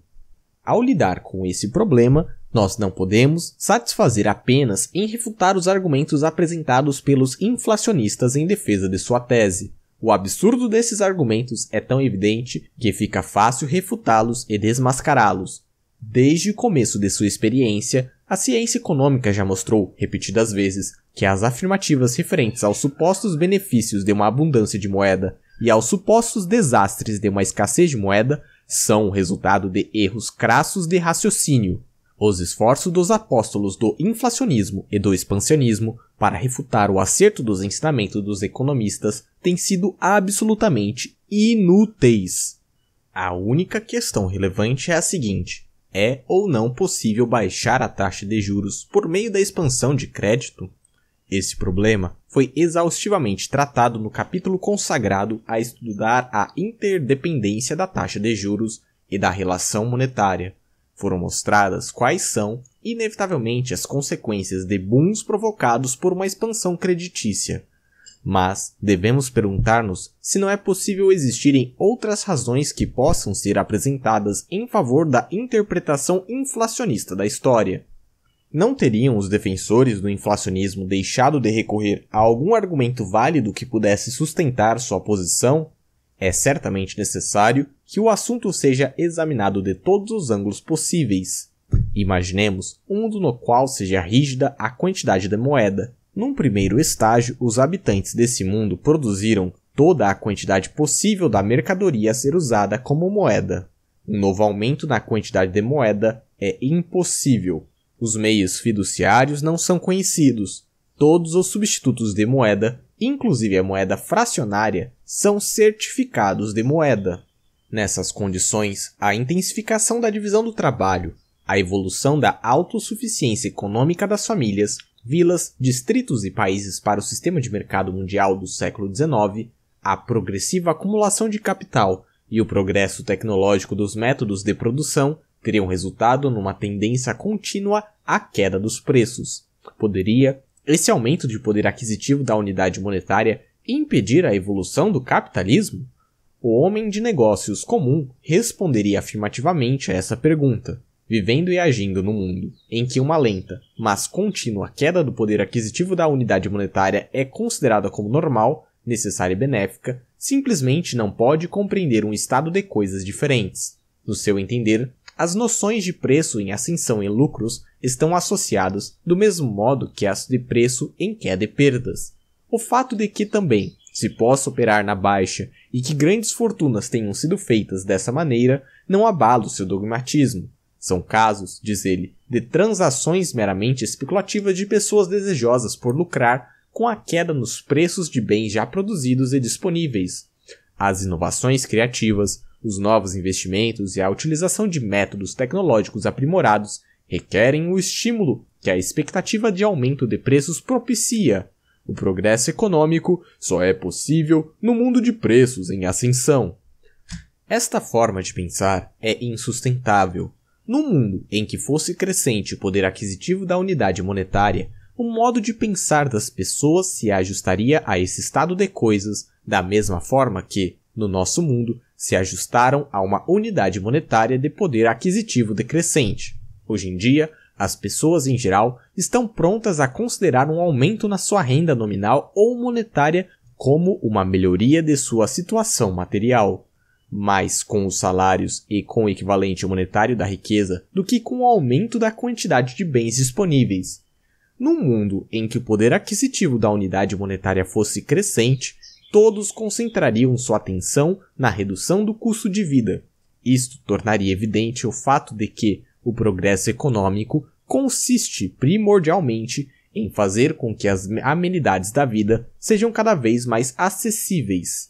Ao lidar com esse problema, nós não podemos satisfazer apenas em refutar os argumentos apresentados pelos inflacionistas em defesa de sua tese. O absurdo desses argumentos é tão evidente que fica fácil refutá-los e desmascará-los. Desde o começo de sua experiência, a ciência econômica já mostrou, repetidas vezes, que as afirmativas referentes aos supostos benefícios de uma abundância de moeda e aos supostos desastres de uma escassez de moeda são o resultado de erros crassos de raciocínio, os esforços dos apóstolos do inflacionismo e do expansionismo para refutar o acerto dos ensinamentos dos economistas têm sido absolutamente inúteis. A única questão relevante é a seguinte: é ou não possível baixar a taxa de juros por meio da expansão de crédito? Esse problema foi exaustivamente tratado no capítulo consagrado a estudar a interdependência da taxa de juros e da relação monetária foram mostradas quais são, inevitavelmente, as consequências de booms provocados por uma expansão creditícia. Mas devemos perguntar-nos se não é possível existirem outras razões que possam ser apresentadas em favor da interpretação inflacionista da história. Não teriam os defensores do inflacionismo deixado de recorrer a algum argumento válido que pudesse sustentar sua posição? É certamente necessário que o assunto seja examinado de todos os ângulos possíveis. Imaginemos um mundo no qual seja rígida a quantidade de moeda. Num primeiro estágio, os habitantes desse mundo produziram toda a quantidade possível da mercadoria a ser usada como moeda. Um novo aumento na quantidade de moeda é impossível. Os meios fiduciários não são conhecidos. Todos os substitutos de moeda inclusive a moeda fracionária, são certificados de moeda. Nessas condições, a intensificação da divisão do trabalho, a evolução da autossuficiência econômica das famílias, vilas, distritos e países para o sistema de mercado mundial do século XIX, a progressiva acumulação de capital e o progresso tecnológico dos métodos de produção teriam resultado numa tendência contínua à queda dos preços. Poderia, esse aumento de poder aquisitivo da unidade monetária impedir a evolução do capitalismo? O homem de negócios comum responderia afirmativamente a essa pergunta, vivendo e agindo no mundo em que uma lenta, mas contínua queda do poder aquisitivo da unidade monetária é considerada como normal, necessária e benéfica, simplesmente não pode compreender um estado de coisas diferentes. No seu entender, as noções de preço em ascensão e lucros estão associadas do mesmo modo que as de preço em queda e perdas. O fato de que também se possa operar na baixa e que grandes fortunas tenham sido feitas dessa maneira não abala o seu dogmatismo. São casos, diz ele, de transações meramente especulativas de pessoas desejosas por lucrar com a queda nos preços de bens já produzidos e disponíveis. As inovações criativas, os novos investimentos e a utilização de métodos tecnológicos aprimorados requerem o estímulo que a expectativa de aumento de preços propicia. O progresso econômico só é possível no mundo de preços em ascensão. Esta forma de pensar é insustentável. No mundo em que fosse crescente o poder aquisitivo da unidade monetária, o modo de pensar das pessoas se ajustaria a esse estado de coisas da mesma forma que, no nosso mundo, se ajustaram a uma unidade monetária de poder aquisitivo decrescente. Hoje em dia, as pessoas em geral estão prontas a considerar um aumento na sua renda nominal ou monetária como uma melhoria de sua situação material. Mais com os salários e com o equivalente monetário da riqueza do que com o aumento da quantidade de bens disponíveis. Num mundo em que o poder aquisitivo da unidade monetária fosse crescente, todos concentrariam sua atenção na redução do custo de vida. Isto tornaria evidente o fato de que o progresso econômico consiste primordialmente em fazer com que as amenidades da vida sejam cada vez mais acessíveis.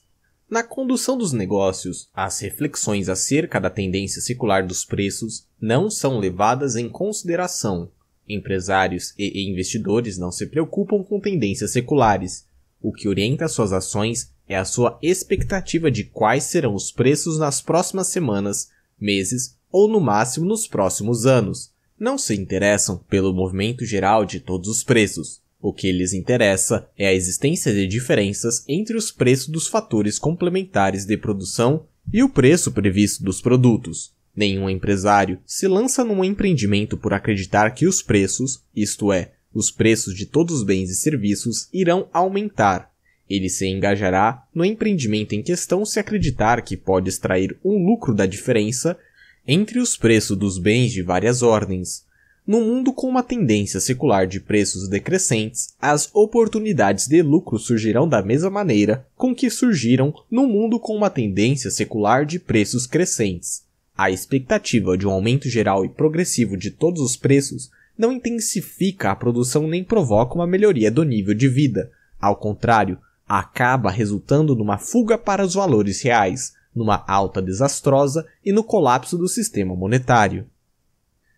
Na condução dos negócios, as reflexões acerca da tendência secular dos preços não são levadas em consideração. Empresários e investidores não se preocupam com tendências seculares, o que orienta suas ações é a sua expectativa de quais serão os preços nas próximas semanas, meses ou no máximo nos próximos anos. Não se interessam pelo movimento geral de todos os preços. O que lhes interessa é a existência de diferenças entre os preços dos fatores complementares de produção e o preço previsto dos produtos. Nenhum empresário se lança num empreendimento por acreditar que os preços, isto é, os preços de todos os bens e serviços irão aumentar. Ele se engajará no empreendimento em questão se acreditar que pode extrair um lucro da diferença entre os preços dos bens de várias ordens. No mundo com uma tendência secular de preços decrescentes, as oportunidades de lucro surgirão da mesma maneira com que surgiram no mundo com uma tendência secular de preços crescentes. A expectativa de um aumento geral e progressivo de todos os preços não intensifica a produção nem provoca uma melhoria do nível de vida. Ao contrário, acaba resultando numa fuga para os valores reais, numa alta desastrosa e no colapso do sistema monetário.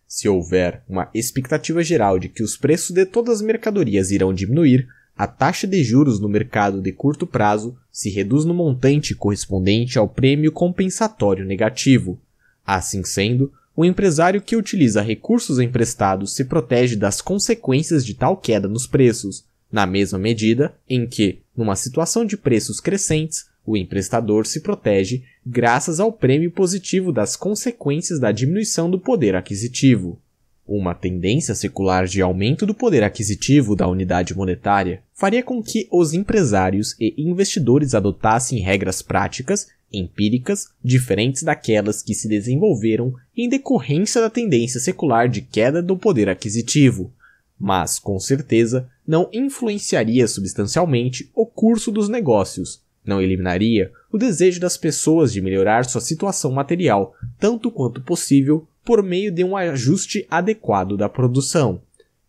Se houver uma expectativa geral de que os preços de todas as mercadorias irão diminuir, a taxa de juros no mercado de curto prazo se reduz no montante correspondente ao prêmio compensatório negativo. Assim sendo, o empresário que utiliza recursos emprestados se protege das consequências de tal queda nos preços, na mesma medida em que, numa situação de preços crescentes, o emprestador se protege graças ao prêmio positivo das consequências da diminuição do poder aquisitivo. Uma tendência secular de aumento do poder aquisitivo da unidade monetária faria com que os empresários e investidores adotassem regras práticas empíricas diferentes daquelas que se desenvolveram em decorrência da tendência secular de queda do poder aquisitivo, mas com certeza não influenciaria substancialmente o curso dos negócios, não eliminaria o desejo das pessoas de melhorar sua situação material tanto quanto possível por meio de um ajuste adequado da produção.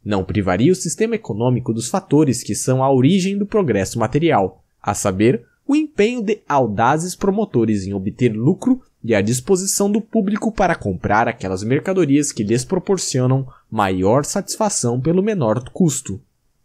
Não privaria o sistema econômico dos fatores que são a origem do progresso material, a saber, o empenho de audazes promotores em obter lucro e a disposição do público para comprar aquelas mercadorias que lhes proporcionam maior satisfação pelo menor custo.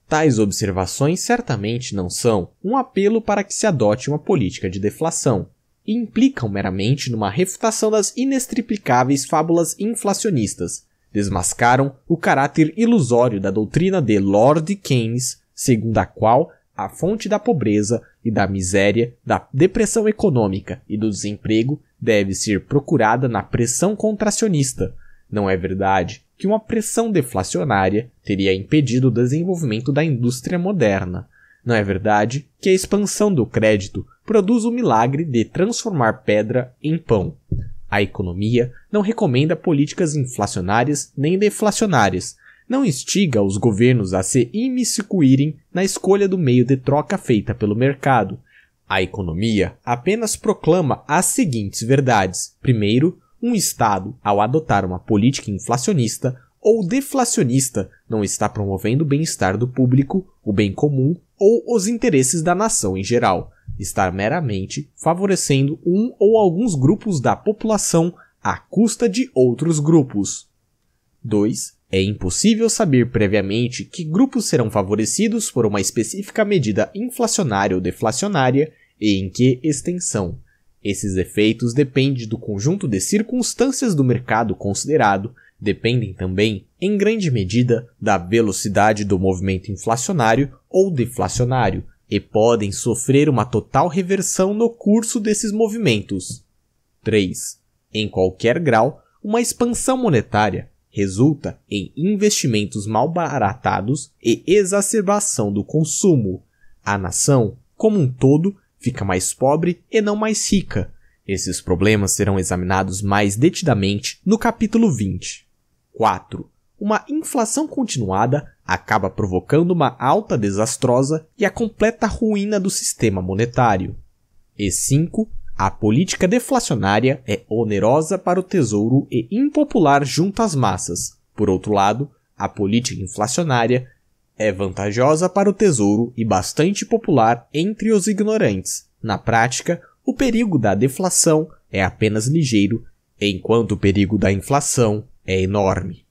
Tais observações certamente não são um apelo para que se adote uma política de deflação, e implicam meramente numa refutação das inextricáveis fábulas inflacionistas. Desmascaram o caráter ilusório da doutrina de Lord Keynes, segundo a qual a fonte da pobreza e da miséria, da depressão econômica e do desemprego deve ser procurada na pressão contracionista. Não é verdade que uma pressão deflacionária teria impedido o desenvolvimento da indústria moderna. Não é verdade que a expansão do crédito produz o milagre de transformar pedra em pão. A economia não recomenda políticas inflacionárias nem deflacionárias, não instiga os governos a se imiscuírem na escolha do meio de troca feita pelo mercado. A economia apenas proclama as seguintes verdades. Primeiro, um Estado, ao adotar uma política inflacionista ou deflacionista, não está promovendo o bem-estar do público, o bem comum ou os interesses da nação em geral. Está meramente favorecendo um ou alguns grupos da população à custa de outros grupos. 2 é impossível saber previamente que grupos serão favorecidos por uma específica medida inflacionária ou deflacionária e em que extensão. Esses efeitos dependem do conjunto de circunstâncias do mercado considerado, dependem também, em grande medida, da velocidade do movimento inflacionário ou deflacionário e podem sofrer uma total reversão no curso desses movimentos. 3. Em qualquer grau, uma expansão monetária resulta em investimentos malbaratados e exacerbação do consumo. A nação, como um todo, fica mais pobre e não mais rica. Esses problemas serão examinados mais detidamente no capítulo 20. 4. Uma inflação continuada acaba provocando uma alta desastrosa e a completa ruína do sistema monetário. E 5. A política deflacionária é onerosa para o tesouro e impopular junto às massas. Por outro lado, a política inflacionária é vantajosa para o tesouro e bastante popular entre os ignorantes. Na prática, o perigo da deflação é apenas ligeiro, enquanto o perigo da inflação é enorme.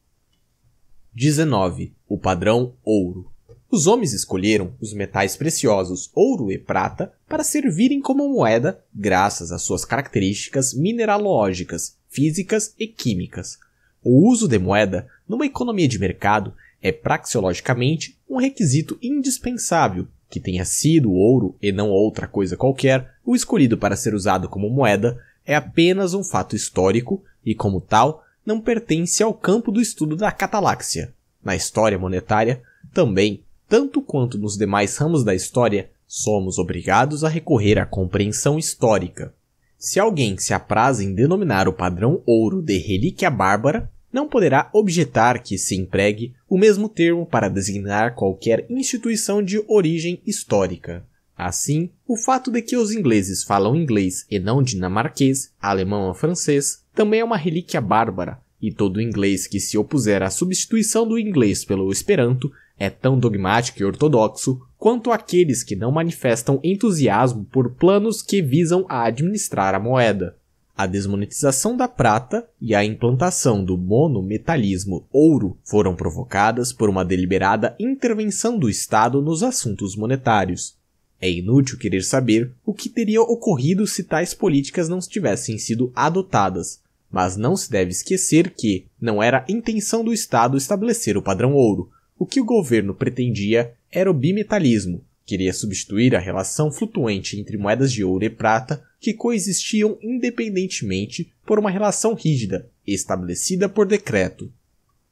19. O padrão ouro. Os homens escolheram os metais preciosos ouro e prata para servirem como moeda graças às suas características mineralógicas, físicas e químicas. O uso de moeda numa economia de mercado é praxeologicamente um requisito indispensável que tenha sido o ouro e não outra coisa qualquer o escolhido para ser usado como moeda é apenas um fato histórico e como tal não pertence ao campo do estudo da cataláxia. Na história monetária também tanto quanto nos demais ramos da história, somos obrigados a recorrer à compreensão histórica. Se alguém se apraz em denominar o padrão ouro de relíquia bárbara, não poderá objetar que se empregue o mesmo termo para designar qualquer instituição de origem histórica. Assim, o fato de que os ingleses falam inglês e não dinamarquês, alemão ou francês, também é uma relíquia bárbara, e todo inglês que se opuser à substituição do inglês pelo esperanto é tão dogmático e ortodoxo quanto aqueles que não manifestam entusiasmo por planos que visam a administrar a moeda. A desmonetização da prata e a implantação do monometalismo ouro foram provocadas por uma deliberada intervenção do Estado nos assuntos monetários. É inútil querer saber o que teria ocorrido se tais políticas não tivessem sido adotadas, mas não se deve esquecer que não era intenção do Estado estabelecer o padrão ouro, o que o governo pretendia era o bimetalismo, queria substituir a relação flutuante entre moedas de ouro e prata, que coexistiam independentemente, por uma relação rígida, estabelecida por decreto.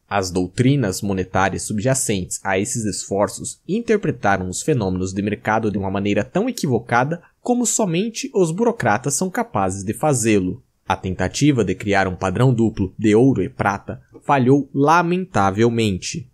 As doutrinas monetárias subjacentes a esses esforços interpretaram os fenômenos de mercado de uma maneira tão equivocada como somente os burocratas são capazes de fazê-lo. A tentativa de criar um padrão duplo de ouro e prata falhou lamentavelmente.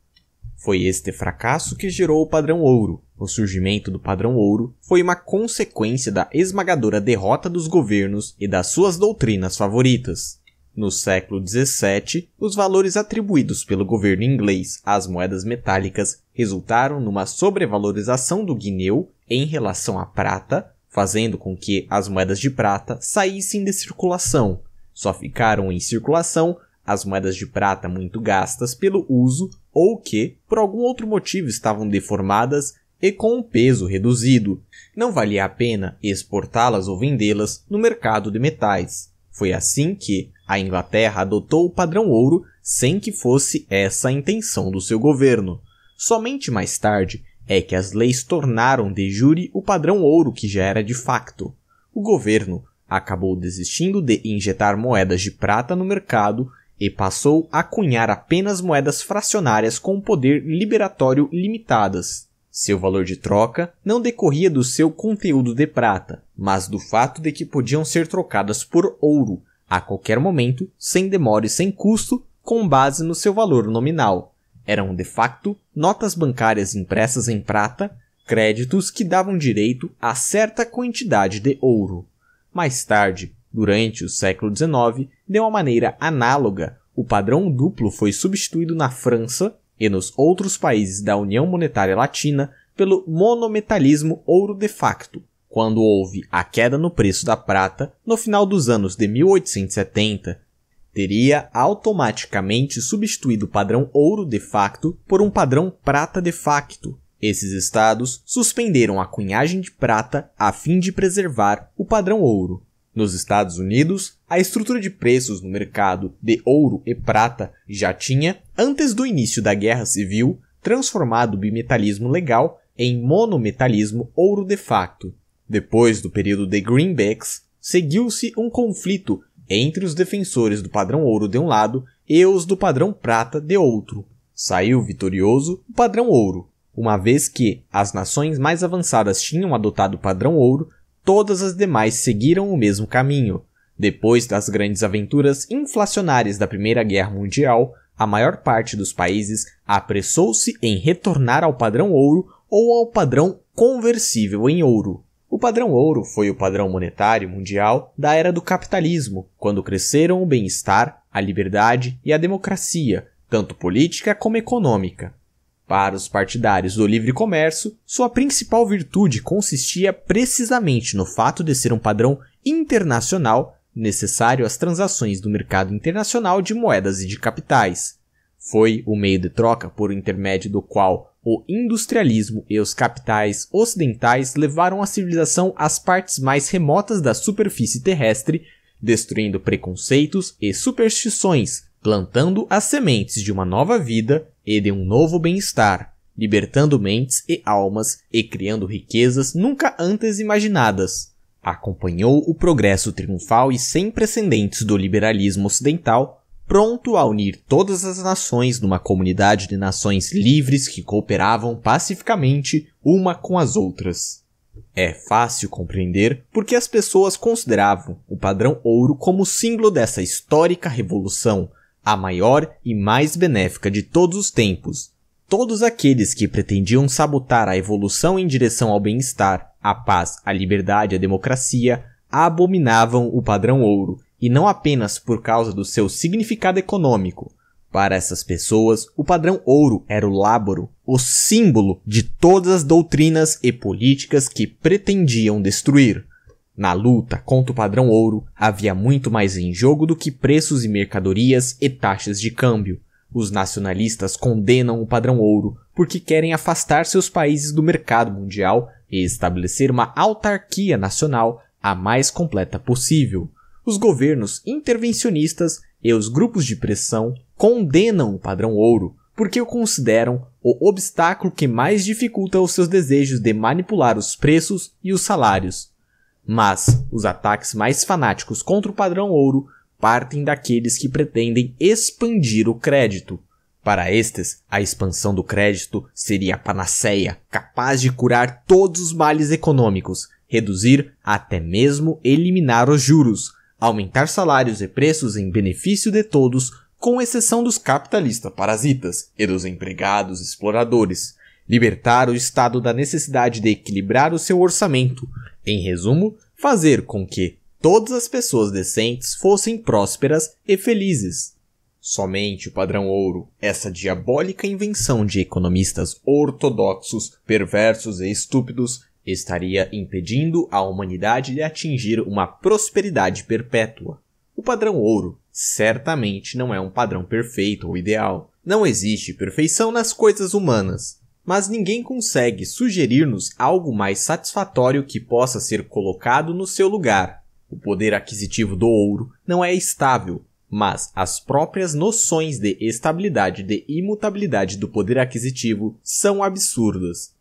Foi este fracasso que gerou o padrão ouro. O surgimento do padrão ouro foi uma consequência da esmagadora derrota dos governos e das suas doutrinas favoritas. No século XVII, os valores atribuídos pelo governo inglês às moedas metálicas resultaram numa sobrevalorização do guineu em relação à prata, fazendo com que as moedas de prata saíssem de circulação. Só ficaram em circulação as moedas de prata muito gastas pelo uso ou que, por algum outro motivo, estavam deformadas e com um peso reduzido. Não valia a pena exportá-las ou vendê-las no mercado de metais. Foi assim que a Inglaterra adotou o padrão ouro sem que fosse essa a intenção do seu governo. Somente mais tarde é que as leis tornaram de jure o padrão ouro que já era de facto. O governo acabou desistindo de injetar moedas de prata no mercado e passou a cunhar apenas moedas fracionárias com poder liberatório limitadas. Seu valor de troca não decorria do seu conteúdo de prata, mas do fato de que podiam ser trocadas por ouro a qualquer momento, sem demora e sem custo, com base no seu valor nominal. Eram de facto notas bancárias impressas em prata, créditos que davam direito a certa quantidade de ouro. Mais tarde, Durante o século XIX, de uma maneira análoga, o padrão duplo foi substituído na França e nos outros países da União Monetária Latina pelo monometalismo ouro de facto, quando houve a queda no preço da prata no final dos anos de 1870, teria automaticamente substituído o padrão ouro de facto por um padrão prata de facto. Esses estados suspenderam a cunhagem de prata a fim de preservar o padrão ouro. Nos Estados Unidos, a estrutura de preços no mercado de ouro e prata já tinha, antes do início da Guerra Civil, transformado o bimetalismo legal em monometalismo ouro de facto. Depois do período de greenbacks, seguiu-se um conflito entre os defensores do padrão ouro de um lado e os do padrão prata de outro. Saiu vitorioso o padrão ouro, uma vez que as nações mais avançadas tinham adotado o padrão ouro todas as demais seguiram o mesmo caminho. Depois das grandes aventuras inflacionárias da Primeira Guerra Mundial, a maior parte dos países apressou-se em retornar ao padrão ouro ou ao padrão conversível em ouro. O padrão ouro foi o padrão monetário mundial da era do capitalismo, quando cresceram o bem-estar, a liberdade e a democracia, tanto política como econômica. Para os partidários do livre comércio, sua principal virtude consistia precisamente no fato de ser um padrão internacional necessário às transações do mercado internacional de moedas e de capitais. Foi o meio de troca por intermédio do qual o industrialismo e os capitais ocidentais levaram a civilização às partes mais remotas da superfície terrestre, destruindo preconceitos e superstições plantando as sementes de uma nova vida e de um novo bem-estar, libertando mentes e almas e criando riquezas nunca antes imaginadas. Acompanhou o progresso triunfal e sem precedentes do liberalismo ocidental, pronto a unir todas as nações numa comunidade de nações livres que cooperavam pacificamente uma com as outras. É fácil compreender porque as pessoas consideravam o padrão ouro como símbolo dessa histórica revolução a maior e mais benéfica de todos os tempos. Todos aqueles que pretendiam sabotar a evolução em direção ao bem-estar, à paz, à liberdade e à democracia abominavam o padrão ouro, e não apenas por causa do seu significado econômico. Para essas pessoas, o padrão ouro era o láboro, o símbolo de todas as doutrinas e políticas que pretendiam destruir. Na luta contra o padrão ouro, havia muito mais em jogo do que preços e mercadorias e taxas de câmbio. Os nacionalistas condenam o padrão ouro porque querem afastar seus países do mercado mundial e estabelecer uma autarquia nacional a mais completa possível. Os governos intervencionistas e os grupos de pressão condenam o padrão ouro porque o consideram o obstáculo que mais dificulta os seus desejos de manipular os preços e os salários. Mas os ataques mais fanáticos contra o padrão ouro partem daqueles que pretendem expandir o crédito. Para estes, a expansão do crédito seria a panaceia capaz de curar todos os males econômicos, reduzir, até mesmo eliminar os juros, aumentar salários e preços em benefício de todos, com exceção dos capitalistas parasitas e dos empregados exploradores, libertar o Estado da necessidade de equilibrar o seu orçamento, em resumo, fazer com que todas as pessoas decentes fossem prósperas e felizes. Somente o padrão ouro, essa diabólica invenção de economistas ortodoxos, perversos e estúpidos, estaria impedindo a humanidade de atingir uma prosperidade perpétua. O padrão ouro certamente não é um padrão perfeito ou ideal. Não existe perfeição nas coisas humanas, mas ninguém consegue sugerir-nos algo mais satisfatório que possa ser colocado no seu lugar. O poder aquisitivo do ouro não é estável, mas as próprias noções de estabilidade e de imutabilidade do poder aquisitivo são absurdas.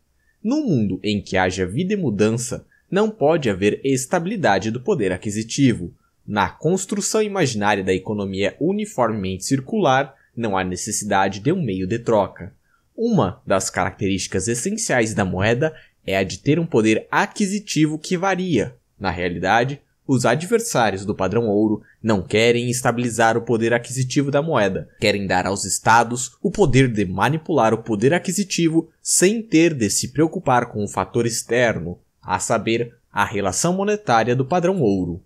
Num mundo em que haja vida e mudança, não pode haver estabilidade do poder aquisitivo. Na construção imaginária da economia uniformemente circular, não há necessidade de um meio de troca. Uma das características essenciais da moeda é a de ter um poder aquisitivo que varia. Na realidade, os adversários do padrão ouro não querem estabilizar o poder aquisitivo da moeda, querem dar aos estados o poder de manipular o poder aquisitivo sem ter de se preocupar com o fator externo, a saber, a relação monetária do padrão ouro.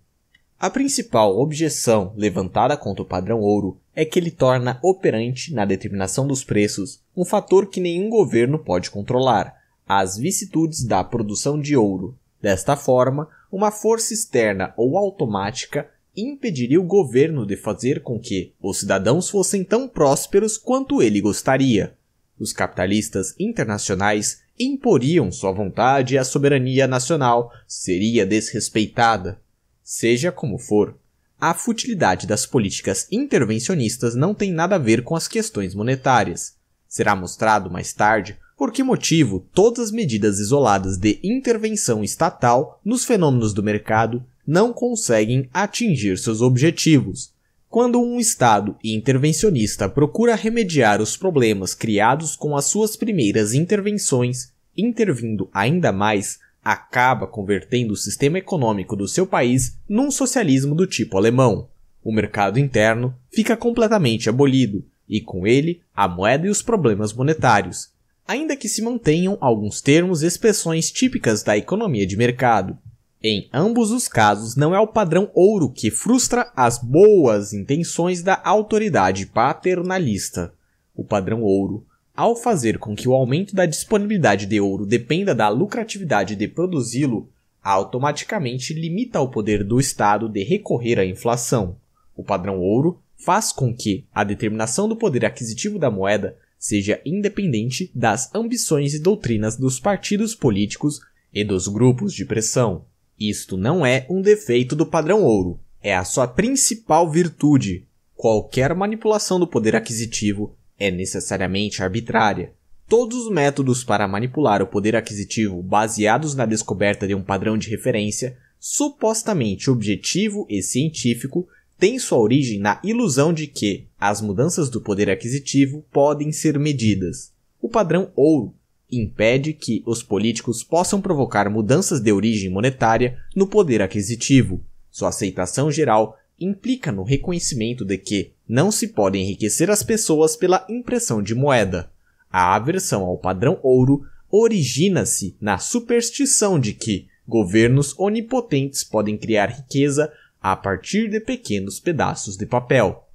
A principal objeção levantada contra o padrão ouro é que ele torna operante, na determinação dos preços, um fator que nenhum governo pode controlar, as vicissitudes da produção de ouro. Desta forma, uma força externa ou automática impediria o governo de fazer com que os cidadãos fossem tão prósperos quanto ele gostaria. Os capitalistas internacionais imporiam sua vontade e a soberania nacional seria desrespeitada. Seja como for, a futilidade das políticas intervencionistas não tem nada a ver com as questões monetárias. Será mostrado mais tarde por que motivo todas as medidas isoladas de intervenção estatal nos fenômenos do mercado não conseguem atingir seus objetivos. Quando um Estado intervencionista procura remediar os problemas criados com as suas primeiras intervenções, intervindo ainda mais acaba convertendo o sistema econômico do seu país num socialismo do tipo alemão. O mercado interno fica completamente abolido, e com ele a moeda e os problemas monetários, ainda que se mantenham alguns termos e expressões típicas da economia de mercado. Em ambos os casos, não é o padrão ouro que frustra as boas intenções da autoridade paternalista. O padrão ouro ao fazer com que o aumento da disponibilidade de ouro dependa da lucratividade de produzi-lo, automaticamente limita o poder do Estado de recorrer à inflação. O padrão ouro faz com que a determinação do poder aquisitivo da moeda seja independente das ambições e doutrinas dos partidos políticos e dos grupos de pressão. Isto não é um defeito do padrão ouro, é a sua principal virtude. Qualquer manipulação do poder aquisitivo é necessariamente arbitrária. Todos os métodos para manipular o poder aquisitivo baseados na descoberta de um padrão de referência, supostamente objetivo e científico, têm sua origem na ilusão de que as mudanças do poder aquisitivo podem ser medidas. O padrão ouro impede que os políticos possam provocar mudanças de origem monetária no poder aquisitivo. Sua aceitação geral implica no reconhecimento de que não se pode enriquecer as pessoas pela impressão de moeda. A aversão ao padrão ouro origina-se na superstição de que governos onipotentes podem criar riqueza a partir de pequenos pedaços de papel.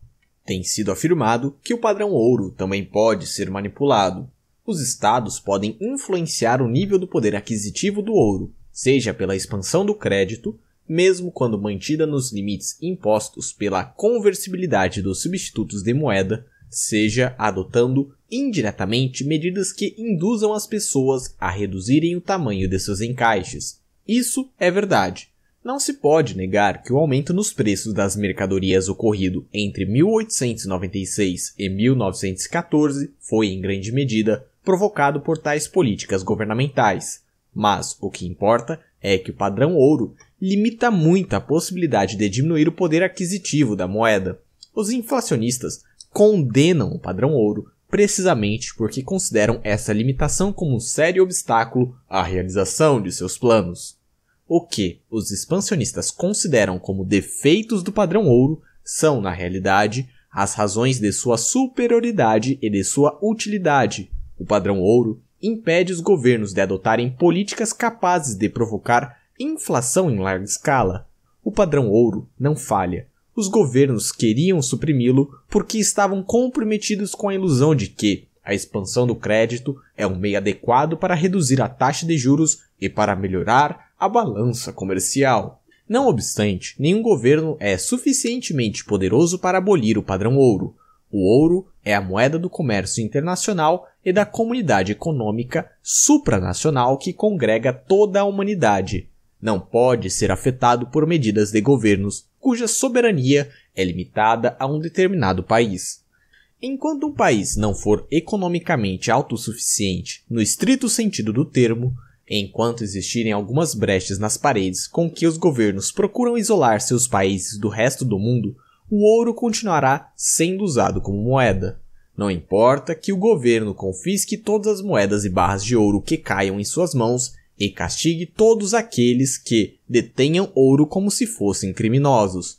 Tem sido afirmado que o padrão ouro também pode ser manipulado. Os estados podem influenciar o nível do poder aquisitivo do ouro, seja pela expansão do crédito, mesmo quando mantida nos limites impostos pela conversibilidade dos substitutos de moeda, seja adotando indiretamente medidas que induzam as pessoas a reduzirem o tamanho de seus encaixes. Isso é verdade. Não se pode negar que o aumento nos preços das mercadorias ocorrido entre 1896 e 1914 foi, em grande medida, provocado por tais políticas governamentais. Mas o que importa é que o padrão ouro limita muito a possibilidade de diminuir o poder aquisitivo da moeda. Os inflacionistas condenam o padrão ouro precisamente porque consideram essa limitação como um sério obstáculo à realização de seus planos. O que os expansionistas consideram como defeitos do padrão ouro são, na realidade, as razões de sua superioridade e de sua utilidade. O padrão ouro impede os governos de adotarem políticas capazes de provocar inflação em larga escala. O padrão ouro não falha. Os governos queriam suprimi-lo porque estavam comprometidos com a ilusão de que a expansão do crédito é um meio adequado para reduzir a taxa de juros e para melhorar a balança comercial. Não obstante, nenhum governo é suficientemente poderoso para abolir o padrão ouro. O ouro é a moeda do comércio internacional e da comunidade econômica supranacional que congrega toda a humanidade não pode ser afetado por medidas de governos cuja soberania é limitada a um determinado país. Enquanto um país não for economicamente autossuficiente, no estrito sentido do termo, enquanto existirem algumas brechas nas paredes com que os governos procuram isolar seus países do resto do mundo, o ouro continuará sendo usado como moeda. Não importa que o governo confisque todas as moedas e barras de ouro que caiam em suas mãos, e castigue todos aqueles que detenham ouro como se fossem criminosos.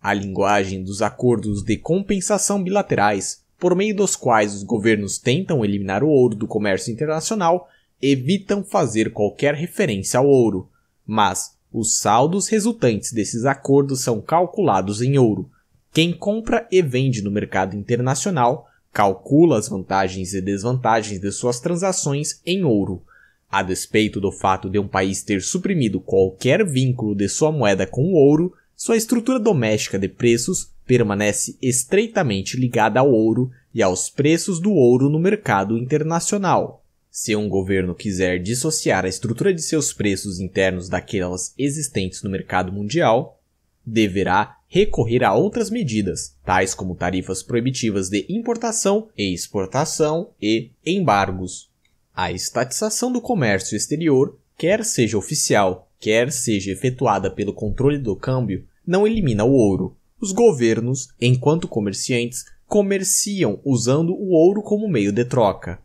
A linguagem dos acordos de compensação bilaterais, por meio dos quais os governos tentam eliminar o ouro do comércio internacional, evitam fazer qualquer referência ao ouro, mas os saldos resultantes desses acordos são calculados em ouro. Quem compra e vende no mercado internacional calcula as vantagens e desvantagens de suas transações em ouro a despeito do fato de um país ter suprimido qualquer vínculo de sua moeda com o ouro, sua estrutura doméstica de preços permanece estreitamente ligada ao ouro e aos preços do ouro no mercado internacional. Se um governo quiser dissociar a estrutura de seus preços internos daquelas existentes no mercado mundial, deverá recorrer a outras medidas, tais como tarifas proibitivas de importação e exportação e embargos. A estatização do comércio exterior, quer seja oficial, quer seja efetuada pelo controle do câmbio, não elimina o ouro. Os governos, enquanto comerciantes, comerciam usando o ouro como meio de troca.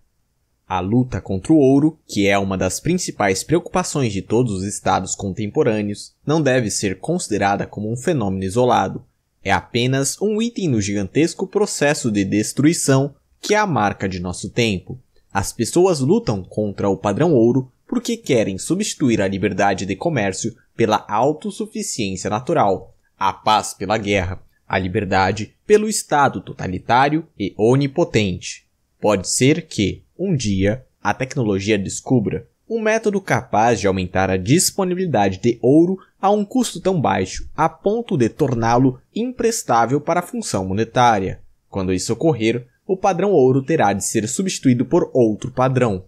A luta contra o ouro, que é uma das principais preocupações de todos os estados contemporâneos, não deve ser considerada como um fenômeno isolado. É apenas um item no gigantesco processo de destruição que é a marca de nosso tempo. As pessoas lutam contra o padrão ouro porque querem substituir a liberdade de comércio pela autossuficiência natural, a paz pela guerra, a liberdade pelo Estado totalitário e onipotente. Pode ser que, um dia, a tecnologia descubra um método capaz de aumentar a disponibilidade de ouro a um custo tão baixo a ponto de torná-lo imprestável para a função monetária. Quando isso ocorrer, o padrão ouro terá de ser substituído por outro padrão.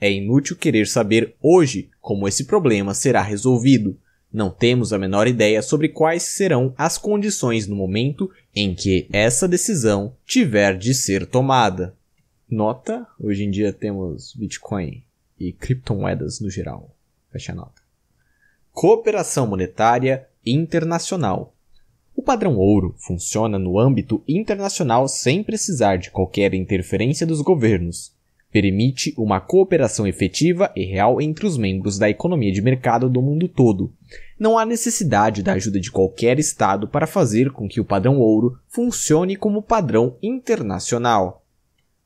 É inútil querer saber hoje como esse problema será resolvido. Não temos a menor ideia sobre quais serão as condições no momento em que essa decisão tiver de ser tomada. Nota: hoje em dia temos Bitcoin e criptomoedas no geral. Fecha a nota. Cooperação monetária internacional. O padrão ouro funciona no âmbito internacional sem precisar de qualquer interferência dos governos. Permite uma cooperação efetiva e real entre os membros da economia de mercado do mundo todo. Não há necessidade da ajuda de qualquer Estado para fazer com que o padrão ouro funcione como padrão internacional.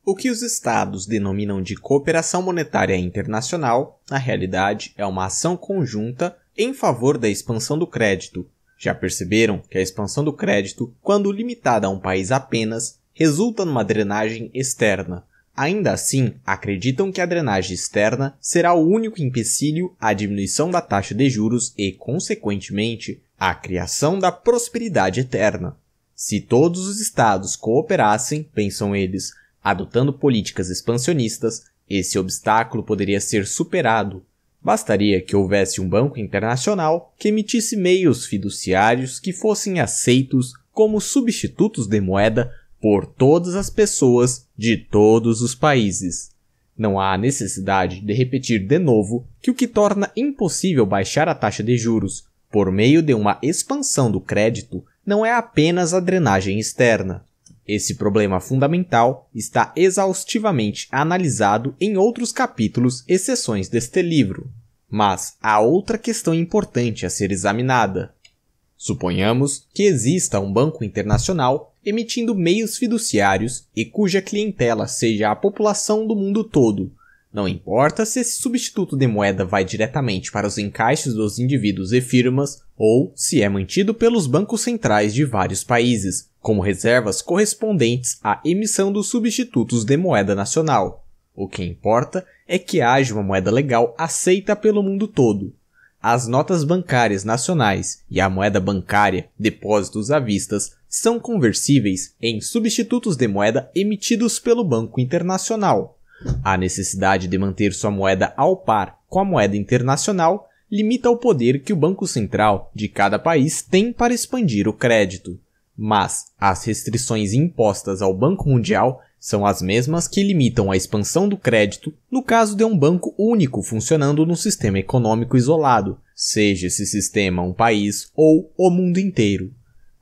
O que os Estados denominam de cooperação monetária internacional, na realidade, é uma ação conjunta em favor da expansão do crédito, já perceberam que a expansão do crédito, quando limitada a um país apenas, resulta numa drenagem externa. Ainda assim, acreditam que a drenagem externa será o único empecilho à diminuição da taxa de juros e, consequentemente, à criação da prosperidade eterna. Se todos os estados cooperassem, pensam eles, adotando políticas expansionistas, esse obstáculo poderia ser superado Bastaria que houvesse um banco internacional que emitisse meios fiduciários que fossem aceitos como substitutos de moeda por todas as pessoas de todos os países. Não há necessidade de repetir de novo que o que torna impossível baixar a taxa de juros por meio de uma expansão do crédito não é apenas a drenagem externa. Esse problema fundamental está exaustivamente analisado em outros capítulos e sessões deste livro. Mas há outra questão importante a ser examinada. Suponhamos que exista um banco internacional emitindo meios fiduciários e cuja clientela seja a população do mundo todo. Não importa se esse substituto de moeda vai diretamente para os encaixes dos indivíduos e firmas ou se é mantido pelos bancos centrais de vários países, como reservas correspondentes à emissão dos substitutos de moeda nacional. O que importa é que haja uma moeda legal aceita pelo mundo todo. As notas bancárias nacionais e a moeda bancária, depósitos à vista, são conversíveis em substitutos de moeda emitidos pelo Banco Internacional. A necessidade de manter sua moeda ao par com a moeda internacional limita o poder que o Banco Central de cada país tem para expandir o crédito. Mas as restrições impostas ao Banco Mundial são as mesmas que limitam a expansão do crédito no caso de um banco único funcionando num sistema econômico isolado, seja esse sistema um país ou o mundo inteiro.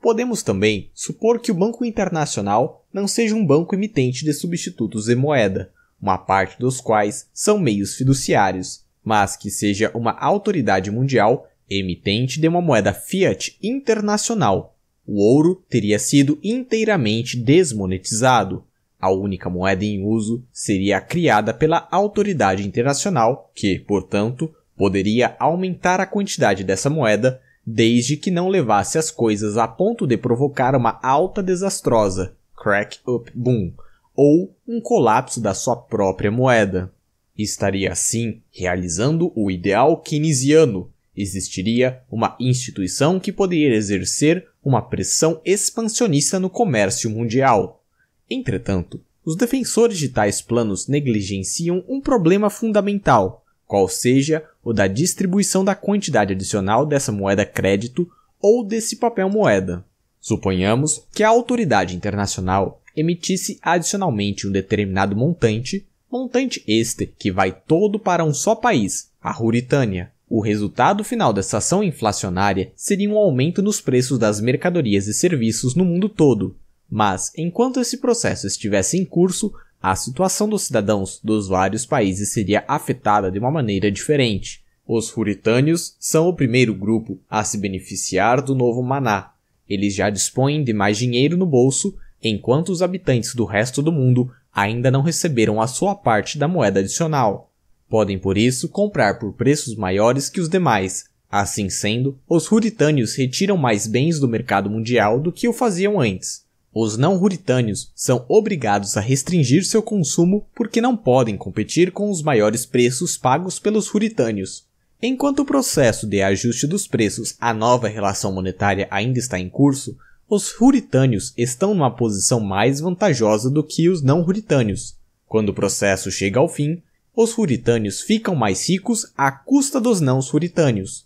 Podemos também supor que o Banco Internacional não seja um banco emitente de substitutos de moeda, uma parte dos quais são meios fiduciários, mas que seja uma autoridade mundial emitente de uma moeda fiat internacional. O ouro teria sido inteiramente desmonetizado, a única moeda em uso seria criada pela autoridade internacional, que, portanto, poderia aumentar a quantidade dessa moeda desde que não levasse as coisas a ponto de provocar uma alta desastrosa, crack up boom, ou um colapso da sua própria moeda. Estaria assim realizando o ideal keynesiano. Existiria uma instituição que poderia exercer uma pressão expansionista no comércio mundial. Entretanto, os defensores de tais planos negligenciam um problema fundamental, qual seja o da distribuição da quantidade adicional dessa moeda crédito ou desse papel moeda. Suponhamos que a autoridade internacional emitisse adicionalmente um determinado montante, montante este que vai todo para um só país, a Ruritânia. O resultado final dessa ação inflacionária seria um aumento nos preços das mercadorias e serviços no mundo todo, mas, enquanto esse processo estivesse em curso, a situação dos cidadãos dos vários países seria afetada de uma maneira diferente. Os Ruritânios são o primeiro grupo a se beneficiar do novo maná. Eles já dispõem de mais dinheiro no bolso, enquanto os habitantes do resto do mundo ainda não receberam a sua parte da moeda adicional. Podem, por isso, comprar por preços maiores que os demais. Assim sendo, os Ruritânios retiram mais bens do mercado mundial do que o faziam antes. Os não ruritânios são obrigados a restringir seu consumo porque não podem competir com os maiores preços pagos pelos ruritânios. Enquanto o processo de ajuste dos preços à nova relação monetária ainda está em curso, os ruritânios estão numa posição mais vantajosa do que os não ruritânios. Quando o processo chega ao fim, os ruritânios ficam mais ricos à custa dos não ruritânios.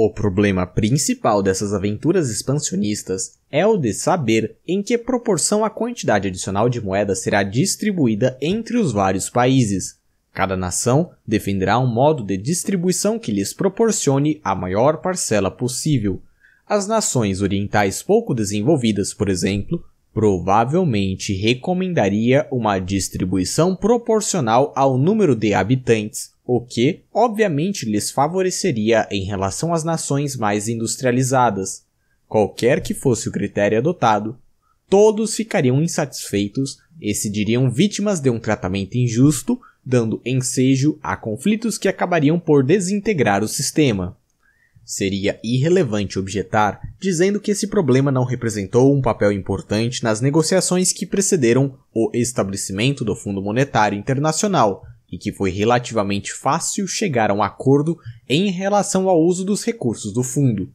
O problema principal dessas aventuras expansionistas é o de saber em que proporção a quantidade adicional de moeda será distribuída entre os vários países. Cada nação defenderá um modo de distribuição que lhes proporcione a maior parcela possível. As nações orientais pouco desenvolvidas, por exemplo, provavelmente recomendaria uma distribuição proporcional ao número de habitantes, o que, obviamente, lhes favoreceria em relação às nações mais industrializadas. Qualquer que fosse o critério adotado, todos ficariam insatisfeitos e se diriam vítimas de um tratamento injusto, dando ensejo a conflitos que acabariam por desintegrar o sistema. Seria irrelevante objetar dizendo que esse problema não representou um papel importante nas negociações que precederam o estabelecimento do Fundo Monetário Internacional, e que foi relativamente fácil chegar a um acordo em relação ao uso dos recursos do fundo.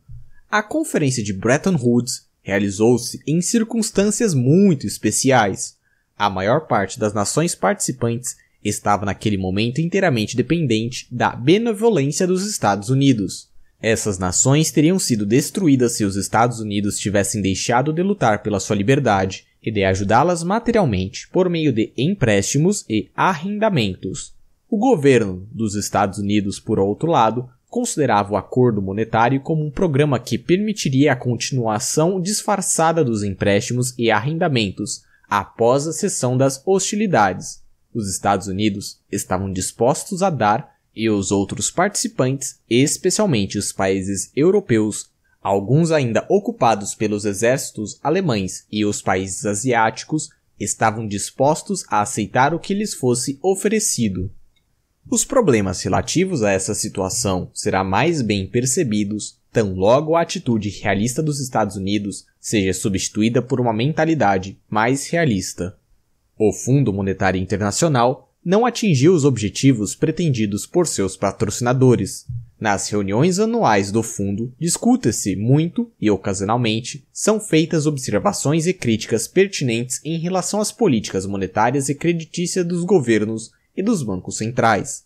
A Conferência de Bretton Woods realizou-se em circunstâncias muito especiais. A maior parte das nações participantes estava naquele momento inteiramente dependente da benevolência dos Estados Unidos. Essas nações teriam sido destruídas se os Estados Unidos tivessem deixado de lutar pela sua liberdade e de ajudá-las materialmente por meio de empréstimos e arrendamentos. O governo dos Estados Unidos, por outro lado, considerava o acordo monetário como um programa que permitiria a continuação disfarçada dos empréstimos e arrendamentos após a cessão das hostilidades. Os Estados Unidos estavam dispostos a dar e os outros participantes, especialmente os países europeus, alguns ainda ocupados pelos exércitos alemães e os países asiáticos, estavam dispostos a aceitar o que lhes fosse oferecido. Os problemas relativos a essa situação serão mais bem percebidos tão logo a atitude realista dos Estados Unidos seja substituída por uma mentalidade mais realista. O Fundo Monetário Internacional não atingiu os objetivos pretendidos por seus patrocinadores. Nas reuniões anuais do fundo, discuta-se muito e ocasionalmente são feitas observações e críticas pertinentes em relação às políticas monetárias e creditícias dos governos e dos bancos centrais.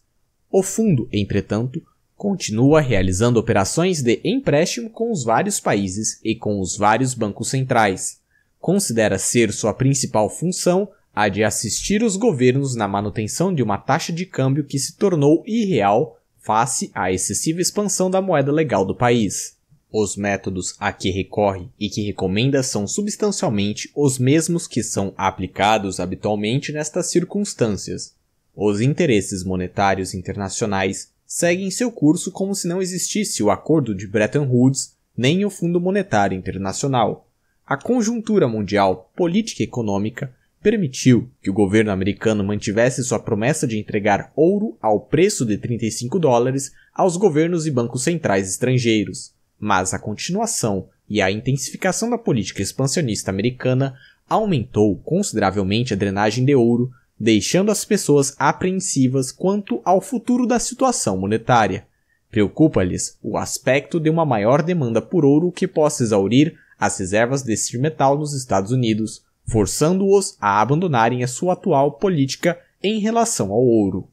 O fundo, entretanto, continua realizando operações de empréstimo com os vários países e com os vários bancos centrais. Considera ser sua principal função a de assistir os governos na manutenção de uma taxa de câmbio que se tornou irreal face à excessiva expansão da moeda legal do país. Os métodos a que recorre e que recomenda são substancialmente os mesmos que são aplicados habitualmente nestas circunstâncias. Os interesses monetários internacionais seguem seu curso como se não existisse o Acordo de Bretton Woods nem o Fundo Monetário Internacional. A conjuntura mundial política e econômica permitiu que o governo americano mantivesse sua promessa de entregar ouro ao preço de 35 dólares aos governos e bancos centrais estrangeiros. Mas a continuação e a intensificação da política expansionista americana aumentou consideravelmente a drenagem de ouro, deixando as pessoas apreensivas quanto ao futuro da situação monetária. Preocupa-lhes o aspecto de uma maior demanda por ouro que possa exaurir as reservas deste metal nos Estados Unidos, forçando-os a abandonarem a sua atual política em relação ao ouro.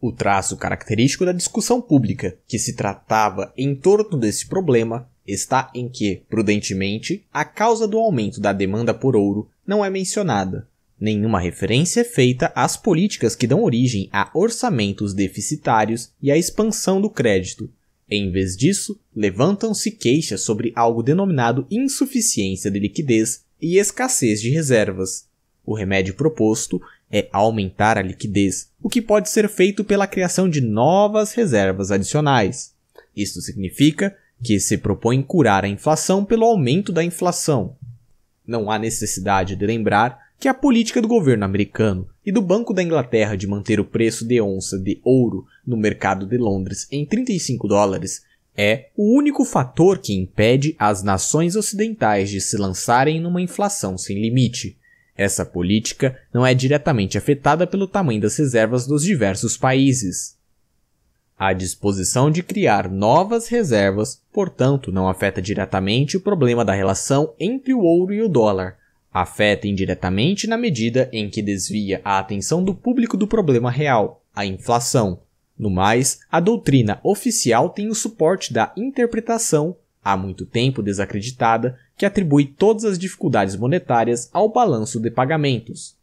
O traço característico da discussão pública que se tratava em torno desse problema está em que, prudentemente, a causa do aumento da demanda por ouro não é mencionada. Nenhuma referência é feita às políticas que dão origem a orçamentos deficitários e à expansão do crédito. Em vez disso, levantam-se queixas sobre algo denominado insuficiência de liquidez e escassez de reservas. O remédio proposto é aumentar a liquidez, o que pode ser feito pela criação de novas reservas adicionais. Isto significa que se propõe curar a inflação pelo aumento da inflação. Não há necessidade de lembrar que a política do governo americano e do Banco da Inglaterra de manter o preço de onça de ouro no mercado de Londres em 35 dólares é o único fator que impede as nações ocidentais de se lançarem numa inflação sem limite. Essa política não é diretamente afetada pelo tamanho das reservas dos diversos países. A disposição de criar novas reservas, portanto, não afeta diretamente o problema da relação entre o ouro e o dólar. Afeta indiretamente na medida em que desvia a atenção do público do problema real, a inflação, no mais, a doutrina oficial tem o suporte da interpretação, há muito tempo desacreditada, que atribui todas as dificuldades monetárias ao balanço de pagamentos.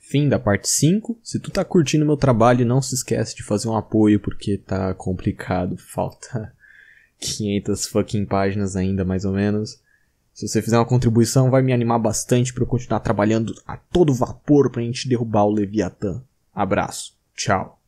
Fim da parte 5. Se tu tá curtindo meu trabalho, não se esquece de fazer um apoio porque tá complicado, falta 500 fucking páginas ainda, mais ou menos. Se você fizer uma contribuição, vai me animar bastante para eu continuar trabalhando a todo vapor pra gente derrubar o Leviatã. Abraço. Tchau.